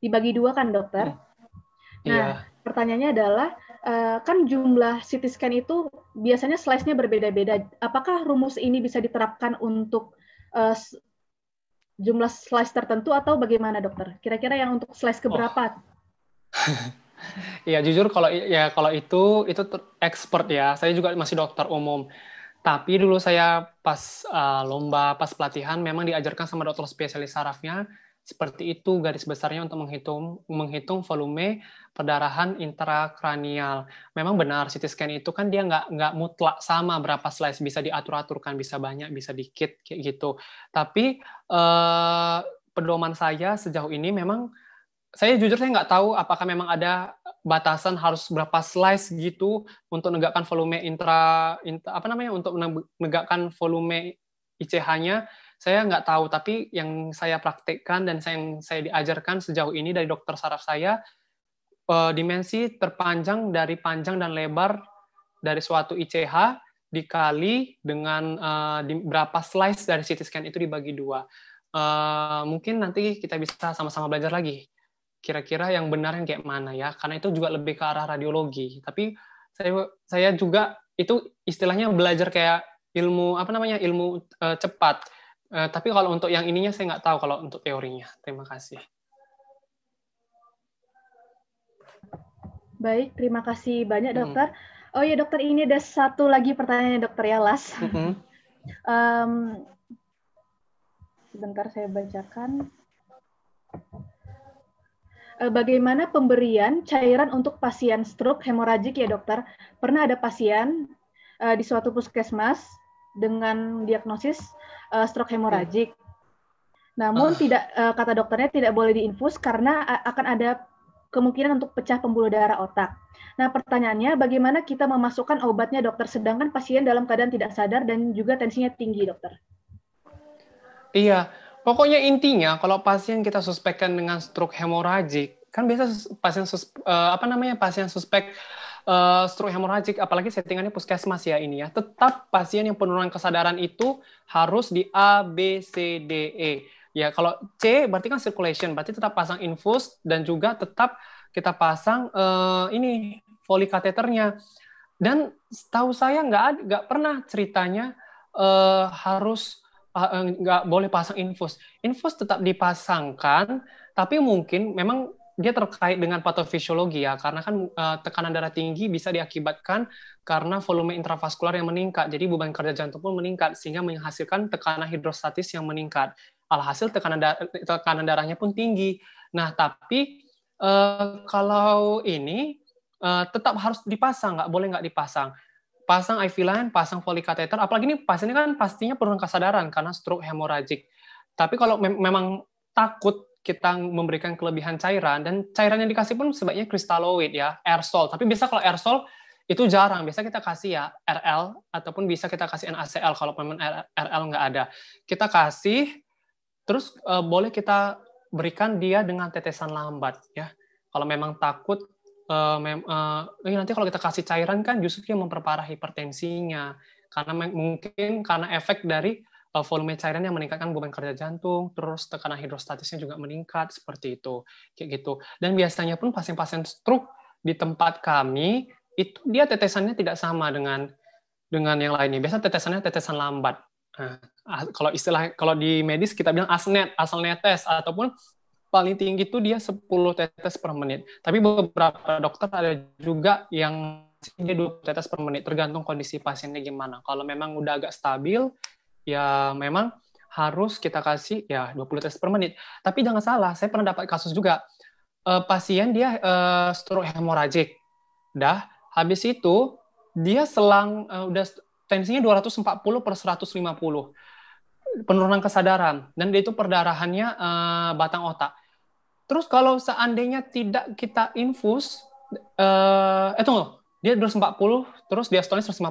dibagi dua kan dokter? Hmm. Nah, iya. pertanyaannya adalah eh, kan jumlah CT scan itu biasanya slice-nya berbeda-beda. Apakah rumus ini bisa diterapkan untuk eh, jumlah slice tertentu atau bagaimana dokter? Kira-kira yang untuk slice keberapa? Oh. ya jujur kalau ya kalau itu itu expert ya. Saya juga masih dokter umum. Tapi dulu saya pas uh, lomba, pas pelatihan memang diajarkan sama dokter spesialis sarafnya seperti itu garis besarnya untuk menghitung menghitung volume perdarahan intrakranial. Memang benar CT scan itu kan dia nggak nggak mutlak sama berapa slice bisa diatur aturkan bisa banyak bisa dikit kayak gitu. Tapi eh, pedoman saya sejauh ini memang saya jujur saya nggak tahu apakah memang ada batasan harus berapa slice gitu untuk menegakkan volume intra, intra apa namanya untuk menegakkan volume ICH-nya saya nggak tahu tapi yang saya praktekkan dan saya, yang saya diajarkan sejauh ini dari dokter saraf saya uh, dimensi terpanjang dari panjang dan lebar dari suatu ICH dikali dengan uh, di, berapa slice dari CT scan itu dibagi dua uh, mungkin nanti kita bisa sama-sama belajar lagi kira-kira yang benar yang kayak mana ya karena itu juga lebih ke arah radiologi tapi saya saya juga itu istilahnya belajar kayak ilmu apa namanya ilmu e, cepat e, tapi kalau untuk yang ininya saya nggak tahu kalau untuk teorinya terima kasih baik terima kasih banyak hmm. dokter hmm. oh ya dokter ini ada satu lagi pertanyaan dokter ya las hmm. um, sebentar saya bacakan Eh, bagaimana pemberian cairan untuk pasien stroke hemoragik ya dokter? Pernah ada pasien eh, di suatu puskesmas dengan diagnosis eh, stroke iya. hemoragik. Namun uh. tidak kata dokternya tidak boleh diinfus karena akan ada kemungkinan untuk pecah pembuluh darah otak. Nah, pertanyaannya bagaimana kita memasukkan obatnya dokter sedangkan pasien dalam keadaan tidak sadar dan juga tensinya tinggi, dokter? Iya, Pokoknya intinya kalau pasien kita suspekkan dengan stroke hemoragik, kan biasa pasien sus, uh, apa namanya pasien suspek uh, stroke hemoragik, apalagi settingannya puskesmas ya ini ya. Tetap pasien yang penurunan kesadaran itu harus di A, B, C, D, E. Ya, kalau C berarti kan circulation, berarti tetap pasang infus dan juga tetap kita pasang uh, ini Foley kateternya. Dan setahu saya nggak nggak pernah ceritanya uh, harus Ah, eh, nggak uh, boleh pasang infus. Infus tetap dipasangkan, tapi mungkin memang dia terkait dengan patofisiologi ya, karena kan uh, tekanan darah tinggi bisa diakibatkan karena volume intravaskular yang meningkat, jadi beban kerja jantung pun meningkat, sehingga menghasilkan tekanan hidrostatis yang meningkat. Alhasil tekanan, da tekanan darahnya pun tinggi. Nah, tapi uh, kalau ini uh, tetap harus dipasang, nggak boleh nggak dipasang pasang IV line, pasang catheter, apalagi ini pasien kan pastinya penurunan kesadaran karena stroke hemoragik. Tapi kalau mem memang takut kita memberikan kelebihan cairan dan cairan yang dikasih pun sebaiknya kristaloid ya, aerosol. Tapi bisa kalau aerosol itu jarang, bisa kita kasih ya RL ataupun bisa kita kasih NaCl kalau memang RL nggak ada. Kita kasih, terus uh, boleh kita berikan dia dengan tetesan lambat ya. Kalau memang takut uh, uh, nanti kalau kita kasih cairan kan justru yang memperparah hipertensinya karena mungkin karena efek dari volume cairan yang meningkatkan beban kerja jantung, terus tekanan hidrostatisnya juga meningkat seperti itu, kayak gitu. Dan biasanya pun pasien-pasien stroke di tempat kami itu dia tetesannya tidak sama dengan dengan yang lainnya. biasanya tetesannya tetesan lambat. Nah, ah, kalau istilah kalau di medis kita bilang asnet, asal netes ataupun paling tinggi itu dia 10 tetes per menit. Tapi beberapa dokter ada juga yang dia 20 tetes per menit, tergantung kondisi pasiennya gimana. Kalau memang udah agak stabil, ya memang harus kita kasih ya 20 tetes per menit. Tapi jangan salah, saya pernah dapat kasus juga, uh, pasien dia uh, stroke hemoragik. Dah, habis itu dia selang uh, udah tensinya 240 per 150 penurunan kesadaran dan dia itu perdarahannya uh, batang otak. Terus kalau seandainya tidak kita infus eh, eh tunggu, dia 240 terus diastolnya 150.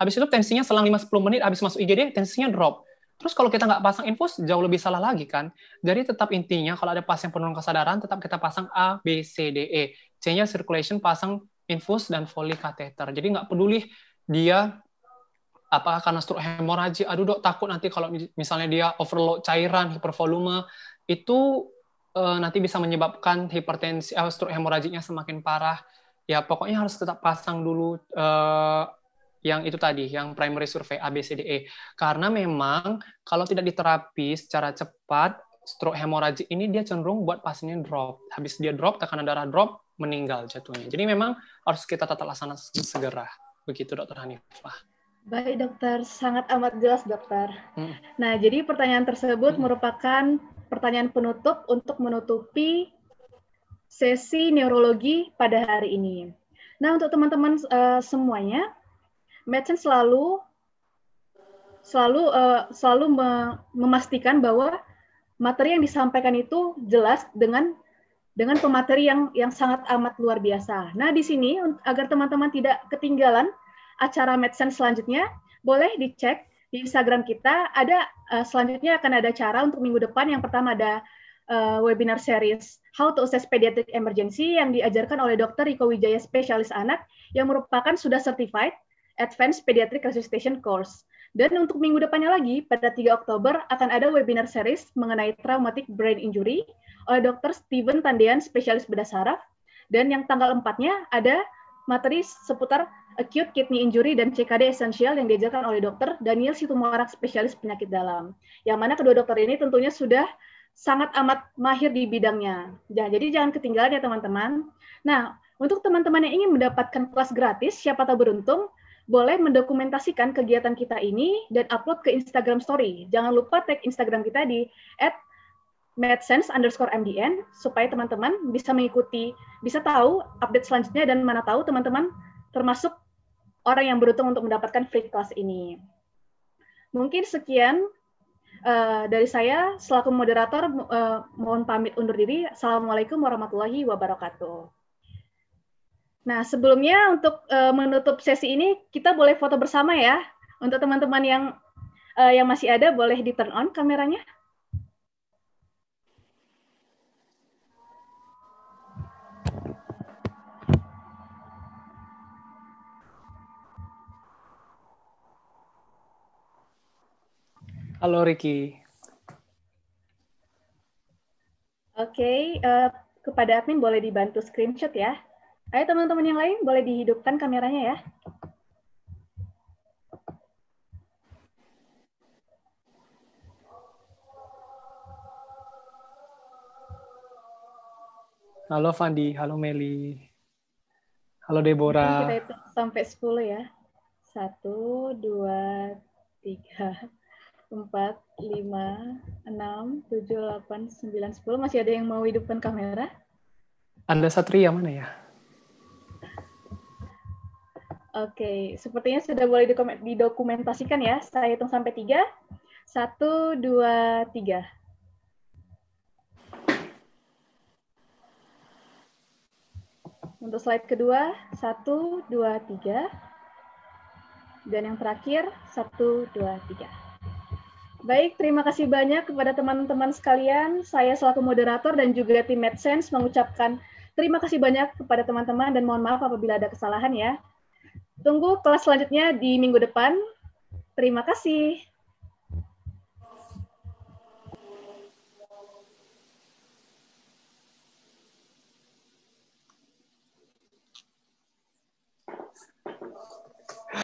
Habis itu tensinya selang 5 10 menit habis masuk IGD tensinya drop. Terus kalau kita nggak pasang infus, jauh lebih salah lagi kan. Jadi tetap intinya kalau ada pasien penurunan kesadaran, tetap kita pasang A, B, C, D, E. C-nya circulation, pasang infus dan Foley catheter. Jadi nggak peduli dia apakah karena stroke hemoragi aduh dok takut nanti kalau misalnya dia overload cairan hipervolume itu uh, nanti bisa menyebabkan hipertensi uh, stroke hemoragiknya semakin parah ya pokoknya harus tetap pasang dulu uh, yang itu tadi, yang primary survey ABCDE. Karena memang kalau tidak diterapi secara cepat, stroke hemoragik ini dia cenderung buat pasiennya drop. Habis dia drop, tekanan darah drop, meninggal jatuhnya. Jadi memang harus kita tata laksana segera. Begitu Dokter Hanifah. Baik dokter, sangat amat jelas dokter. Hmm. Nah, jadi pertanyaan tersebut hmm. merupakan pertanyaan penutup untuk menutupi sesi neurologi pada hari ini. Nah, untuk teman-teman uh, semuanya, Medsen selalu selalu uh, selalu me memastikan bahwa materi yang disampaikan itu jelas dengan dengan pemateri yang yang sangat amat luar biasa. Nah, di sini agar teman-teman tidak ketinggalan acara medsense selanjutnya, boleh dicek di Instagram kita. Ada uh, selanjutnya akan ada cara untuk minggu depan. Yang pertama ada uh, webinar series How to Assess Pediatric Emergency yang diajarkan oleh Dr. Riko Wijaya spesialis anak yang merupakan sudah certified Advanced Pediatric Resuscitation Course. Dan untuk minggu depannya lagi, pada 3 Oktober akan ada webinar series mengenai traumatic brain injury oleh Dr. Steven Tandian, spesialis bedah saraf. Dan yang tanggal 4-nya ada materi seputar acute kidney injury dan CKD esensial yang diajarkan oleh dokter Daniel Situmorak spesialis penyakit dalam. Yang mana kedua dokter ini tentunya sudah sangat amat mahir di bidangnya. Nah, jadi jangan ketinggalan ya teman-teman. Nah, untuk teman-teman yang ingin mendapatkan kelas gratis, siapa tahu beruntung, boleh mendokumentasikan kegiatan kita ini dan upload ke Instagram Story. Jangan lupa tag Instagram kita di medsense underscore MDN supaya teman-teman bisa mengikuti, bisa tahu update selanjutnya dan mana tahu teman-teman termasuk orang yang beruntung untuk mendapatkan free class ini. Mungkin sekian uh, dari saya selaku moderator uh, mohon pamit undur diri. Assalamualaikum warahmatullahi wabarakatuh. Nah, sebelumnya untuk uh, menutup sesi ini kita boleh foto bersama ya. Untuk teman-teman yang uh, yang masih ada boleh di turn on kameranya. Halo Riki. Oke, okay, uh, eh, kepada admin boleh dibantu screenshot ya. Ayo teman-teman yang lain boleh dihidupkan kameranya ya. Halo Fandi, halo Meli. Halo Deborah. Kita hitung sampai 10 ya. Satu, dua, tiga. 4, 5, 6, 7, 8, 9, 10. Masih ada yang mau hidupkan kamera? Anda Satria mana ya? Oke, sepertinya sudah boleh didokumentasikan ya. Saya hitung sampai tiga, satu dua tiga. Untuk slide kedua, satu dua tiga Dan yang terakhir, 1, 2, 3. Baik, terima kasih banyak kepada teman-teman sekalian. Saya selaku moderator dan juga tim MedSense mengucapkan terima kasih banyak kepada teman-teman dan mohon maaf apabila ada kesalahan ya. Tunggu kelas selanjutnya di minggu depan. Terima kasih.